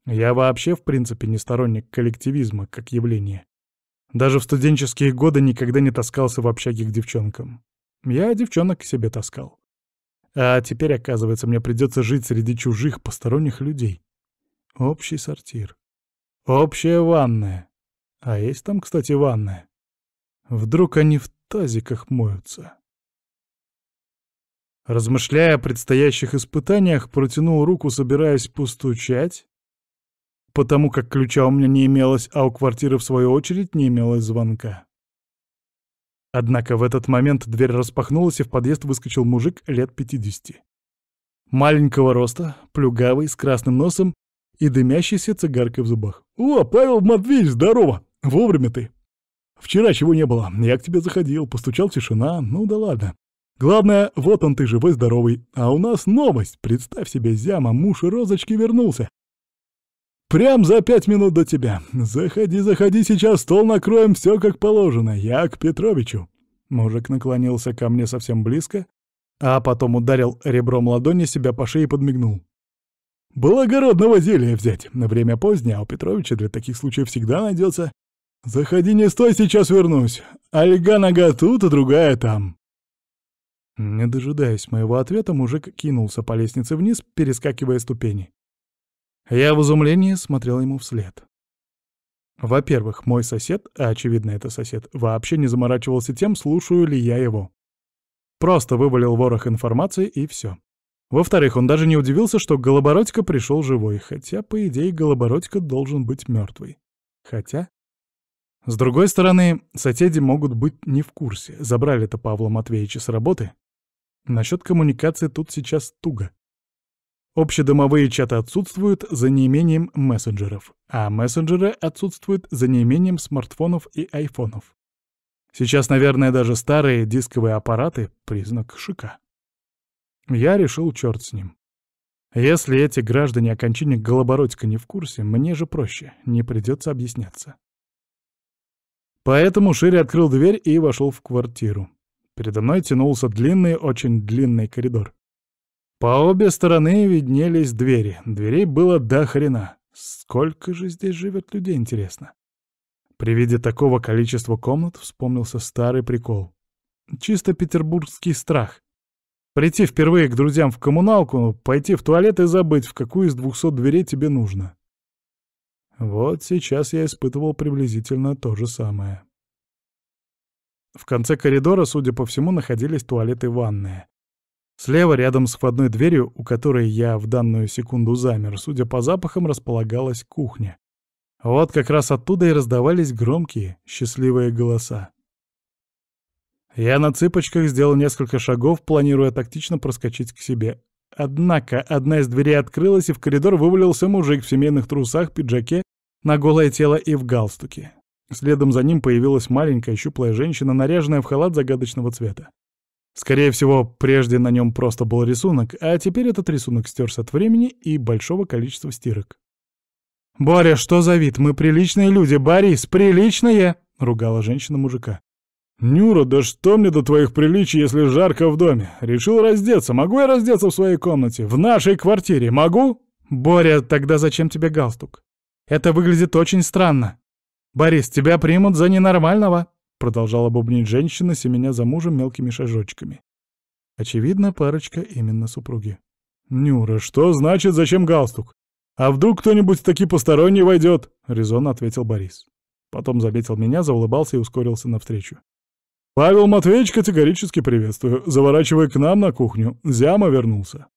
Я вообще, в принципе, не сторонник коллективизма как явления. Даже в студенческие годы никогда не таскался в общаге к девчонкам. Я девчонок к себе таскал. А теперь, оказывается, мне придется жить среди чужих, посторонних людей. Общий сортир. Общая ванная. А есть там, кстати, ванная? Вдруг они в тазиках моются? Размышляя о предстоящих испытаниях, протянул руку, собираясь постучать, потому как ключа у меня не имелось, а у квартиры, в свою очередь, не имелось звонка. Однако в этот момент дверь распахнулась, и в подъезд выскочил мужик лет 50. Маленького роста, плюгавый, с красным носом и дымящейся цигаркой в зубах. «О, Павел Матвеевич, здорово! Вовремя ты! Вчера чего не было, я к тебе заходил, постучал тишина, ну да ладно. Главное, вот он ты живой-здоровый, а у нас новость, представь себе, Зяма, муж Розочки вернулся, Прям за пять минут до тебя. Заходи, заходи, сейчас стол накроем, все как положено. Я к Петровичу». Мужик наклонился ко мне совсем близко, а потом ударил ребром ладони себя по шее и подмигнул. «Благородного зелья взять. На время позднее, а у Петровича для таких случаев всегда найдется. Заходи, не стой, сейчас вернусь. Альга нога тут, а другая там». Не дожидаясь моего ответа, мужик кинулся по лестнице вниз, перескакивая ступени. Я в изумлении смотрел ему вслед. Во-первых, мой сосед, а очевидно это сосед, вообще не заморачивался тем, слушаю ли я его. Просто вывалил ворох информации и все. Во-вторых, он даже не удивился, что Голобородько пришел живой, хотя, по идее, Голобородько должен быть мертвый. Хотя... С другой стороны, соседи могут быть не в курсе, забрали-то Павла Матвеевича с работы. Насчет коммуникации тут сейчас туго. Общедомовые чаты отсутствуют за неимением мессенджеров, а мессенджеры отсутствуют за неимением смартфонов и айфонов. Сейчас, наверное, даже старые дисковые аппараты — признак шика. Я решил черт с ним. Если эти граждане о кончине Голобородька не в курсе, мне же проще, не придется объясняться. Поэтому шире открыл дверь и вошел в квартиру. Передо мной тянулся длинный, очень длинный коридор. По обе стороны виднелись двери. Дверей было до хрена. Сколько же здесь живет людей, интересно? При виде такого количества комнат вспомнился старый прикол. Чисто петербургский страх. Прийти впервые к друзьям в коммуналку, пойти в туалет и забыть, в какую из двухсот дверей тебе нужно. Вот сейчас я испытывал приблизительно то же самое. В конце коридора, судя по всему, находились туалеты и ванная. Слева, рядом с входной дверью, у которой я в данную секунду замер, судя по запахам, располагалась кухня. Вот как раз оттуда и раздавались громкие, счастливые голоса. Я на цыпочках сделал несколько шагов, планируя тактично проскочить к себе. Однако одна из дверей открылась, и в коридор вывалился мужик в семейных трусах, пиджаке, на голое тело и в галстуке. Следом за ним появилась маленькая щуплая женщина, наряженная в халат загадочного цвета. Скорее всего, прежде на нем просто был рисунок, а теперь этот рисунок стерся от времени и большого количества стирок. «Боря, что за вид? Мы приличные люди, Борис, приличные!» — ругала женщина мужика. «Нюра, да что мне до твоих приличий, если жарко в доме? Решил раздеться. Могу я раздеться в своей комнате? В нашей квартире? Могу?» «Боря, тогда зачем тебе галстук? Это выглядит очень странно. Борис, тебя примут за ненормального!» Продолжала бубнить женщина, семеня за мужем мелкими шажочками. Очевидно, парочка именно супруги. «Нюра, что значит, зачем галстук? А вдруг кто-нибудь таки посторонний войдет?» — резонно ответил Борис. Потом заметил меня, заулыбался и ускорился навстречу. «Павел Матвеевич категорически приветствую. Заворачивай к нам на кухню. Зяма вернулся».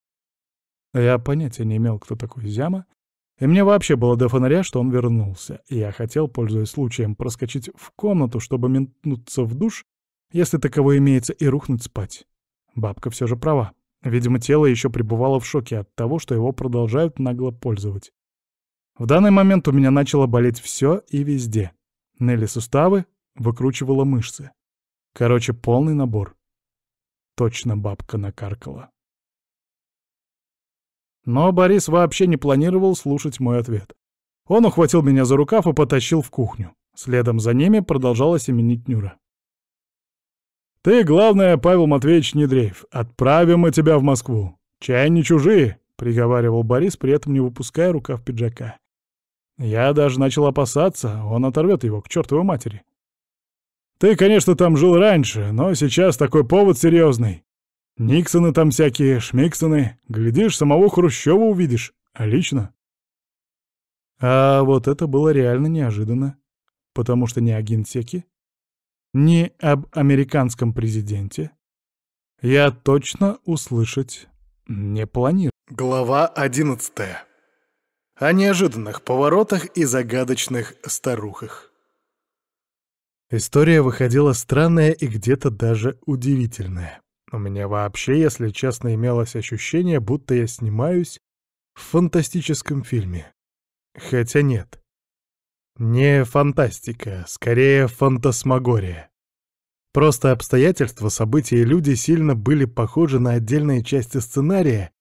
Я понятия не имел, кто такой Зяма, и мне вообще было до фонаря, что он вернулся. Я хотел, пользуясь случаем, проскочить в комнату, чтобы ментнуться в душ, если таково имеется, и рухнуть спать. Бабка все же права. Видимо, тело еще пребывало в шоке от того, что его продолжают нагло пользовать. В данный момент у меня начало болеть все и везде. Нели суставы, выкручивала мышцы. Короче, полный набор. Точно бабка накаркала. Но Борис вообще не планировал слушать мой ответ. Он ухватил меня за рукав и потащил в кухню. Следом за ними продолжалась семенить Нюра. «Ты, главное, Павел Матвеевич, Недреев, Отправим мы тебя в Москву. Чай не чужие», — приговаривал Борис, при этом не выпуская рукав пиджака. Я даже начал опасаться, он оторвет его к чертовой матери. «Ты, конечно, там жил раньше, но сейчас такой повод серьезный. Никсоны там всякие, Шмиксоны. Глядишь, самого Хрущева увидишь. Лично. А вот это было реально неожиданно. Потому что не о генсеке, ни об американском президенте я точно услышать не планирую. Глава одиннадцатая. О неожиданных поворотах и загадочных старухах. История выходила странная и где-то даже удивительная. У меня вообще, если честно, имелось ощущение, будто я снимаюсь в фантастическом фильме. Хотя нет. Не фантастика, скорее фантасмагория. Просто обстоятельства, события и люди сильно были похожи на отдельные части сценария,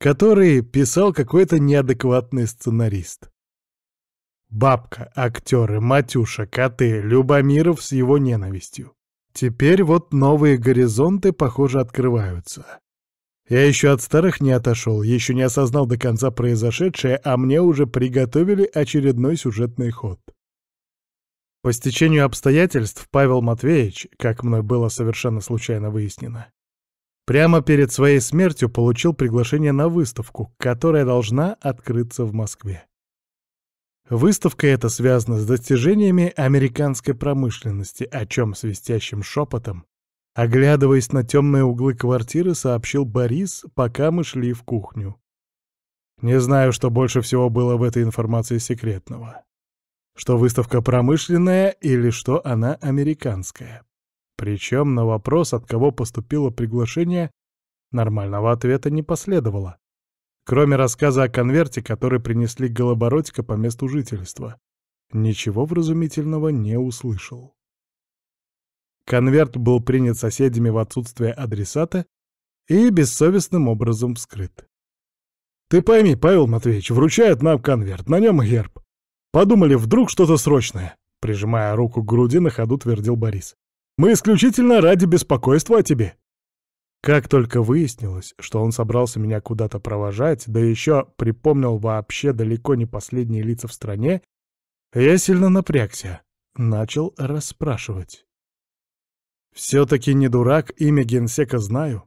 который писал какой-то неадекватный сценарист. Бабка, актеры, Матюша, коты, Любомиров с его ненавистью. Теперь вот новые горизонты, похоже, открываются. Я еще от старых не отошел, еще не осознал до конца произошедшее, а мне уже приготовили очередной сюжетный ход. По стечению обстоятельств Павел Матвеевич, как мной было совершенно случайно выяснено, прямо перед своей смертью получил приглашение на выставку, которая должна открыться в Москве. Выставка эта связана с достижениями американской промышленности, о чем свистящим шепотом, оглядываясь на темные углы квартиры, сообщил Борис, пока мы шли в кухню. Не знаю, что больше всего было в этой информации секретного. Что выставка промышленная или что она американская. Причем на вопрос, от кого поступило приглашение, нормального ответа не последовало. Кроме рассказа о конверте, который принесли Голобородько по месту жительства, ничего вразумительного не услышал. Конверт был принят соседями в отсутствие адресата и бессовестным образом вскрыт. «Ты пойми, Павел Матвеевич, вручает нам конверт, на нем герб. Подумали, вдруг что-то срочное», — прижимая руку к груди, на ходу твердил Борис. «Мы исключительно ради беспокойства о тебе». Как только выяснилось, что он собрался меня куда-то провожать, да еще припомнил вообще далеко не последние лица в стране, я сильно напрягся, начал расспрашивать. Все-таки не дурак, имя генсека знаю.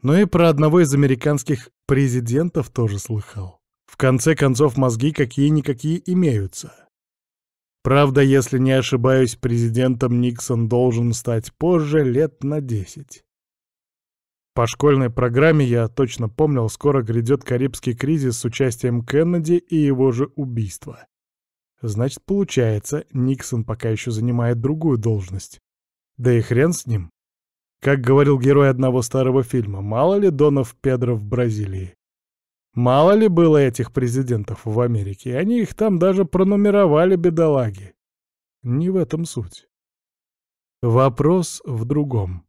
Но и про одного из американских президентов тоже слыхал. В конце концов, мозги какие-никакие имеются. Правда, если не ошибаюсь, президентом Никсон должен стать позже лет на десять. По школьной программе я точно помнил, скоро грядет Карибский кризис с участием Кеннеди и его же убийство. Значит, получается, Никсон пока еще занимает другую должность. Да и хрен с ним. Как говорил герой одного старого фильма, мало ли Донов Педро в Бразилии. Мало ли было этих президентов в Америке, они их там даже пронумеровали, бедолаги. Не в этом суть. Вопрос в другом.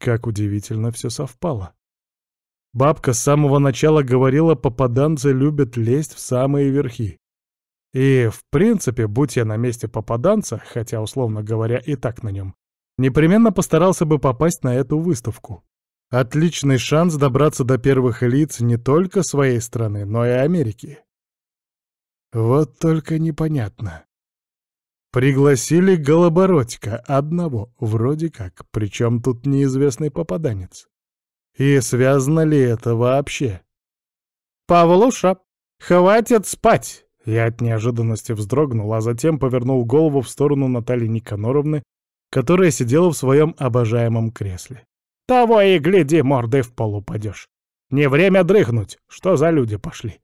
Как удивительно все совпало. Бабка с самого начала говорила, попаданцы любят лезть в самые верхи. И, в принципе, будь я на месте попаданца, хотя, условно говоря, и так на нем, непременно постарался бы попасть на эту выставку. Отличный шанс добраться до первых лиц не только своей страны, но и Америки. Вот только непонятно. Пригласили Голобородька, одного, вроде как, причем тут неизвестный попаданец. И связано ли это вообще? «Павлуша, хватит спать!» Я от неожиданности вздрогнул, а затем повернул голову в сторону Натальи Никаноровны, которая сидела в своем обожаемом кресле. «Того и гляди, мордой в пол упадешь! Не время дрыхнуть, что за люди пошли!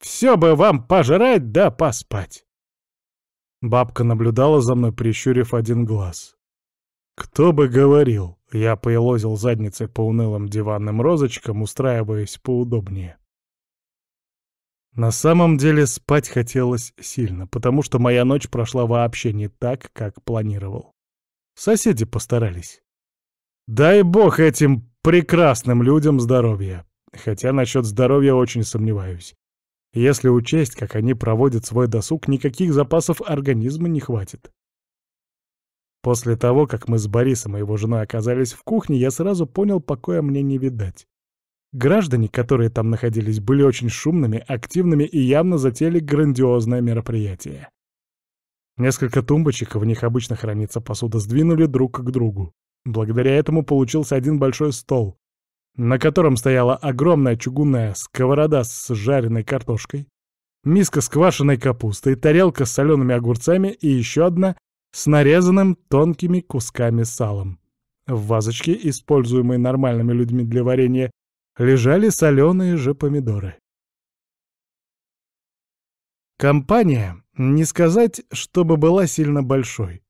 Все бы вам пожрать да поспать!» Бабка наблюдала за мной, прищурив один глаз. «Кто бы говорил!» — я поелозил задницей по унылым диванным розочкам, устраиваясь поудобнее. На самом деле спать хотелось сильно, потому что моя ночь прошла вообще не так, как планировал. Соседи постарались. Дай бог этим прекрасным людям здоровья. Хотя насчет здоровья очень сомневаюсь. Если учесть, как они проводят свой досуг, никаких запасов организма не хватит. После того, как мы с Борисом и его женой оказались в кухне, я сразу понял, покоя мне не видать. Граждане, которые там находились, были очень шумными, активными и явно затеяли грандиозное мероприятие. Несколько тумбочек, в них обычно хранится посуда, сдвинули друг к другу. Благодаря этому получился один большой стол, на котором стояла огромная чугунная сковорода с жареной картошкой, миска с квашеной капустой, тарелка с солеными огурцами и еще одна с нарезанным тонкими кусками салом. В вазочке, используемой нормальными людьми для варенья, лежали соленые же помидоры. Компания, не сказать, чтобы была сильно большой.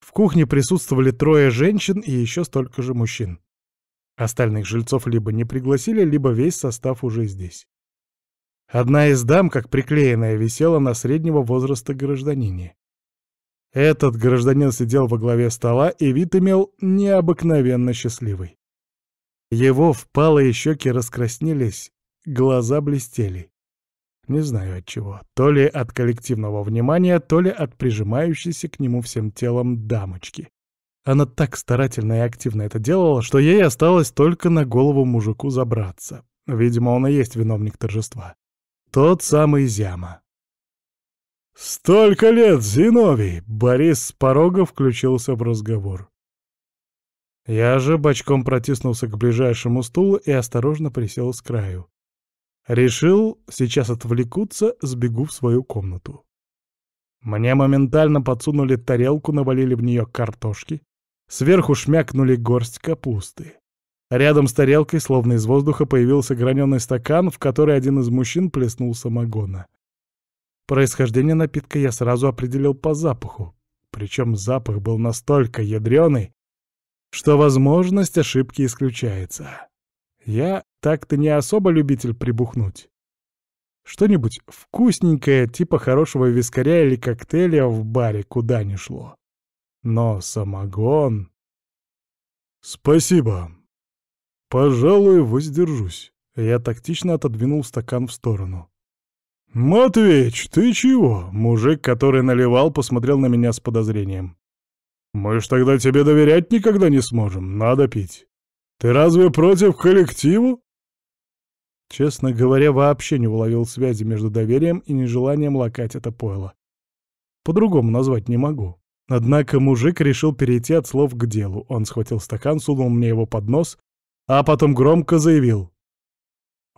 В кухне присутствовали трое женщин и еще столько же мужчин. Остальных жильцов либо не пригласили, либо весь состав уже здесь. Одна из дам, как приклеенная, висела на среднего возраста гражданине. Этот гражданин сидел во главе стола и вид имел необыкновенно счастливый. Его впалые щеки раскраснелись, глаза блестели. Не знаю от чего, то ли от коллективного внимания, то ли от прижимающейся к нему всем телом дамочки. Она так старательно и активно это делала, что ей осталось только на голову мужику забраться. Видимо, он и есть виновник торжества. Тот самый Зяма. «Столько лет, Зиновий!» — Борис с порога включился в разговор. Я же бочком протиснулся к ближайшему стулу и осторожно присел с краю. Решил, сейчас отвлекутся, сбегу в свою комнату. Мне моментально подсунули тарелку, навалили в нее картошки, Сверху шмякнули горсть капусты. Рядом с тарелкой, словно из воздуха, появился граненый стакан, в который один из мужчин плеснул самогона. Происхождение напитка я сразу определил по запаху. Причем запах был настолько ядреный, что возможность ошибки исключается. Я так-то не особо любитель прибухнуть. Что-нибудь вкусненькое, типа хорошего вискаря или коктейля в баре куда ни шло. Но самогон... «Спасибо. Пожалуй, воздержусь». Я тактично отодвинул стакан в сторону. «Матвеич, ты чего?» Мужик, который наливал, посмотрел на меня с подозрением. «Мы ж тогда тебе доверять никогда не сможем. Надо пить. Ты разве против коллективу?» Честно говоря, вообще не уловил связи между доверием и нежеланием лакать это пойло. По-другому назвать не могу. Однако мужик решил перейти от слов к делу. Он схватил стакан, сунул мне его под нос, а потом громко заявил.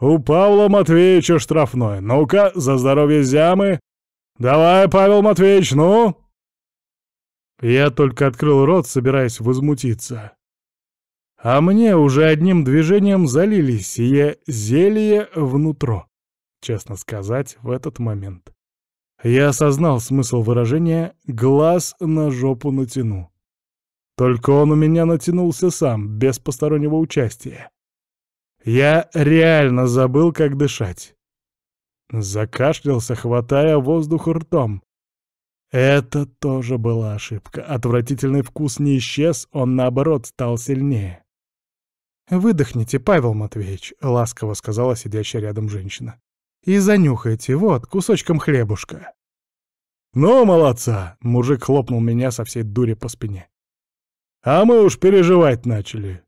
«У Павла Матвеевича штрафной. Ну-ка, за здоровье зямы! Давай, Павел Матвеевич, ну!» Я только открыл рот, собираясь возмутиться. А мне уже одним движением залили сие зелье внутро, честно сказать, в этот момент. Я осознал смысл выражения «глаз на жопу натяну». Только он у меня натянулся сам, без постороннего участия. Я реально забыл, как дышать. Закашлялся, хватая воздух ртом. Это тоже была ошибка. Отвратительный вкус не исчез, он, наоборот, стал сильнее. «Выдохните, Павел Матвеевич», — ласково сказала сидящая рядом женщина и занюхайте, вот, кусочком хлебушка». «Ну, молодца!» — мужик хлопнул меня со всей дури по спине. «А мы уж переживать начали.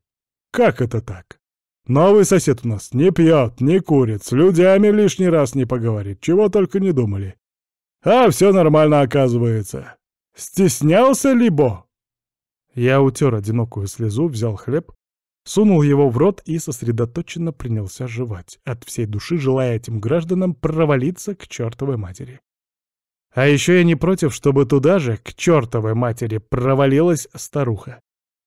Как это так? Новый сосед у нас не пьет, не курит, с людьми лишний раз не поговорит, чего только не думали. А все нормально оказывается. Стеснялся либо?» Я утер одинокую слезу, взял хлеб, Сунул его в рот и сосредоточенно принялся жевать, от всей души желая этим гражданам провалиться к чертовой матери. А еще я не против, чтобы туда же, к чертовой матери, провалилась старуха.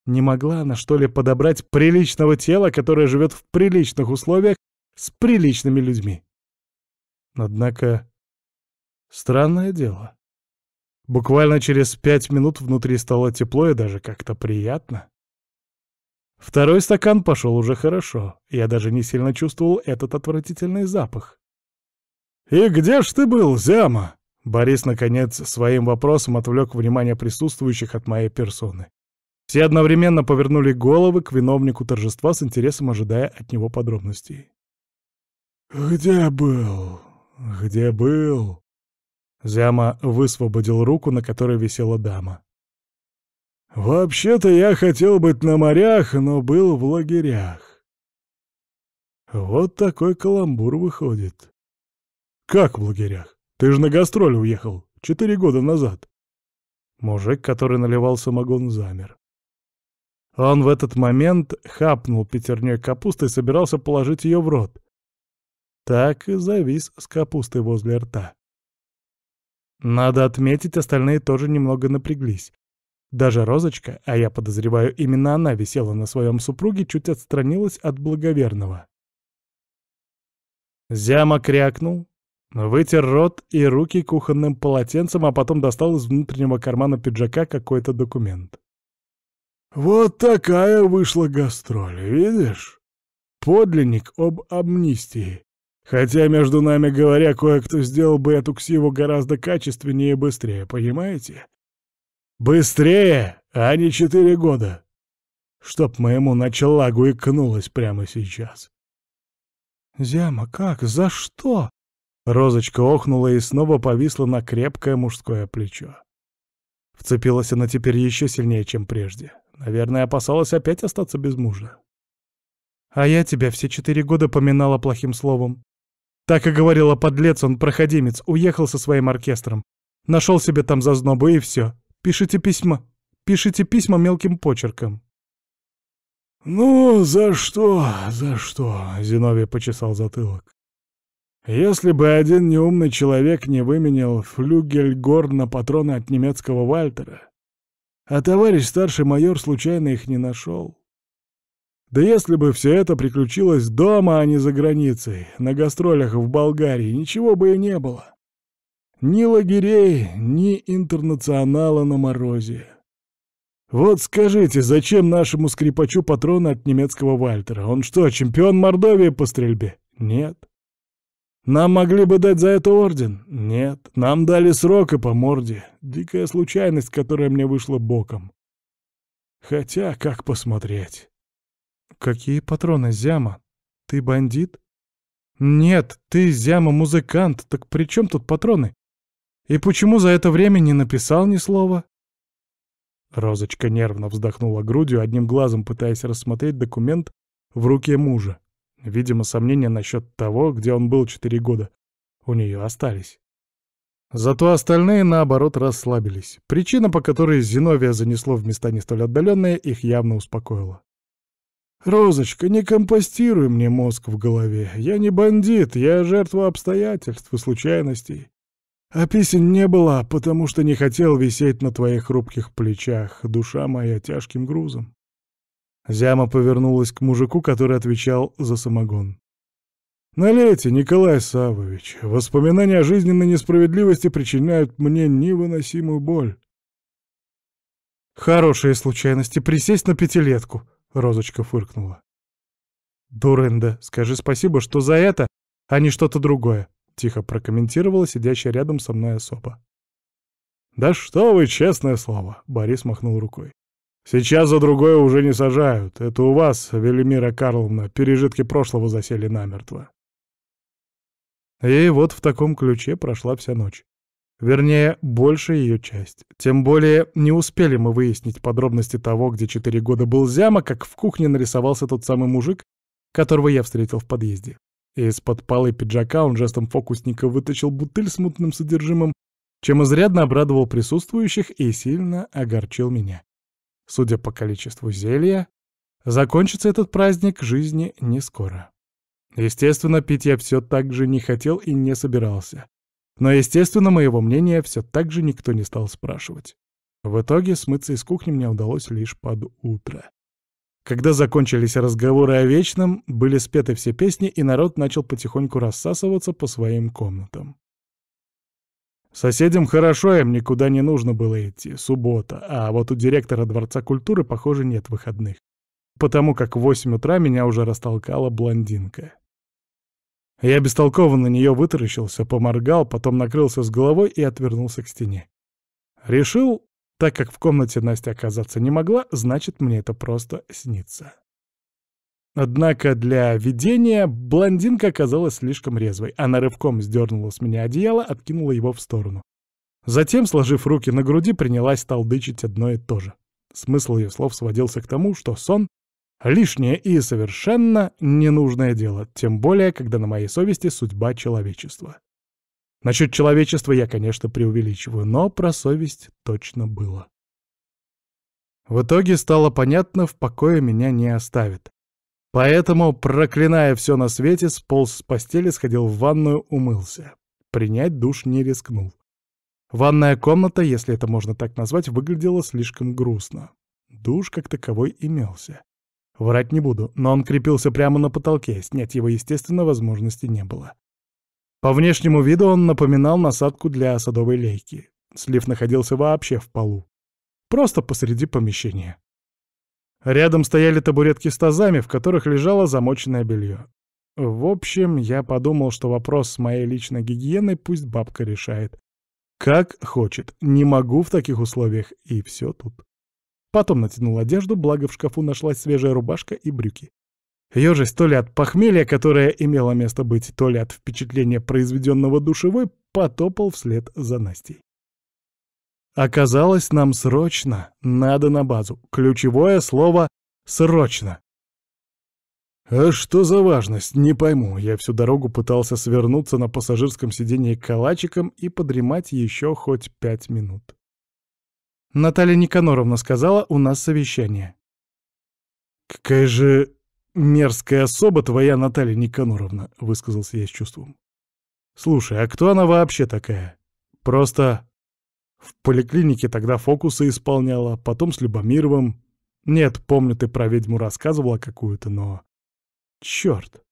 Не могла она, что ли, подобрать приличного тела, которое живет в приличных условиях с приличными людьми? Однако... Странное дело. Буквально через пять минут внутри стало тепло и даже как-то приятно. Второй стакан пошел уже хорошо. Я даже не сильно чувствовал этот отвратительный запах. «И где ж ты был, Зяма?» Борис, наконец, своим вопросом отвлек внимание присутствующих от моей персоны. Все одновременно повернули головы к виновнику торжества с интересом ожидая от него подробностей. «Где был? Где был?» Зяма высвободил руку, на которой висела дама. Вообще-то я хотел быть на морях, но был в лагерях. Вот такой каламбур выходит. Как в лагерях? Ты же на гастроли уехал четыре года назад. Мужик, который наливал самогон, замер. Он в этот момент хапнул пятерней капусты и собирался положить ее в рот. Так и завис с капустой возле рта. Надо отметить, остальные тоже немного напряглись. Даже Розочка, а я подозреваю, именно она висела на своем супруге, чуть отстранилась от благоверного. Зяма крякнул, вытер рот и руки кухонным полотенцем, а потом достал из внутреннего кармана пиджака какой-то документ. «Вот такая вышла гастроль, видишь? Подлинник об амнистии. Хотя, между нами говоря, кое-кто сделал бы эту ксиву гораздо качественнее и быстрее, понимаете?» «Быстрее, а не четыре года!» Чтоб моему началагу икнулось прямо сейчас. «Зяма, как? За что?» Розочка охнула и снова повисла на крепкое мужское плечо. Вцепилась она теперь еще сильнее, чем прежде. Наверное, опасалась опять остаться без мужа. «А я тебя все четыре года поминала плохим словом. Так и говорила подлец, он проходимец, уехал со своим оркестром. Нашел себе там зазнобу и все. Пишите письма. Пишите письма мелким почерком». «Ну, за что, за что?» — Зиновий почесал затылок. «Если бы один неумный человек не выменял флюгельгор на патроны от немецкого Вальтера, а товарищ старший майор случайно их не нашел. Да если бы все это приключилось дома, а не за границей, на гастролях в Болгарии, ничего бы и не было. Ни лагерей, ни интернационала на морозе. Вот скажите, зачем нашему скрипачу патроны от немецкого Вальтера? Он что, чемпион Мордовии по стрельбе? Нет. Нам могли бы дать за это орден? Нет. Нам дали срок и по морде. Дикая случайность, которая мне вышла боком. Хотя, как посмотреть? Какие патроны, Зяма? Ты бандит? Нет, ты, Зяма, музыкант. Так при чем тут патроны? И почему за это время не написал ни слова? Розочка нервно вздохнула грудью, одним глазом пытаясь рассмотреть документ в руке мужа. Видимо, сомнения насчет того, где он был четыре года, у нее остались. Зато остальные, наоборот, расслабились. Причина, по которой Зиновия занесло в места не столь отдаленные, их явно успокоила. «Розочка, не компостируй мне мозг в голове. Я не бандит, я жертва обстоятельств и случайностей. А песен не было, потому что не хотел висеть на твоих хрупких плечах, душа моя тяжким грузом. Зяма повернулась к мужику, который отвечал за самогон. «Налейте, Николай Савович, воспоминания о жизненной несправедливости причиняют мне невыносимую боль». «Хорошие случайности, присесть на пятилетку», — Розочка фыркнула. «Дурында, скажи спасибо, что за это, а не что-то другое», тихо прокомментировала сидящая рядом со мной особа. «Да что вы, честное слово!» — Борис махнул рукой. «Сейчас за другое уже не сажают. Это у вас, Велимира Карловна, пережитки прошлого засели намертво». И вот в таком ключе прошла вся ночь. Вернее, больше ее часть. Тем более, не успели мы выяснить подробности того, где четыре года был Зяма, как в кухне нарисовался тот самый мужик, которого я встретил в подъезде. Из-под полы пиджака он жестом фокусника вытащил бутыль с мутным содержимым, чем изрядно обрадовал присутствующих и сильно огорчил меня. Судя по количеству зелья, закончится этот праздник жизни не скоро. Естественно, пить я все так же не хотел и не собирался. Но, естественно, моего мнения все так же никто не стал спрашивать. В итоге смыться из кухни мне удалось лишь под утро. Когда закончились разговоры о вечном, были спеты все песни, и народ начал потихоньку рассасываться по своим комнатам. Соседям хорошо, им никуда не нужно было идти, суббота, а вот у директора Дворца культуры, похоже, нет выходных. Потому как в 8 утра меня уже растолкала блондинка. Я бестолково на нее вытаращился, поморгал, потом накрылся с головой и отвернулся к стене. Решил, так как в комнате Настя оказаться не могла, значит, мне это просто снится. Однако для видения блондинка оказалась слишком резвой. Она рывком сдернула с меня одеяло, откинула его в сторону. Затем, сложив руки на груди, принялась талдычить одно и то же. Смысл ее слов сводился к тому, что сон — лишнее и совершенно ненужное дело, тем более, когда на моей совести судьба человечества. Насчет человечества я, конечно, преувеличиваю, но про совесть точно было. В итоге стало понятно, в покое меня не оставит. Поэтому, проклиная все на свете, сполз с постели, сходил в ванную, умылся. Принять душ не рискнул. Ванная комната, если это можно так назвать, выглядела слишком грустно. Душ как таковой имелся. Врать не буду, но он крепился прямо на потолке, снять его, естественно, возможности не было. По внешнему виду он напоминал насадку для садовой лейки. Слив находился вообще в полу. Просто посреди помещения. Рядом стояли табуретки с тазами, в которых лежало замоченное белье. В общем, я подумал, что вопрос с моей личной гигиеной пусть бабка решает. Как хочет. Не могу в таких условиях. И все тут. Потом натянул одежду, благо в шкафу нашлась свежая рубашка и брюки. Ёжись то ли от похмелья, которое имело место быть, то ли от впечатления, произведенного душевой, потопал вслед за Настей. Оказалось, нам срочно надо на базу. Ключевое слово «срочно». А что за важность, не пойму. Я всю дорогу пытался свернуться на пассажирском сиденье калачиком и подремать еще хоть пять минут. Наталья Никаноровна сказала, у нас совещание. «Какая же «Мерзкая особа твоя, Наталья Никаноровна», — высказался я с чувством. «Слушай, а кто она вообще такая? Просто в поликлинике тогда фокусы исполняла, потом с Любомировым. Нет, помню, ты про ведьму рассказывала какую-то, но... Черт.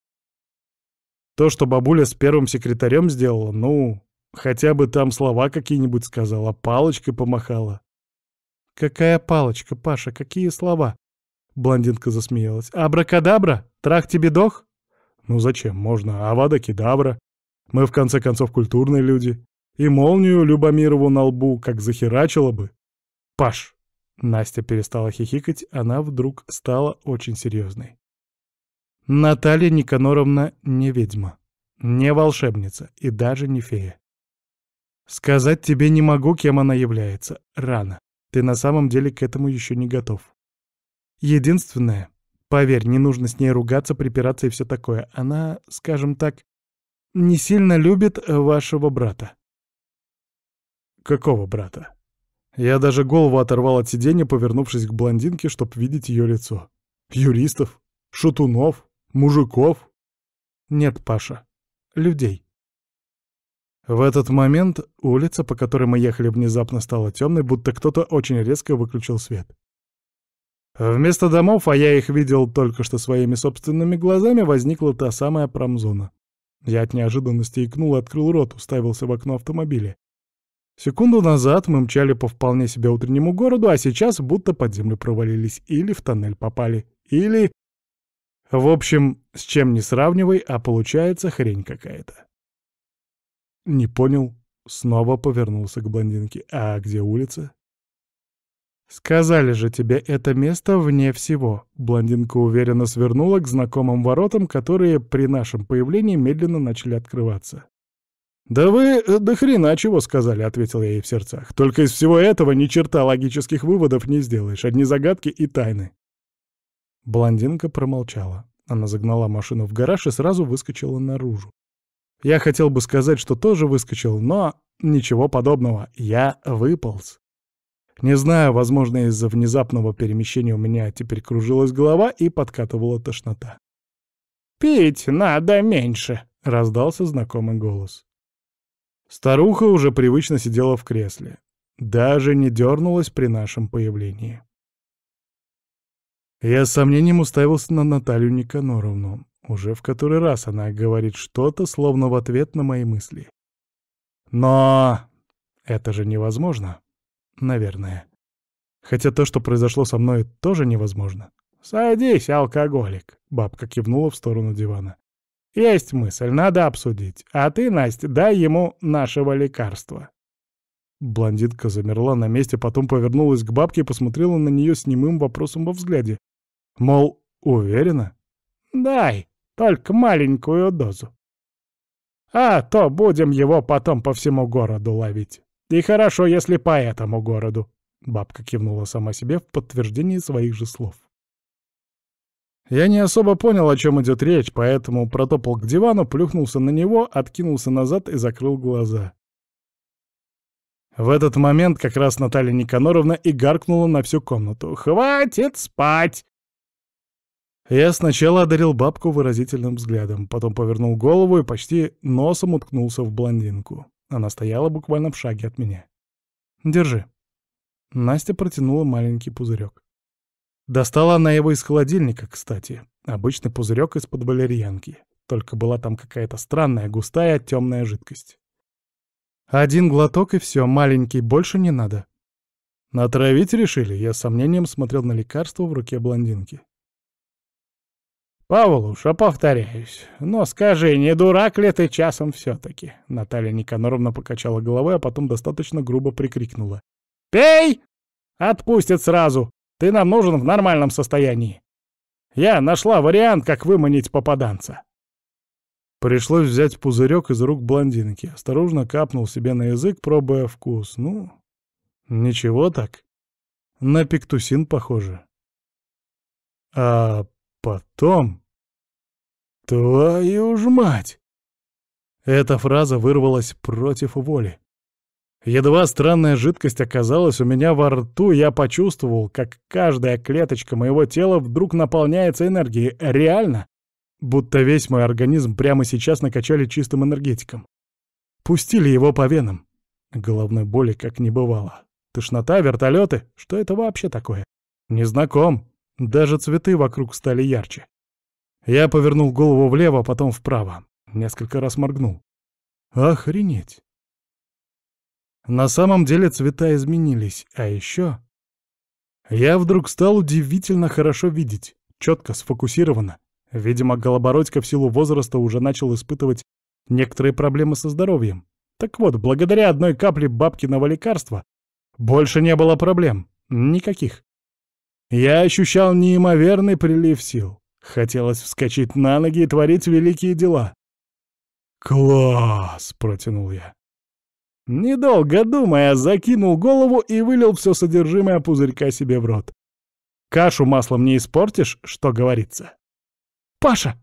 То, что бабуля с первым секретарем сделала, ну, хотя бы там слова какие-нибудь сказала, палочкой помахала. «Какая палочка, Паша, какие слова?» Блондинка засмеялась. «Абракадабра? Трах тебе дох?» «Ну зачем? Можно. Авада кедавра. Мы, в конце концов, культурные люди. И молнию Любомирову на лбу как захерачила бы. Паш!» Настя перестала хихикать, она вдруг стала очень серьезной. «Наталья Никаноровна не ведьма, не волшебница и даже не фея. Сказать тебе не могу, кем она является. Рано. Ты на самом деле к этому еще не готов. Единственное, поверь, не нужно с ней ругаться, припираться и все такое. Она, скажем так, не сильно любит э, вашего брата. Какого брата? Я даже голову оторвал от сиденья, повернувшись к блондинке, чтобы видеть ее лицо. Юристов? Шутунов? Мужиков? Нет, Паша. Людей. В этот момент улица, по которой мы ехали, внезапно стала темной, будто кто-то очень резко выключил свет. Вместо домов, а я их видел только что своими собственными глазами, возникла та самая промзона. Я от неожиданности икнул, открыл рот, уставился в окно автомобиля. Секунду назад мы мчали по вполне себе утреннему городу, а сейчас будто под землю провалились или в тоннель попали, или... В общем, с чем не сравнивай, а получается хрень какая-то. Не понял. Снова повернулся к блондинке. А где улица? «Сказали же тебе, это место вне всего». Блондинка уверенно свернула к знакомым воротам, которые при нашем появлении медленно начали открываться. «Да вы э, до хрена чего сказали», — ответил я ей в сердцах. «Только из всего этого ни черта логических выводов не сделаешь, одни загадки и тайны». Блондинка промолчала. Она загнала машину в гараж и сразу выскочила наружу. Я хотел бы сказать, что тоже выскочил, но ничего подобного, я выполз. Не знаю, возможно, из-за внезапного перемещения у меня теперь кружилась голова и подкатывала тошнота. «Пить надо меньше!» — раздался знакомый голос. Старуха уже привычно сидела в кресле. Даже не дернулась при нашем появлении. Я с сомнением уставился на Наталью Никаноровну. Уже в который раз она говорит что-то, словно в ответ на мои мысли. Но это же невозможно. Наверное. Хотя то, что произошло со мной, тоже невозможно. «Садись, алкоголик!» — бабка кивнула в сторону дивана. «Есть мысль, надо обсудить. А ты, Настя, дай ему нашего лекарства». Блондинка замерла на месте, потом повернулась к бабке и посмотрела на нее с немым вопросом во взгляде. Мол, уверена? «Дай, только маленькую дозу. А то будем его потом по всему городу ловить». «И хорошо, если по этому городу», — бабка кивнула сама себе в подтверждении своих же слов. Я не особо понял, о чем идет речь, поэтому протопал к дивану, плюхнулся на него, откинулся назад и закрыл глаза. В этот момент как раз Наталья Никаноровна и гаркнула на всю комнату. «Хватит спать!» Я сначала одарил бабку выразительным взглядом, потом повернул голову и почти носом уткнулся в блондинку. Она стояла буквально в шаге от меня. «Держи». Настя протянула маленький пузырек. Достала она его из холодильника, кстати. Обычный пузырек из-под валерьянки. Только была там какая-то странная, густая, темная жидкость. Один глоток и все, маленький, больше не надо. Натравить решили, я с сомнением смотрел на лекарство в руке блондинки. «Павлуша, повторяюсь, но скажи, не дурак ли ты часом все-таки?» Наталья Никаноровна покачала головой, а потом достаточно грубо прикрикнула. «Пей! Отпустят сразу! Ты нам нужен в нормальном состоянии! Я нашла вариант, как выманить попаданца!» Пришлось взять пузырек из рук блондинки. Осторожно капнул себе на язык, пробуя вкус. Ну, ничего так. На пиктусин похоже. А потом... Твою ж мать! Эта фраза вырвалась против воли. Едва странная жидкость оказалась у меня во рту, я почувствовал, как каждая клеточка моего тела вдруг наполняется энергией. Реально. Будто весь мой организм прямо сейчас накачали чистым энергетиком. Пустили его по венам. Головной боли как не бывало. Тошнота, вертолеты, Что это вообще такое? Незнаком. Даже цветы вокруг стали ярче. Я повернул голову влево, а потом вправо. Несколько раз моргнул. Охренеть! На самом деле цвета изменились, а еще... Я вдруг стал удивительно хорошо видеть, четко, сфокусировано. Видимо, Голобородько в силу возраста уже начал испытывать некоторые проблемы со здоровьем. Так вот, благодаря одной капле бабкиного лекарства больше не было проблем. Никаких. Я ощущал неимоверный прилив сил. Хотелось вскочить на ноги и творить великие дела. «Класс!» — протянул я. Недолго думая, закинул голову и вылил все содержимое пузырька себе в рот. «Кашу маслом не испортишь, что говорится». «Паша!»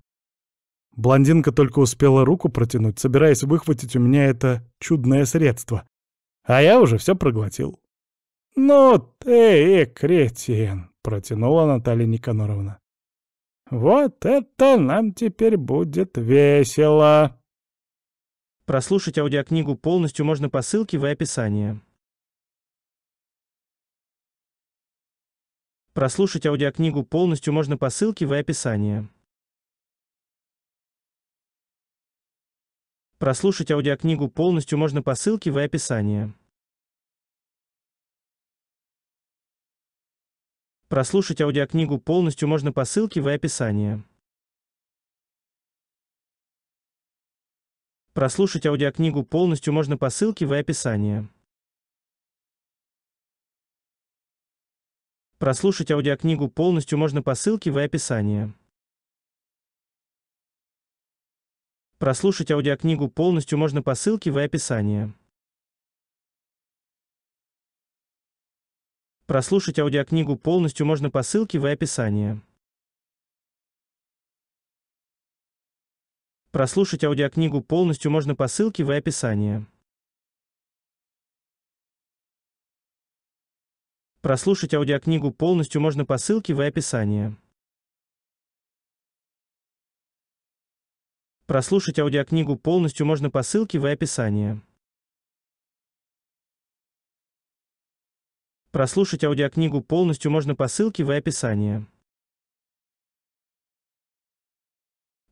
Блондинка только успела руку протянуть, собираясь выхватить у меня это чудное средство. А я уже все проглотил. «Ну ты и кретин!» протянула Наталья Никаноровна. «Вот это нам теперь будет весело!» Прослушать аудиокнигу полностью можно по ссылке в описании. Прослушать аудиокнигу полностью можно по ссылке в описании. Прослушать аудиокнигу полностью можно по ссылке в описании. Прослушать аудиокнигу полностью можно по ссылке в описании. Прослушать аудиокнигу полностью можно по ссылке в описании. Прослушать аудиокнигу полностью можно по ссылке в описании. Прослушать аудиокнигу полностью можно по ссылке в описании. Прослушать аудиокнигу полностью можно по ссылке в описании. Прослушать аудиокнигу полностью можно по ссылке в описании. Прослушать аудиокнигу полностью можно по ссылке в описании. Прослушать аудиокнигу полностью можно по ссылке в описании. Прослушать аудиокнигу полностью можно по ссылке в описании.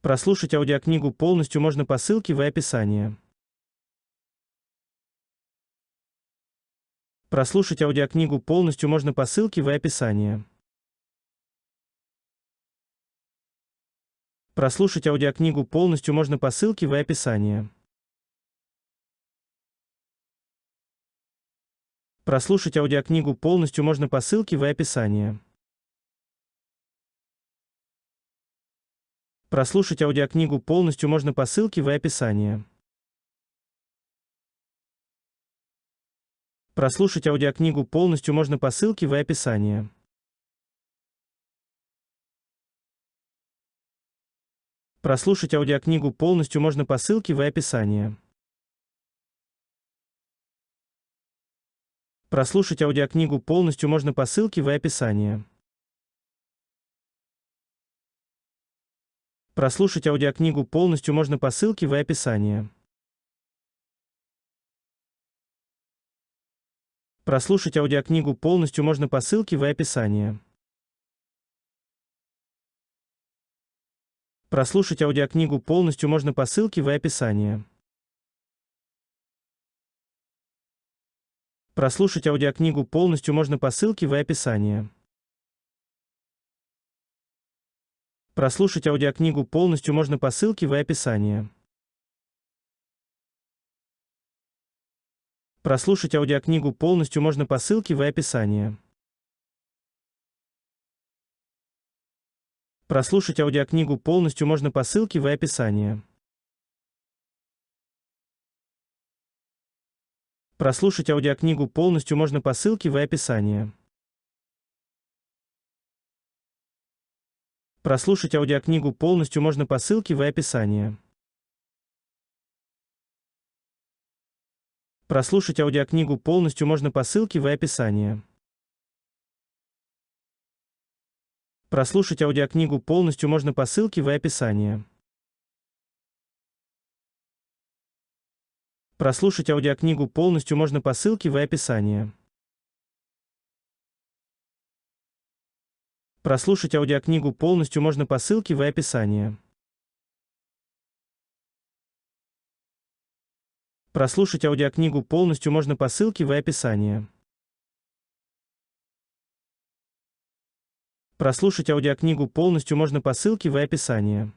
Прослушать аудиокнигу полностью можно по ссылке в описании. Прослушать аудиокнигу полностью можно по ссылке в описании. Прослушать аудиокнигу полностью можно по ссылке в описании. Прослушать аудиокнигу полностью можно по ссылке в описании. Прослушать аудиокнигу полностью можно по ссылке в описании. Прослушать аудиокнигу полностью можно по ссылке в описании. Прослушать аудиокнигу полностью можно по ссылке в описании. Прослушать аудиокнигу полностью можно по ссылке в описании. Прослушать аудиокнигу полностью можно по ссылке в описании. Прослушать аудиокнигу полностью можно по ссылке в описании. Прослушать аудиокнигу полностью можно по ссылке в описании. Прослушать аудиокнигу полностью можно по ссылке в описании. Прослушать аудиокнигу полностью можно по ссылке в описании. Прослушать аудиокнигу полностью можно по ссылке в описании. Прослушать аудиокнигу полностью можно по ссылке в описании. Прослушать аудиокнигу полностью можно по ссылке в описании. Прослушать аудиокнигу полностью можно по ссылке в описании. Прослушать аудиокнигу полностью можно по ссылке в описании. Прослушать аудиокнигу полностью можно по ссылке в описании. Прослушать аудиокнигу полностью можно по ссылке в описании. Прослушать аудиокнигу полностью можно по ссылке в описании. Прослушать аудиокнигу полностью можно по ссылке в описании. Прослушать аудиокнигу полностью можно по ссылке в описании.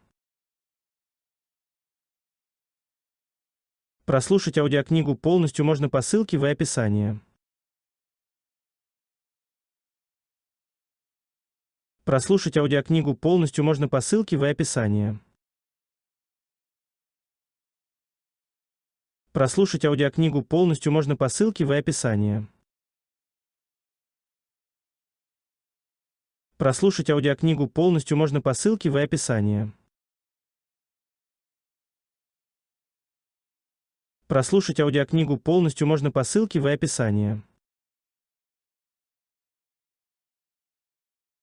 Прослушать аудиокнигу полностью можно по ссылке в описании. Прослушать аудиокнигу полностью можно по ссылке в описании. Прослушать аудиокнигу полностью можно по ссылке в описании. Прослушать аудиокнигу полностью можно по ссылке в описании. Прослушать аудиокнигу полностью можно по ссылке в описании.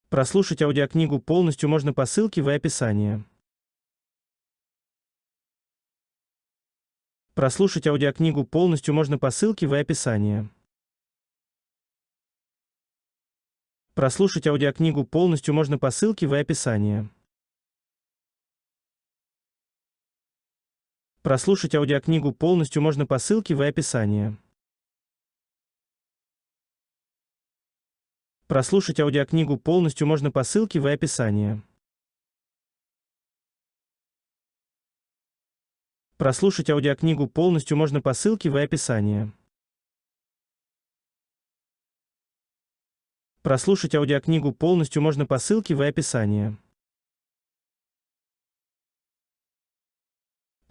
Прослушать аудиокнигу полностью можно по ссылке в описании. Прослушать аудиокнигу полностью можно по ссылке в описании. Прослушать аудиокнигу полностью можно по ссылке в описании. Прослушать аудиокнигу полностью можно по ссылке в описании. Прослушать аудиокнигу полностью можно по ссылке в описании. Прослушать аудиокнигу полностью можно по ссылке в описании. Прослушать аудиокнигу полностью можно по ссылке в описании.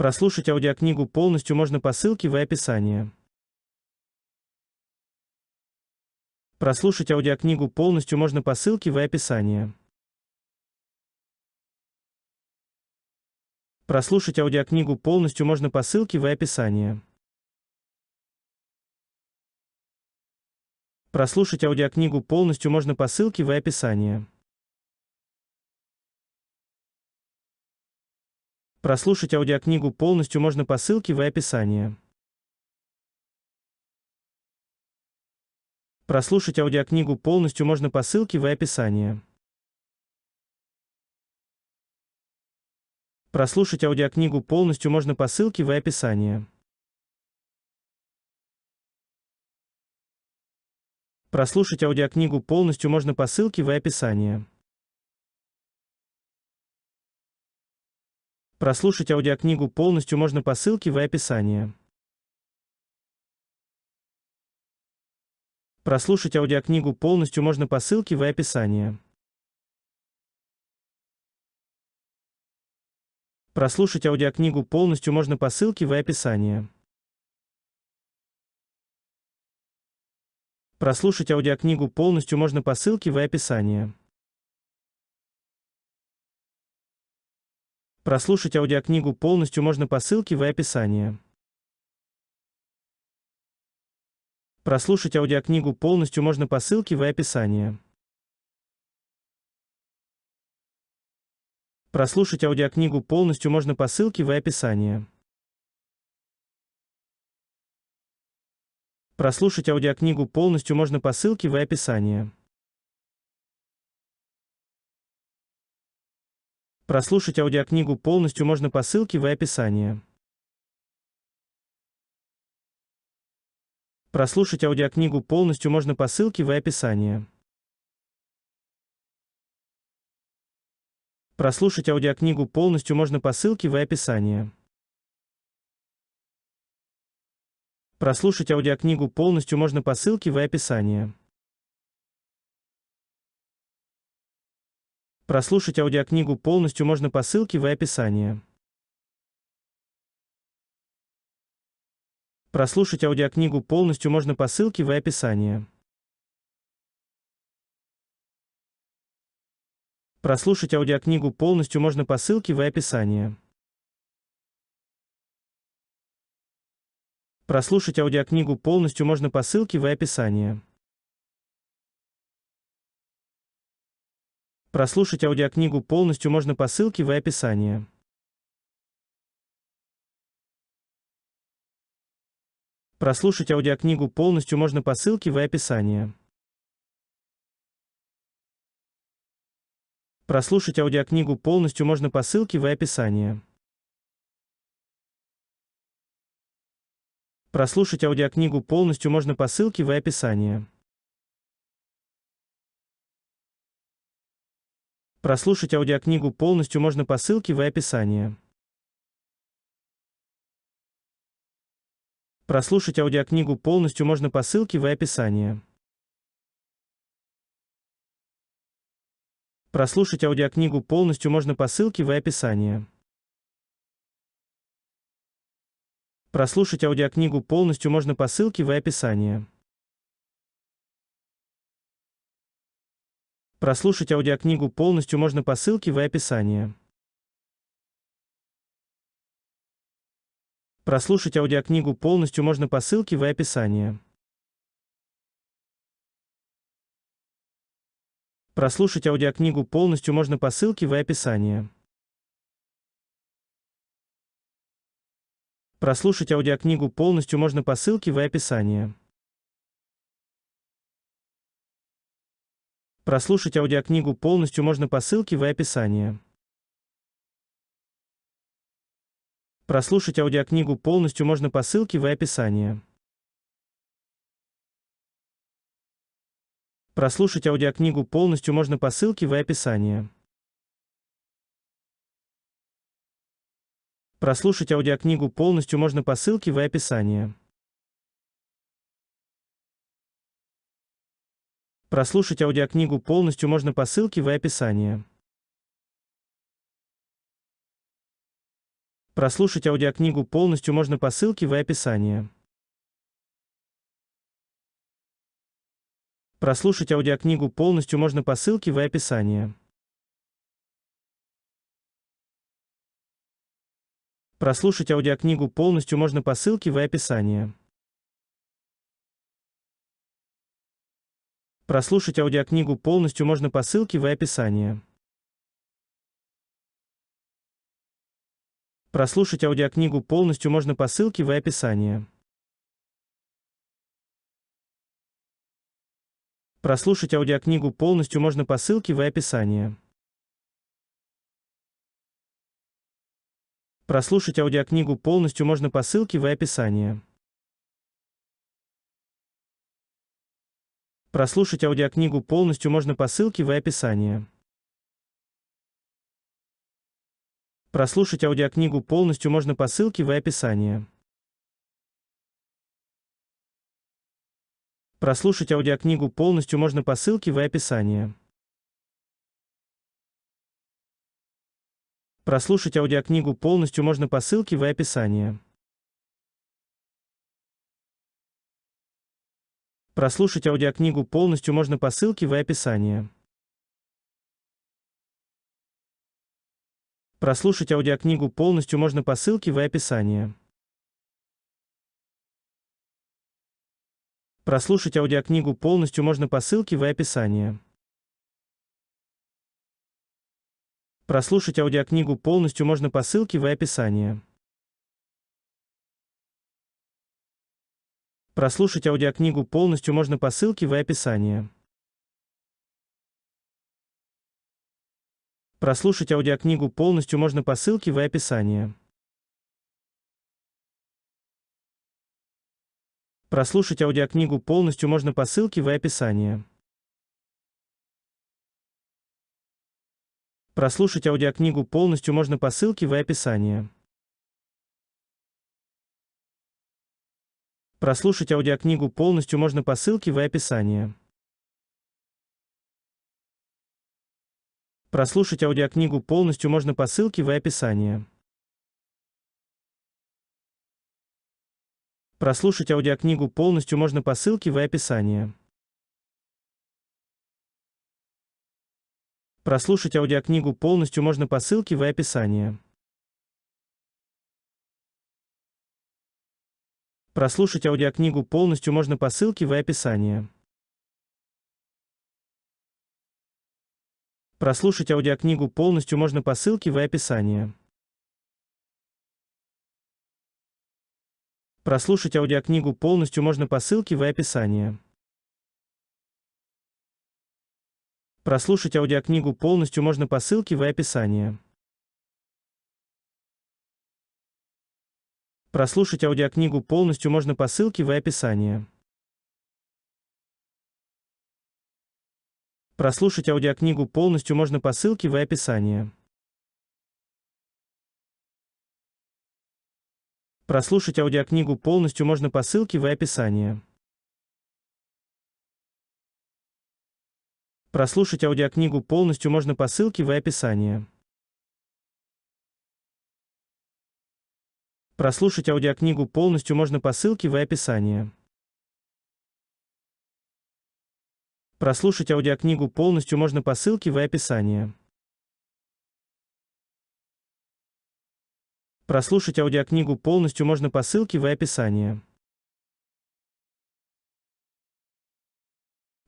Прослушать аудиокнигу полностью можно по ссылке в описании. Прослушать аудиокнигу полностью можно по ссылке в описании. Прослушать аудиокнигу полностью можно по ссылке в описании. Прослушать аудиокнигу полностью можно по ссылке в описании. Прослушать аудиокнигу полностью можно по ссылке в описании. Прослушать аудиокнигу полностью можно по ссылке в описании. Прослушать аудиокнигу полностью можно по ссылке в описании. Прослушать аудиокнигу полностью можно по ссылке в описании. Прослушать аудиокнигу полностью можно по ссылке в описании. Прослушать аудиокнигу полностью можно по ссылке в описании. Прослушать аудиокнигу полностью можно по ссылке в описании. Прослушать аудиокнигу полностью можно по ссылке в описании. Прослушать аудиокнигу полностью можно по ссылке в описании. Прослушать аудиокнигу полностью можно по ссылке в описании. Прослушать аудиокнигу полностью можно по ссылке в описании. Прослушать аудиокнигу полностью можно по ссылке в описании. Прослушать аудиокнигу полностью можно по ссылке в описании. Прослушать аудиокнигу полностью можно по ссылке в описании. Прослушать аудиокнигу полностью можно по ссылке в описании. Прослушать аудиокнигу полностью можно по ссылке в описании. Прослушать аудиокнигу полностью можно по ссылке в описании. Прослушать аудиокнигу полностью можно по ссылке в описании. Прослушать аудиокнигу полностью можно по ссылке в описании. Прослушать аудиокнигу полностью можно по ссылке в описании. Прослушать аудиокнигу полностью можно по ссылке в описании. Прослушать аудиокнигу полностью можно по ссылке в описании. Прослушать аудиокнигу полностью можно по ссылке в описании. Прослушать аудиокнигу полностью можно по ссылке в описании. Прослушать аудиокнигу полностью можно по ссылке в описании. Прослушать аудиокнигу полностью можно по ссылке в описании. Прослушать аудиокнигу полностью можно по ссылке в описании. Прослушать аудиокнигу полностью можно по ссылке в описании. Прослушать аудиокнигу полностью можно по ссылке в описании. Прослушать аудиокнигу полностью можно по ссылке в описании. Прослушать аудиокнигу полностью можно по ссылке в описании. Прослушать аудиокнигу полностью можно по ссылке в описании. Прослушать аудиокнигу полностью можно по ссылке в описании. Прослушать аудиокнигу полностью можно по ссылке в описании. Прослушать аудиокнигу полностью можно по ссылке в описании. Прослушать аудиокнигу полностью можно по ссылке в описании. Прослушать аудиокнигу полностью можно по ссылке в описании. Прослушать аудиокнигу полностью можно по ссылке в описании. Прослушать аудиокнигу полностью можно по ссылке в описании. Прослушать аудиокнигу полностью можно по ссылке в описании. Прослушать аудиокнигу полностью можно по ссылке в описании. Прослушать аудиокнигу полностью можно по ссылке в описании. Прослушать аудиокнигу полностью можно по ссылке в описании. Прослушать аудиокнигу полностью можно по ссылке в описании. Прослушать аудиокнигу полностью можно по ссылке в описании. Прослушать аудиокнигу полностью можно по ссылке в описании. Прослушать аудиокнигу полностью можно по ссылке в описании. Прослушать аудиокнигу полностью можно по ссылке в описании. Прослушать аудиокнигу полностью можно по ссылке в описании. Прослушать аудиокнигу полностью можно по ссылке в описании. Прослушать аудиокнигу полностью можно по ссылке в описании. Прослушать аудиокнигу полностью можно по ссылке в описании. Прослушать аудиокнигу полностью можно по ссылке в описании. Прослушать аудиокнигу полностью можно по ссылке в описании. Прослушать аудиокнигу полностью можно по ссылке в описании. Прослушать аудиокнигу полностью можно по ссылке в описании. Прослушать аудиокнигу полностью можно по ссылке в описании. Прослушать аудиокнигу полностью можно по ссылке в описании. Прослушать аудиокнигу полностью можно по ссылке в описании. Прослушать аудиокнигу полностью можно по ссылке в описании. Прослушать аудиокнигу полностью можно по ссылке в описании. Прослушать аудиокнигу полностью можно по ссылке в описании. Прослушать аудиокнигу полностью можно по ссылке в описании. Прослушать аудиокнигу полностью можно по ссылке в описании. Прослушать аудиокнигу полностью можно по ссылке в описании. Прослушать аудиокнигу полностью можно по ссылке в описании. Прослушать аудиокнигу полностью можно по ссылке в описании. Прослушать аудиокнигу полностью можно по ссылке в описании. Прослушать аудиокнигу полностью можно по ссылке в описании. Прослушать аудиокнигу полностью можно по ссылке в описании. Прослушать аудиокнигу полностью можно по ссылке в описании.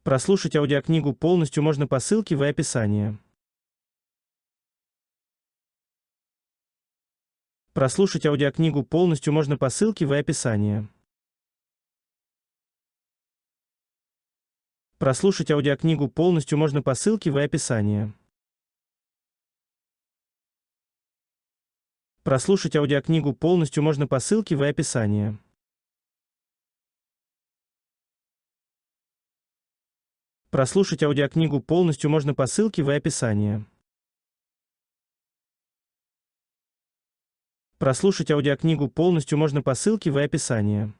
Прослушать аудиокнигу полностью можно по ссылке в описании. Прослушать аудиокнигу полностью можно по ссылке в описании. Прослушать аудиокнигу полностью можно по ссылке в описании. Прослушать аудиокнигу полностью можно по ссылке в описании. Прослушать аудиокнигу полностью можно по ссылке в описании. Прослушать аудиокнигу полностью можно по ссылке в описании.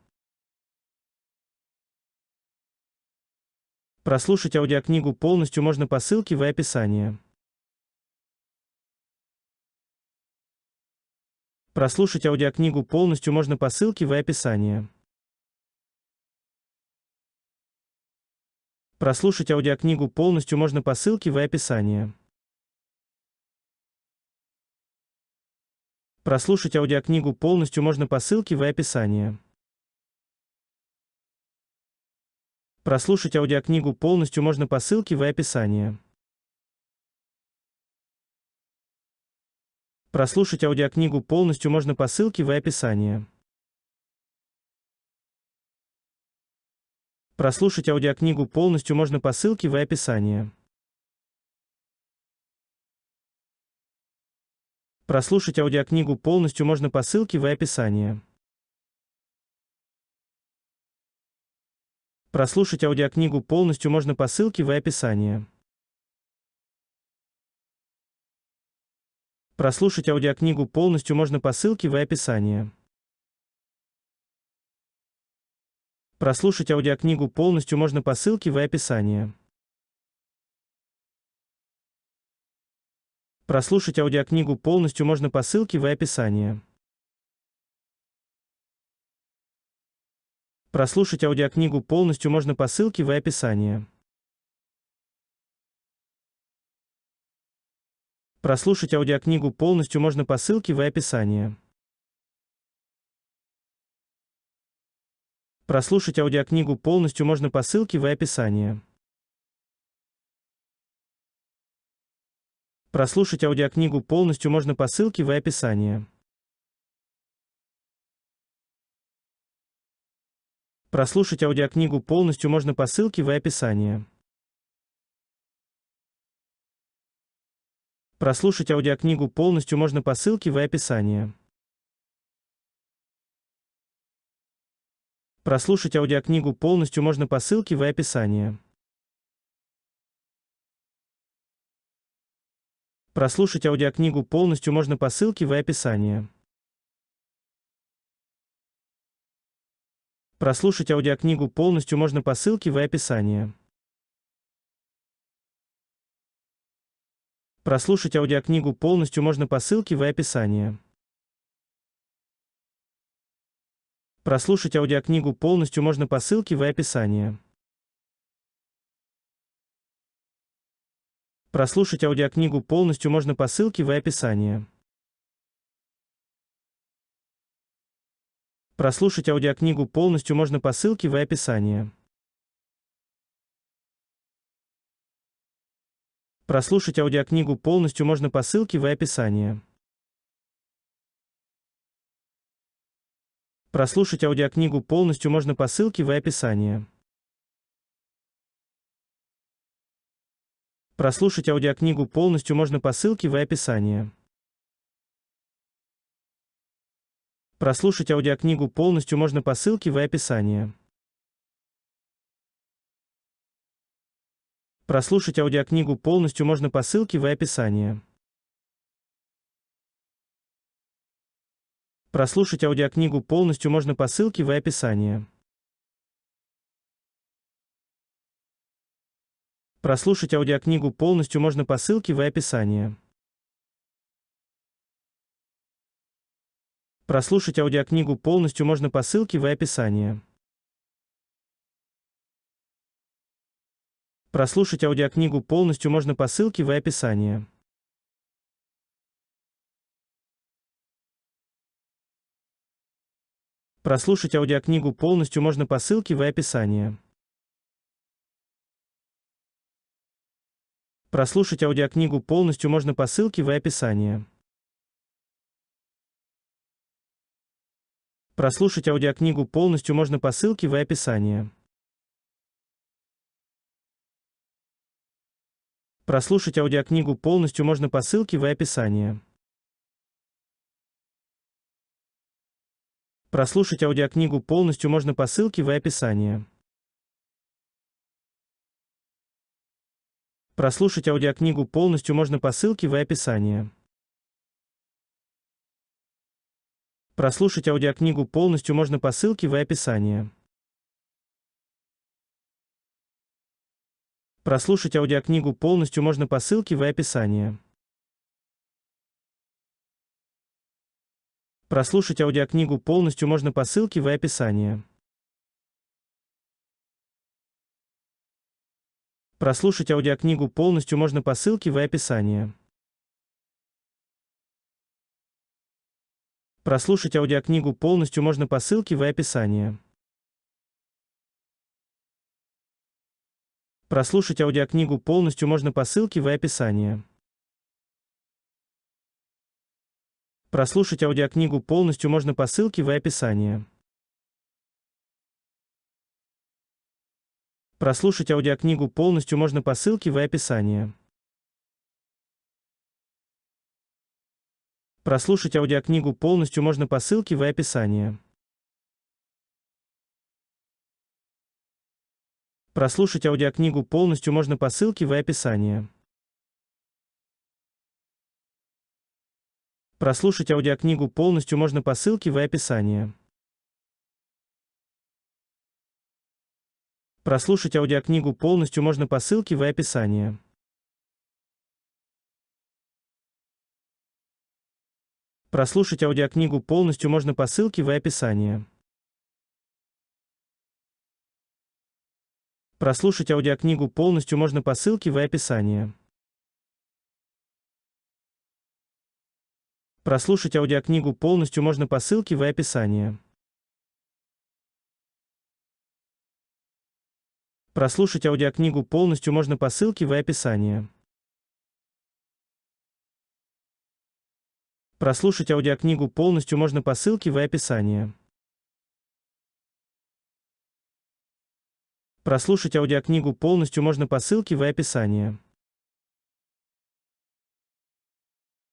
Прослушать аудиокнигу полностью можно по ссылке в описании. Прослушать аудиокнигу полностью можно по ссылке в описании. Прослушать аудиокнигу полностью можно по ссылке в описании. Прослушать аудиокнигу полностью можно по ссылке в описании. Прослушать аудиокнигу полностью можно по ссылке в описании. Прослушать аудиокнигу полностью можно по ссылке в описании. Прослушать аудиокнигу полностью можно по ссылке в описании. Прослушать аудиокнигу полностью можно по ссылке в описании. Прослушать аудиокнигу полностью можно по ссылке в описании. Прослушать аудиокнигу полностью можно по ссылке в описании. Прослушать аудиокнигу полностью можно по ссылке в описании. Прослушать аудиокнигу полностью можно по ссылке в описании. Прослушать аудиокнигу полностью можно по ссылке в описании. Прослушать аудиокнигу полностью можно по ссылке в описании. Прослушать аудиокнигу полностью можно по ссылке в описании. Прослушать аудиокнигу полностью можно по ссылке в описании. Прослушать аудиокнигу полностью можно по ссылке в описании. Прослушать аудиокнигу полностью можно по ссылке в описании. Прослушать аудиокнигу полностью можно по ссылке в описании. Прослушать аудиокнигу полностью можно по ссылке в описании. Прослушать аудиокнигу полностью можно по ссылке в описании. Прослушать аудиокнигу полностью можно по ссылке в описании. Прослушать аудиокнигу полностью можно по ссылке в описании. Прослушать аудиокнигу полностью можно по ссылке в описании. Прослушать аудиокнигу полностью можно по ссылке в описании. Прослушать аудиокнигу полностью можно по ссылке в описании. Прослушать аудиокнигу полностью можно по ссылке в описании. Прослушать аудиокнигу полностью можно по ссылке в описании. Прослушать аудиокнигу полностью можно по ссылке в описании. Прослушать аудиокнигу полностью можно по ссылке в описании. Прослушать аудиокнигу полностью можно по ссылке в описании. Прослушать аудиокнигу полностью можно по ссылке в описании. Прослушать аудиокнигу полностью можно по ссылке в описании. Прослушать аудиокнигу полностью можно по ссылке в описании. Прослушать аудиокнигу полностью можно по ссылке в описании. Прослушать аудиокнигу полностью можно по ссылке в описании. Прослушать аудиокнигу полностью можно по ссылке в описании. Прослушать аудиокнигу полностью можно по ссылке в описании. Прослушать аудиокнигу полностью можно по ссылке в описании. Прослушать аудиокнигу полностью можно по ссылке в описании. Прослушать аудиокнигу полностью можно по ссылке в описании. Прослушать аудиокнигу полностью можно по ссылке в описании. Прослушать аудиокнигу полностью можно по ссылке в описании. Прослушать аудиокнигу полностью можно по ссылке в описании. Прослушать аудиокнигу полностью можно по ссылке в описании. Прослушать аудиокнигу полностью можно по ссылке в описании. Прослушать аудиокнигу полностью можно по ссылке в описании. Прослушать аудиокнигу полностью можно по ссылке в описании. Прослушать аудиокнигу полностью можно по ссылке в описании. Прослушать аудиокнигу полностью можно по ссылке в описании. Прослушать аудиокнигу полностью можно по ссылке в описании. Прослушать аудиокнигу полностью можно по ссылке в описании. Прослушать аудиокнигу полностью можно по ссылке в описании. Прослушать аудиокнигу полностью можно по ссылке в описании. Прослушать аудиокнигу полностью можно по ссылке в описании. Прослушать аудиокнигу полностью можно по ссылке в описании. Прослушать аудиокнигу полностью можно по ссылке в описании. Прослушать аудиокнигу полностью можно по ссылке в описании.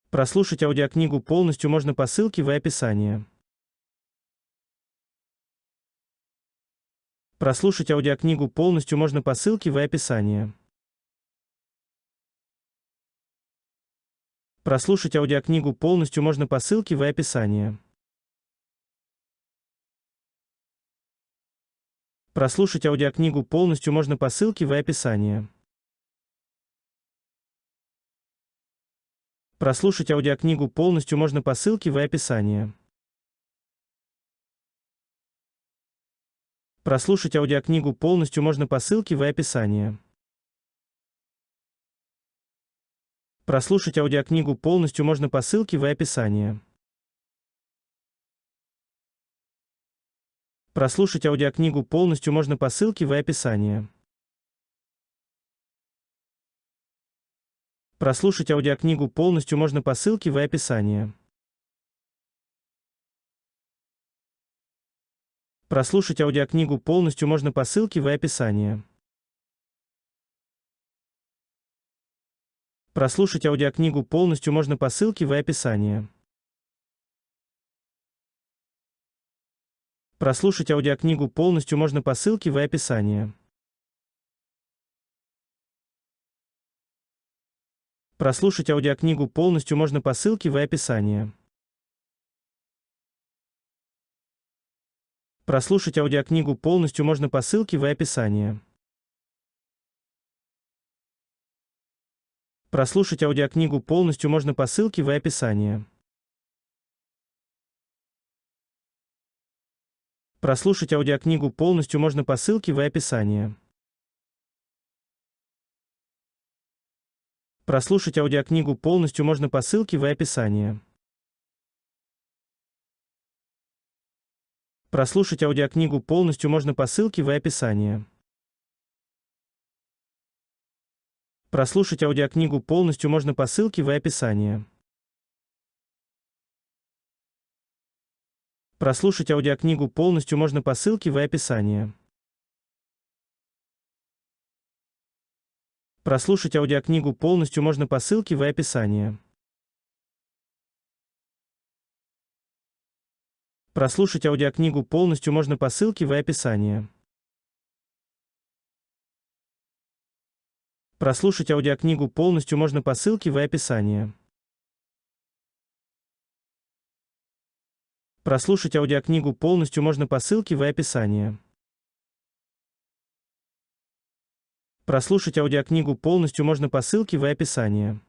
Прослушать аудиокнигу полностью можно по ссылке в описании. Прослушать аудиокнигу полностью можно по ссылке в описании. Прослушать аудиокнигу полностью можно по ссылке в описании. Прослушать аудиокнигу полностью можно по ссылке в описании. Прослушать аудиокнигу полностью можно по ссылке в описании. Прослушать аудиокнигу полностью можно по ссылке в описании. Прослушать аудиокнигу полностью можно по ссылке в описании. Прослушать аудиокнигу полностью можно по ссылке в описании. Прослушать аудиокнигу полностью можно по ссылке в описании. Прослушать аудиокнигу полностью можно по ссылке в описании. Прослушать аудиокнигу полностью можно по ссылке в описании. Прослушать аудиокнигу полностью можно по ссылке в описании. Прослушать аудиокнигу полностью можно по ссылке в описании. Прослушать аудиокнигу полностью можно по ссылке в описании. Прослушать аудиокнигу полностью можно по ссылке в описании. Прослушать аудиокнигу полностью можно по ссылке в описании. Прослушать аудиокнигу полностью можно по ссылке в описании. Прослушать аудиокнигу полностью можно по ссылке в описании. Прослушать аудиокнигу полностью можно по ссылке в описании. Прослушать аудиокнигу полностью можно по ссылке в описании. Прослушать аудиокнигу полностью можно по ссылке в описании. Прослушать аудиокнигу полностью можно по ссылке в описании. Прослушать аудиокнигу полностью можно по ссылке в описании. Прослушать аудиокнигу полностью можно по ссылке в описании. Прослушать аудиокнигу полностью можно по ссылке в описании.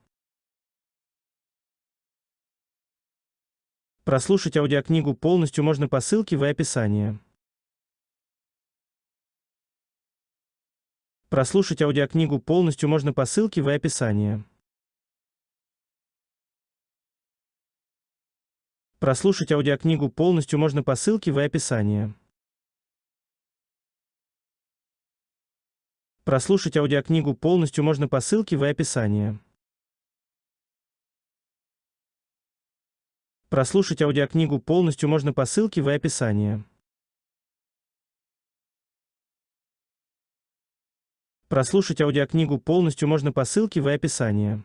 Прослушать аудиокнигу полностью можно по ссылке в описании. Прослушать аудиокнигу полностью можно по ссылке в описании. Прослушать аудиокнигу полностью можно по ссылке в описании. Прослушать аудиокнигу полностью можно по ссылке в описании. Прослушать аудиокнигу полностью можно по ссылке в описании. Прослушать аудиокнигу полностью можно по ссылке в описании.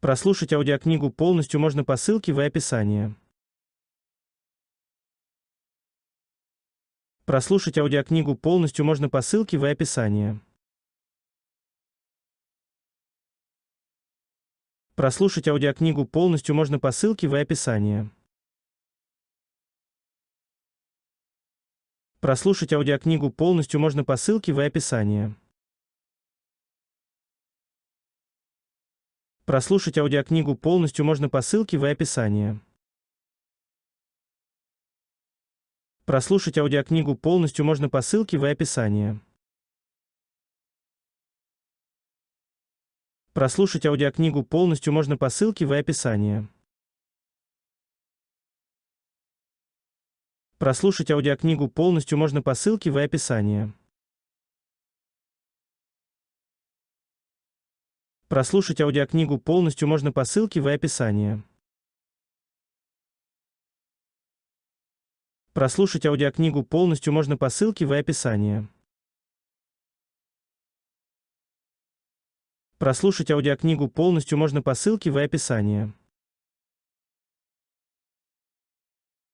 Прослушать аудиокнигу полностью можно по ссылке в описании. Прослушать аудиокнигу полностью можно по ссылке в описании. Прослушать аудиокнигу полностью можно по ссылке в описании. Прослушать аудиокнигу полностью можно по ссылке в описании. Прослушать аудиокнигу полностью можно по ссылке в описании. Прослушать аудиокнигу полностью можно по ссылке в описании. Прослушать аудиокнигу полностью можно по ссылке в описании. Прослушать аудиокнигу полностью можно по ссылке в описании. Прослушать аудиокнигу полностью можно по ссылке в описании. Прослушать аудиокнигу полностью можно по ссылке в описании. Прослушать аудиокнигу полностью можно по ссылке в описании.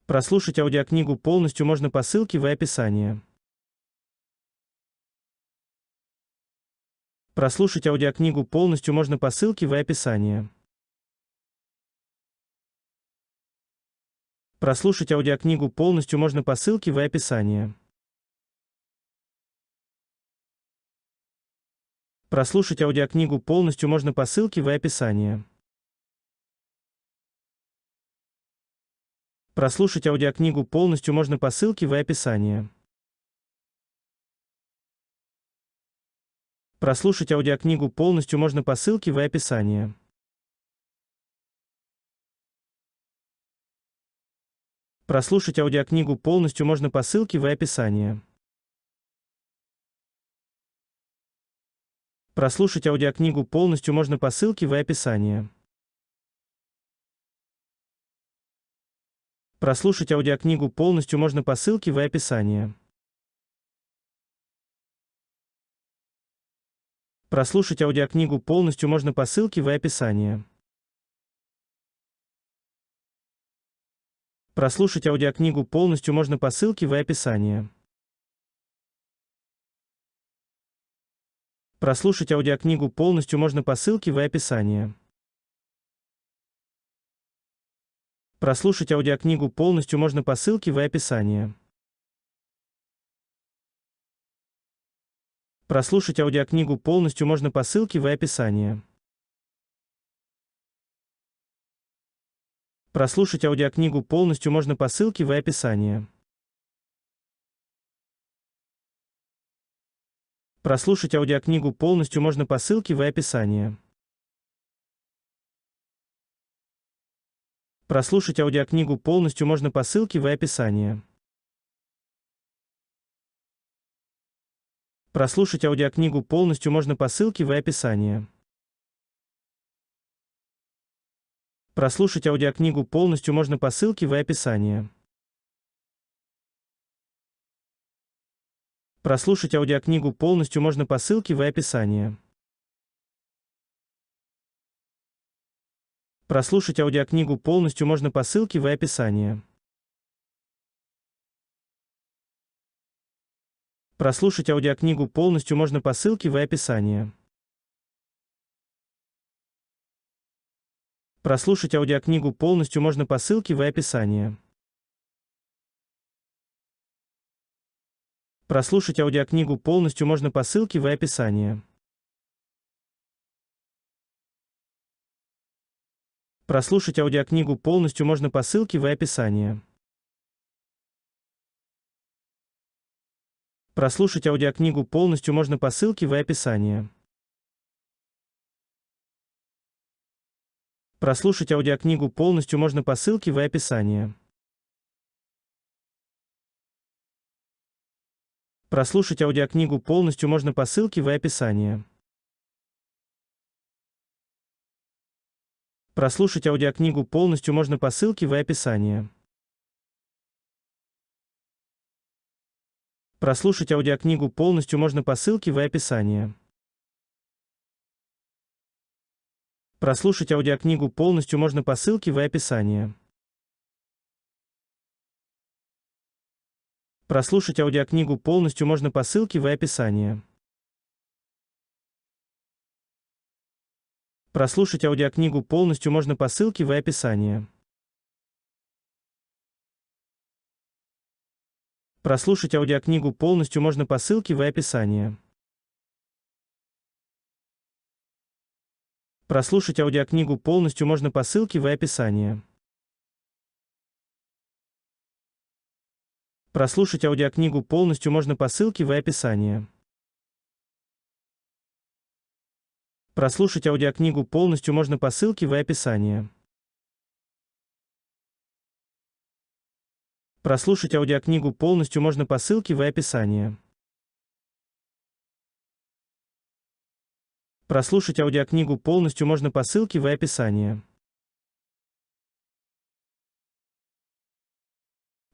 Прослушать аудиокнигу полностью можно по ссылке в описании. Прослушать аудиокнигу полностью можно по ссылке в описании. Прослушать аудиокнигу полностью можно по ссылке в описании. Прослушать аудиокнигу полностью можно по ссылке в описании. Прослушать аудиокнигу полностью можно по ссылке в описании. Прослушать аудиокнигу полностью можно по ссылке в описании. Прослушать аудиокнигу полностью можно по ссылке в описании. Прослушать аудиокнигу полностью можно по ссылке в описании. Прослушать аудиокнигу полностью можно по ссылке в описании. Прослушать аудиокнигу полностью можно по ссылке в описании. Прослушать аудиокнигу полностью можно по ссылке в описании. Прослушать аудиокнигу полностью можно по ссылке в описании. Прослушать аудиокнигу полностью можно по ссылке в описании. Прослушать аудиокнигу полностью можно по ссылке в описании. Прослушать аудиокнигу полностью можно по ссылке в описании. Прослушать аудиокнигу полностью можно по ссылке в описании. Прослушать аудиокнигу полностью можно по ссылке в описании. Прослушать аудиокнигу полностью можно по ссылке в описании. Прослушать аудиокнигу полностью можно по ссылке в описании. Прослушать аудиокнигу полностью можно по ссылке в описании. Прослушать аудиокнигу полностью можно по ссылке в описании. Прослушать аудиокнигу полностью можно по ссылке в описании. Прослушать аудиокнигу полностью можно по ссылке в описании. Прослушать аудиокнигу полностью можно по ссылке в описании. Прослушать аудиокнигу полностью можно по ссылке в описании. Прослушать аудиокнигу полностью можно по ссылке в описании. Прослушать аудиокнигу полностью можно по ссылке в описании. Прослушать аудиокнигу полностью можно по ссылке в описании. Прослушать аудиокнигу полностью можно по ссылке в описании. Прослушать аудиокнигу полностью можно по ссылке в описании. Прослушать аудиокнигу полностью можно по ссылке в описании. Прослушать аудиокнигу полностью можно по ссылке в описании. Прослушать аудиокнигу полностью можно по ссылке в описании. Прослушать аудиокнигу полностью можно по ссылке в описании. Прослушать аудиокнигу полностью можно по ссылке в описании. Прослушать аудиокнигу полностью можно по ссылке в описании. Прослушать аудиокнигу полностью можно по ссылке в описании. Прослушать аудиокнигу полностью можно по ссылке в описании. Прослушать аудиокнигу полностью можно по ссылке в описании.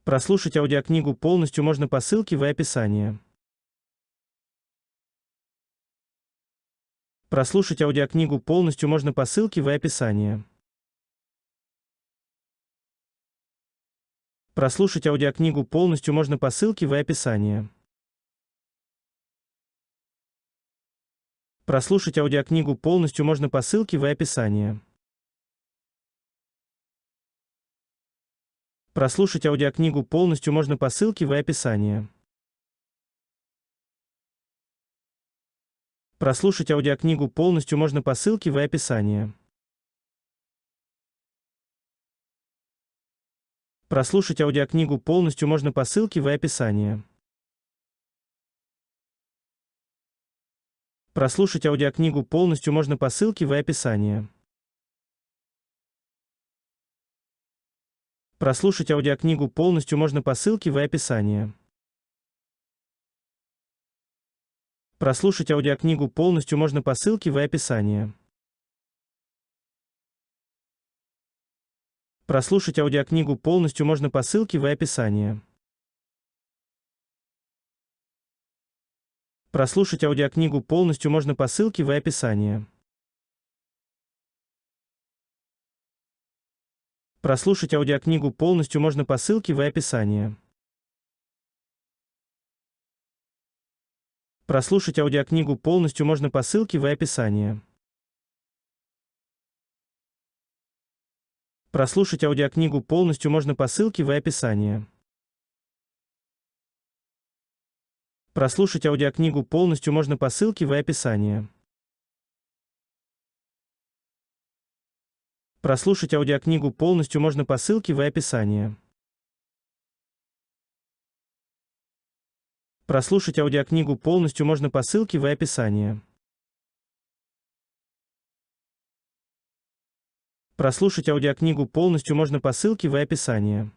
Прослушать аудиокнигу полностью можно по ссылке в описании. Прослушать аудиокнигу полностью можно по ссылке в описании. Прослушать аудиокнигу полностью можно по ссылке в описании. Прослушать аудиокнигу полностью можно по ссылке в описании. Прослушать аудиокнигу полностью можно по ссылке в описании. Прослушать аудиокнигу полностью можно по ссылке в описании. Прослушать аудиокнигу полностью можно по ссылке в описании. Прослушать аудиокнигу полностью можно по ссылке в описании. Прослушать аудиокнигу полностью можно по ссылке в описании. Прослушать аудиокнигу полностью можно по ссылке в описании. Прослушать аудиокнигу полностью можно по ссылке в описании. Прослушать аудиокнигу полностью можно по ссылке в описании. Прослушать аудиокнигу полностью можно по ссылке в описании. Прослушать аудиокнигу полностью можно по ссылке в описании. Прослушать аудиокнигу полностью можно по ссылке в описании. Прослушать аудиокнигу полностью можно по ссылке в описании. Прослушать аудиокнигу полностью можно по ссылке в описании. Прослушать аудиокнигу полностью можно по ссылке в описании. Прослушать аудиокнигу полностью можно по ссылке в описании.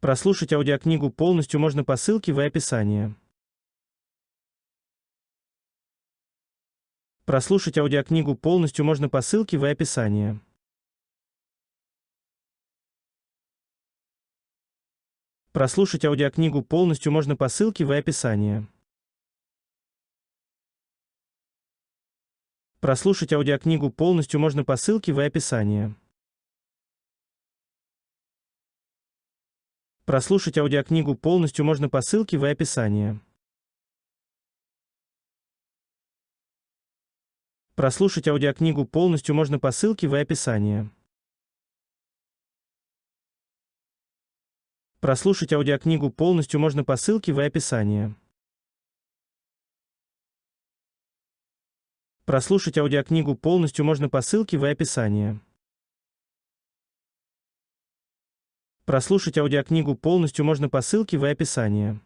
Прослушать аудиокнигу полностью можно по ссылке в описании. Прослушать аудиокнигу полностью можно по ссылке в описании. Прослушать аудиокнигу полностью можно по ссылке в описании. Прослушать аудиокнигу полностью можно по ссылке в описании. Прослушать аудиокнигу полностью можно по ссылке в описании. Прослушать аудиокнигу полностью можно по ссылке в описании. Прослушать аудиокнигу полностью можно по ссылке в описании. Прослушать аудиокнигу полностью можно по ссылке в описании. Прослушать аудиокнигу полностью можно по ссылке в описании.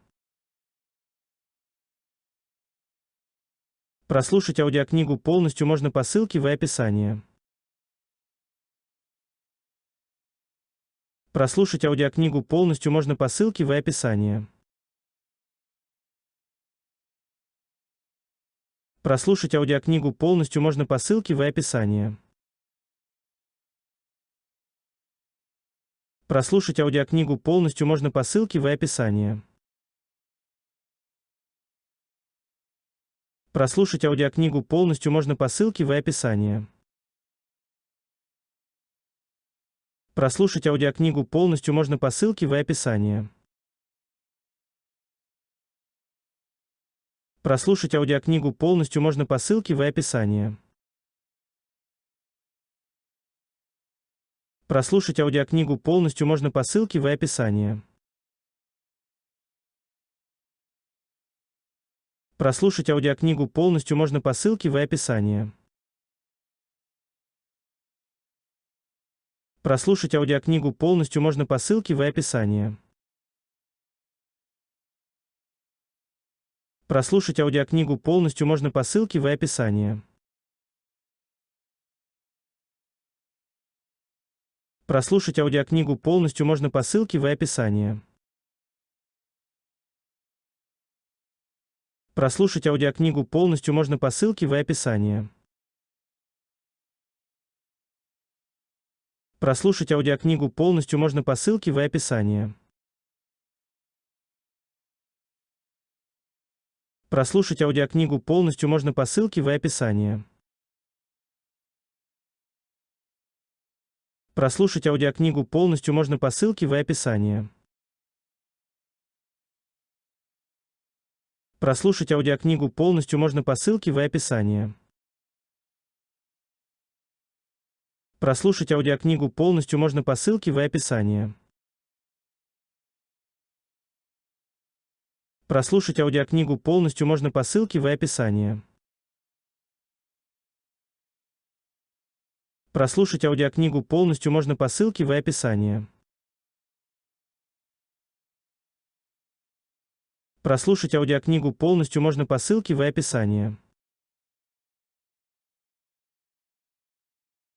Прослушать аудиокнигу полностью можно по ссылке в описании. Прослушать аудиокнигу полностью можно по ссылке в описании. Прослушать аудиокнигу полностью можно по ссылке в описании. Прослушать аудиокнигу полностью можно по ссылке в описании. Прослушать аудиокнигу полностью можно по ссылке в описании. Прослушать аудиокнигу полностью можно по ссылке в описании. Прослушать аудиокнигу полностью можно по ссылке в описании. Прослушать аудиокнигу полностью можно по ссылке в описании. Прослушать аудиокнигу полностью можно по ссылке в описании. Прослушать аудиокнигу полностью можно по ссылке в описании. Прослушать аудиокнигу полностью можно по ссылке в описании. Прослушать аудиокнигу полностью можно по ссылке в описании. Прослушать аудиокнигу полностью можно по ссылке в описании. Прослушать аудиокнигу полностью можно по ссылке в описании. Прослушать аудиокнигу полностью можно по ссылке в описании. Прослушать аудиокнигу полностью можно по ссылке в описании. Прослушать аудиокнигу полностью можно по ссылке в описании. Прослушать аудиокнигу полностью можно по ссылке в описании. Прослушать аудиокнигу полностью можно по ссылке в описании. Прослушать аудиокнигу полностью можно по ссылке в описании. Прослушать аудиокнигу полностью можно по ссылке в описании.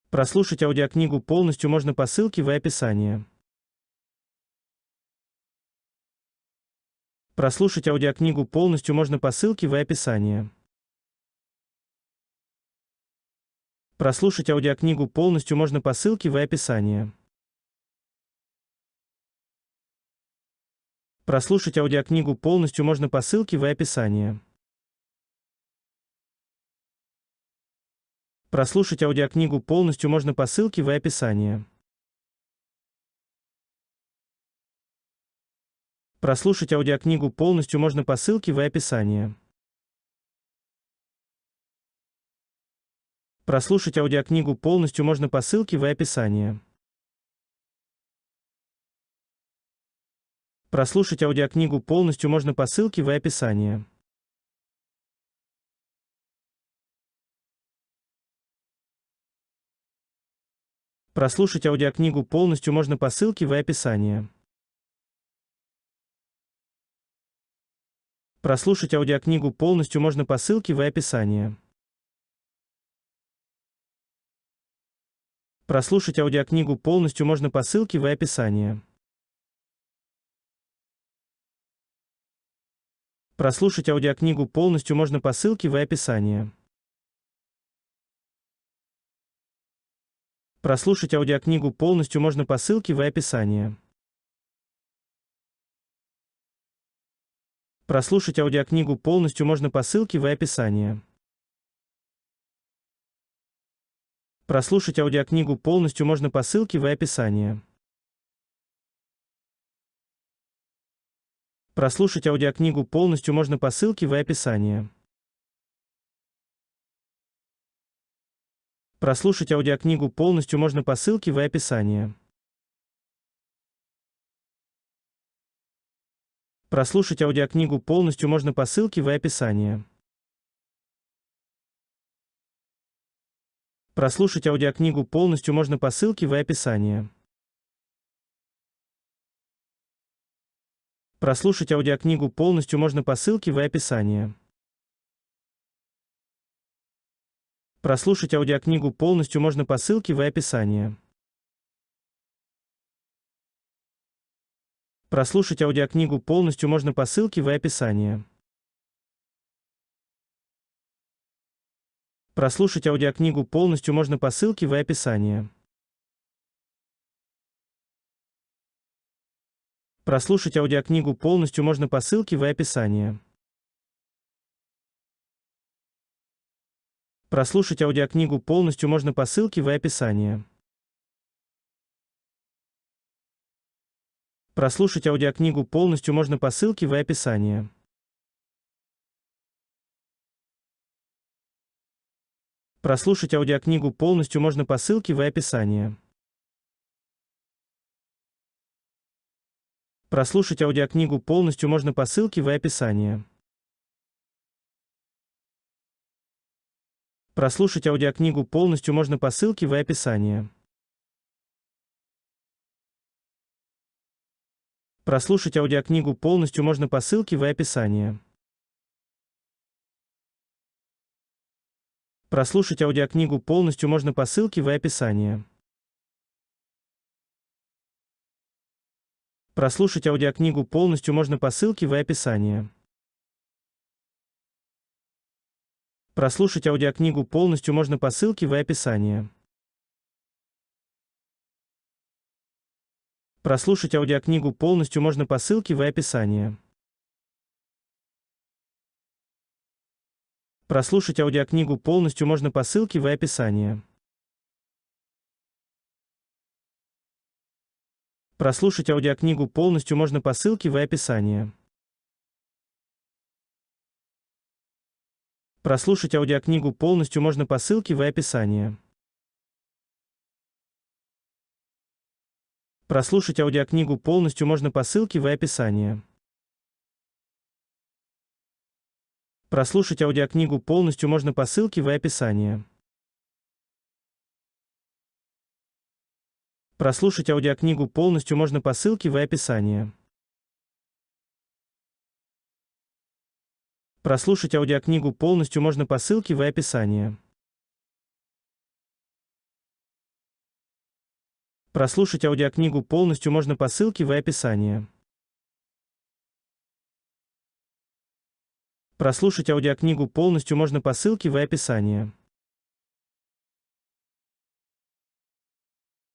Прослушать аудиокнигу полностью можно по ссылке в описании. Прослушать аудиокнигу полностью можно по ссылке в описании. Прослушать аудиокнигу полностью можно по ссылке в описании. Прослушать аудиокнигу полностью можно по ссылке в описании. Прослушать аудиокнигу полностью можно по ссылке в описании. Прослушать аудиокнигу полностью можно по ссылке в описании. Прослушать аудиокнигу полностью можно по ссылке в описании. Прослушать аудиокнигу полностью можно по ссылке в описании. Прослушать аудиокнигу полностью можно по ссылке в описании. Прослушать аудиокнигу полностью можно по ссылке в описании. Прослушать аудиокнигу полностью можно по ссылке в описании. Прослушать аудиокнигу полностью можно по ссылке в описании. Прослушать аудиокнигу полностью можно по ссылке в описании. Прослушать аудиокнигу полностью можно по ссылке в описании. Прослушать аудиокнигу полностью можно по ссылке в описании. Прослушать аудиокнигу полностью можно по ссылке в описании. Прослушать аудиокнигу полностью можно по ссылке в описании. Прослушать аудиокнигу полностью можно по ссылке в описании. Прослушать аудиокнигу полностью можно по ссылке в описании. Прослушать аудиокнигу полностью можно по ссылке в описании. Прослушать аудиокнигу полностью можно по ссылке в описании. Прослушать аудиокнигу полностью можно по ссылке в описании. Прослушать аудиокнигу полностью можно по ссылке в описании. Прослушать аудиокнигу полностью можно по ссылке в описании. Прослушать аудиокнигу полностью можно по ссылке в описании. Прослушать аудиокнигу полностью можно по ссылке в описании. Прослушать аудиокнигу полностью можно по ссылке в описании. Прослушать аудиокнигу полностью можно по ссылке в описании. Прослушать аудиокнигу полностью можно по ссылке в описании. Прослушать аудиокнигу полностью можно по ссылке в описании. Прослушать аудиокнигу полностью можно по ссылке в описании. Прослушать аудиокнигу полностью можно по ссылке в описании. Прослушать аудиокнигу полностью можно по ссылке в описании. Прослушать аудиокнигу полностью можно по ссылке в описании. Прослушать аудиокнигу полностью можно по ссылке в описании. Прослушать аудиокнигу полностью можно по ссылке в описании. Прослушать аудиокнигу полностью можно по ссылке в описании. Прослушать аудиокнигу полностью можно по ссылке в описании. Прослушать аудиокнигу полностью можно по ссылке в описании. Прослушать аудиокнигу полностью можно по ссылке в описании. Прослушать аудиокнигу полностью можно по ссылке в описании. Прослушать аудиокнигу полностью можно по ссылке в описании. Прослушать аудиокнигу полностью можно по ссылке в описании.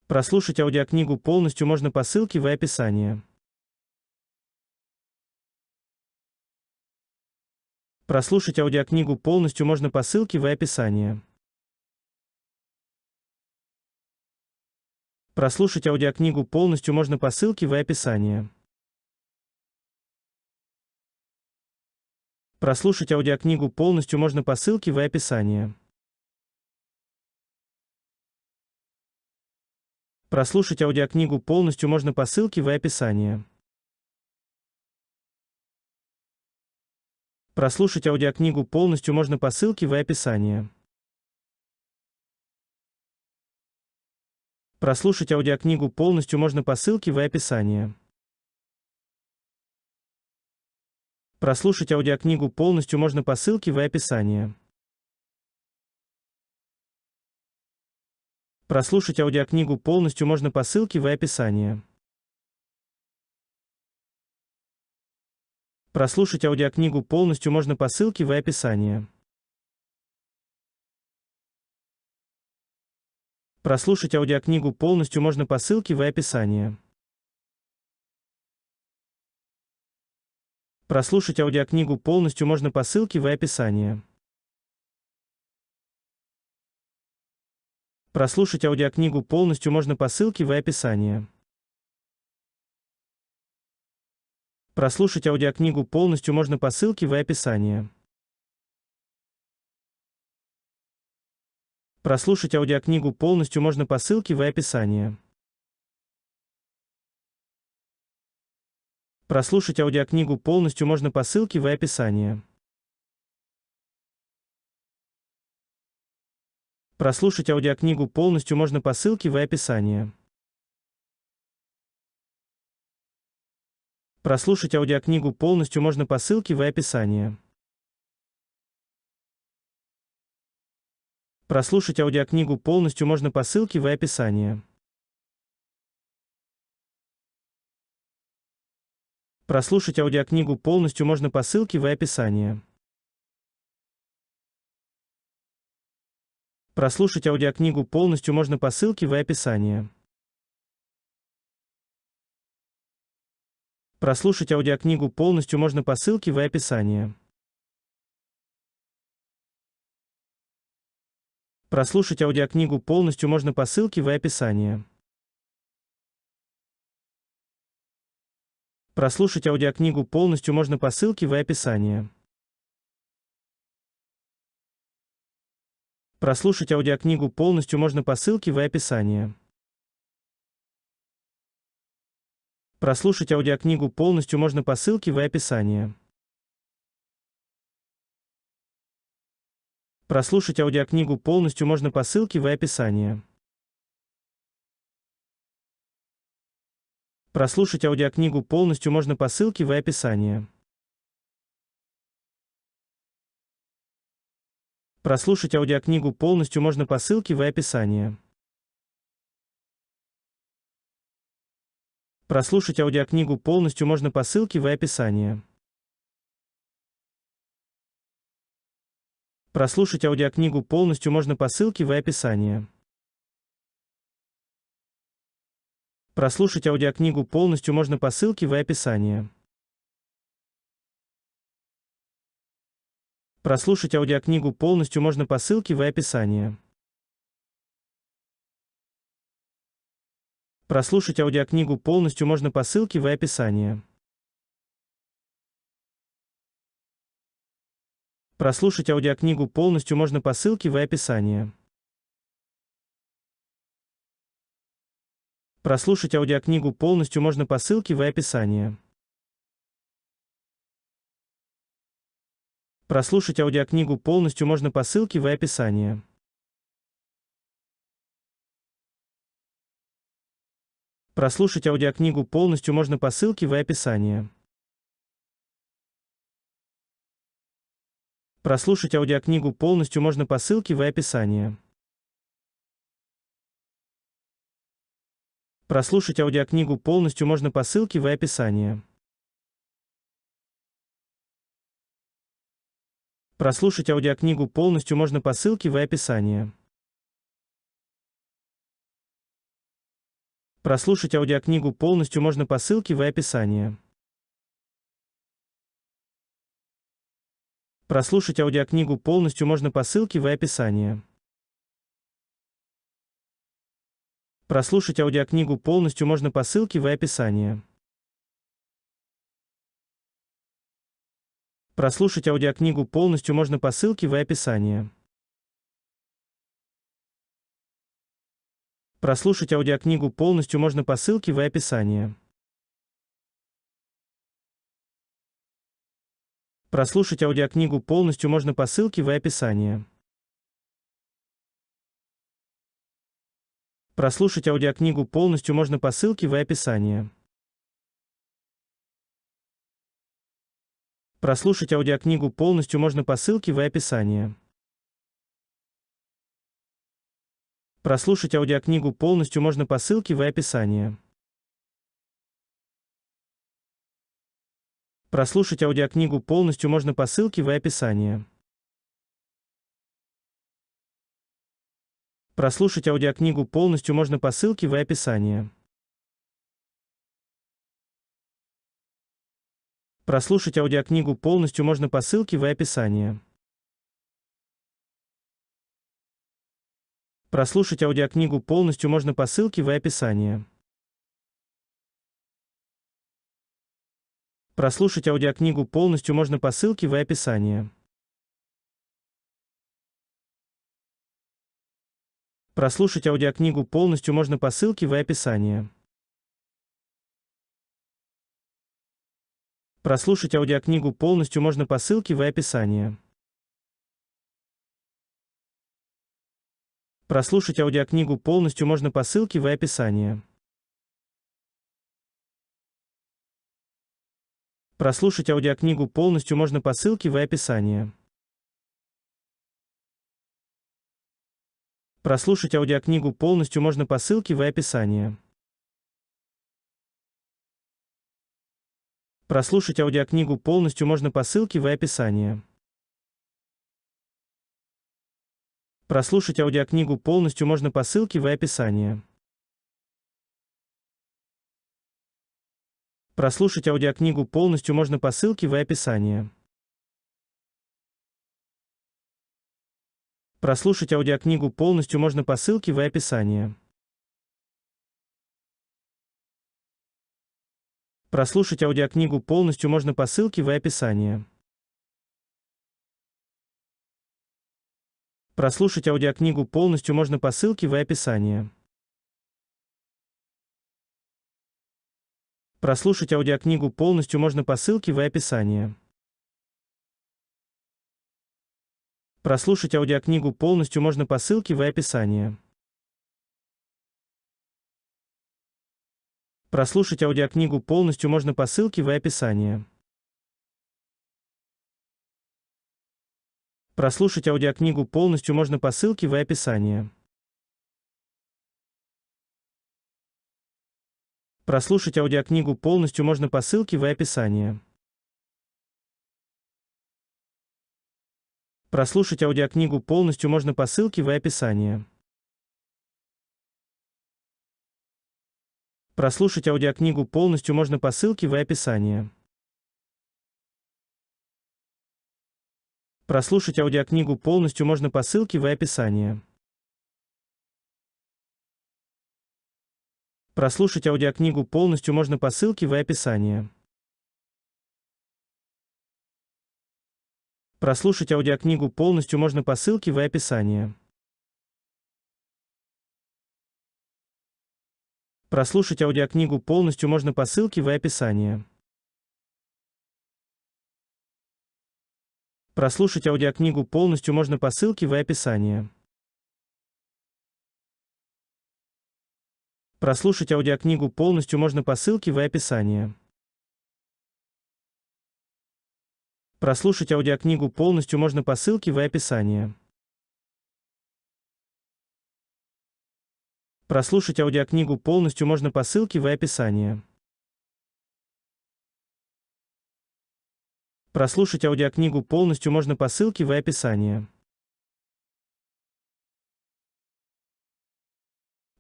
Прослушать аудиокнигу полностью можно по ссылке в описании. Прослушать аудиокнигу полностью можно по ссылке в описании. Прослушать аудиокнигу полностью можно по ссылке в описании. Прослушать аудиокнигу полностью можно по ссылке в описании. Прослушать аудиокнигу полностью можно по ссылке в описании. Прослушать аудиокнигу полностью можно по ссылке в описании. Прослушать аудиокнигу полностью можно по ссылке в описании. Прослушать аудиокнигу полностью можно по ссылке в описании. Прослушать аудиокнигу полностью можно по ссылке в описании. Прослушать аудиокнигу полностью можно по ссылке в описании. Прослушать аудиокнигу полностью можно по ссылке в описании. Прослушать аудиокнигу полностью можно по ссылке в описании. Прослушать аудиокнигу полностью можно по ссылке в описании. Прослушать аудиокнигу полностью можно по ссылке в описании. Прослушать аудиокнигу полностью можно по ссылке в описании. Прослушать аудиокнигу полностью можно по ссылке в описании. Прослушать аудиокнигу полностью можно по ссылке в описании. Прослушать аудиокнигу полностью можно по ссылке в описании. Прослушать аудиокнигу полностью можно по ссылке в описании. Прослушать аудиокнигу полностью можно по ссылке в описании. Прослушать аудиокнигу полностью можно по ссылке в описании. Прослушать аудиокнигу полностью можно по ссылке в описании. Прослушать аудиокнигу полностью можно по ссылке в описании. Прослушать аудиокнигу полностью можно по ссылке в описании. Прослушать аудиокнигу полностью можно по ссылке в описании. Прослушать аудиокнигу полностью можно по ссылке в описании. Прослушать аудиокнигу полностью можно по ссылке в описании. Прослушать аудиокнигу полностью можно по ссылке в описании. Прослушать аудиокнигу полностью можно по ссылке в описании. Прослушать аудиокнигу полностью можно по ссылке в описании. Прослушать аудиокнигу полностью можно по ссылке в описании. Прослушать аудиокнигу полностью можно по ссылке в описании. Прослушать аудиокнигу полностью можно по ссылке в описании. Прослушать аудиокнигу полностью можно по ссылке в описании. Прослушать аудиокнигу полностью можно по ссылке в описании. Прослушать аудиокнигу полностью можно по ссылке в описании. Прослушать аудиокнигу полностью можно по ссылке в описании. Прослушать аудиокнигу полностью можно по ссылке в описании. Прослушать аудиокнигу полностью можно по ссылке в описании. Прослушать аудиокнигу полностью можно по ссылке в описании. Прослушать аудиокнигу полностью можно по ссылке в описании. Прослушать аудиокнигу полностью можно по ссылке в описании. Прослушать аудиокнигу полностью можно по ссылке в описании. Прослушать аудиокнигу полностью можно по ссылке в описании. Прослушать аудиокнигу полностью можно по ссылке в описании. Прослушать аудиокнигу полностью можно по ссылке в описании. Прослушать аудиокнигу полностью можно по ссылке в описании. Прослушать аудиокнигу полностью можно по ссылке в описании. Прослушать аудиокнигу полностью можно по ссылке в описании. Прослушать аудиокнигу полностью можно по ссылке в описании. Прослушать аудиокнигу полностью можно по ссылке в описании. Прослушать аудиокнигу полностью можно по ссылке в описании. Прослушать аудиокнигу полностью можно по ссылке в описании. Прослушать аудиокнигу полностью можно по ссылке в описании. Прослушать аудиокнигу полностью можно по ссылке в описании. Прослушать аудиокнигу полностью можно по ссылке в описании. Прослушать аудиокнигу полностью можно по ссылке в описании. Прослушать аудиокнигу полностью можно по ссылке в описании. Прослушать аудиокнигу полностью можно по ссылке в описании. Прослушать аудиокнигу полностью можно по ссылке в описании. Прослушать аудиокнигу полностью можно по ссылке в описании. Прослушать аудиокнигу полностью можно по ссылке в описании. Прослушать аудиокнигу полностью можно по ссылке в описании. Прослушать аудиокнигу полностью можно по ссылке в описании. Прослушать аудиокнигу полностью можно по ссылке в описании. Прослушать аудиокнигу полностью можно по ссылке в описании. Прослушать аудиокнигу полностью можно по ссылке в описании. Прослушать аудиокнигу полностью можно по ссылке в описании. Прослушать аудиокнигу полностью можно по ссылке в описании. Прослушать аудиокнигу полностью можно по ссылке в описании. Прослушать аудиокнигу полностью можно по ссылке в описании. Прослушать аудиокнигу полностью можно по ссылке в описании. Прослушать аудиокнигу полностью можно по ссылке в описании. Прослушать аудиокнигу полностью можно по ссылке в описании. Прослушать аудиокнигу полностью можно по ссылке в описании. Прослушать аудиокнигу полностью можно по ссылке в описании. Прослушать аудиокнигу полностью можно по ссылке в описании. Прослушать аудиокнигу полностью можно по ссылке в описании. Прослушать аудиокнигу полностью можно по ссылке в описании. Прослушать аудиокнигу полностью можно по ссылке в описании. Прослушать аудиокнигу полностью можно по ссылке в описании. Прослушать аудиокнигу полностью можно по ссылке в описании.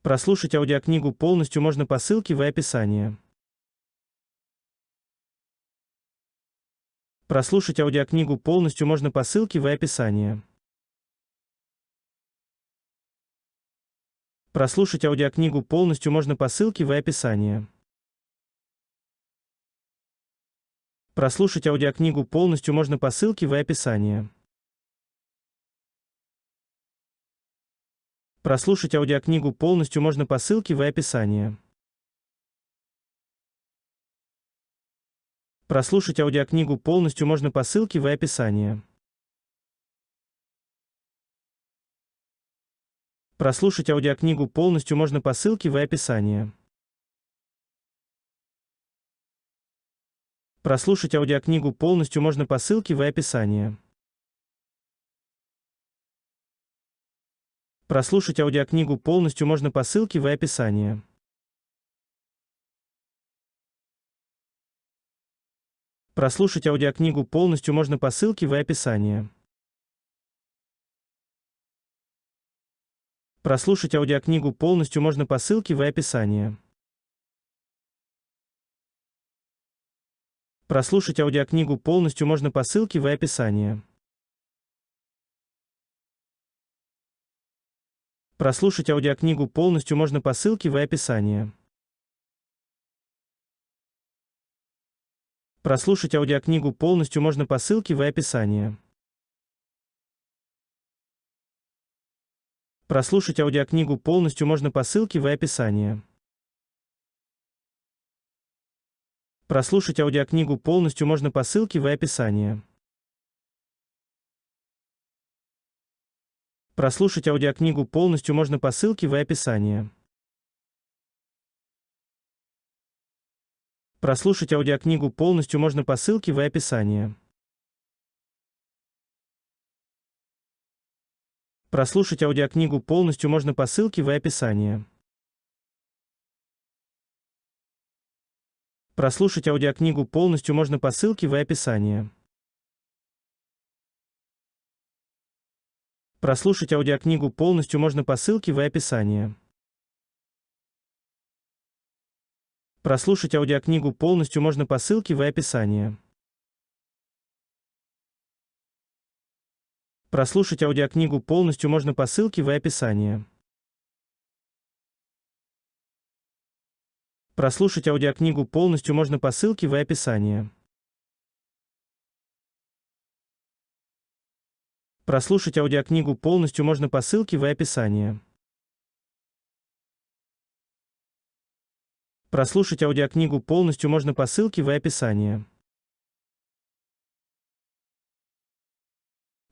Прослушать аудиокнигу полностью можно по ссылке в описании. Прослушать аудиокнигу полностью можно по ссылке в описании. Прослушать аудиокнигу полностью можно по ссылке в описании. Прослушать аудиокнигу полностью можно по ссылке в описании. Прослушать аудиокнигу полностью можно по ссылке в описании. Прослушать аудиокнигу полностью можно по ссылке в описании. Прослушать аудиокнигу полностью можно по ссылке в описании. Прослушать аудиокнигу полностью можно по ссылке в описании. Прослушать аудиокнигу полностью можно по ссылке в описании. Прослушать аудиокнигу полностью можно по ссылке в описании. Прослушать аудиокнигу полностью можно по ссылке в описании. Прослушать аудиокнигу полностью можно по ссылке в описании. Прослушать аудиокнигу полностью можно по ссылке в описании. Прослушать аудиокнигу полностью можно по ссылке в описании. Прослушать аудиокнигу полностью можно по ссылке в описании. Прослушать аудиокнигу полностью можно по ссылке в описании. Прослушать аудиокнигу полностью можно по ссылке в описании. Прослушать аудиокнигу полностью можно по ссылке в описании. Прослушать аудиокнигу полностью можно по ссылке в описании. Прослушать аудиокнигу полностью можно по ссылке в описании. Прослушать аудиокнигу полностью можно по ссылке в описании. Прослушать аудиокнигу полностью можно по ссылке в описании. Прослушать аудиокнигу полностью можно по ссылке в описании. Прослушать аудиокнигу полностью можно по ссылке в описании. Прослушать аудиокнигу полностью можно по ссылке в описании. Прослушать аудиокнигу полностью можно по ссылке в описании.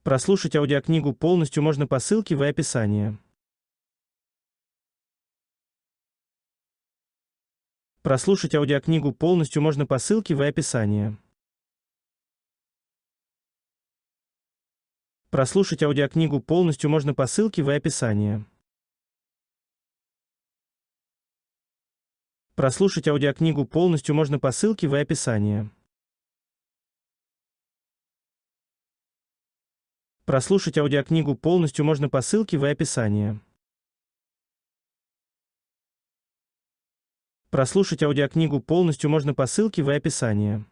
Прослушать аудиокнигу полностью можно по ссылке в описании. Прослушать аудиокнигу полностью можно по ссылке в описании. Прослушать аудиокнигу полностью можно по ссылке в описании. Прослушать аудиокнигу полностью можно по ссылке в описании. Прослушать аудиокнигу полностью можно по ссылке в описании. Прослушать аудиокнигу полностью можно по ссылке в описании.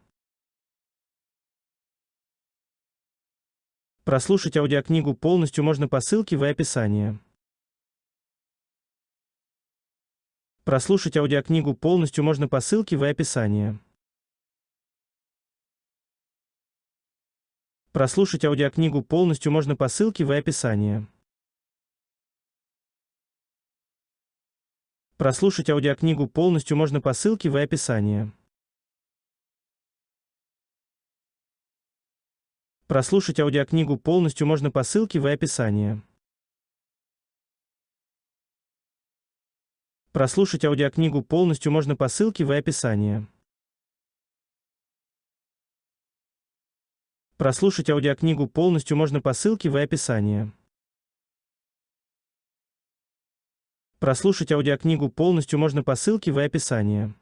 Прослушать аудиокнигу полностью можно по ссылке в описании. Прослушать аудиокнигу полностью можно по ссылке в описании. Прослушать аудиокнигу полностью можно по ссылке в описании. Прослушать аудиокнигу полностью можно по ссылке в описании. Прослушать аудиокнигу полностью можно по ссылке в описании. Прослушать аудиокнигу полностью можно по ссылке в описании. Прослушать аудиокнигу полностью можно по ссылке в описании. Прослушать аудиокнигу полностью можно по ссылке в описании.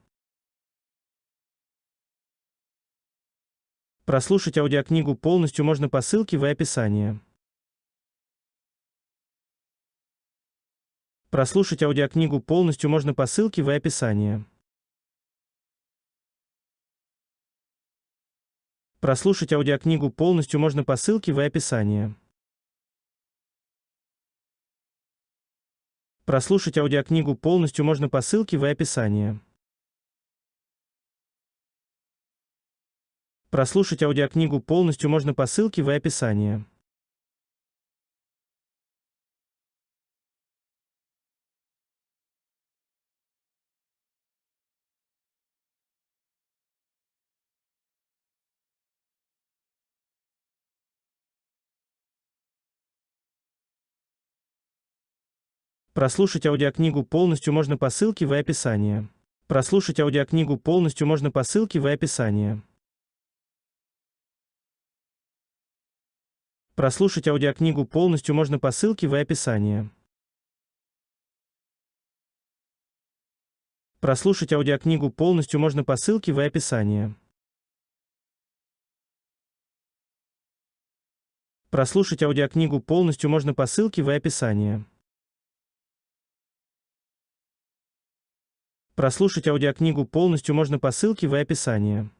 Прослушать аудиокнигу полностью можно по ссылке в описании. Прослушать аудиокнигу полностью можно по ссылке в описании. Прослушать аудиокнигу полностью можно по ссылке в описании. Прослушать аудиокнигу полностью можно по ссылке в описании. Прослушать аудиокнигу полностью можно по ссылке в описании. Прослушать аудиокнигу полностью можно по ссылке в описании. Прослушать аудиокнигу полностью можно по ссылке в описании. Прослушать аудиокнигу полностью можно по ссылке в описании. Прослушать аудиокнигу полностью можно по ссылке в описании. Прослушать аудиокнигу полностью можно по ссылке в описании. Прослушать аудиокнигу полностью можно по ссылке в описании.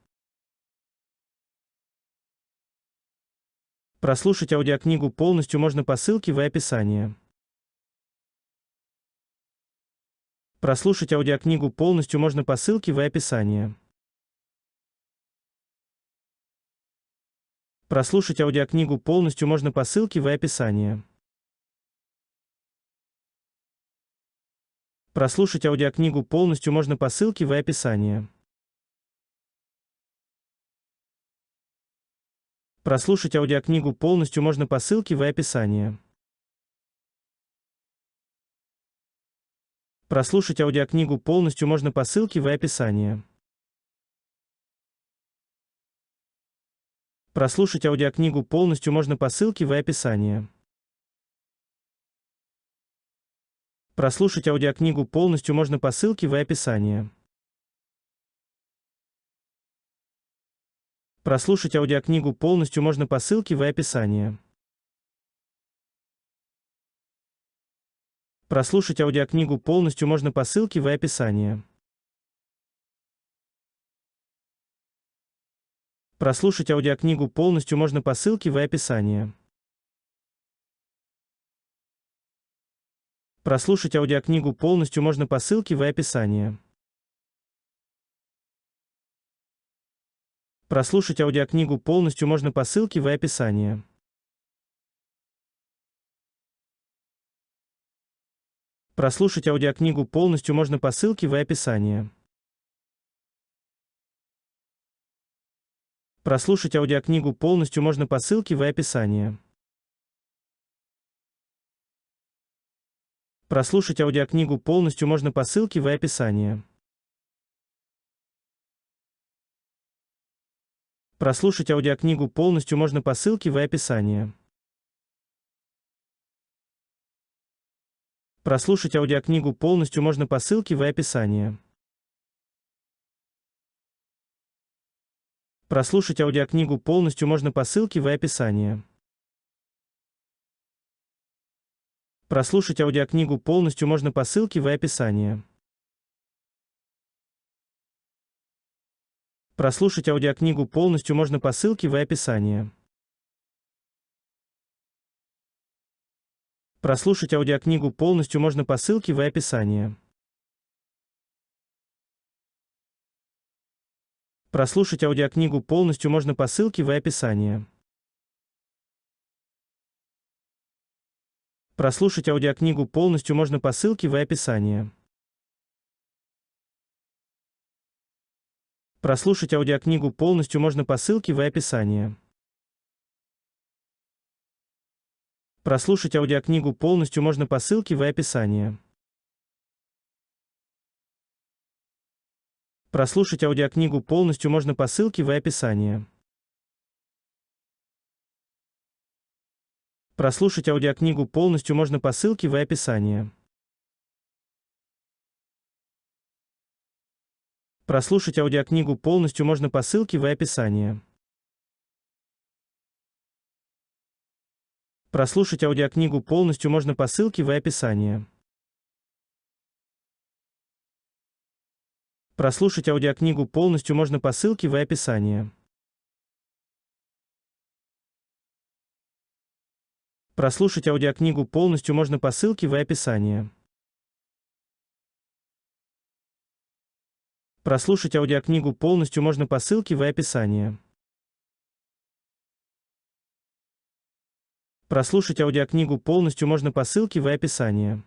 Прослушать аудиокнигу полностью можно по ссылке в описании. Прослушать аудиокнигу полностью можно по ссылке в описании. Прослушать аудиокнигу полностью можно по ссылке в описании. Прослушать аудиокнигу полностью можно по ссылке в описании. Прослушать аудиокнигу полностью можно по ссылке в описании. Прослушать аудиокнигу полностью можно по ссылке в описании. Прослушать аудиокнигу полностью можно по ссылке в описании. Прослушать аудиокнигу полностью можно по ссылке в описании. Прослушать аудиокнигу полностью можно по ссылке в описании. Прослушать аудиокнигу полностью можно по ссылке в описании. Прослушать аудиокнигу полностью можно по ссылке в описании. Прослушать аудиокнигу полностью можно по ссылке в описании. Прослушать аудиокнигу полностью можно по ссылке в описании. Прослушать аудиокнигу полностью можно по ссылке в описании. Прослушать аудиокнигу полностью можно по ссылке в описании. Прослушать аудиокнигу полностью можно по ссылке в описании. Прослушать аудиокнигу полностью можно по ссылке в описании. Прослушать аудиокнигу полностью можно по ссылке в описании. Прослушать аудиокнигу полностью можно по ссылке в описании. Прослушать аудиокнигу полностью можно по ссылке в описании. Прослушать аудиокнигу полностью можно по ссылке в описании. Прослушать аудиокнигу полностью можно по ссылке в описании. Прослушать аудиокнигу полностью можно по ссылке в описании. Прослушать аудиокнигу полностью можно по ссылке в описании. Прослушать аудиокнигу полностью можно по ссылке в описании. Прослушать аудиокнигу полностью можно по ссылке в описании. Прослушать аудиокнигу полностью можно по ссылке в описании. Прослушать аудиокнигу полностью можно по ссылке в описании. Прослушать аудиокнигу полностью можно по ссылке в описании. Прослушать аудиокнигу полностью можно по ссылке в описании. Прослушать аудиокнигу полностью можно по ссылке в описании. Прослушать аудиокнигу полностью можно по ссылке в описании. Прослушать аудиокнигу полностью можно по ссылке в описании. Прослушать аудиокнигу полностью можно по ссылке в описании.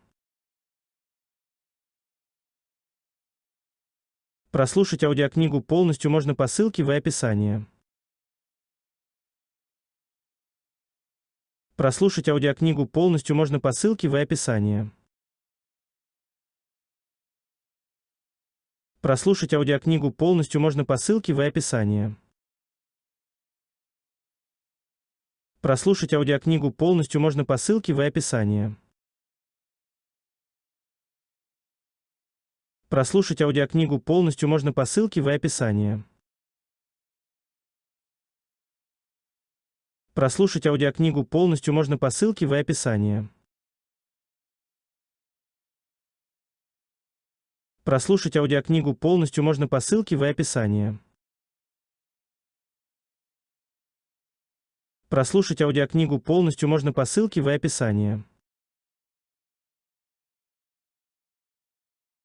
Прослушать аудиокнигу полностью можно по ссылке в описании. Прослушать аудиокнигу полностью можно по ссылке в описании. Прослушать аудиокнигу полностью можно по ссылке в описании. Прослушать аудиокнигу полностью можно по ссылке в описании. Прослушать аудиокнигу полностью можно по ссылке в описании. Прослушать аудиокнигу полностью можно по ссылке в описании. Прослушать аудиокнигу полностью можно по ссылке в описании. Прослушать аудиокнигу полностью можно по ссылке в описании.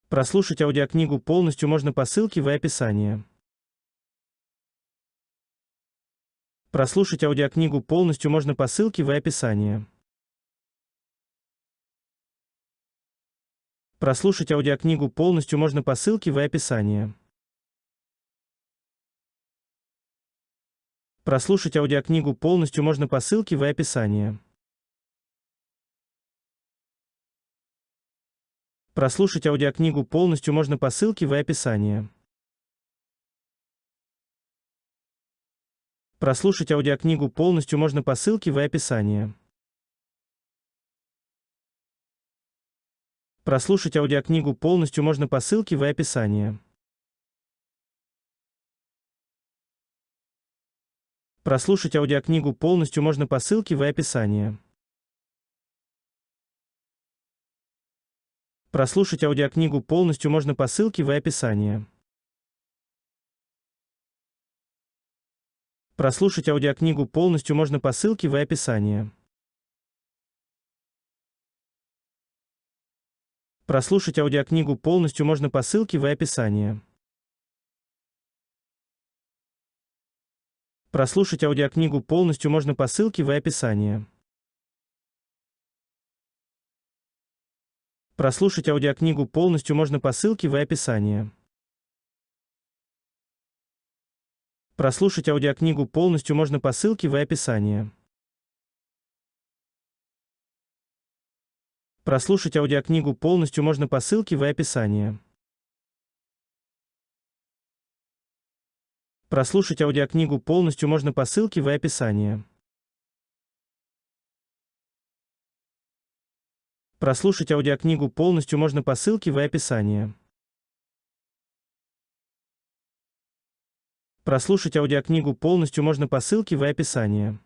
Прослушать аудиокнигу полностью можно по ссылке в описании. Прослушать аудиокнигу полностью можно по ссылке в описании. Прослушать аудиокнигу полностью можно по ссылке в описании. Прослушать аудиокнигу полностью можно по ссылке в описании. Прослушать аудиокнигу полностью можно по ссылке в описании. Прослушать аудиокнигу полностью можно по ссылке в описании. Прослушать аудиокнигу полностью можно по ссылке в описании. Прослушать аудиокнигу полностью можно по ссылке в описании. Прослушать аудиокнигу полностью можно по ссылке в описании. Прослушать аудиокнигу полностью можно по ссылке в описании. Прослушать аудиокнигу полностью можно по ссылке в описании. Прослушать аудиокнигу полностью можно по ссылке в описании. Прослушать аудиокнигу полностью можно по ссылке в описании. Прослушать аудиокнигу полностью можно по ссылке в описании. Прослушать аудиокнигу полностью можно по ссылке в описании. Прослушать аудиокнигу полностью можно по ссылке в описании. Прослушать аудиокнигу полностью можно по ссылке в описании. Прослушать аудиокнигу полностью можно по ссылке в описании.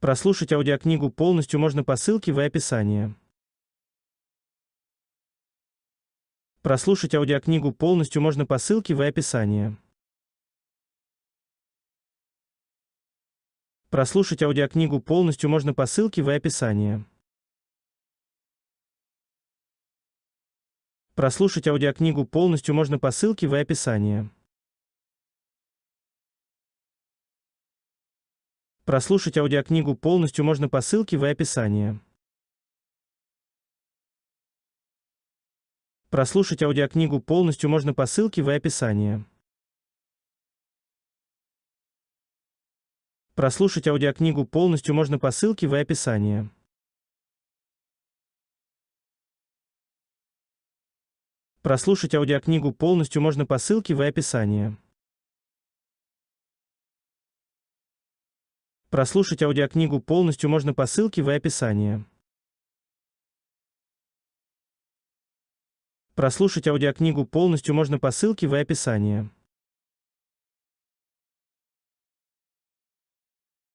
Прослушать аудиокнигу полностью можно по ссылке в описании. Прослушать аудиокнигу полностью можно по ссылке в описании. Прослушать аудиокнигу полностью можно по ссылке в описании. Прослушать аудиокнигу полностью можно по ссылке в описании. Прослушать аудиокнигу полностью можно по ссылке в описании. Прослушать аудиокнигу полностью можно по ссылке в описании. Прослушать аудиокнигу полностью можно по ссылке в описании. Прослушать аудиокнигу полностью можно по ссылке в описании. Прослушать аудиокнигу полностью можно по ссылке в описании. Прослушать аудиокнигу полностью можно по ссылке в описании.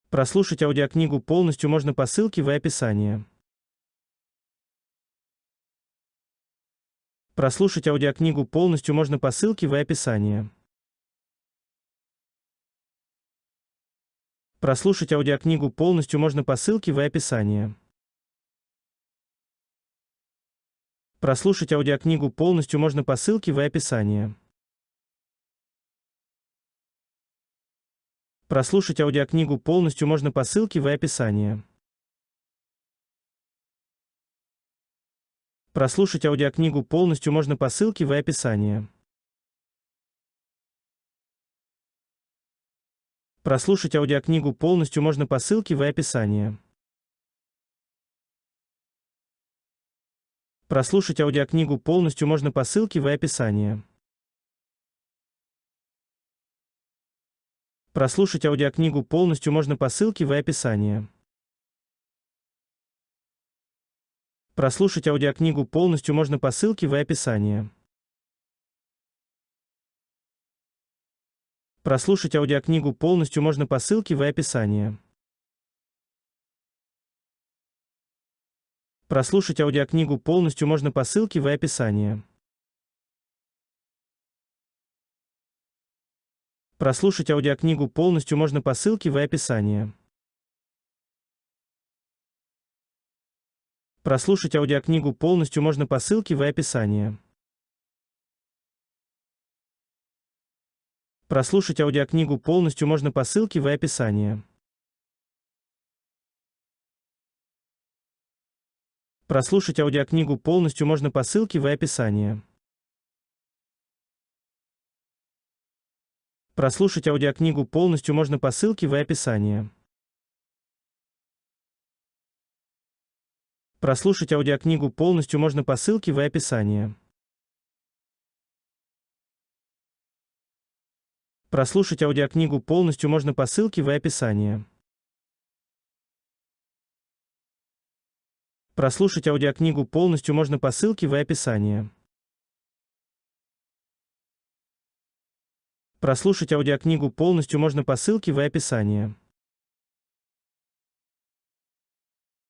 Прослушать аудиокнигу полностью можно по ссылке в описании. Прослушать аудиокнигу полностью можно по ссылке в описании. Прослушать аудиокнигу полностью можно по ссылке в описании. Прослушать аудиокнигу полностью можно по ссылке в описании. Прослушать аудиокнигу полностью можно по ссылке в описании. Прослушать аудиокнигу полностью можно по ссылке в описании. Прослушать аудиокнигу полностью можно по ссылке в описании. Прослушать аудиокнигу полностью можно по ссылке в описании. Прослушать аудиокнигу полностью можно по ссылке в описании. Прослушать аудиокнигу полностью можно по ссылке в описании. Прослушать аудиокнигу полностью можно по ссылке в описании. Прослушать аудиокнигу полностью можно по ссылке в описании. Прослушать аудиокнигу полностью можно по ссылке в описании. Прослушать аудиокнигу полностью можно по ссылке в описании. Прослушать аудиокнигу полностью можно по ссылке в описании. Прослушать аудиокнигу полностью можно по ссылке в описании. Прослушать аудиокнигу полностью можно по ссылке в описании. Прослушать аудиокнигу полностью можно по ссылке в описании. Прослушать аудиокнигу полностью можно по ссылке в описании. Прослушать аудиокнигу полностью можно по ссылке в описании. Прослушать аудиокнигу полностью можно по ссылке в описании.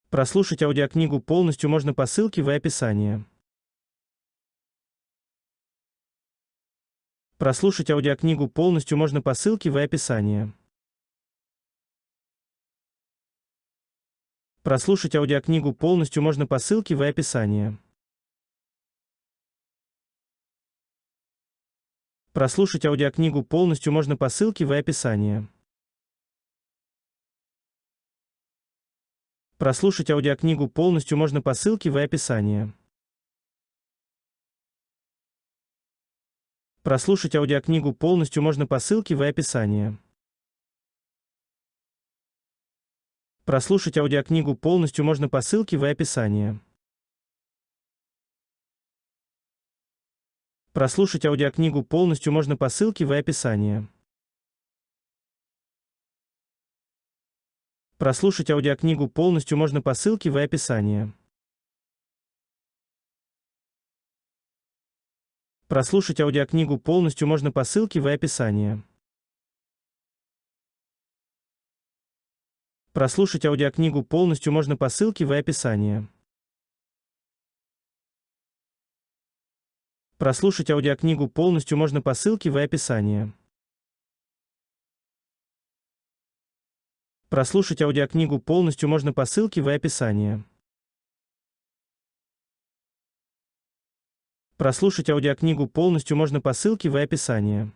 Прослушать аудиокнигу полностью можно по ссылке в описании. Прослушать аудиокнигу полностью можно по ссылке в описании. Прослушать аудиокнигу полностью можно по ссылке в описании. Прослушать аудиокнигу полностью можно по ссылке в описании. Прослушать аудиокнигу полностью можно по ссылке в описании. Прослушать аудиокнигу полностью можно по ссылке в описании. Прослушать аудиокнигу полностью можно по ссылке в описании. Прослушать аудиокнигу полностью можно по ссылке в описании. Прослушать аудиокнигу полностью можно по ссылке в описании. Прослушать аудиокнигу полностью можно по ссылке в описании. Прослушать аудиокнигу полностью можно по ссылке в описании. Прослушать аудиокнигу полностью можно по ссылке в описании. Прослушать аудиокнигу полностью можно по ссылке в описании. Прослушать аудиокнигу полностью можно по ссылке в описании.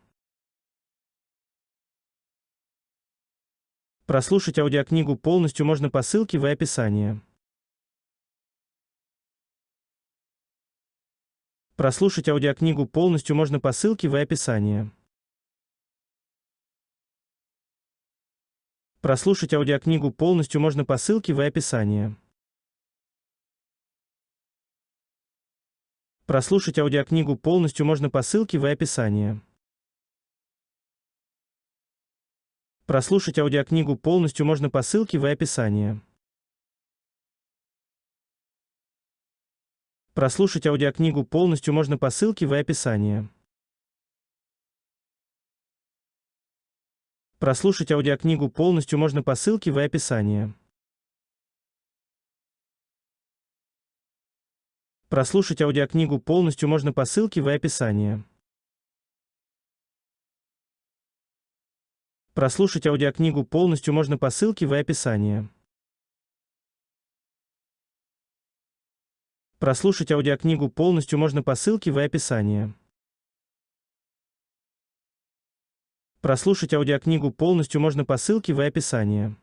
Прослушать аудиокнигу полностью можно по ссылке в описании. Прослушать аудиокнигу полностью можно по ссылке в описании. Прослушать аудиокнигу полностью можно по ссылке в описании. Прослушать аудиокнигу полностью можно по ссылке в описании. Прослушать аудиокнигу полностью можно по ссылке в описании. Прослушать аудиокнигу полностью можно по ссылке в описании. Прослушать аудиокнигу полностью можно по ссылке в описании. Прослушать аудиокнигу полностью можно по ссылке в описании. Прослушать аудиокнигу полностью можно по ссылке в описании. Прослушать аудиокнигу полностью можно по ссылке в описании. Прослушать аудиокнигу полностью можно по ссылке в описании.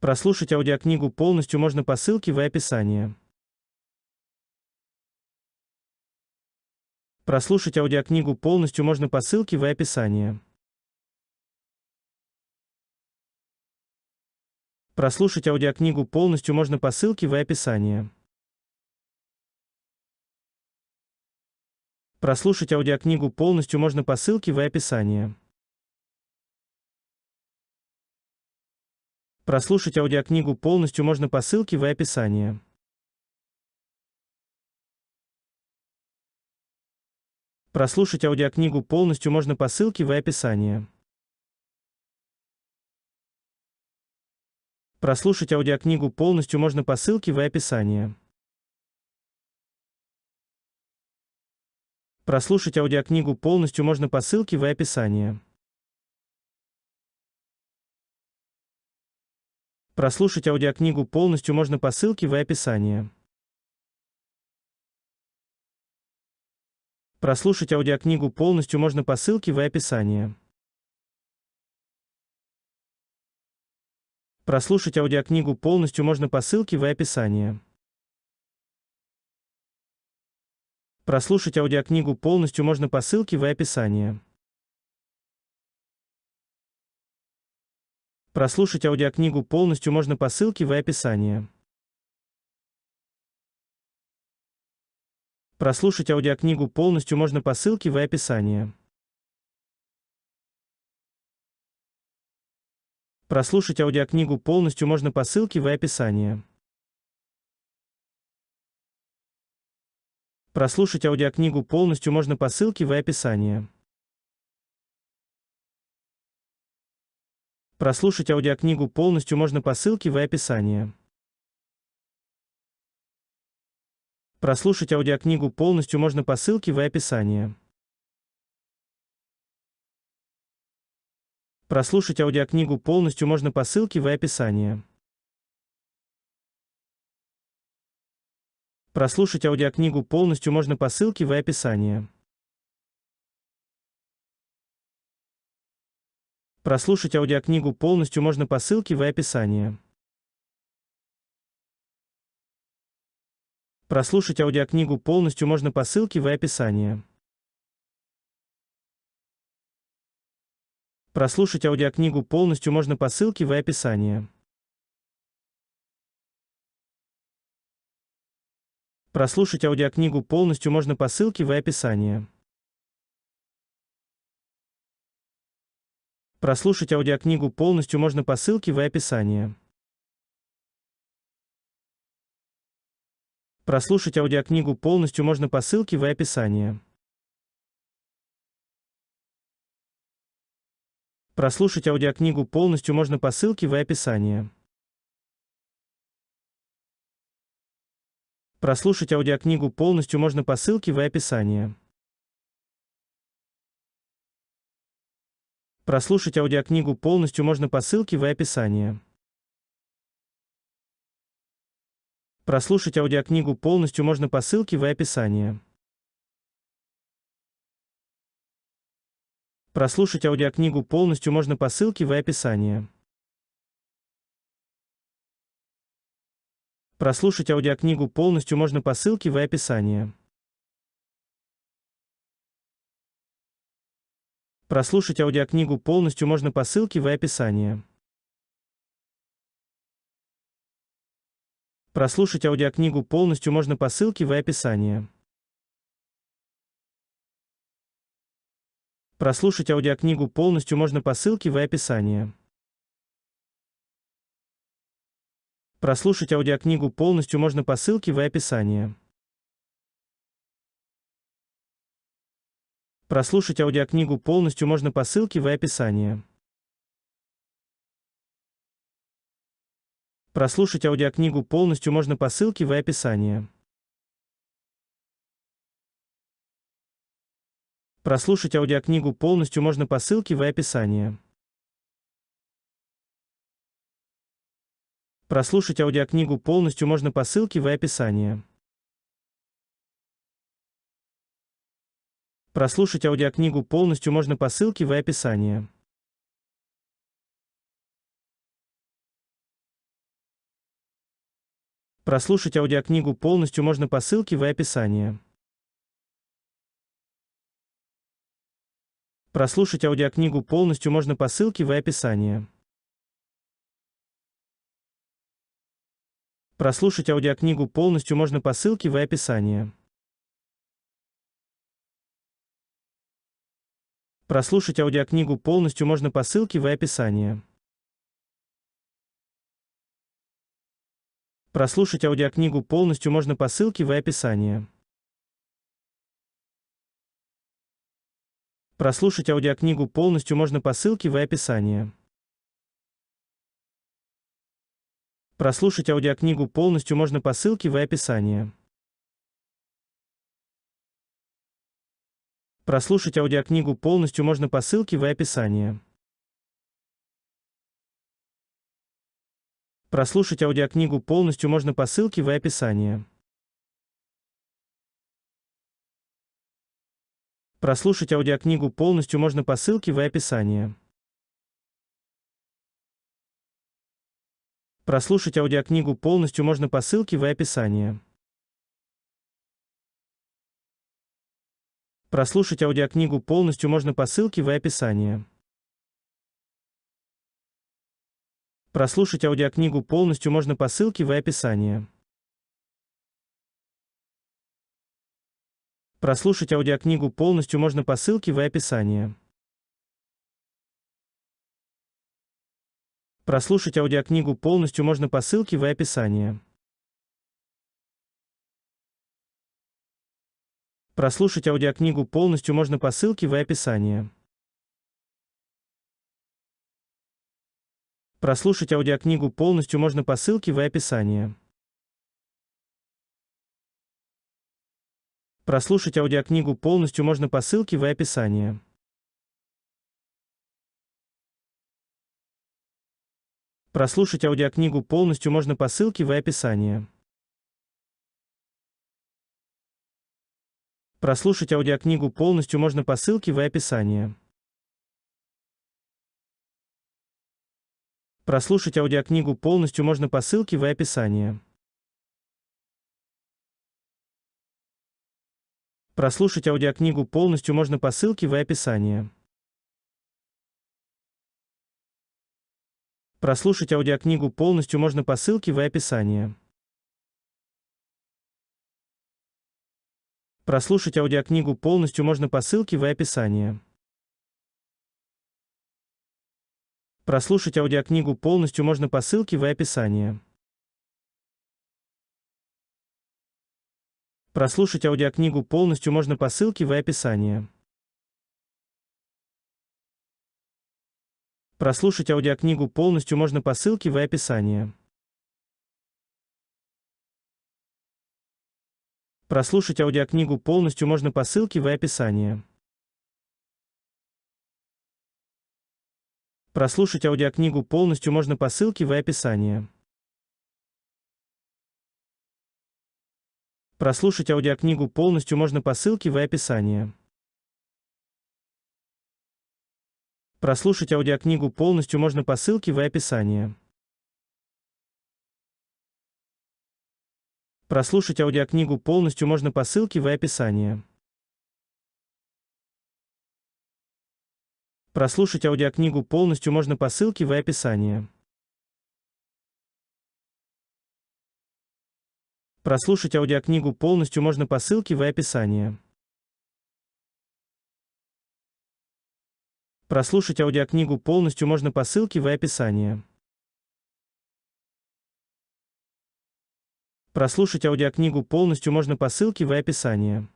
Прослушать аудиокнигу полностью можно по ссылке в описании. Прослушать аудиокнигу полностью можно по ссылке в описании. Прослушать аудиокнигу полностью можно по ссылке в описании. Прослушать аудиокнигу полностью можно по ссылке в описании. Прослушать аудиокнигу полностью можно по ссылке в описании. Прослушать аудиокнигу полностью можно по ссылке в описании. Прослушать аудиокнигу полностью можно по ссылке в описании. Прослушать аудиокнигу полностью можно по ссылке в описании. Прослушать аудиокнигу полностью можно по ссылке в описании. Прослушать аудиокнигу полностью можно по ссылке в описании. Прослушать аудиокнигу полностью можно по ссылке в описании. Прослушать аудиокнигу полностью можно по ссылке в описании. Прослушать аудиокнигу полностью можно по ссылке в описании. Прослушать аудиокнигу полностью можно по ссылке в описании. Прослушать аудиокнигу полностью можно по ссылке в описании. Прослушать аудиокнигу полностью можно по ссылке в описании. Прослушать аудиокнигу полностью можно по ссылке в описании. Прослушать аудиокнигу полностью можно по ссылке в описании. Прослушать аудиокнигу полностью можно по ссылке в описании. Прослушать аудиокнигу полностью можно по ссылке в описании. Прослушать аудиокнигу полностью можно по ссылке в описании. Прослушать аудиокнигу полностью можно по ссылке в описании. Прослушать аудиокнигу полностью можно по ссылке в описании. Прослушать аудиокнигу полностью можно по ссылке в описании. Прослушать аудиокнигу полностью можно по ссылке в описании. Прослушать аудиокнигу полностью можно по ссылке в описании. Прослушать аудиокнигу полностью можно по ссылке в описании. Прослушать аудиокнигу полностью можно по ссылке в описании. Прослушать аудиокнигу полностью можно по ссылке в описании. Прослушать аудиокнигу полностью можно по ссылке в описании. Прослушать аудиокнигу полностью можно по ссылке в описании. Прослушать аудиокнигу полностью можно по ссылке в описании. Прослушать аудиокнигу полностью можно по ссылке в описании. Прослушать аудиокнигу полностью можно по ссылке в описании. Прослушать аудиокнигу полностью можно по ссылке в описании. Прослушать аудиокнигу полностью можно по ссылке в описании. Прослушать аудиокнигу полностью можно по ссылке в описании. Прослушать аудиокнигу полностью можно по ссылке в описании. Прослушать аудиокнигу полностью можно по ссылке в описании. Прослушать аудиокнигу полностью можно по ссылке в описании. Прослушать аудиокнигу полностью можно по ссылке в описании. Прослушать аудиокнигу полностью можно по ссылке в описании. Прослушать аудиокнигу полностью можно по ссылке в описании. Прослушать аудиокнигу полностью можно по ссылке в описании. Прослушать аудиокнигу полностью можно по ссылке в описании. Прослушать аудиокнигу полностью можно по ссылке в описании. Прослушать аудиокнигу полностью можно по ссылке в описании. Прослушать аудиокнигу полностью можно по ссылке в описании. Прослушать аудиокнигу полностью можно по ссылке в описании. Прослушать аудиокнигу полностью можно по ссылке в описании. Прослушать аудиокнигу полностью можно по ссылке в описании. Прослушать аудиокнигу полностью можно по ссылке в описании. Прослушать аудиокнигу полностью можно по ссылке в описании. Прослушать аудиокнигу полностью можно по ссылке в описании. Прослушать аудиокнигу полностью можно по ссылке в описании. Прослушать аудиокнигу полностью можно по ссылке в описании. Прослушать аудиокнигу полностью можно по ссылке в описании. Прослушать аудиокнигу полностью можно по ссылке в описании. Прослушать аудиокнигу полностью можно по ссылке в описании. Прослушать аудиокнигу полностью можно по ссылке в описании. Прослушать аудиокнигу полностью можно по ссылке в описании. Прослушать аудиокнигу полностью можно по ссылке в описании. Прослушать аудиокнигу полностью можно по ссылке в описании. Прослушать аудиокнигу полностью можно по ссылке в описании. Прослушать аудиокнигу полностью можно по ссылке в описании. Прослушать аудиокнигу полностью можно по ссылке в описании. Прослушать аудиокнигу полностью можно по ссылке в описании. Прослушать аудиокнигу полностью можно по ссылке в описании. Прослушать аудиокнигу полностью можно по ссылке в описании. Прослушать аудиокнигу полностью можно по ссылке в описании. Прослушать аудиокнигу полностью можно по ссылке в описании. Прослушать аудиокнигу полностью можно по ссылке в описании. Прослушать аудиокнигу полностью можно по ссылке в описании. Прослушать аудиокнигу полностью можно по ссылке в описании. Прослушать аудиокнигу полностью можно по ссылке в описании. Прослушать аудиокнигу полностью можно по ссылке в описании. Прослушать аудиокнигу полностью можно по ссылке в описании.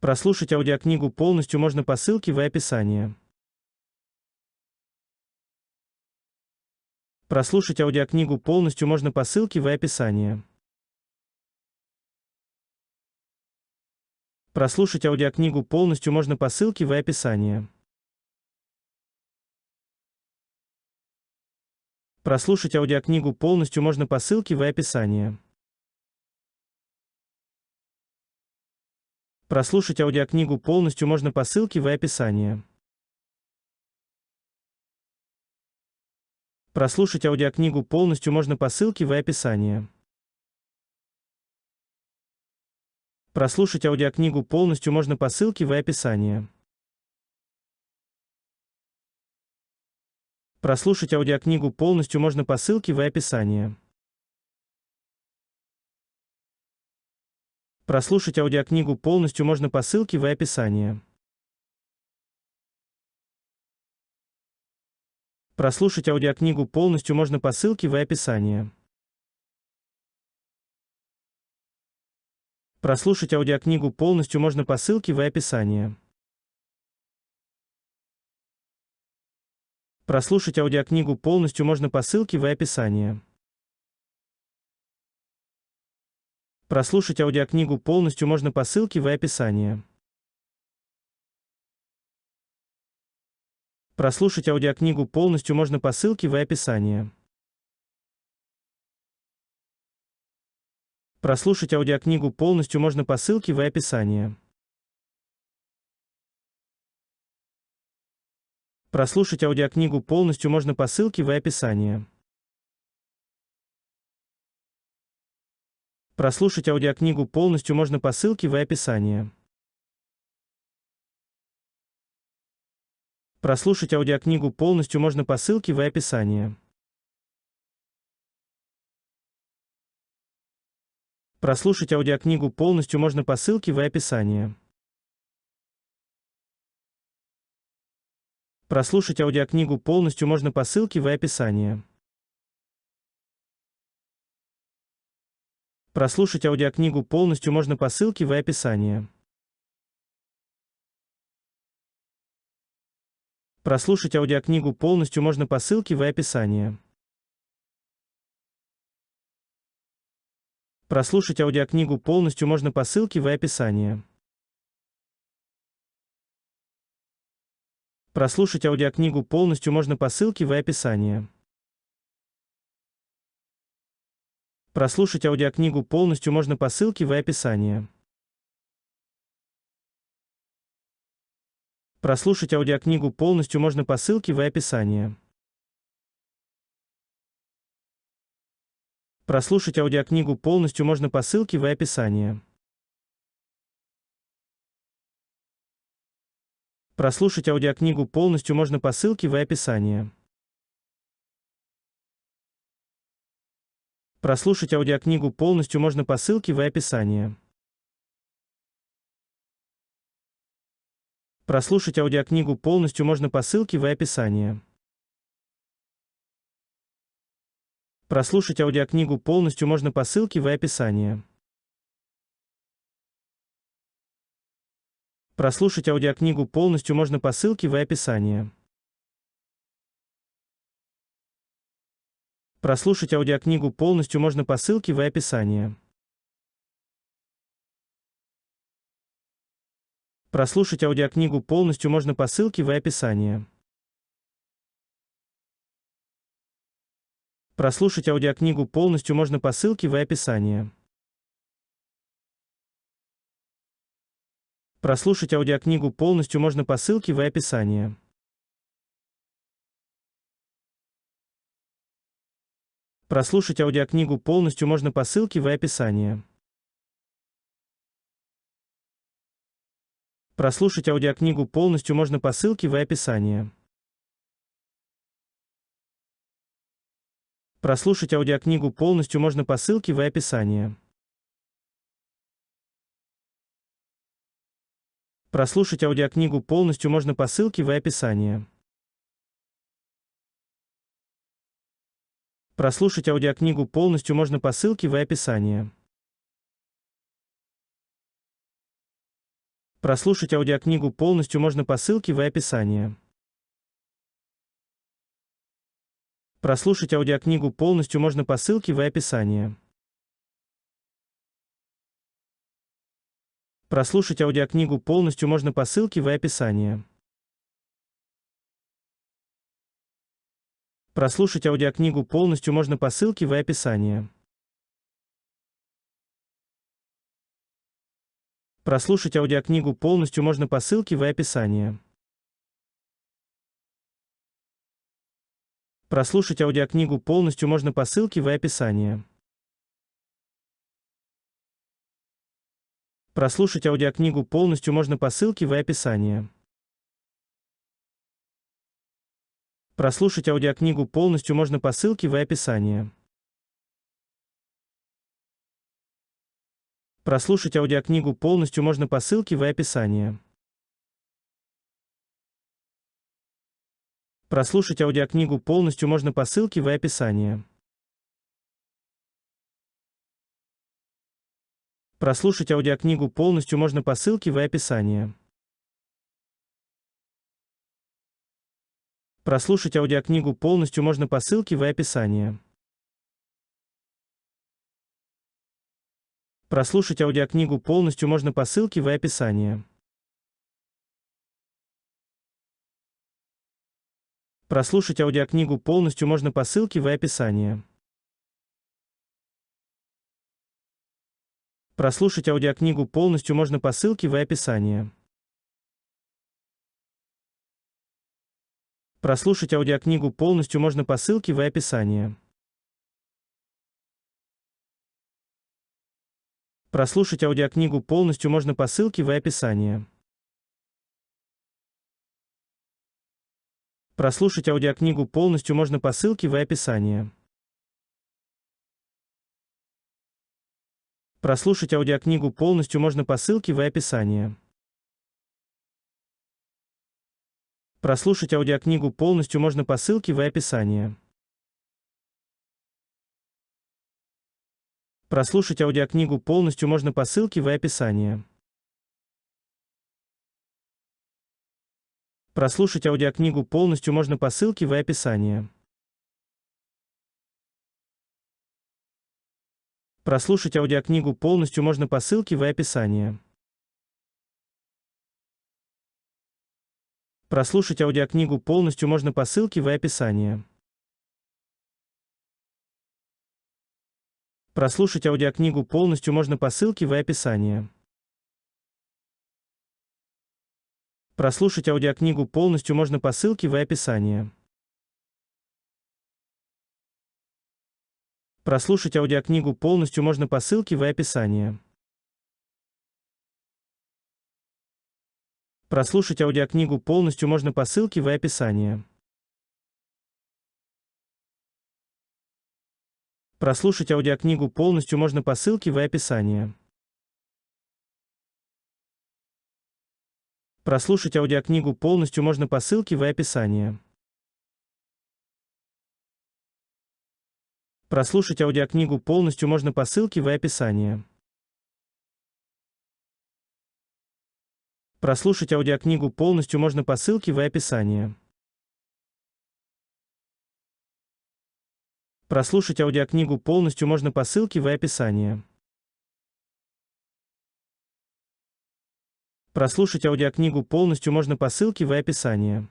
Прослушать аудиокнигу полностью можно по ссылке в описании. Прослушать аудиокнигу полностью можно по ссылке в описании. Прослушать аудиокнигу полностью можно по ссылке в описании. Прослушать аудиокнигу полностью можно по ссылке в описании. Прослушать аудиокнигу полностью можно по ссылке в описании. Прослушать аудиокнигу полностью можно по ссылке в описании. Прослушать аудиокнигу полностью можно по ссылке в описании. Прослушать аудиокнигу полностью можно по ссылке в описании. Прослушать аудиокнигу полностью можно по ссылке в описании. Прослушать аудиокнигу полностью можно по ссылке в описании. Прослушать аудиокнигу полностью можно по ссылке в описании. Прослушать аудиокнигу полностью можно по ссылке в описании. Прослушать аудиокнигу полностью можно по ссылке в описании. Прослушать аудиокнигу полностью можно по ссылке в описании. Прослушать аудиокнигу полностью можно по ссылке в описании. Прослушать аудиокнигу полностью можно по ссылке в описании. Прослушать аудиокнигу полностью можно по ссылке в описании. Прослушать аудиокнигу полностью можно по ссылке в описании. Прослушать аудиокнигу полностью можно по ссылке в описании. Прослушать аудиокнигу полностью можно по ссылке в описании. Прослушать аудиокнигу полностью можно по ссылке в описании. Прослушать аудиокнигу полностью можно по ссылке в описании. Прослушать аудиокнигу полностью можно по ссылке в описании. Прослушать аудиокнигу полностью можно по ссылке в описании. Прослушать аудиокнигу полностью можно по ссылке в описании. Прослушать аудиокнигу полностью можно по ссылке в описании. Прослушать аудиокнигу полностью можно по ссылке в описании. Прослушать аудиокнигу полностью можно по ссылке в описании. Прослушать аудиокнигу полностью можно по ссылке в описании. Прослушать аудиокнигу полностью можно по ссылке в описании. Прослушать аудиокнигу полностью можно по ссылке в описании. Прослушать аудиокнигу полностью можно по ссылке в описании. Прослушать аудиокнигу полностью можно по ссылке в описании. Прослушать аудиокнигу полностью можно по ссылке в описании. Прослушать аудиокнигу полностью можно по ссылке в описании. Прослушать аудиокнигу полностью можно по ссылке в описании. Прослушать аудиокнигу полностью можно по ссылке в описании. Прослушать аудиокнигу полностью можно по ссылке в описании. Прослушать аудиокнигу полностью можно по ссылке в описании. Прослушать аудиокнигу полностью можно по ссылке в описании. Прослушать аудиокнигу полностью можно по ссылке в описании. Прослушать аудиокнигу полностью можно по ссылке в описании. Прослушать аудиокнигу полностью можно по ссылке в описании. Прослушать аудиокнигу полностью можно по ссылке в описании. Прослушать аудиокнигу полностью можно по ссылке в описании. Прослушать аудиокнигу полностью можно по ссылке в описании. Прослушать аудиокнигу полностью можно по ссылке в описании. Прослушать аудиокнигу полностью можно по ссылке в описании. Прослушать аудиокнигу полностью можно по ссылке в описании. Прослушать аудиокнигу полностью можно по ссылке в описании. Прослушать аудиокнигу полностью можно по ссылке в описании. Прослушать аудиокнигу полностью можно по ссылке в описании. Прослушать аудиокнигу полностью можно по ссылке в описании. Прослушать аудиокнигу полностью можно по ссылке в описании. Прослушать аудиокнигу полностью можно по ссылке в описании. Прослушать аудиокнигу полностью можно по ссылке в описании. Прослушать аудиокнигу полностью можно по ссылке в описании. Прослушать аудиокнигу полностью можно по ссылке в описании. Прослушать аудиокнигу полностью можно по ссылке в описании. Прослушать аудиокнигу полностью можно по ссылке в описании. Прослушать аудиокнигу полностью можно по ссылке в описании. Прослушать аудиокнигу полностью можно по ссылке в описании. Прослушать аудиокнигу полностью можно по ссылке в описании. Прослушать аудиокнигу полностью можно по ссылке в описании. Прослушать аудиокнигу полностью можно по ссылке в описании. Прослушать аудиокнигу полностью можно по ссылке в описании. Прослушать аудиокнигу полностью можно по ссылке в описании. Прослушать аудиокнигу полностью можно по ссылке в описании. Прослушать аудиокнигу полностью можно по ссылке в описании. Прослушать аудиокнигу полностью можно по ссылке в описании. Прослушать аудиокнигу полностью можно по ссылке в описании. Прослушать аудиокнигу полностью можно по ссылке в описании. Прослушать аудиокнигу полностью можно по ссылке в описании. Прослушать аудиокнигу полностью можно по ссылке в описании. Прослушать аудиокнигу полностью можно по ссылке в описании.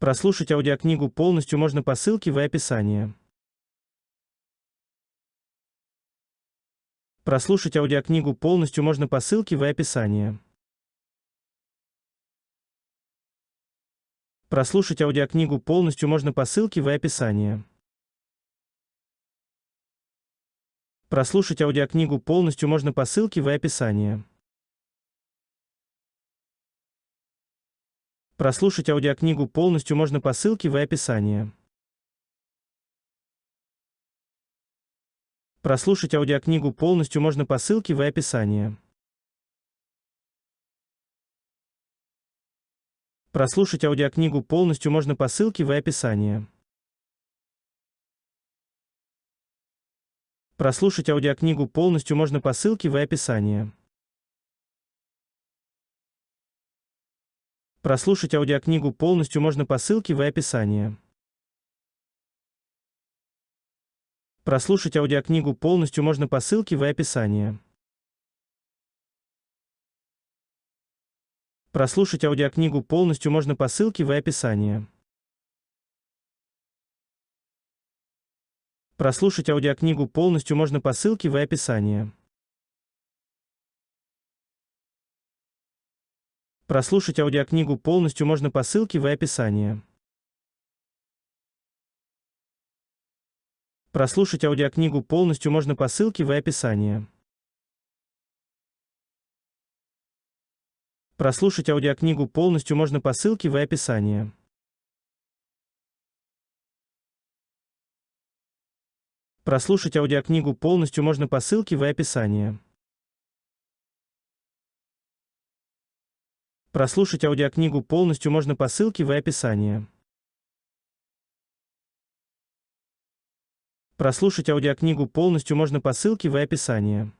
Прослушать аудиокнигу полностью можно по ссылке в описании. Прослушать аудиокнигу полностью можно по ссылке в описании. Прослушать аудиокнигу полностью можно по ссылке в описании. Прослушать аудиокнигу полностью можно по ссылке в описании. Прослушать аудиокнигу полностью можно по ссылке в описании. Прослушать аудиокнигу полностью можно по ссылке в описании. Прослушать аудиокнигу полностью можно по ссылке в описании. Прослушать аудиокнигу полностью можно по ссылке в описании. Прослушать аудиокнигу полностью можно по ссылке в описании. Прослушать аудиокнигу полностью можно по ссылке в описании. Прослушать аудиокнигу полностью можно по ссылке в описании. Прослушать аудиокнигу полностью можно по ссылке в описании. Прослушать аудиокнигу полностью можно по ссылке в описании. Прослушать аудиокнигу полностью можно по ссылке в описании. Прослушать аудиокнигу полностью можно по ссылке в описании. Прослушать аудиокнигу полностью можно по ссылке в описании. Прослушать аудиокнигу полностью можно по ссылке в описании. Прослушать аудиокнигу полностью можно по ссылке в описании.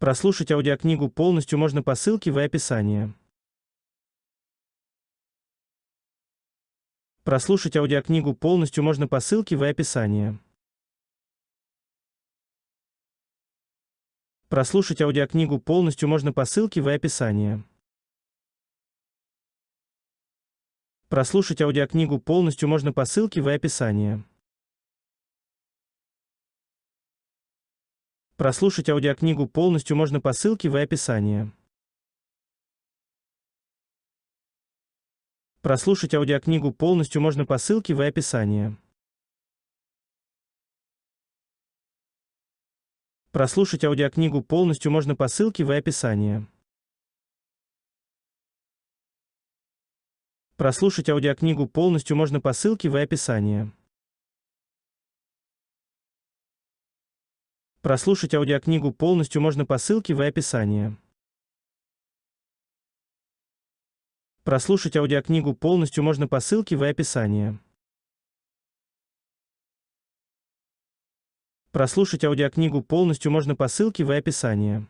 Прослушать аудиокнигу полностью можно по ссылке в описании. Прослушать аудиокнигу полностью можно по ссылке в описании. Прослушать аудиокнигу полностью можно по ссылке в описании. Прослушать аудиокнигу полностью можно по ссылке в описании. Прослушать аудиокнигу полностью можно по ссылке в описании. Прослушать аудиокнигу полностью можно по ссылке в описании. Прослушать аудиокнигу полностью можно по ссылке в описании. Прослушать аудиокнигу полностью можно по ссылке в описании. Прослушать аудиокнигу полностью можно по ссылке в описании. Прослушать аудиокнигу полностью можно по ссылке в описании. Прослушать аудиокнигу полностью можно по ссылке в описании.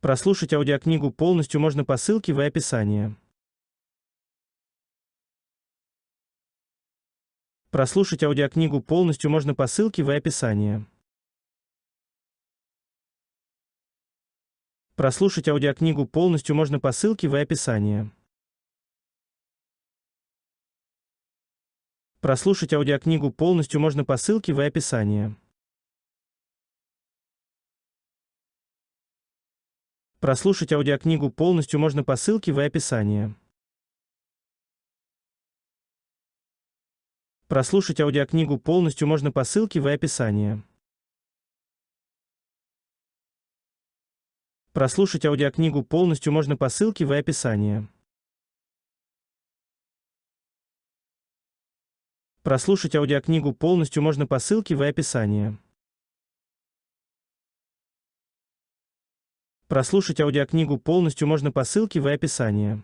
Прослушать аудиокнигу полностью можно по ссылке в описании. Прослушать аудиокнигу полностью можно по ссылке в описании. Прослушать аудиокнигу полностью можно по ссылке в описании. Прослушать аудиокнигу полностью можно по ссылке в описании. Прослушать аудиокнигу полностью можно по ссылке в описании. Прослушать аудиокнигу полностью можно по ссылке в описании. Прослушать аудиокнигу полностью можно по ссылке в описании. Прослушать аудиокнигу полностью можно по ссылке в описании. Прослушать аудиокнигу полностью можно по ссылке в описании.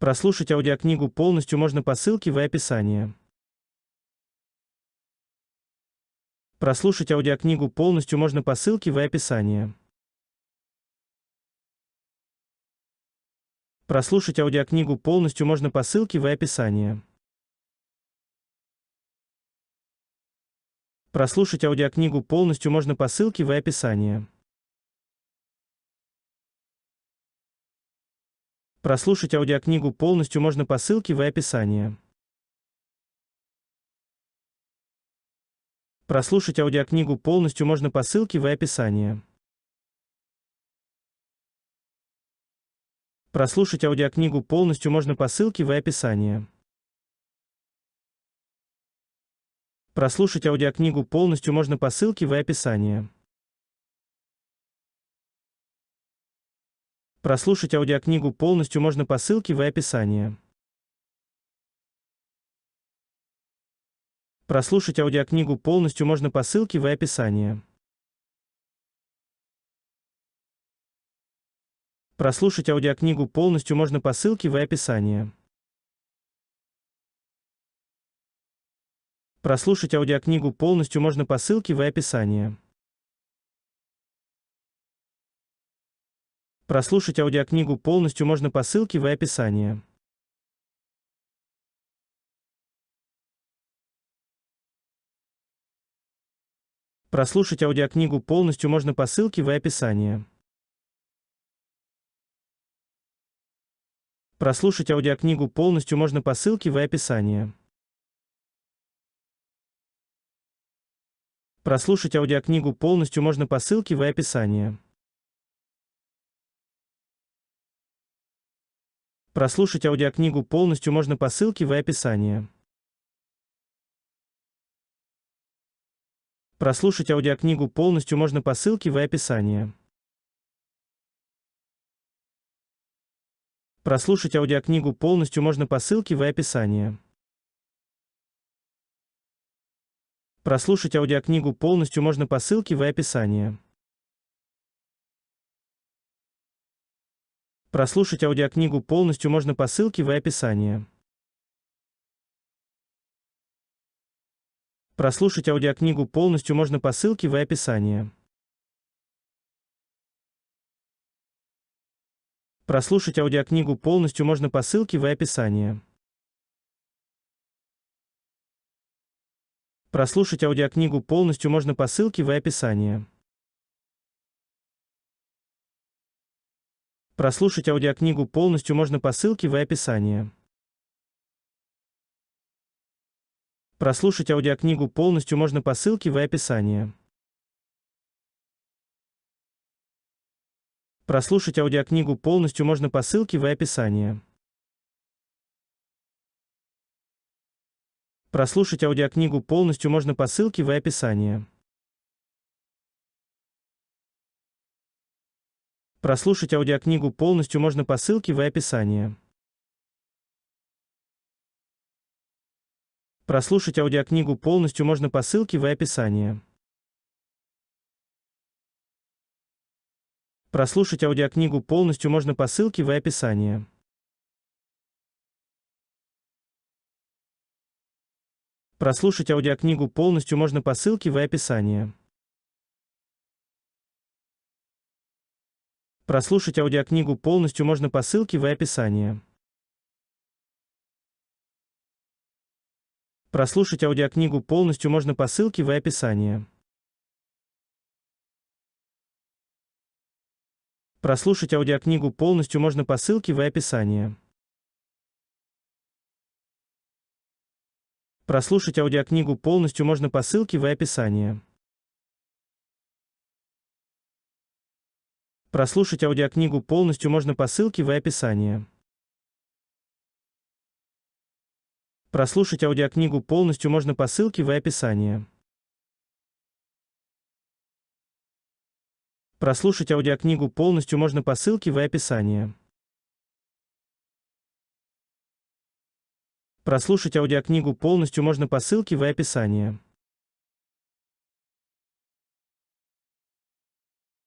Прослушать аудиокнигу полностью можно по ссылке в описании. Прослушать аудиокнигу полностью можно по ссылке в описании. Прослушать аудиокнигу полностью можно по ссылке в описании. Прослушать аудиокнигу полностью можно по ссылке в описании. Прослушать аудиокнигу полностью можно по ссылке в описании. Прослушать аудиокнигу полностью можно по ссылке в описании. Прослушать аудиокнигу полностью можно по ссылке в описании. Прослушать аудиокнигу полностью можно по ссылке в описании. Прослушать аудиокнигу полностью можно по ссылке в описании. Прослушать аудиокнигу полностью можно по ссылке в описании. Прослушать аудиокнигу полностью можно по ссылке в описании. Прослушать аудиокнигу полностью можно по ссылке в описании. Прослушать аудиокнигу полностью можно по ссылке в описании. Прослушать аудиокнигу полностью можно по ссылке в описании. Прослушать аудиокнигу полностью можно по ссылке в описании. Прослушать аудиокнигу полностью можно по ссылке в описании. Прослушать аудиокнигу полностью можно по ссылке в описании. Прослушать аудиокнигу полностью можно по ссылке в описании. Прослушать аудиокнигу полностью можно по ссылке в описании. Прослушать аудиокнигу полностью можно по ссылке в описании. Прослушать аудиокнигу полностью можно по ссылке в описании. Прослушать аудиокнигу полностью можно по ссылке в описании. Прослушать аудиокнигу полностью можно по ссылке в описании. Прослушать аудиокнигу полностью можно по ссылке в описании. Прослушать аудиокнигу полностью можно по ссылке в описании. Прослушать аудиокнигу полностью можно по ссылке в описании. Прослушать аудиокнигу полностью можно по ссылке в описании. Прослушать аудиокнигу полностью можно по ссылке в описании. Прослушать аудиокнигу полностью можно по ссылке в описании. Прослушать аудиокнигу полностью можно по ссылке в описании. Прослушать аудиокнигу полностью можно по ссылке в описании. Прослушать аудиокнигу полностью можно по ссылке в описании. Прослушать аудиокнигу полностью можно по ссылке в описании. Прослушать аудиокнигу полностью можно по ссылке в описании. Прослушать аудиокнигу полностью можно по ссылке в описании. Прослушать аудиокнигу полностью можно по ссылке в описании. Прослушать аудиокнигу полностью можно по ссылке в описании. Прослушать аудиокнигу полностью можно по ссылке в описании. Прослушать аудиокнигу полностью можно по ссылке в описании. Прослушать аудиокнигу полностью можно по ссылке в описании.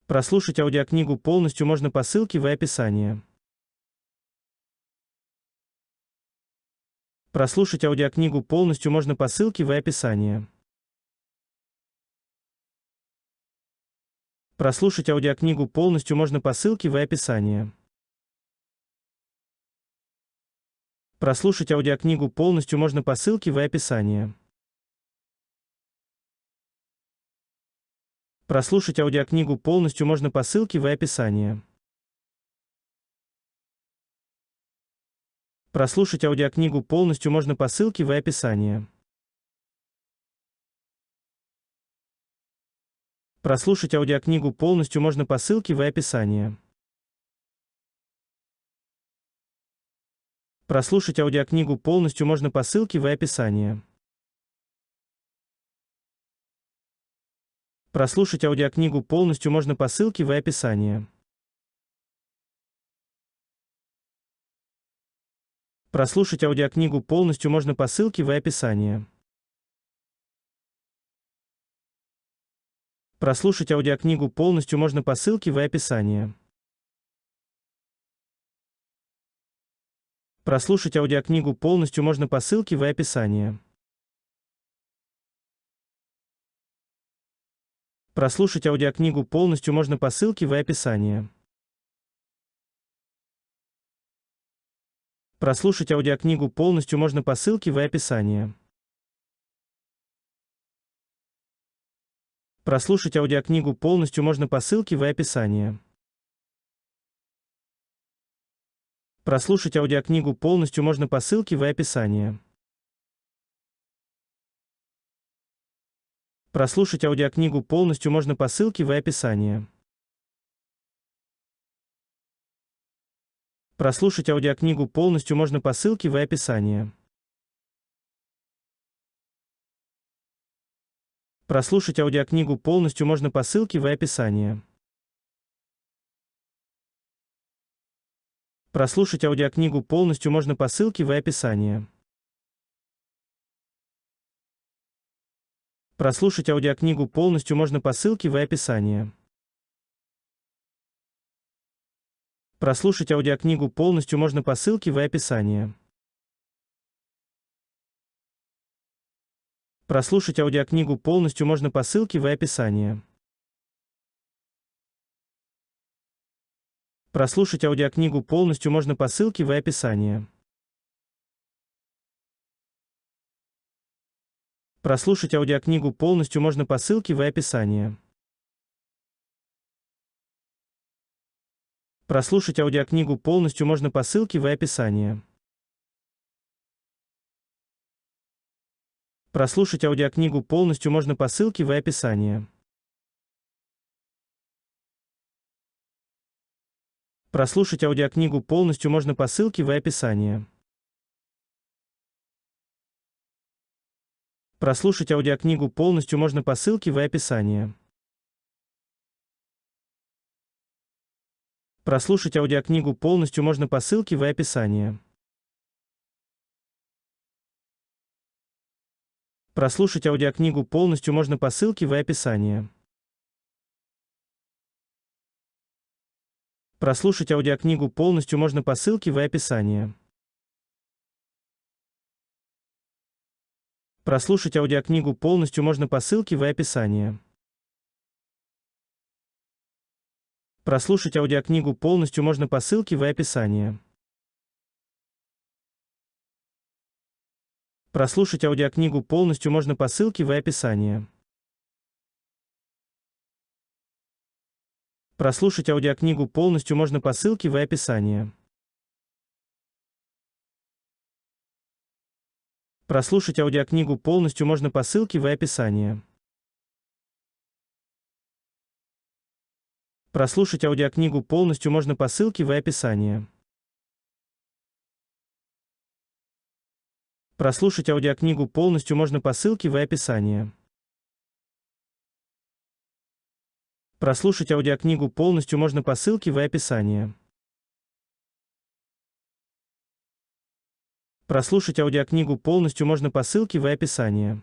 Прослушать аудиокнигу полностью можно по ссылке в описании. Прослушать аудиокнигу полностью можно по ссылке в описании. Прослушать аудиокнигу полностью можно по ссылке в описании. Прослушать аудиокнигу полностью можно по ссылке в описании. Прослушать аудиокнигу полностью можно по ссылке в описании. Прослушать аудиокнигу полностью можно по ссылке в описании. Прослушать аудиокнигу полностью можно по ссылке в описании. Прослушать аудиокнигу полностью можно по ссылке в описании. Прослушать аудиокнигу полностью можно по ссылке в описании. Прослушать аудиокнигу полностью можно по ссылке в описании. Прослушать аудиокнигу полностью можно по ссылке в описании. Прослушать аудиокнигу полностью можно по ссылке в описании. Прослушать аудиокнигу полностью можно по ссылке в описании. Прослушать аудиокнигу полностью можно по ссылке в описании. Прослушать аудиокнигу полностью можно по ссылке в описании. Прослушать аудиокнигу полностью можно по ссылке в описании. Прослушать аудиокнигу полностью можно по ссылке в описании. Прослушать аудиокнигу полностью можно по ссылке в описании. Прослушать аудиокнигу полностью можно по ссылке в описании. Прослушать аудиокнигу полностью можно по ссылке в описании. Прослушать аудиокнигу полностью можно по ссылке в описании. Прослушать аудиокнигу полностью можно по ссылке в описании. Прослушать аудиокнигу полностью можно по ссылке в описании. Прослушать аудиокнигу полностью можно по ссылке в описании. Прослушать аудиокнигу полностью можно по ссылке в описании. Прослушать аудиокнигу полностью можно по ссылке в описании. Прослушать аудиокнигу полностью можно по ссылке в описании. Прослушать аудиокнигу полностью можно по ссылке в описании. Прослушать аудиокнигу полностью можно по ссылке в описании. Прослушать аудиокнигу полностью можно по ссылке в описании. Прослушать аудиокнигу полностью можно по ссылке в описании. Прослушать аудиокнигу полностью можно по ссылке в описании. Прослушать аудиокнигу полностью можно по ссылке в описании. Прослушать аудиокнигу полностью можно по ссылке в описании. Прослушать аудиокнигу полностью можно по ссылке в описании. Прослушать аудиокнигу полностью можно по ссылке в описании. Прослушать аудиокнигу полностью можно по ссылке в описании. Прослушать аудиокнигу полностью можно по ссылке в описании. Прослушать аудиокнигу полностью можно по ссылке в описании. Прослушать аудиокнигу полностью можно по ссылке в описании. Прослушать аудиокнигу полностью можно по ссылке в описании.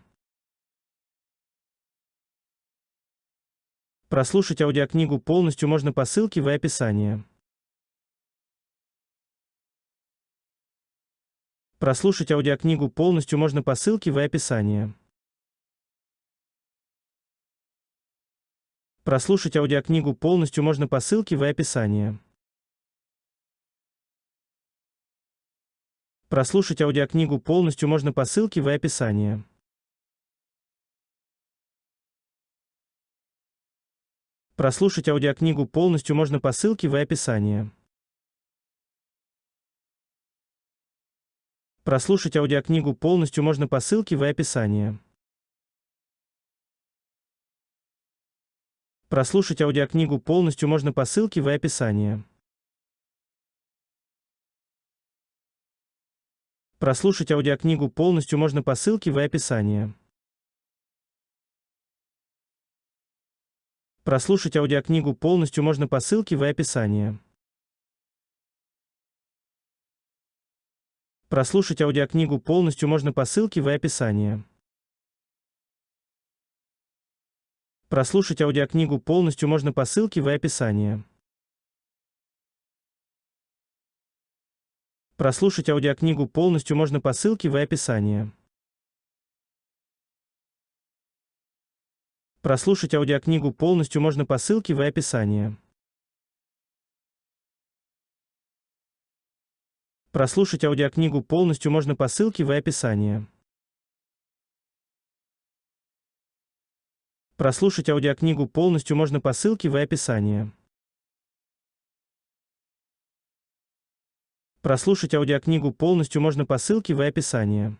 Прослушать аудиокнигу полностью можно по ссылке в описании. Прослушать аудиокнигу полностью можно по ссылке в описании. Прослушать аудиокнигу полностью можно по ссылке в описании. Прослушать аудиокнигу полностью можно по ссылке в описании. Прослушать аудиокнигу полностью можно по ссылке в описании. Прослушать аудиокнигу полностью можно по ссылке в описании. Прослушать аудиокнигу полностью можно по ссылке в описании. Прослушать аудиокнигу полностью можно по ссылке в описании. Прослушать аудиокнигу полностью можно по ссылке в описании. Прослушать аудиокнигу полностью можно по ссылке в описании. Прослушать аудиокнигу полностью можно по ссылке в описании. Прослушать аудиокнигу полностью можно по ссылке в описании. Прослушать аудиокнигу полностью можно по ссылке в описании. Прослушать аудиокнигу полностью можно по ссылке в описании. Прослушать аудиокнигу полностью можно по ссылке в описании. Прослушать аудиокнигу полностью можно по ссылке в описании.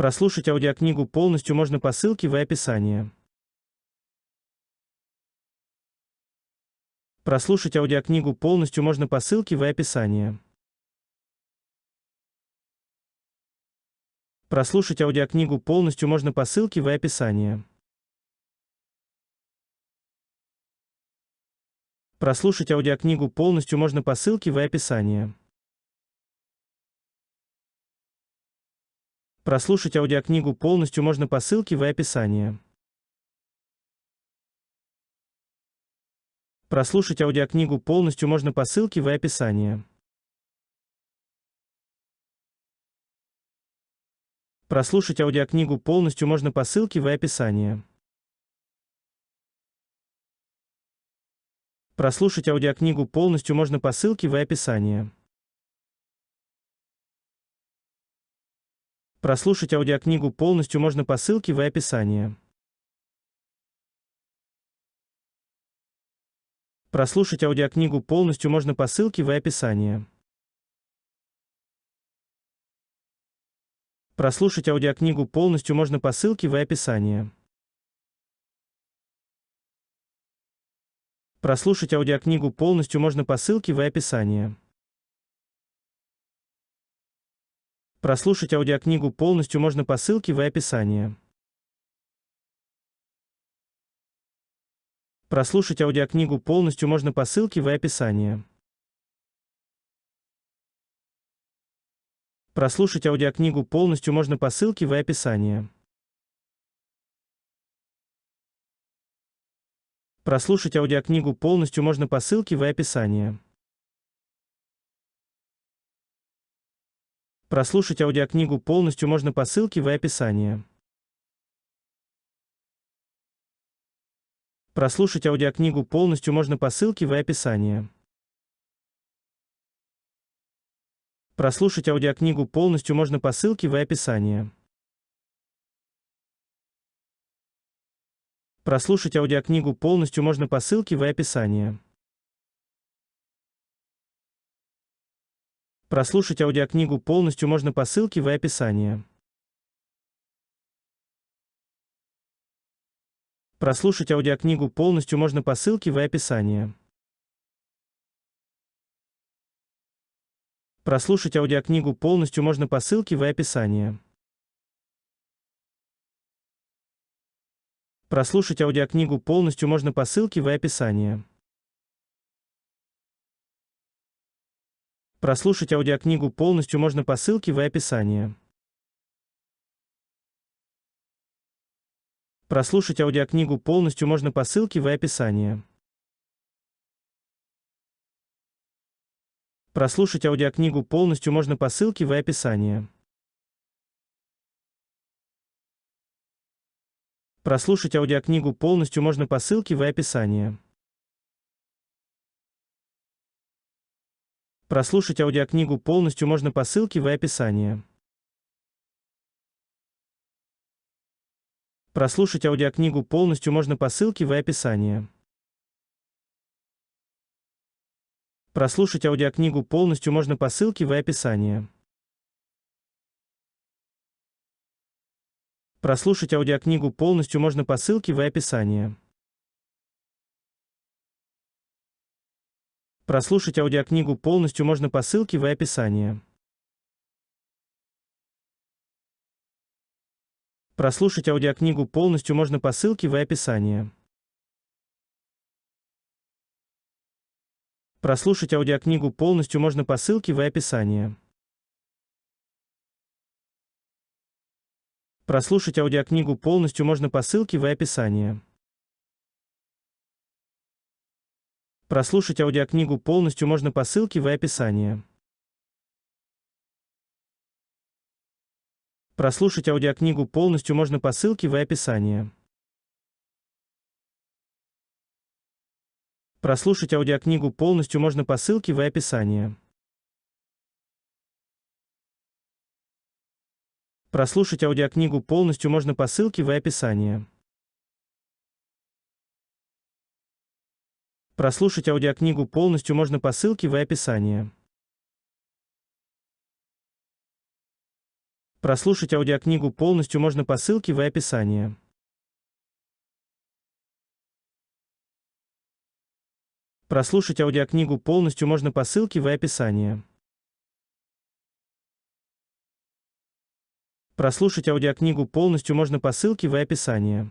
Прослушать аудиокнигу полностью можно по ссылке в описании. Прослушать аудиокнигу полностью можно по ссылке в описании. Прослушать аудиокнигу полностью можно по ссылке в описании. Прослушать аудиокнигу полностью можно по ссылке в описании. Прослушать аудиокнигу полностью можно по ссылке в описании. Прослушать аудиокнигу полностью можно по ссылке в описании. Прослушать аудиокнигу полностью можно по ссылке в описании. Прослушать аудиокнигу полностью можно по ссылке в описании. Прослушать аудиокнигу полностью можно по ссылке в описании. Прослушать аудиокнигу полностью можно по ссылке в описании. Прослушать аудиокнигу полностью можно по ссылке в описании. Прослушать аудиокнигу полностью можно по ссылке в описании. Прослушать аудиокнигу полностью можно по ссылке в описании. Прослушать аудиокнигу полностью можно по ссылке в описании. Прослушать аудиокнигу полностью можно по ссылке в описании. Прослушать аудиокнигу полностью можно по ссылке в описании. Прослушать аудиокнигу полностью можно по ссылке в описании. Прослушать аудиокнигу полностью можно по ссылке в описании. Прослушать аудиокнигу полностью можно по ссылке в описании. Прослушать аудиокнигу полностью можно по ссылке в описании. Прослушать аудиокнигу полностью можно по ссылке в описании. Прослушать аудиокнигу полностью можно по ссылке в описании. Прослушать аудиокнигу полностью можно по ссылке в описании. Прослушать аудиокнигу полностью можно по ссылке в описании. Прослушать аудиокнигу полностью можно по ссылке в описании. Прослушать аудиокнигу полностью можно по ссылке в описании. Прослушать аудиокнигу полностью можно по ссылке в описании. Прослушать аудиокнигу полностью можно по ссылке в описании. Прослушать аудиокнигу полностью можно по ссылке в описании. Прослушать аудиокнигу полностью можно по ссылке в описании. Прослушать аудиокнигу полностью можно по ссылке в описании. Прослушать аудиокнигу полностью можно по ссылке в описании. Прослушать аудиокнигу полностью можно по ссылке в описании. Прослушать аудиокнигу полностью можно по ссылке в описании. Прослушать аудиокнигу полностью можно по ссылке в описании. Прослушать аудиокнигу полностью можно по ссылке в описании. Прослушать аудиокнигу полностью можно по ссылке в описании. Прослушать аудиокнигу полностью можно по ссылке в описании. Прослушать аудиокнигу полностью можно по ссылке в описании. Прослушать аудиокнигу полностью можно по ссылке в описании. Прослушать аудиокнигу полностью можно по ссылке в описании. Прослушать аудиокнигу полностью можно по ссылке в описании. Прослушать аудиокнигу полностью можно по ссылке в описании. Прослушать аудиокнигу полностью можно по ссылке в описании.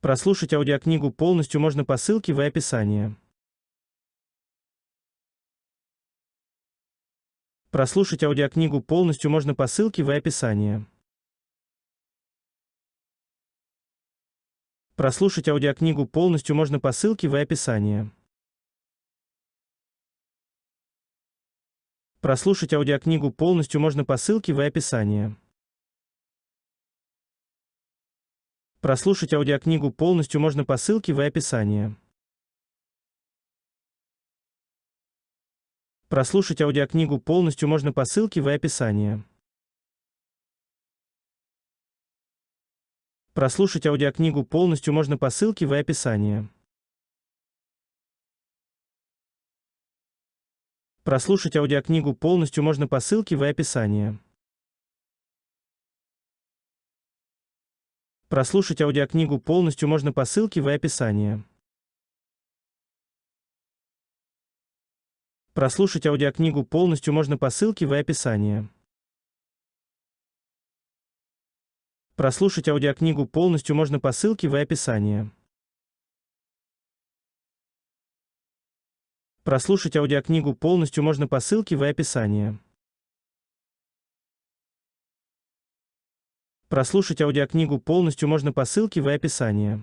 Прослушать аудиокнигу полностью можно по ссылке в описании. Прослушать аудиокнигу полностью можно по ссылке в описании. Прослушать аудиокнигу полностью можно по ссылке в описании. Прослушать аудиокнигу полностью можно по ссылке в описании. Прослушать аудиокнигу полностью можно по ссылке в описании. Прослушать аудиокнигу полностью можно по ссылке в описании. Прослушать аудиокнигу полностью можно по ссылке в описании. Прослушать аудиокнигу полностью можно по ссылке в описании. Прослушать аудиокнигу полностью можно по ссылке в описании. Прослушать аудиокнигу полностью можно по ссылке в описании. Прослушать аудиокнигу полностью можно по ссылке в описании. Прослушать аудиокнигу полностью можно по ссылке в описании. Прослушать аудиокнигу полностью можно по ссылке в описании.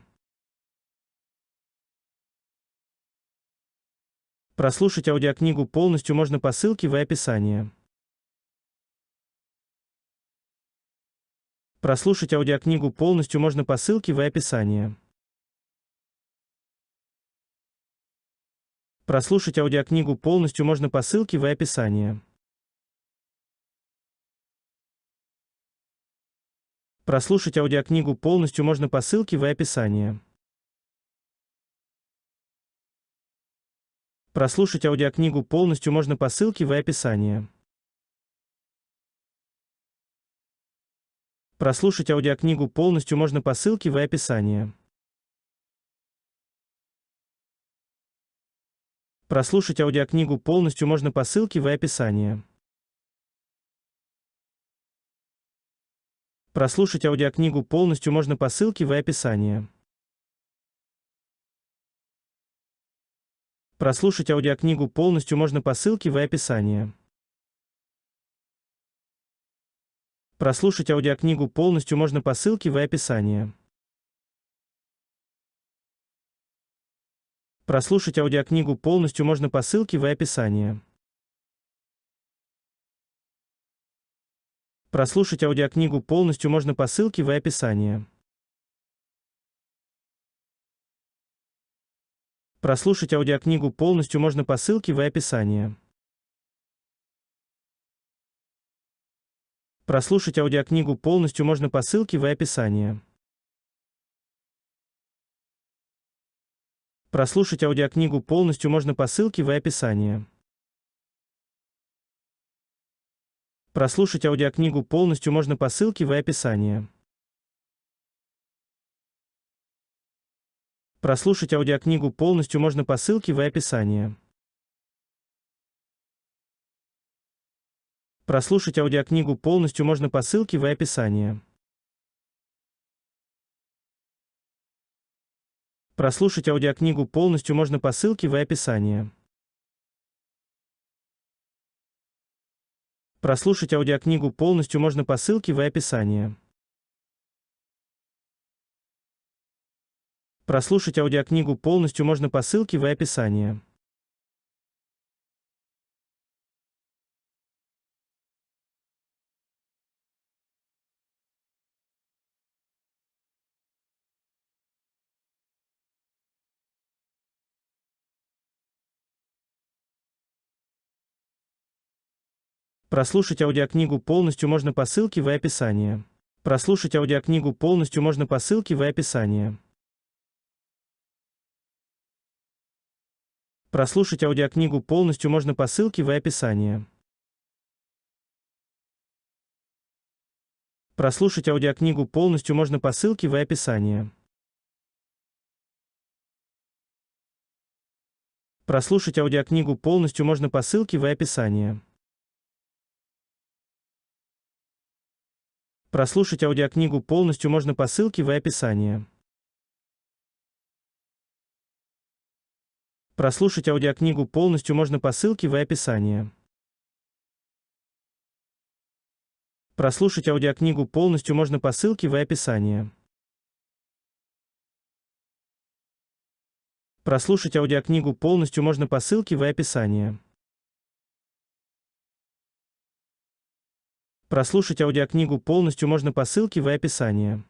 Прослушать аудиокнигу полностью можно по ссылке в описании. Прослушать аудиокнигу полностью можно по ссылке в описании. Прослушать аудиокнигу полностью можно по ссылке в описании. Прослушать аудиокнигу полностью можно по ссылке в описании. Прослушать аудиокнигу полностью можно по ссылке в описании. Прослушать аудиокнигу полностью можно по ссылке в описании. Прослушать аудиокнигу полностью можно по ссылке в описании. Прослушать аудиокнигу полностью можно по ссылке в описании. Прослушать аудиокнигу полностью можно по ссылке в описании. Прослушать аудиокнигу полностью можно по ссылке в описании. Прослушать аудиокнигу полностью можно по ссылке в описании. Прослушать аудиокнигу полностью можно по ссылке в описании. Прослушать аудиокнигу полностью можно по ссылке в описании. Прослушать аудиокнигу полностью можно по ссылке в описании. Прослушать аудиокнигу полностью можно по ссылке в описании. Прослушать аудиокнигу полностью можно по ссылке в описании. Прослушать аудиокнигу полностью можно по ссылке в описании. Прослушать аудиокнигу полностью можно по ссылке в описании. Прослушать аудиокнигу полностью можно по ссылке в описании. Прослушать аудиокнигу полностью можно по ссылке в описании. Прослушать аудиокнигу полностью можно по ссылке в описании. Прослушать аудиокнигу полностью можно по ссылке в описании. Прослушать аудиокнигу полностью можно по ссылке в описании. Прослушать аудиокнигу полностью можно по ссылке в описании. Прослушать аудиокнигу полностью можно по ссылке в описании. Прослушать аудиокнигу полностью можно по ссылке в описании. Прослушать аудиокнигу полностью можно по ссылке в описании. Прослушать аудиокнигу полностью можно по ссылке в описании. Прослушать аудиокнигу полностью можно по ссылке в описании. Прослушать аудиокнигу полностью можно по ссылке в описании. Прослушать аудиокнигу полностью можно по ссылке в описании.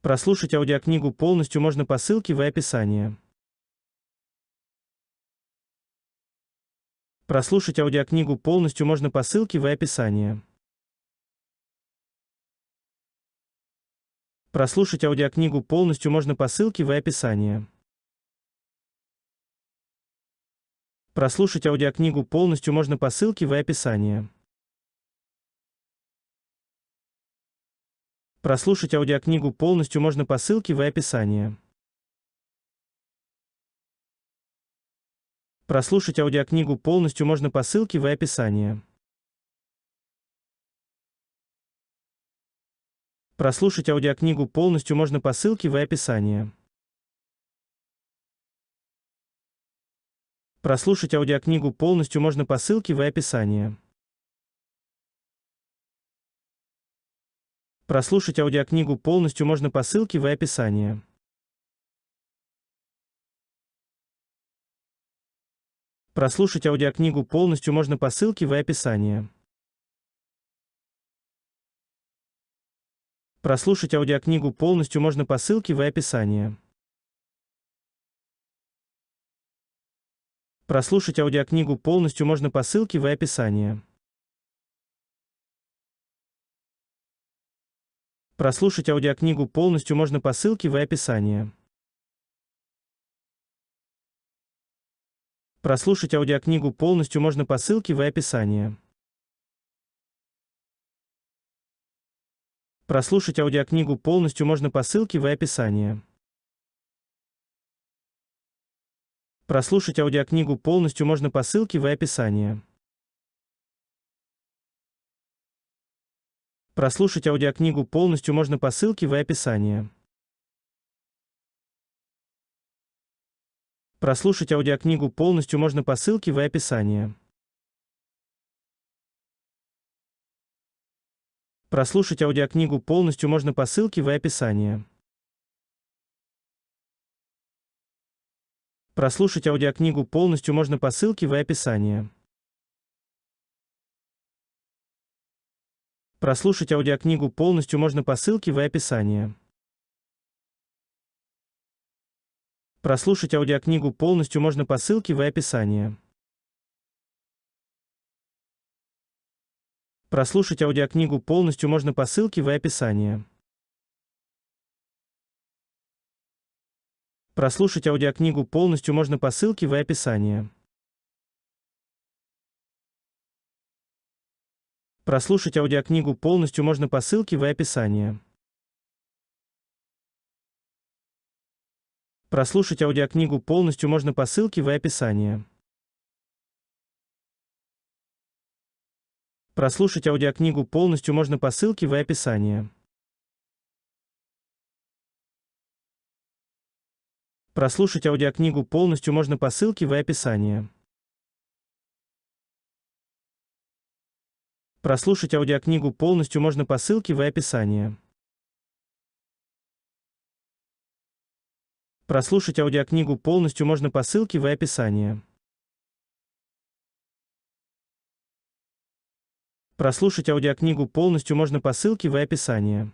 Прослушать аудиокнигу полностью можно по ссылке в описании. Прослушать аудиокнигу полностью можно по ссылке в описании. Прослушать аудиокнигу полностью можно по ссылке в описании. Прослушать аудиокнигу полностью можно по ссылке в описании. Прослушать аудиокнигу полностью можно по ссылке в описании. Прослушать аудиокнигу полностью можно по ссылке в описании. Прослушать аудиокнигу полностью можно по ссылке в описании. Прослушать аудиокнигу полностью можно по ссылке в описании. Прослушать аудиокнигу полностью можно по ссылке в описании. Прослушать аудиокнигу полностью можно по ссылке в описании. Прослушать аудиокнигу полностью можно по ссылке в описании. Прослушать аудиокнигу полностью можно по ссылке в описании. Прослушать аудиокнигу полностью можно по ссылке в описании. Прослушать аудиокнигу полностью можно по ссылке в описании. Прослушать аудиокнигу полностью можно по ссылке в описании. Прослушать аудиокнигу полностью можно по ссылке в описании. Прослушать аудиокнигу полностью можно по ссылке в описании. Прослушать аудиокнигу полностью можно по ссылке в описании. Прослушать аудиокнигу полностью можно по ссылке в описании. Прослушать аудиокнигу полностью можно по ссылке в описании. Прослушать аудиокнигу полностью можно по ссылке в описании. Прослушать аудиокнигу полностью можно по ссылке в описании. Прослушать аудиокнигу полностью можно по ссылке в описании. Прослушать аудиокнигу полностью можно по ссылке в описании. Прослушать аудиокнигу полностью можно по ссылке в описании. Прослушать аудиокнигу полностью можно по ссылке в описании. Прослушать аудиокнигу полностью можно по ссылке в описании. Прослушать аудиокнигу полностью можно по ссылке в описании. Прослушать аудиокнигу полностью можно по ссылке в описании. Прослушать аудиокнигу полностью можно по ссылке в описании. Прослушать аудиокнигу полностью можно по ссылке в описании.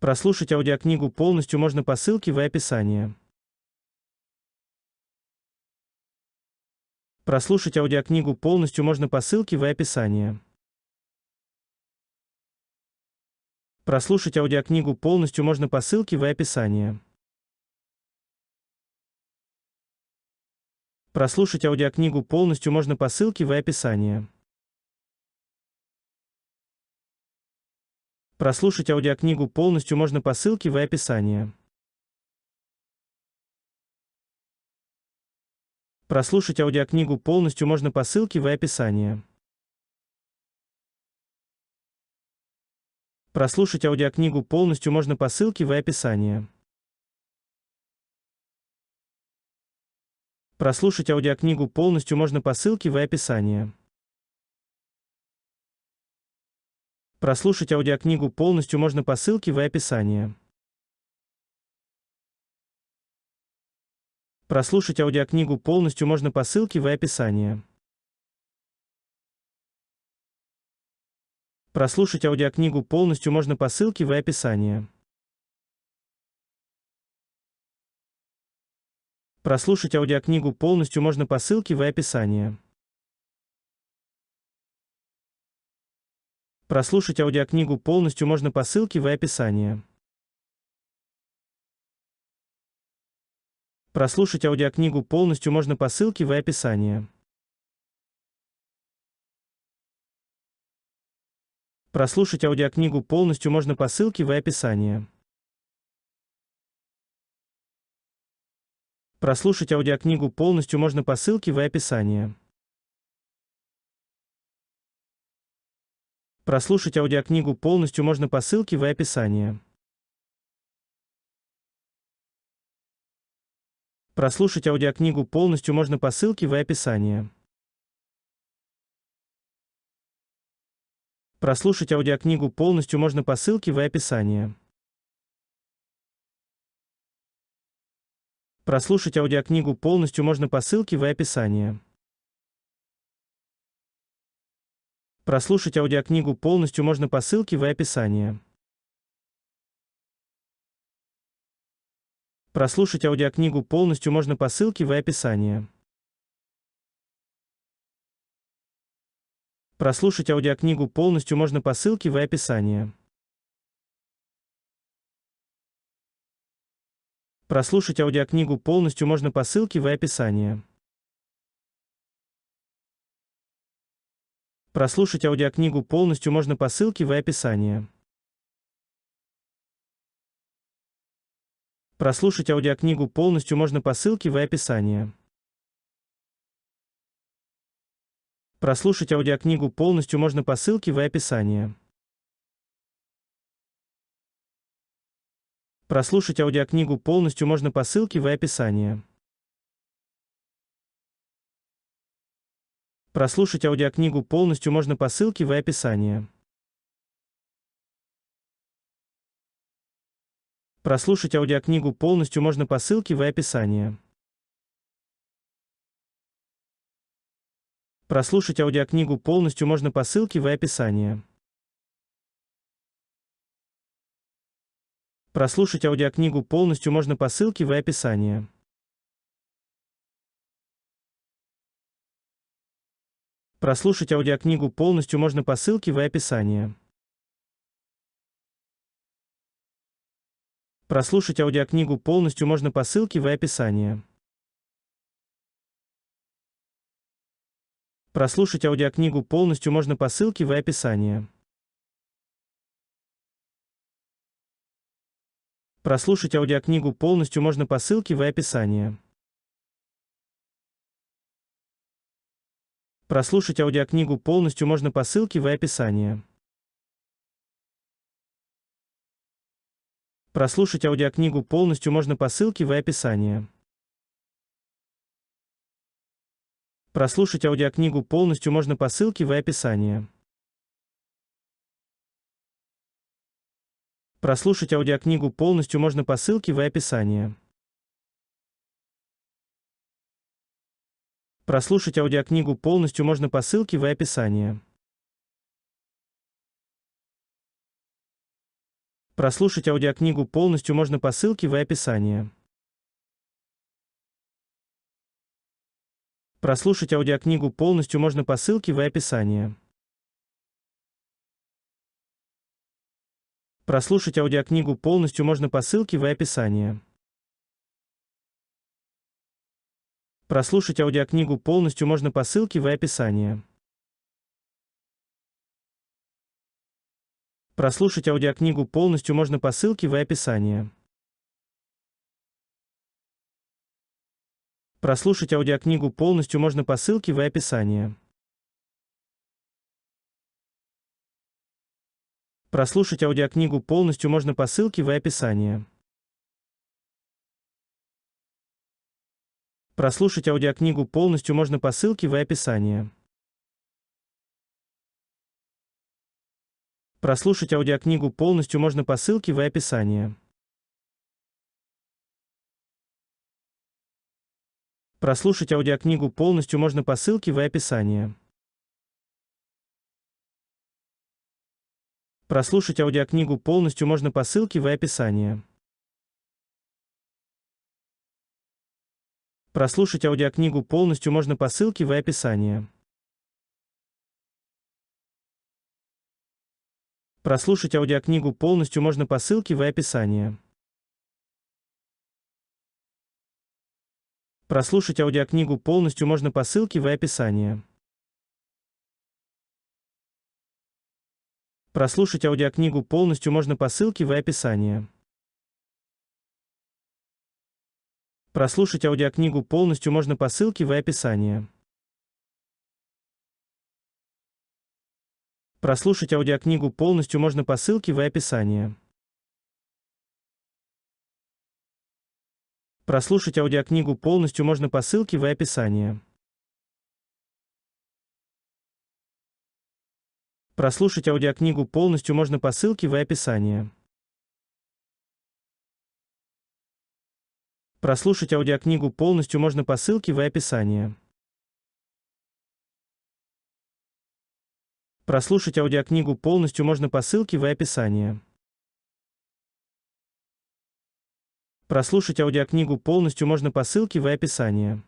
Прослушать аудиокнигу полностью можно по ссылке в описании. Прослушать аудиокнигу полностью можно по ссылке в описании. Прослушать аудиокнигу полностью можно по ссылке в описании. Прослушать аудиокнигу полностью можно по ссылке в описании. Прослушать аудиокнигу полностью можно по ссылке в описании. Прослушать аудиокнигу полностью можно по ссылке в описании. Прослушать аудиокнигу полностью можно по ссылке в описании. Прослушать аудиокнигу полностью можно по ссылке в описании. Прослушать аудиокнигу полностью можно по ссылке в описании. Прослушать аудиокнигу полностью можно по ссылке в описании. Прослушать аудиокнигу полностью можно по ссылке в описании. Прослушать аудиокнигу полностью можно по ссылке в описании. Прослушать аудиокнигу полностью можно по ссылке в описании. Прослушать аудиокнигу полностью можно по ссылке в описании. Прослушать аудиокнигу полностью можно по ссылке в описании. Прослушать аудиокнигу полностью можно по ссылке в описании. Прослушать аудиокнигу полностью можно по ссылке в описании. Прослушать аудиокнигу полностью можно по ссылке в описании. Прослушать аудиокнигу полностью можно по ссылке в описании. Прослушать аудиокнигу полностью можно по ссылке в описании. Прослушать аудиокнигу полностью можно по ссылке в описании. Прослушать аудиокнигу полностью можно по ссылке в описании. Прослушать аудиокнигу полностью можно по ссылке в описании. Прослушать аудиокнигу полностью можно по ссылке в описании. Прослушать аудиокнигу полностью можно по ссылке в описании. Прослушать аудиокнигу полностью можно по ссылке в описании. Прослушать аудиокнигу полностью можно по ссылке в описании. Прослушать аудиокнигу полностью можно по ссылке в описании. Прослушать аудиокнигу полностью можно по ссылке в описании. Прослушать аудиокнигу полностью можно по ссылке в описании. Прослушать аудиокнигу полностью можно по ссылке в описании. Прослушать аудиокнигу полностью можно по ссылке в описании. Прослушать аудиокнигу полностью можно по ссылке в описании. Прослушать аудиокнигу полностью можно по ссылке в описании. Прослушать аудиокнигу полностью можно по ссылке в описании. Прослушать аудиокнигу полностью можно по ссылке в описании. Прослушать аудиокнигу полностью можно по ссылке в описании. Прослушать аудиокнигу полностью можно по ссылке в описании. Прослушать аудиокнигу полностью можно по ссылке в описании. Прослушать аудиокнигу полностью можно по ссылке в описании. Прослушать аудиокнигу полностью можно по ссылке в описании. Прослушать аудиокнигу полностью можно по ссылке в описании. Прослушать аудиокнигу полностью можно по ссылке в описании. Прослушать аудиокнигу полностью можно по ссылке в описании. Прослушать аудиокнигу полностью можно по ссылке в описании. Прослушать аудиокнигу полностью можно по ссылке в описании. Прослушать аудиокнигу полностью можно по ссылке в описании. Прослушать аудиокнигу полностью можно по ссылке в описании. Прослушать аудиокнигу полностью можно по ссылке в описании. Прослушать аудиокнигу полностью можно по ссылке в описании. Прослушать аудиокнигу полностью можно по ссылке в описании. Прослушать аудиокнигу полностью можно по ссылке в описании. Прослушать аудиокнигу полностью можно по ссылке в описании. Прослушать аудиокнигу полностью можно по ссылке в описании. Прослушать аудиокнигу полностью можно по ссылке в описании. Прослушать аудиокнигу полностью можно по ссылке в описании. Прослушать аудиокнигу полностью можно по ссылке в описании. Прослушать аудиокнигу полностью можно по ссылке в описании. Прослушать аудиокнигу полностью можно по ссылке в описании. Прослушать аудиокнигу полностью можно по ссылке в описании. Прослушать аудиокнигу полностью можно по ссылке в описании. Прослушать аудиокнигу полностью можно по ссылке в описании. Прослушать аудиокнигу полностью можно по ссылке в описании.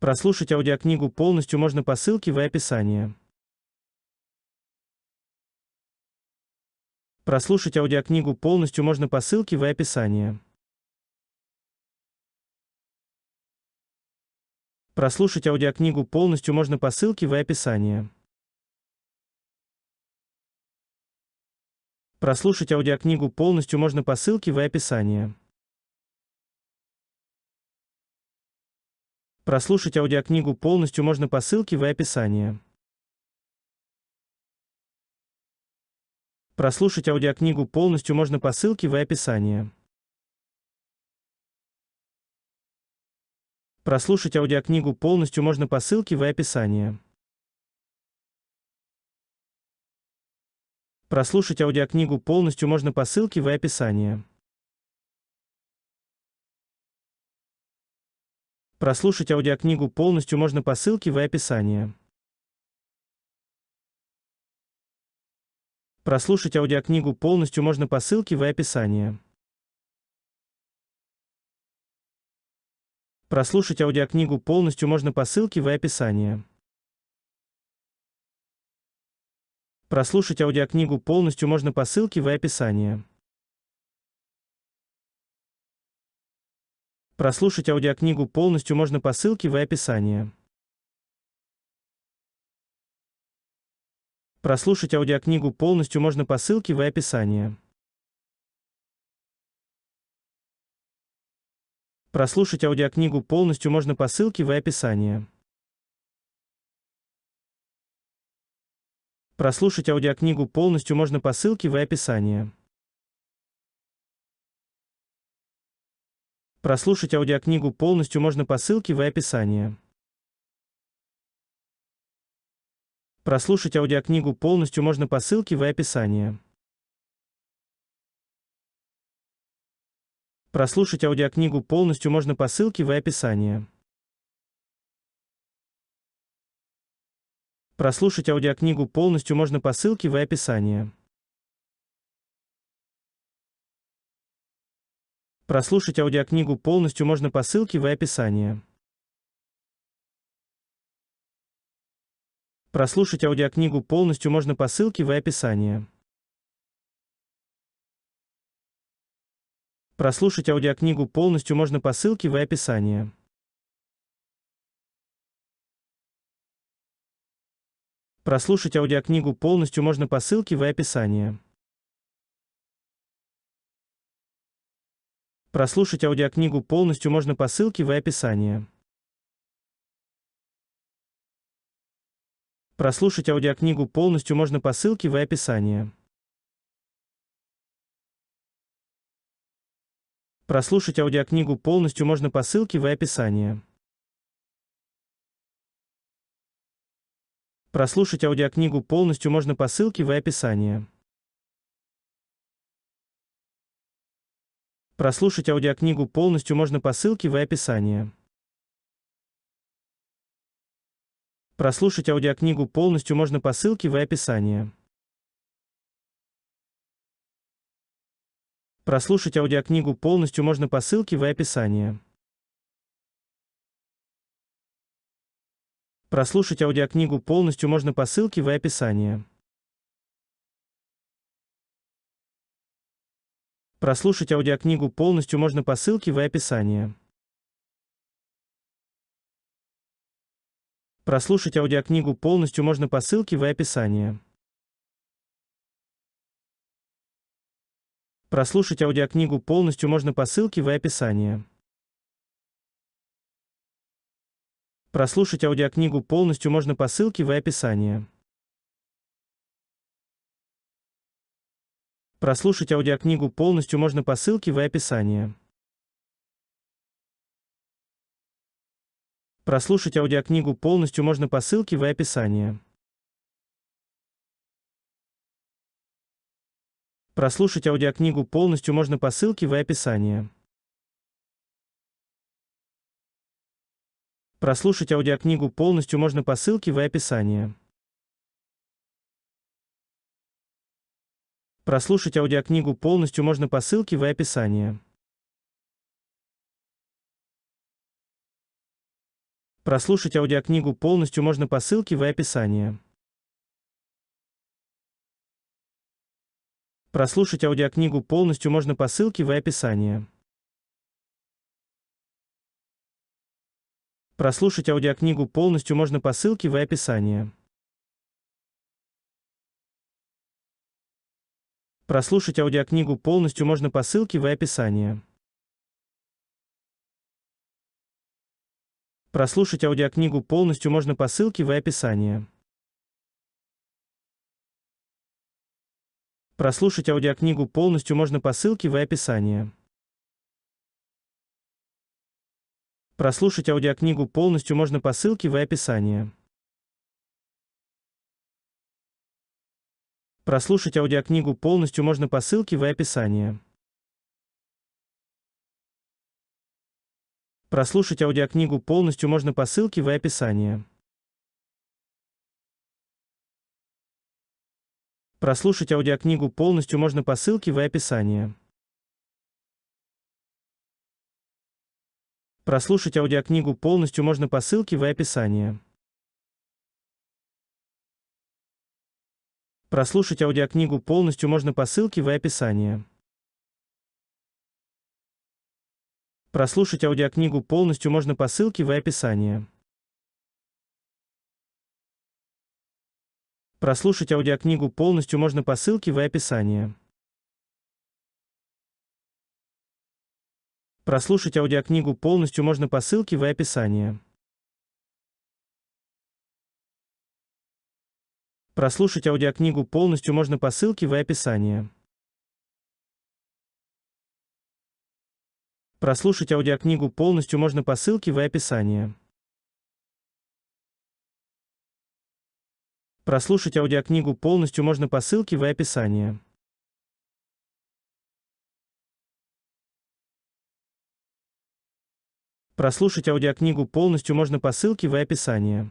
Прослушать аудиокнигу полностью можно по ссылке в описании. Прослушать аудиокнигу полностью можно по ссылке в описании. Прослушать аудиокнигу полностью можно по ссылке в описании. Прослушать аудиокнигу полностью можно по ссылке в описании. Прослушать аудиокнигу полностью можно по ссылке в описании. Прослушать аудиокнигу полностью можно по ссылке в описании. Прослушать аудиокнигу полностью можно по ссылке в описании. Прослушать аудиокнигу полностью можно по ссылке в описании. Прослушать аудиокнигу полностью можно по ссылке в описании. Прослушать аудиокнигу полностью можно по ссылке в описании. Прослушать аудиокнигу полностью можно по ссылке в описании. Прослушать аудиокнигу полностью можно по ссылке в описании. Прослушать аудиокнигу полностью можно по ссылке в описании. Прослушать аудиокнигу полностью можно по ссылке в описании. Прослушать аудиокнигу полностью можно по ссылке в описании. Прослушать аудиокнигу полностью можно по ссылке в описании. Прослушать аудиокнигу полностью можно по ссылке в описании. Прослушать аудиокнигу полностью можно по ссылке в описании. Прослушать аудиокнигу полностью можно по ссылке в описании. Прослушать аудиокнигу полностью можно по ссылке в описании. Прослушать аудиокнигу полностью можно по ссылке в описании. Прослушать аудиокнигу полностью можно по ссылке в описании. Прослушать аудиокнигу полностью можно по ссылке в описании. Прослушать аудиокнигу полностью можно по ссылке в описании. Прослушать аудиокнигу полностью можно по ссылке в описании. Прослушать аудиокнигу полностью можно по ссылке в описании. Прослушать аудиокнигу полностью можно по ссылке в описании. Прослушать аудиокнигу полностью можно по ссылке в описании. Прослушать аудиокнигу полностью можно по ссылке в описании. Прослушать аудиокнигу полностью можно по ссылке в описании. Прослушать аудиокнигу полностью можно по ссылке в описании. Прослушать аудиокнигу полностью можно по ссылке в описании. Прослушать аудиокнигу полностью можно по ссылке в описании. Прослушать аудиокнигу полностью можно по ссылке в описании. Прослушать аудиокнигу полностью можно по ссылке в описании. Прослушать аудиокнигу полностью можно по ссылке в описании. Прослушать аудиокнигу полностью можно по ссылке в описании. Прослушать аудиокнигу полностью можно по ссылке в описании. Прослушать аудиокнигу полностью можно по ссылке в описании. Прослушать аудиокнигу полностью можно по ссылке в описании. Прослушать аудиокнигу полностью можно по ссылке в описании. Прослушать аудиокнигу полностью можно по ссылке в описании. Прослушать аудиокнигу полностью можно по ссылке в описании. Прослушать аудиокнигу полностью можно по ссылке в описании. Прослушать аудиокнигу полностью можно по ссылке в описании. Прослушать аудиокнигу полностью можно по ссылке в описании. Прослушать аудиокнигу полностью можно по ссылке в описании. Прослушать аудиокнигу полностью можно по ссылке в описании. Прослушать аудиокнигу полностью можно по ссылке в описании. Прослушать аудиокнигу полностью можно по ссылке в описании. Прослушать аудиокнигу полностью можно по ссылке в описании. Прослушать аудиокнигу полностью можно по ссылке в описании. Прослушать аудиокнигу полностью можно по ссылке в описании. Прослушать аудиокнигу полностью можно по ссылке в описании. Прослушать аудиокнигу полностью можно по ссылке в описании. Прослушать аудиокнигу полностью можно по ссылке в описании. Прослушать аудиокнигу полностью можно по ссылке в описании. Прослушать аудиокнигу полностью можно по ссылке в описании. Прослушать аудиокнигу полностью можно по ссылке в описании. Прослушать аудиокнигу полностью можно по ссылке в описании.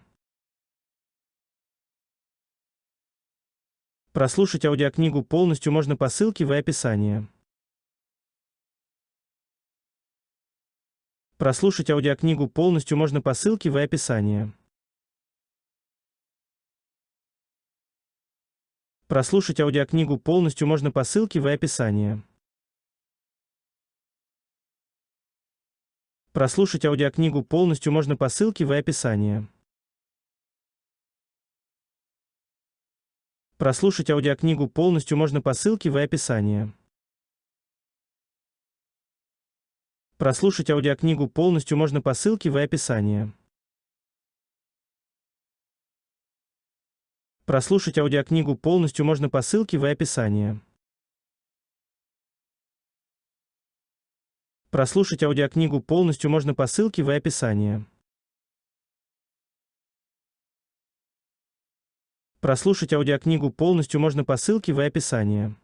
Прослушать аудиокнигу полностью можно по ссылке в описании. Прослушать аудиокнигу полностью можно по ссылке в описании. Прослушать аудиокнигу полностью можно по ссылке в описании. Прослушать аудиокнигу полностью можно по ссылке в описании. Прослушать аудиокнигу полностью можно по ссылке в описании. Прослушать аудиокнигу полностью можно по ссылке в описании. Прослушать аудиокнигу полностью можно по ссылке в описании. Прослушать аудиокнигу полностью можно по ссылке в описании. Прослушать аудиокнигу полностью можно по ссылке в описании.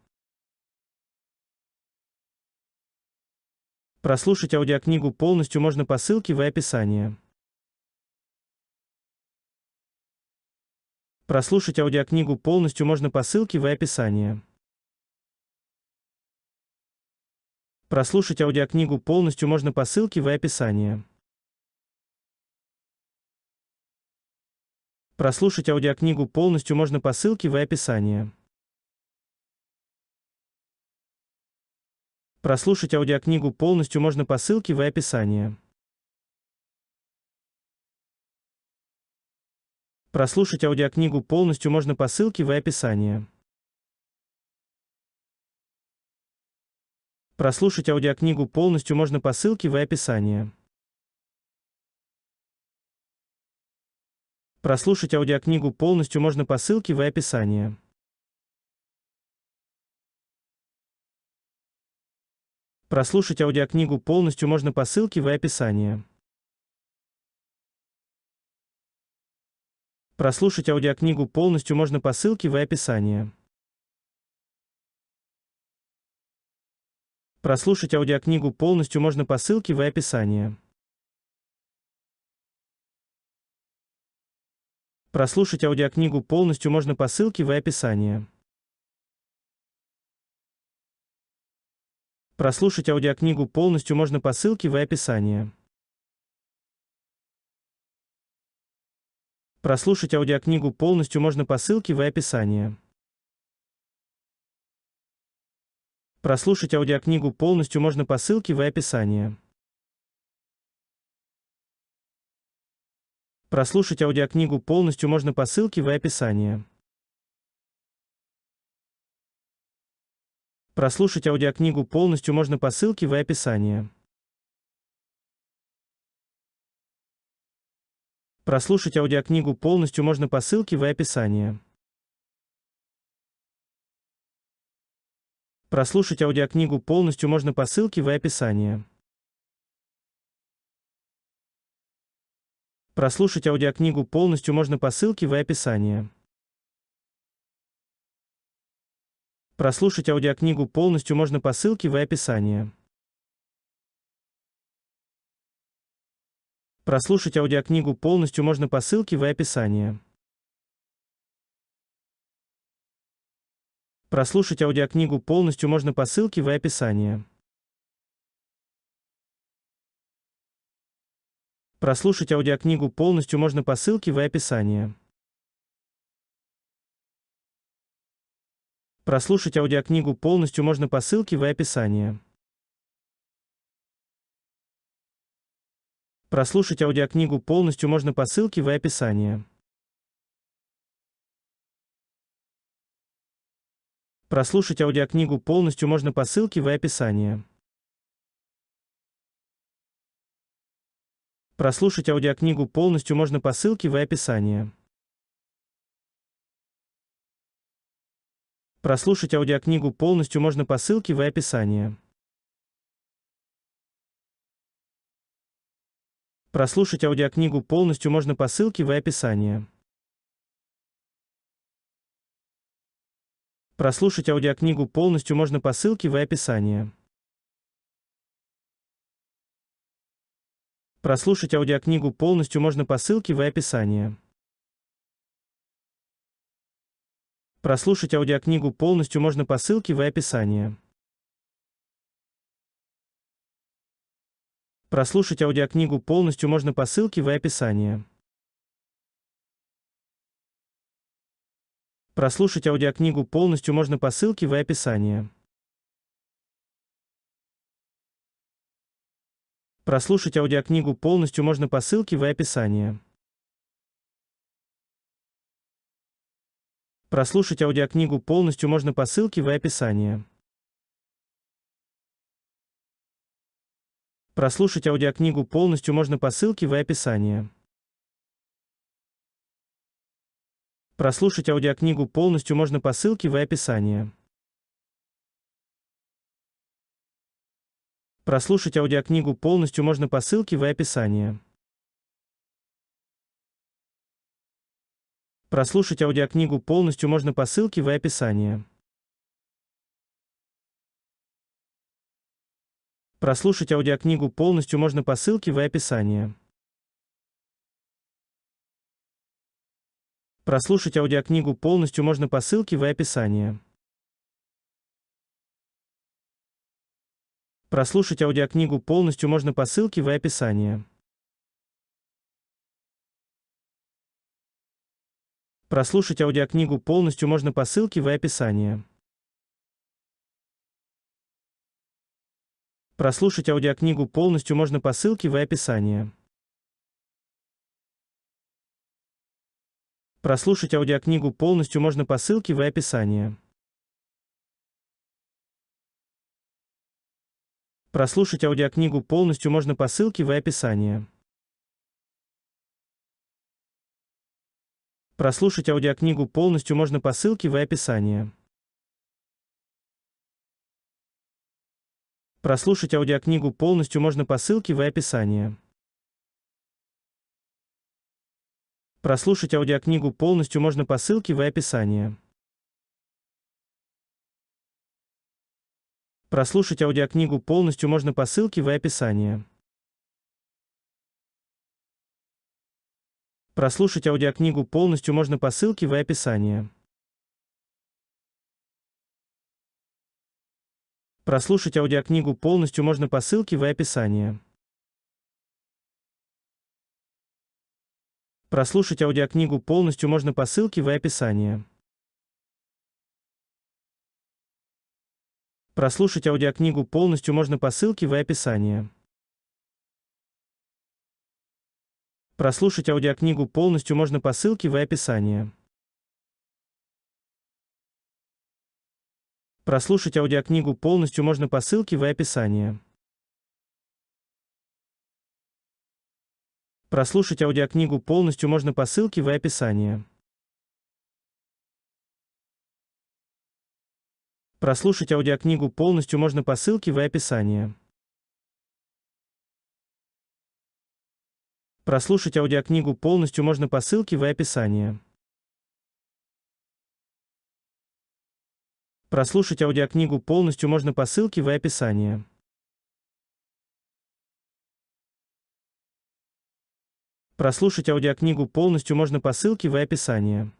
Прослушать аудиокнигу полностью можно по ссылке в описании. Прослушать аудиокнигу полностью можно по ссылке в описании. Прослушать аудиокнигу полностью можно по ссылке в описании. Прослушать аудиокнигу полностью можно по ссылке в описании. Прослушать аудиокнигу полностью можно по ссылке в описании. Прослушать аудиокнигу полностью можно по ссылке в описании. Прослушать аудиокнигу полностью можно по ссылке в описании. Прослушать аудиокнигу полностью можно по ссылке в описании. Прослушать аудиокнигу полностью можно по ссылке в описании. Прослушать аудиокнигу полностью можно по ссылке в описании. Прослушать аудиокнигу полностью можно по ссылке в описании. Прослушать аудиокнигу полностью можно по ссылке в описании. Прослушать аудиокнигу полностью можно по ссылке в описании. Прослушать аудиокнигу полностью можно по ссылке в описании. Прослушать аудиокнигу полностью можно по ссылке в описании. Прослушать аудиокнигу полностью можно по ссылке в описании. Прослушать аудиокнигу полностью можно по ссылке в описании. Прослушать аудиокнигу полностью можно по ссылке в описании. Прослушать аудиокнигу полностью можно по ссылке в описании. Прослушать аудиокнигу полностью можно по ссылке в описании. Прослушать аудиокнигу полностью можно по ссылке в описании. Прослушать аудиокнигу полностью можно по ссылке в описании. Прослушать аудиокнигу полностью можно по ссылке в описании. Прослушать аудиокнигу полностью можно по ссылке в описании. Прослушать аудиокнигу полностью можно по ссылке в описании. Прослушать аудиокнигу полностью можно по ссылке в описании. Прослушать аудиокнигу полностью можно по ссылке в описании. Прослушать аудиокнигу полностью можно по ссылке в описании. Прослушать аудиокнигу полностью можно по ссылке в описании. Прослушать аудиокнигу полностью можно по ссылке в описании. Прослушать аудиокнигу полностью можно по ссылке в описании. Прослушать аудиокнигу полностью можно по ссылке в описании. Прослушать аудиокнигу полностью можно по ссылке в описании. Прослушать аудиокнигу полностью можно по ссылке в описании. Прослушать аудиокнигу полностью можно по ссылке в описании. Прослушать аудиокнигу полностью можно по ссылке в описании. Прослушать аудиокнигу полностью можно по ссылке в описании. Прослушать аудиокнигу полностью можно по ссылке в описании. Прослушать аудиокнигу полностью можно по ссылке в описании. Прослушать аудиокнигу полностью можно по ссылке в описании. Прослушать аудиокнигу полностью можно по ссылке в описании. Прослушать аудиокнигу полностью можно по ссылке в описании. Прослушать аудиокнигу полностью можно по ссылке в описании. Прослушать аудиокнигу полностью можно по ссылке в описании. Прослушать аудиокнигу полностью можно по ссылке в описании. Прослушать аудиокнигу полностью можно по ссылке в описании. Прослушать аудиокнигу полностью можно по ссылке в описании. Прослушать аудиокнигу полностью можно по ссылке в описании. Прослушать аудиокнигу полностью можно по ссылке в описании. Прослушать аудиокнигу полностью можно по ссылке в описании. Прослушать аудиокнигу полностью можно по ссылке в описании. Прослушать аудиокнигу полностью можно по ссылке в описании. Прослушать аудиокнигу полностью можно по ссылке в описании. Прослушать аудиокнигу полностью можно по ссылке в описании. Прослушать аудиокнигу полностью можно по ссылке в описании. Прослушать аудиокнигу полностью можно по ссылке в описании. Прослушать аудиокнигу полностью можно по ссылке в описании. Прослушать аудиокнигу полностью можно по ссылке в описании. Прослушать аудиокнигу полностью можно по ссылке в описании. Прослушать аудиокнигу полностью можно по ссылке в описании. Прослушать аудиокнигу полностью можно по ссылке в описании. Прослушать аудиокнигу полностью можно по ссылке в описании. Прослушать аудиокнигу полностью можно по ссылке в описании.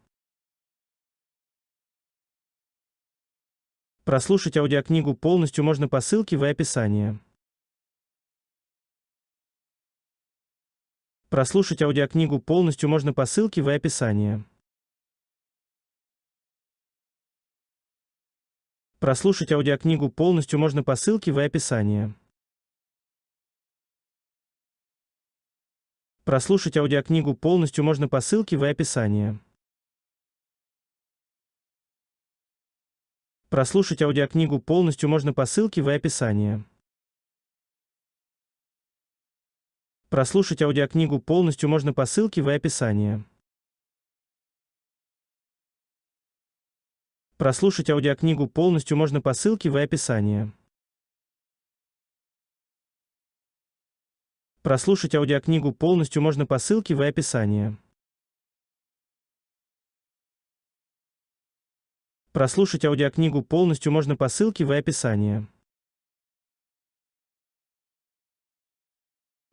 Прослушать аудиокнигу полностью можно по ссылке в описании. Прослушать аудиокнигу полностью можно по ссылке в описании. Прослушать аудиокнигу полностью можно по ссылке в описании. Прослушать аудиокнигу полностью можно по ссылке в описании. Прослушать аудиокнигу полностью можно по ссылке в описании. Прослушать аудиокнигу полностью можно по ссылке в описании. Прослушать аудиокнигу полностью можно по ссылке в описании. Прослушать аудиокнигу полностью можно по ссылке в описании. Прослушать аудиокнигу полностью можно по ссылке в описании.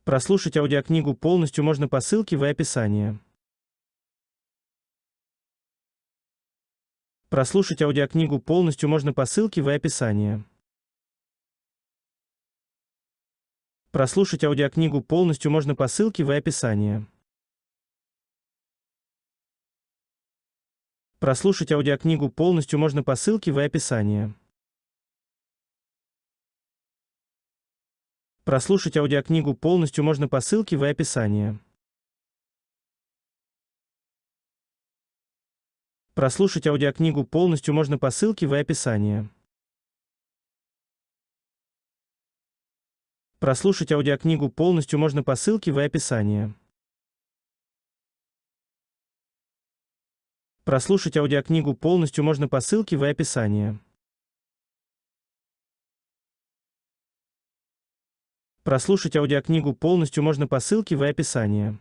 Прослушать аудиокнигу полностью можно по ссылке в описании. Прослушать аудиокнигу полностью можно по ссылке в описании. Прослушать аудиокнигу полностью можно по ссылке в описании. Прослушать аудиокнигу полностью можно по ссылке в описании. Прослушать аудиокнигу полностью можно по ссылке в описании. Прослушать аудиокнигу полностью можно по ссылке в описании. Прослушать аудиокнигу полностью можно по ссылке в описании. Прослушать аудиокнигу полностью можно по ссылке в описании. Прослушать аудиокнигу полностью можно по ссылке в описании.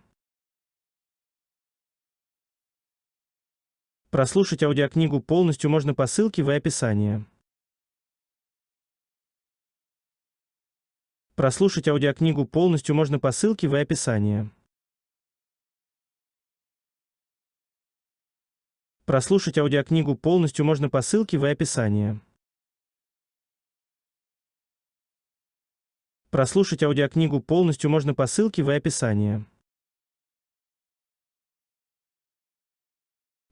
Прослушать аудиокнигу полностью можно по ссылке в описании. Прослушать аудиокнигу полностью можно по ссылке в описании. Прослушать аудиокнигу полностью можно по ссылке в описании. Прослушать аудиокнигу полностью можно по ссылке в описании.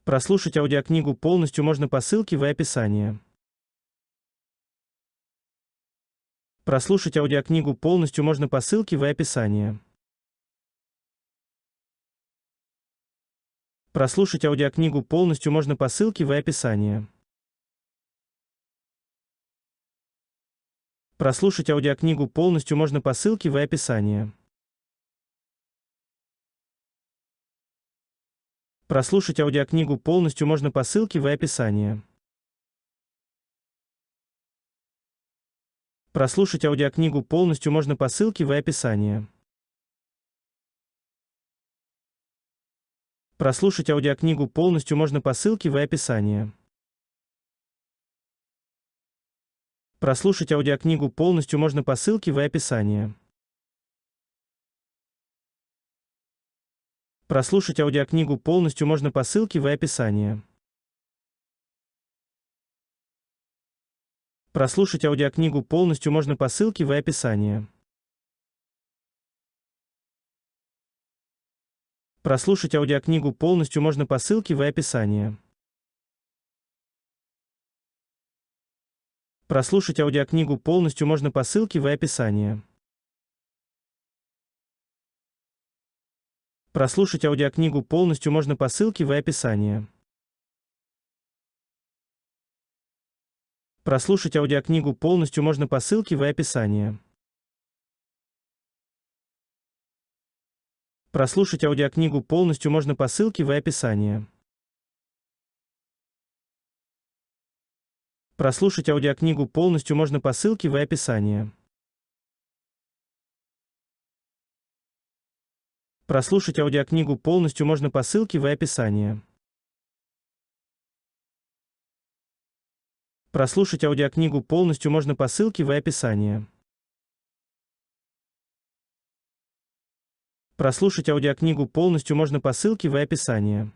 Прослушать аудиокнигу полностью можно по ссылке в описании. Прослушать аудиокнигу полностью можно по ссылке в описании. Прослушать аудиокнигу полностью можно по ссылке в описании. Прослушать аудиокнигу полностью можно по ссылке в описании. Прослушать аудиокнигу полностью можно по ссылке в описании. Прослушать аудиокнигу полностью можно по ссылке в описании. Прослушать аудиокнигу полностью можно по ссылке в описании. Прослушать аудиокнигу полностью можно по ссылке в описании. Прослушать аудиокнигу полностью можно по ссылке в описании. Прослушать аудиокнигу полностью можно по ссылке в описании. Прослушать аудиокнигу полностью можно по ссылке в описании. Прослушать аудиокнигу полностью можно по ссылке в описании. Прослушать аудиокнигу полностью можно по ссылке в описании. Прослушать аудиокнигу полностью можно по ссылке в описании. Прослушать аудиокнигу полностью можно по ссылке в описании. Прослушать аудиокнигу полностью можно по ссылке в описании. Прослушать аудиокнигу полностью можно по ссылке в описании. Прослушать аудиокнигу полностью можно по ссылке в описании. Прослушать аудиокнигу полностью можно по ссылке в описании.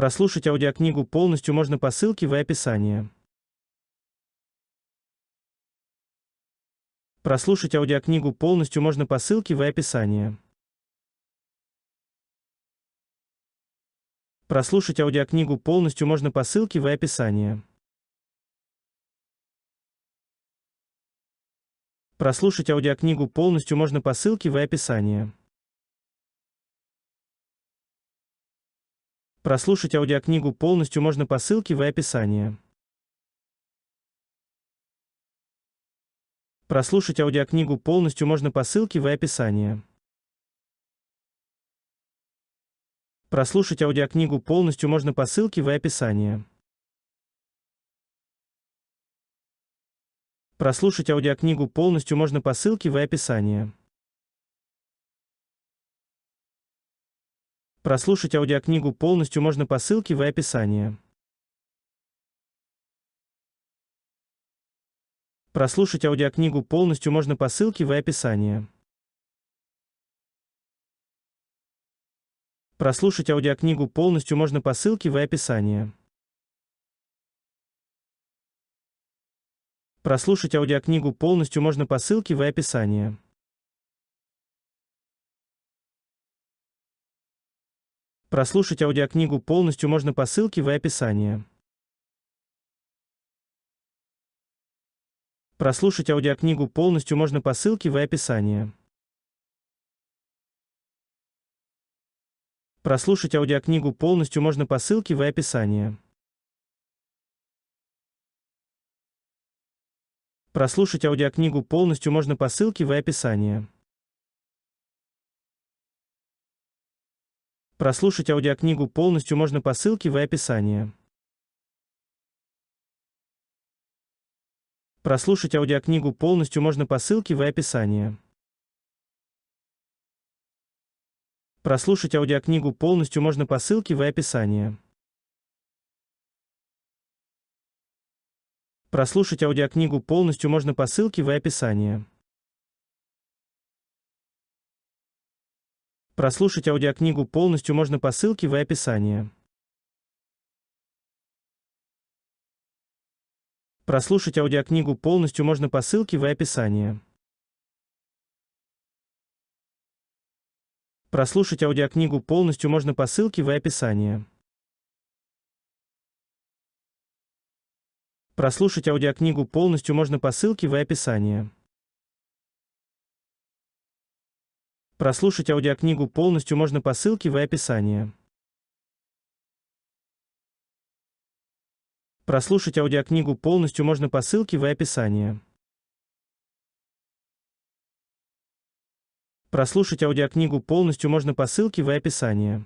Прослушать аудиокнигу полностью можно по ссылке в описании. Прослушать аудиокнигу полностью можно по ссылке в описании. Прослушать аудиокнигу полностью можно по ссылке в описании. Прослушать аудиокнигу полностью можно по ссылке в описании. Прослушать аудиокнигу полностью можно по ссылке в описании. Прослушать аудиокнигу полностью можно по ссылке в описании. Прослушать аудиокнигу полностью можно по ссылке в описании. Прослушать аудиокнигу полностью можно по ссылке в описании. Прослушать аудиокнигу полностью можно по ссылке в описании. Прослушать аудиокнигу полностью можно по ссылке в описании. Прослушать аудиокнигу полностью можно по ссылке в описании. Прослушать аудиокнигу полностью можно по ссылке в описании. Прослушать аудиокнигу полностью можно по ссылке в описании. Прослушать аудиокнигу полностью можно по ссылке в описании. Прослушать аудиокнигу полностью можно по ссылке в описании. Прослушать аудиокнигу полностью можно по ссылке в описании. Прослушать аудиокнигу полностью можно по ссылке в описании. Прослушать аудиокнигу полностью можно по ссылке в описании. Прослушать аудиокнигу полностью можно по ссылке в описании. Прослушать аудиокнигу полностью можно по ссылке в описании. Прослушать аудиокнигу полностью можно по ссылке в описании. Прослушать аудиокнигу полностью можно по ссылке в описании. Прослушать аудиокнигу полностью можно по ссылке в описании. Прослушать аудиокнигу полностью можно по ссылке в описании. Прослушать аудиокнигу полностью можно по ссылке в описании. Прослушать аудиокнигу полностью можно по ссылке в описании. Прослушать аудиокнигу полностью можно по ссылке в описании.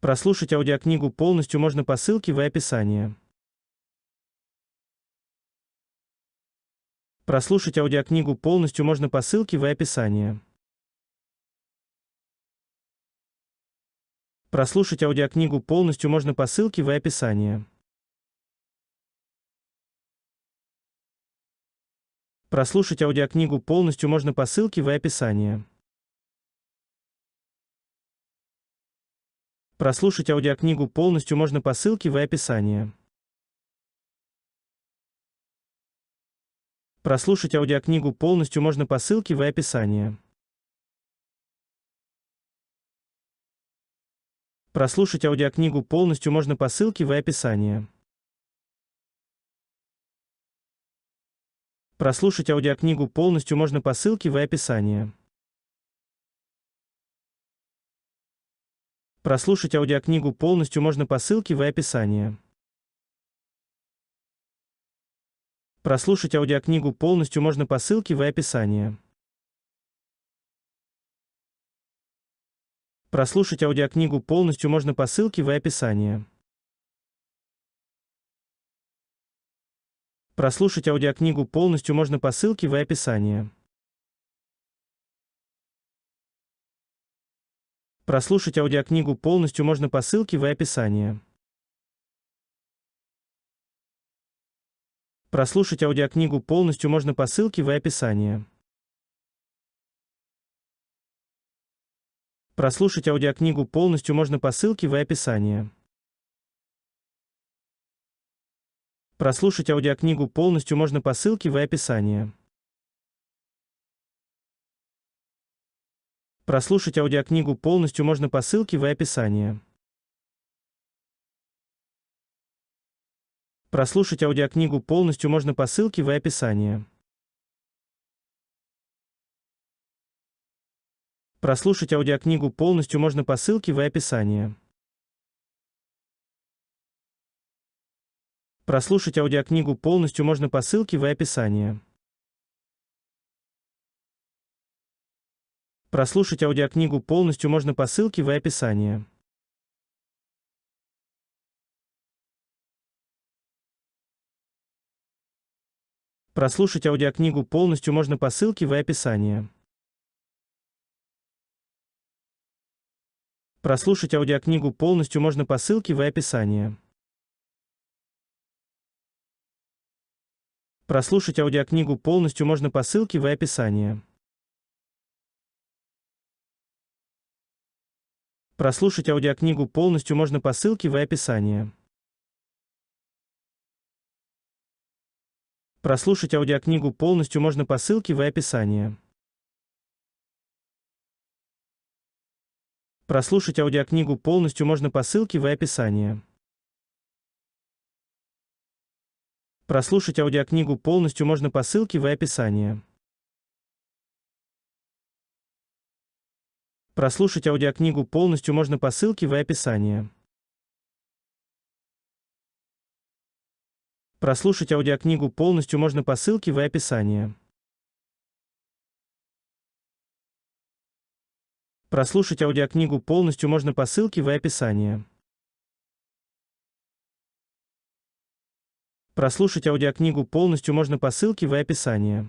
Прослушать аудиокнигу полностью можно по ссылке в описании. Прослушать аудиокнигу полностью можно по ссылке в описании. Прослушать аудиокнигу полностью можно по ссылке в описании. Прослушать аудиокнигу полностью можно по ссылке в описании. Прослушать аудиокнигу полностью можно по ссылке в описании. Прослушать аудиокнигу полностью можно по ссылке в описании. Прослушать аудиокнигу полностью можно по ссылке в описании. Прослушать аудиокнигу полностью можно по ссылке в описании. Прослушать аудиокнигу полностью можно по ссылке в описании. Прослушать аудиокнигу полностью можно по ссылке в описании. Прослушать аудиокнигу полностью можно по ссылке в описании. Прослушать аудиокнигу полностью можно по ссылке в описании. Прослушать аудиокнигу полностью можно по ссылке в описании. Прослушать аудиокнигу полностью можно по ссылке в описании. Прослушать аудиокнигу полностью можно по ссылке в описании. Прослушать аудиокнигу полностью можно по ссылке в описании. Прослушать аудиокнигу полностью можно по ссылке в описании. Прослушать аудиокнигу полностью можно по ссылке в описании. Прослушать аудиокнигу полностью можно по ссылке в описании. Прослушать аудиокнигу полностью можно по ссылке в описании. Прослушать аудиокнигу полностью можно по ссылке в описании. Прослушать аудиокнигу полностью можно по ссылке в описании. Прослушать аудиокнигу полностью можно по ссылке в описании. Прослушать аудиокнигу полностью можно по ссылке в описании. Прослушать аудиокнигу полностью можно по ссылке в описании. Прослушать аудиокнигу полностью можно по ссылке в описании. Прослушать аудиокнигу полностью можно по ссылке в описании. Прослушать аудиокнигу полностью можно по ссылке в описании. Прослушать аудиокнигу полностью можно по ссылке в описании. Прослушать аудиокнигу полностью можно по ссылке в описании. Прослушать аудиокнигу полностью можно по ссылке в описании. Прослушать аудиокнигу полностью можно по ссылке в описании.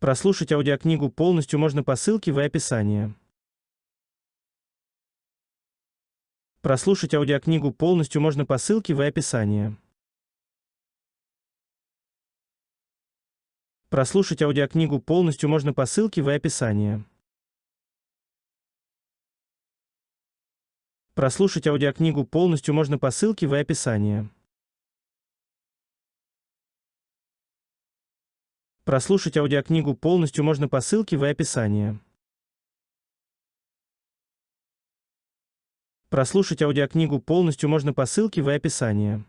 Прослушать аудиокнигу полностью можно по ссылке в описании. Прослушать аудиокнигу полностью можно по ссылке в описании. Прослушать аудиокнигу полностью можно по ссылке в описании. Прослушать аудиокнигу полностью можно по ссылке в описании. Прослушать аудиокнигу полностью можно по ссылке в описании. Прослушать аудиокнигу полностью можно по ссылке в описании.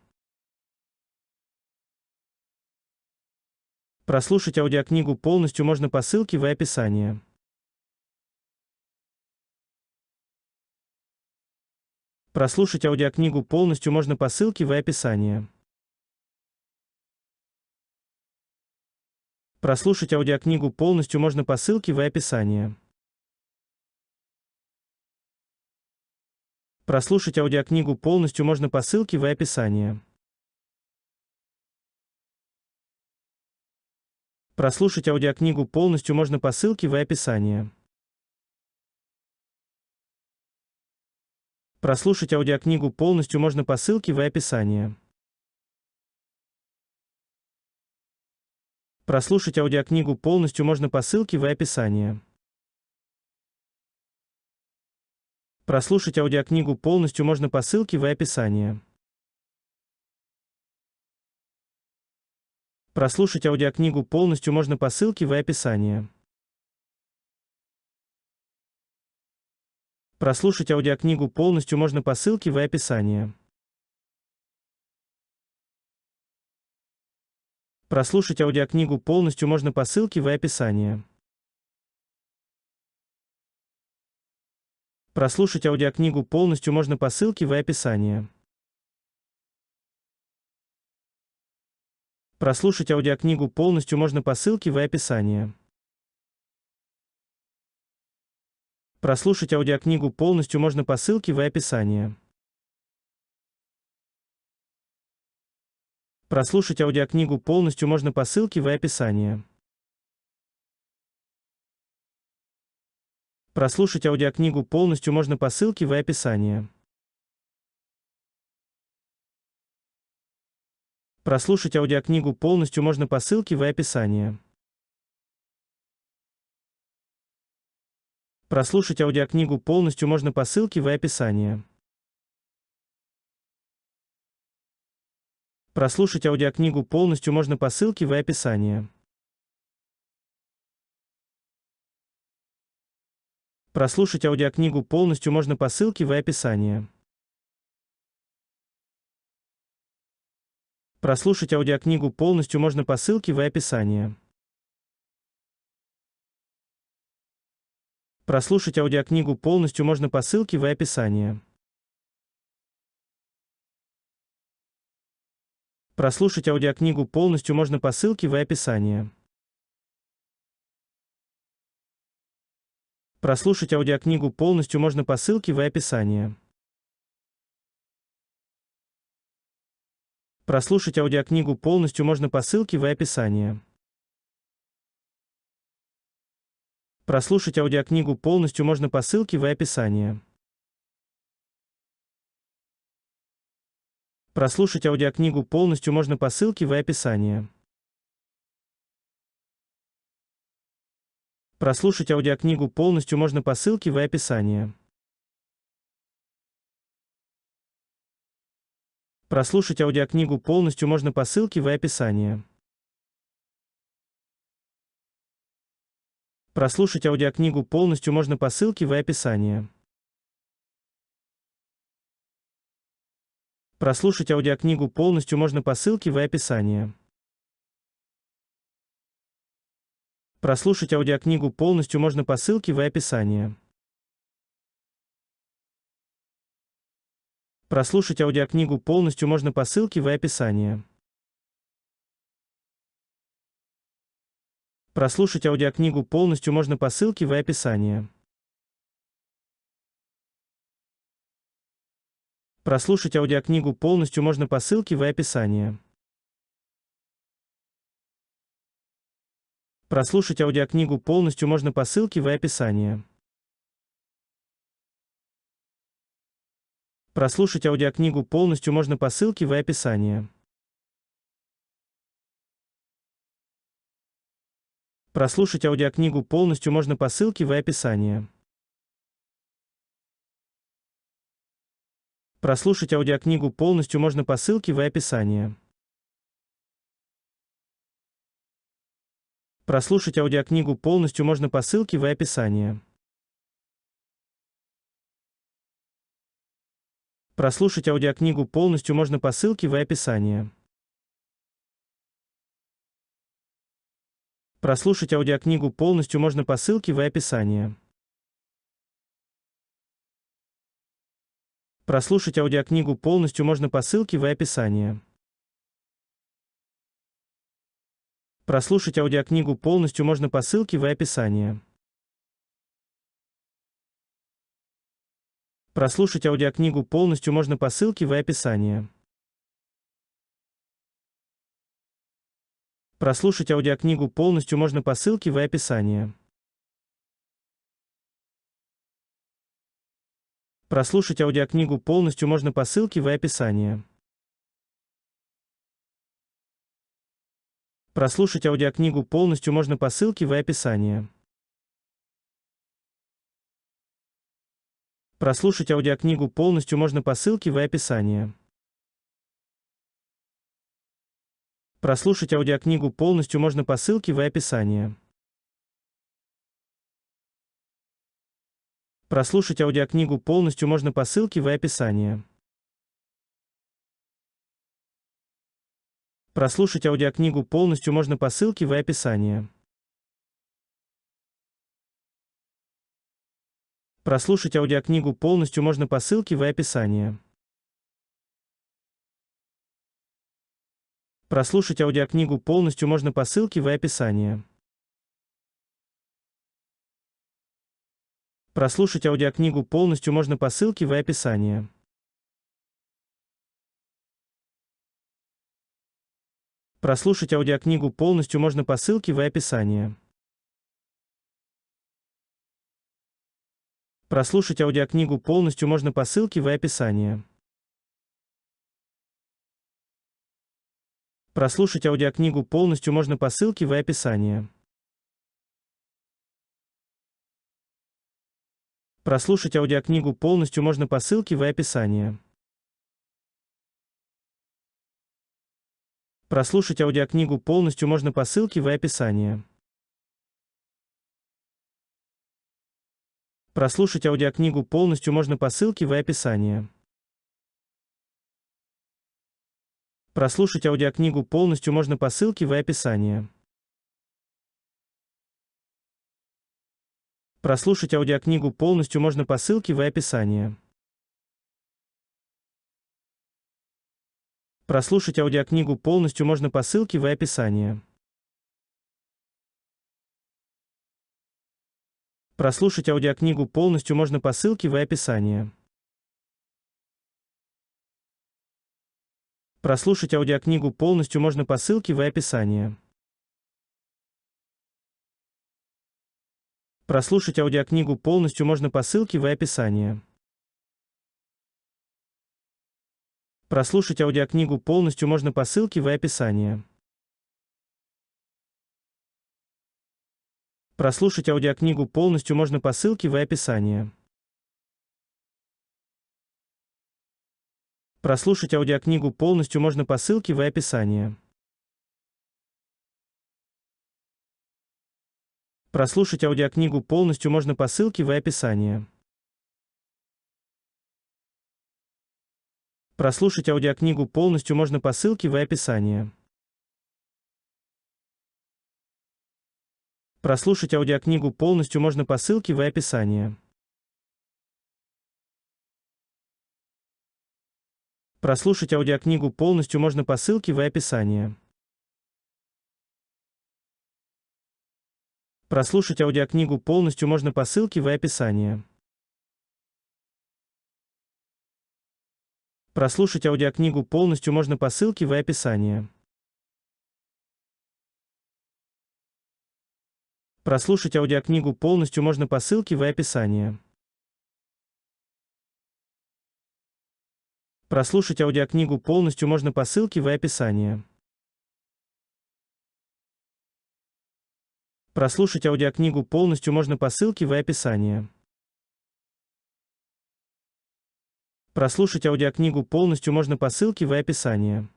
Прослушать аудиокнигу полностью можно по ссылке в описании. Прослушать аудиокнигу полностью можно по ссылке в описании. Прослушать аудиокнигу полностью можно по ссылке в описании. Прослушать аудиокнигу полностью можно по ссылке в описании. Прослушать аудиокнигу полностью можно по ссылке в описании. Прослушать аудиокнигу полностью можно по ссылке в описании. Прослушать аудиокнигу полностью можно по ссылке в описании. Прослушать аудиокнигу полностью можно по ссылке в описании. Прослушать аудиокнигу полностью можно по ссылке в описании. Прослушать аудиокнигу полностью можно по ссылке в описании. Прослушать аудиокнигу полностью можно по ссылке в описании. Прослушать аудиокнигу полностью можно по ссылке в описании. Прослушать аудиокнигу полностью можно по ссылке в описании. Прослушать аудиокнигу полностью можно по ссылке в описании. Прослушать аудиокнигу полностью можно по ссылке в описании. Прослушать аудиокнигу полностью можно по ссылке в описании. Прослушать аудиокнигу полностью можно по ссылке в описании. Прослушать аудиокнигу полностью можно по ссылке в описании. Прослушать аудиокнигу полностью можно по ссылке в описании. Прослушать аудиокнигу полностью можно по ссылке в описании. Прослушать аудиокнигу полностью можно по ссылке в описании. Прослушать аудиокнигу полностью можно по ссылке в описании. Прослушать аудиокнигу полностью можно по ссылке в описании. Прослушать аудиокнигу полностью можно по ссылке в описании. Прослушать аудиокнигу полностью можно по ссылке в описании. Прослушать аудиокнигу полностью можно по ссылке в описании. Прослушать аудиокнигу полностью можно по ссылке в описании. Прослушать аудиокнигу полностью можно по ссылке в описании. Прослушать аудиокнигу полностью можно по ссылке в описании. Прослушать аудиокнигу полностью можно по ссылке в описании. Прослушать аудиокнигу полностью можно по ссылке в описании. Прослушать аудиокнигу полностью можно по ссылке в описании. Прослушать аудиокнигу полностью можно по ссылке в описании. Прослушать аудиокнигу полностью можно по ссылке в описании. Прослушать аудиокнигу полностью можно по ссылке в описании. Прослушать аудиокнигу полностью можно по ссылке в описании. Прослушать аудиокнигу полностью можно по ссылке в описании. Прослушать аудиокнигу полностью можно по ссылке в описании. Прослушать аудиокнигу полностью можно по ссылке в описании. Прослушать аудиокнигу полностью можно по ссылке в описании. Прослушать аудиокнигу полностью можно по ссылке в описании. Прослушать аудиокнигу полностью можно по ссылке в описании. Прослушать аудиокнигу полностью можно по ссылке в описании. Прослушать аудиокнигу полностью можно по ссылке в описании. Прослушать аудиокнигу полностью можно по ссылке в описании. Прослушать аудиокнигу полностью можно по ссылке в описании. Прослушать аудиокнигу полностью можно по ссылке в описании. Прослушать аудиокнигу полностью можно по ссылке в описании. Прослушать аудиокнигу полностью можно по ссылке в описании. Прослушать аудиокнигу полностью можно по ссылке в описании. Прослушать аудиокнигу полностью можно по ссылке в описании. Прослушать аудиокнигу полностью можно по ссылке в описании. Прослушать аудиокнигу полностью можно по ссылке в описании. Прослушать аудиокнигу полностью можно по ссылке в описании. Прослушать аудиокнигу полностью можно по ссылке в описании. Прослушать аудиокнигу полностью можно по ссылке в описании. Прослушать аудиокнигу полностью можно по ссылке в описании. Прослушать аудиокнигу полностью можно по ссылке в описании. Прослушать аудиокнигу полностью можно по ссылке в описании. Прослушать аудиокнигу полностью можно по ссылке в описании. Прослушать аудиокнигу полностью можно по ссылке в описании. Прослушать аудиокнигу полностью можно по ссылке в описании. Прослушать аудиокнигу полностью можно по ссылке в описании. Прослушать аудиокнигу полностью можно по ссылке в описании. Прослушать аудиокнигу полностью можно по ссылке в описании. Прослушать аудиокнигу полностью можно по ссылке в описании. Прослушать аудиокнигу полностью можно по ссылке в описании. Прослушать аудиокнигу полностью можно по ссылке в описании. Прослушать аудиокнигу полностью можно по ссылке в описании. Прослушать аудиокнигу полностью можно по ссылке в описании. Прослушать аудиокнигу полностью можно по ссылке в описании. Прослушать аудиокнигу полностью можно по ссылке в описании. Прослушать аудиокнигу полностью можно по ссылке в описании. Прослушать аудиокнигу полностью можно по ссылке в описании. Прослушать аудиокнигу полностью можно по ссылке в описании. Прослушать аудиокнигу полностью можно по ссылке в описании. Прослушать аудиокнигу полностью можно по ссылке в описании. Прослушать аудиокнигу полностью можно по ссылке в описании. Прослушать аудиокнигу полностью можно по ссылке в описании. Прослушать аудиокнигу полностью можно по ссылке в описании.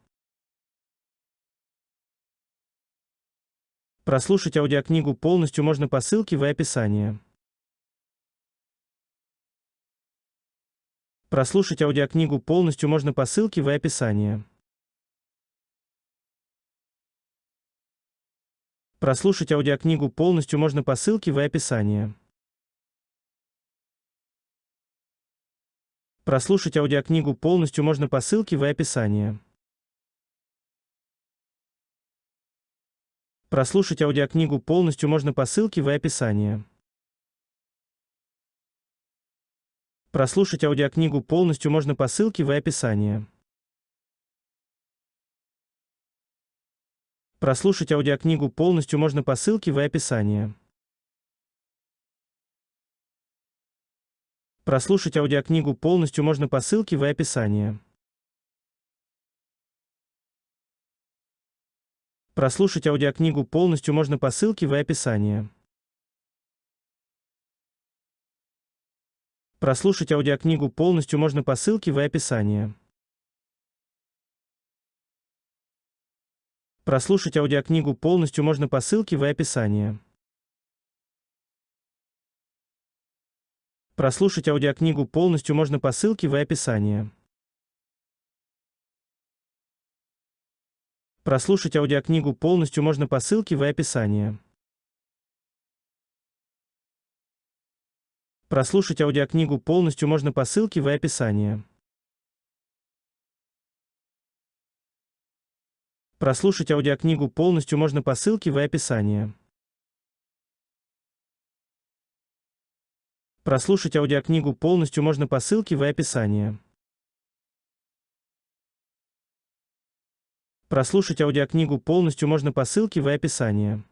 Прослушать аудиокнигу полностью можно по ссылке в описании. Прослушать аудиокнигу полностью можно по ссылке в описании. Прослушать аудиокнигу полностью можно по ссылке в описании. Прослушать аудиокнигу полностью можно по ссылке в описании. Прослушать аудиокнигу полностью можно по ссылке в описании. Прослушать аудиокнигу полностью можно по ссылке в описании. Прослушать аудиокнигу полностью можно по ссылке в описании. Прослушать аудиокнигу полностью можно по ссылке в описании. Прослушать аудиокнигу полностью можно по ссылке в описании. Прослушать аудиокнигу полностью можно по ссылке в описании. Прослушать аудиокнигу полностью можно по ссылке в описании. Прослушать аудиокнигу полностью можно по ссылке в описании. Прослушать аудиокнигу полностью можно по ссылке в описании. Прослушать аудиокнигу полностью можно по ссылке в описании. Прослушать аудиокнигу полностью можно по ссылке в описании. Прослушать аудиокнигу полностью можно по ссылке в описании. Прослушать аудиокнигу полностью можно по ссылке в описании.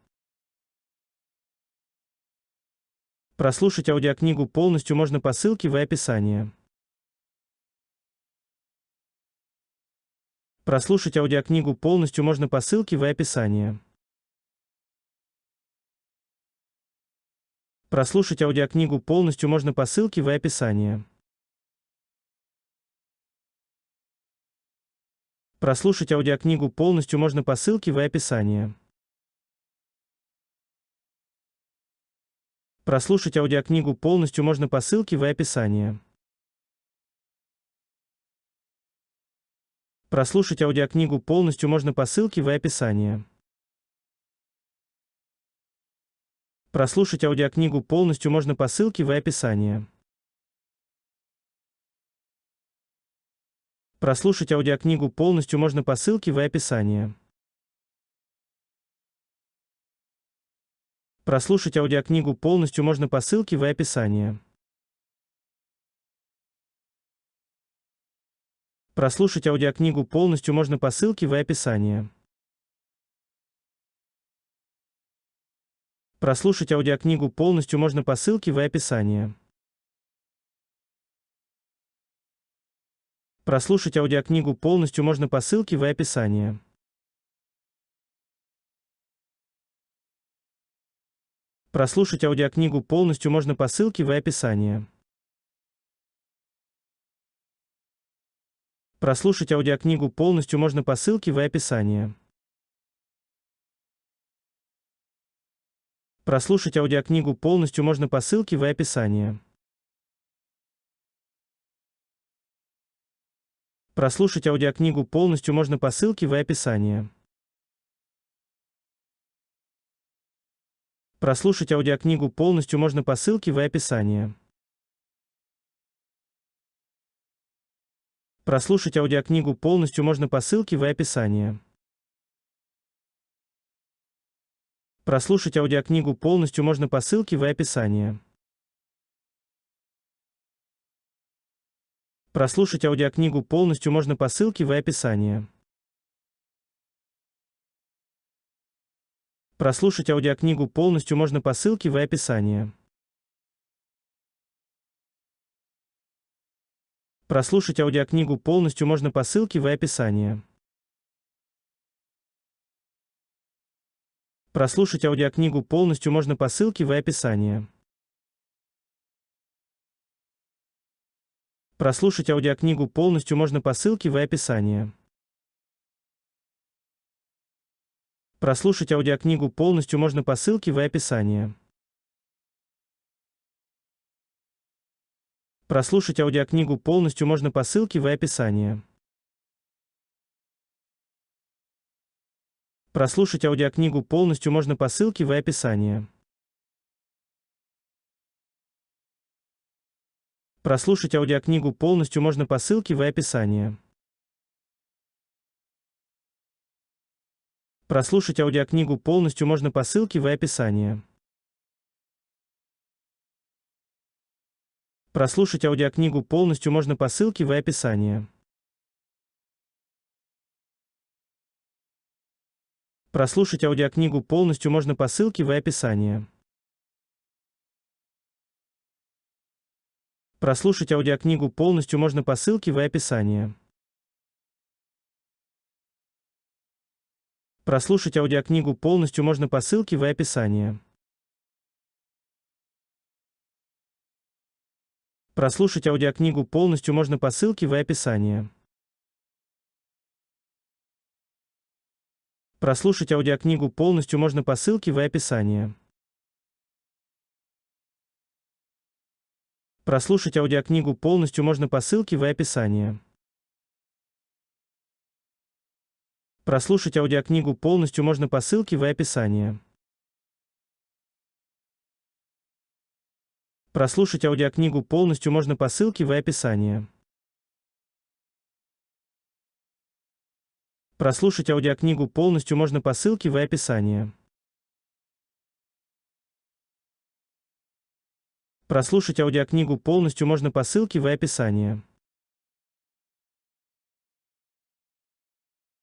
Прослушать аудиокнигу полностью можно по ссылке в описании. Прослушать аудиокнигу полностью можно по ссылке в описании. Прослушать аудиокнигу полностью можно по ссылке в описании. Прослушать аудиокнигу полностью можно по ссылке в описании. Прослушать аудиокнигу полностью можно по ссылке в описании. Прослушать аудиокнигу полностью можно по ссылке в описании. Прослушать аудиокнигу полностью можно по ссылке в описании. Прослушать аудиокнигу полностью можно по ссылке в описании. Прослушать аудиокнигу полностью можно по ссылке в описании. Прослушать аудиокнигу полностью можно по ссылке в описании. Прослушать аудиокнигу полностью можно по ссылке в описании. Прослушать аудиокнигу полностью можно по ссылке в описании. Прослушать аудиокнигу полностью можно по ссылке в описании. Прослушать аудиокнигу полностью можно по ссылке в описании. Прослушать аудиокнигу полностью можно по ссылке в описании. Прослушать аудиокнигу полностью можно по ссылке в описании. Прослушать аудиокнигу полностью можно по ссылке в описании. Прослушать аудиокнигу полностью можно по ссылке в описании. Прослушать аудиокнигу полностью можно по ссылке в описании. Прослушать аудиокнигу полностью можно по ссылке в описании. Прослушать аудиокнигу полностью можно по ссылке в описании. Прослушать аудиокнигу полностью можно по ссылке в описании. Прослушать аудиокнигу полностью можно по ссылке в описании. Прослушать аудиокнигу полностью можно по ссылке в описании. Прослушать аудиокнигу полностью можно по ссылке в описании. Прослушать аудиокнигу полностью можно по ссылке в описании. Прослушать аудиокнигу полностью можно по ссылке в описании. Прослушать аудиокнигу полностью можно по ссылке в описании. Прослушать аудиокнигу полностью можно по ссылке в описании. Прослушать аудиокнигу полностью можно по ссылке в описании. Прослушать аудиокнигу полностью можно по ссылке в описании. Прослушать аудиокнигу полностью можно по ссылке в описании. Прослушать аудиокнигу полностью можно по ссылке в описании. Прослушать аудиокнигу полностью можно по ссылке в описании. Прослушать аудиокнигу полностью можно по ссылке в описании. Прослушать аудиокнигу полностью можно по ссылке в описании. Прослушать аудиокнигу полностью можно по ссылке в описании. Прослушать аудиокнигу полностью можно по ссылке в описании. Прослушать аудиокнигу полностью можно по ссылке в описании. Прослушать аудиокнигу полностью можно по ссылке в описании.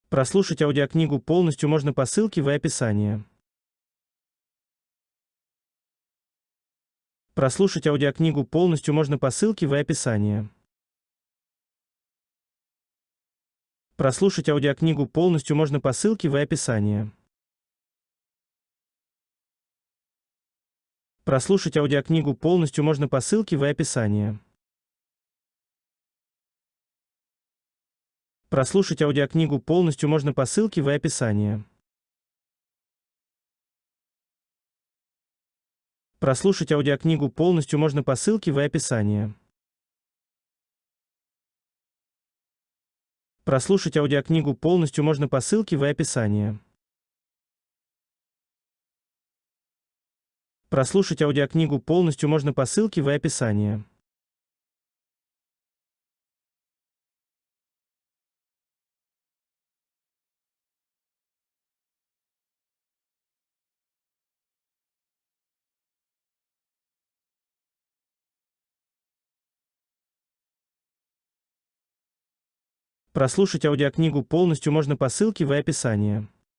Прослушать аудиокнигу полностью можно по ссылке в описании. Прослушать аудиокнигу полностью можно по ссылке в описании. Прослушать аудиокнигу полностью можно по ссылке в описании. Прослушать аудиокнигу полностью можно по ссылке в описании. Прослушать аудиокнигу полностью можно по ссылке в описании. Прослушать аудиокнигу полностью можно по ссылке в описании. Прослушать аудиокнигу полностью можно по ссылке в описании. Прослушать аудиокнигу полностью можно по ссылке в описании. Прослушать аудиокнигу полностью можно по ссылке в описании.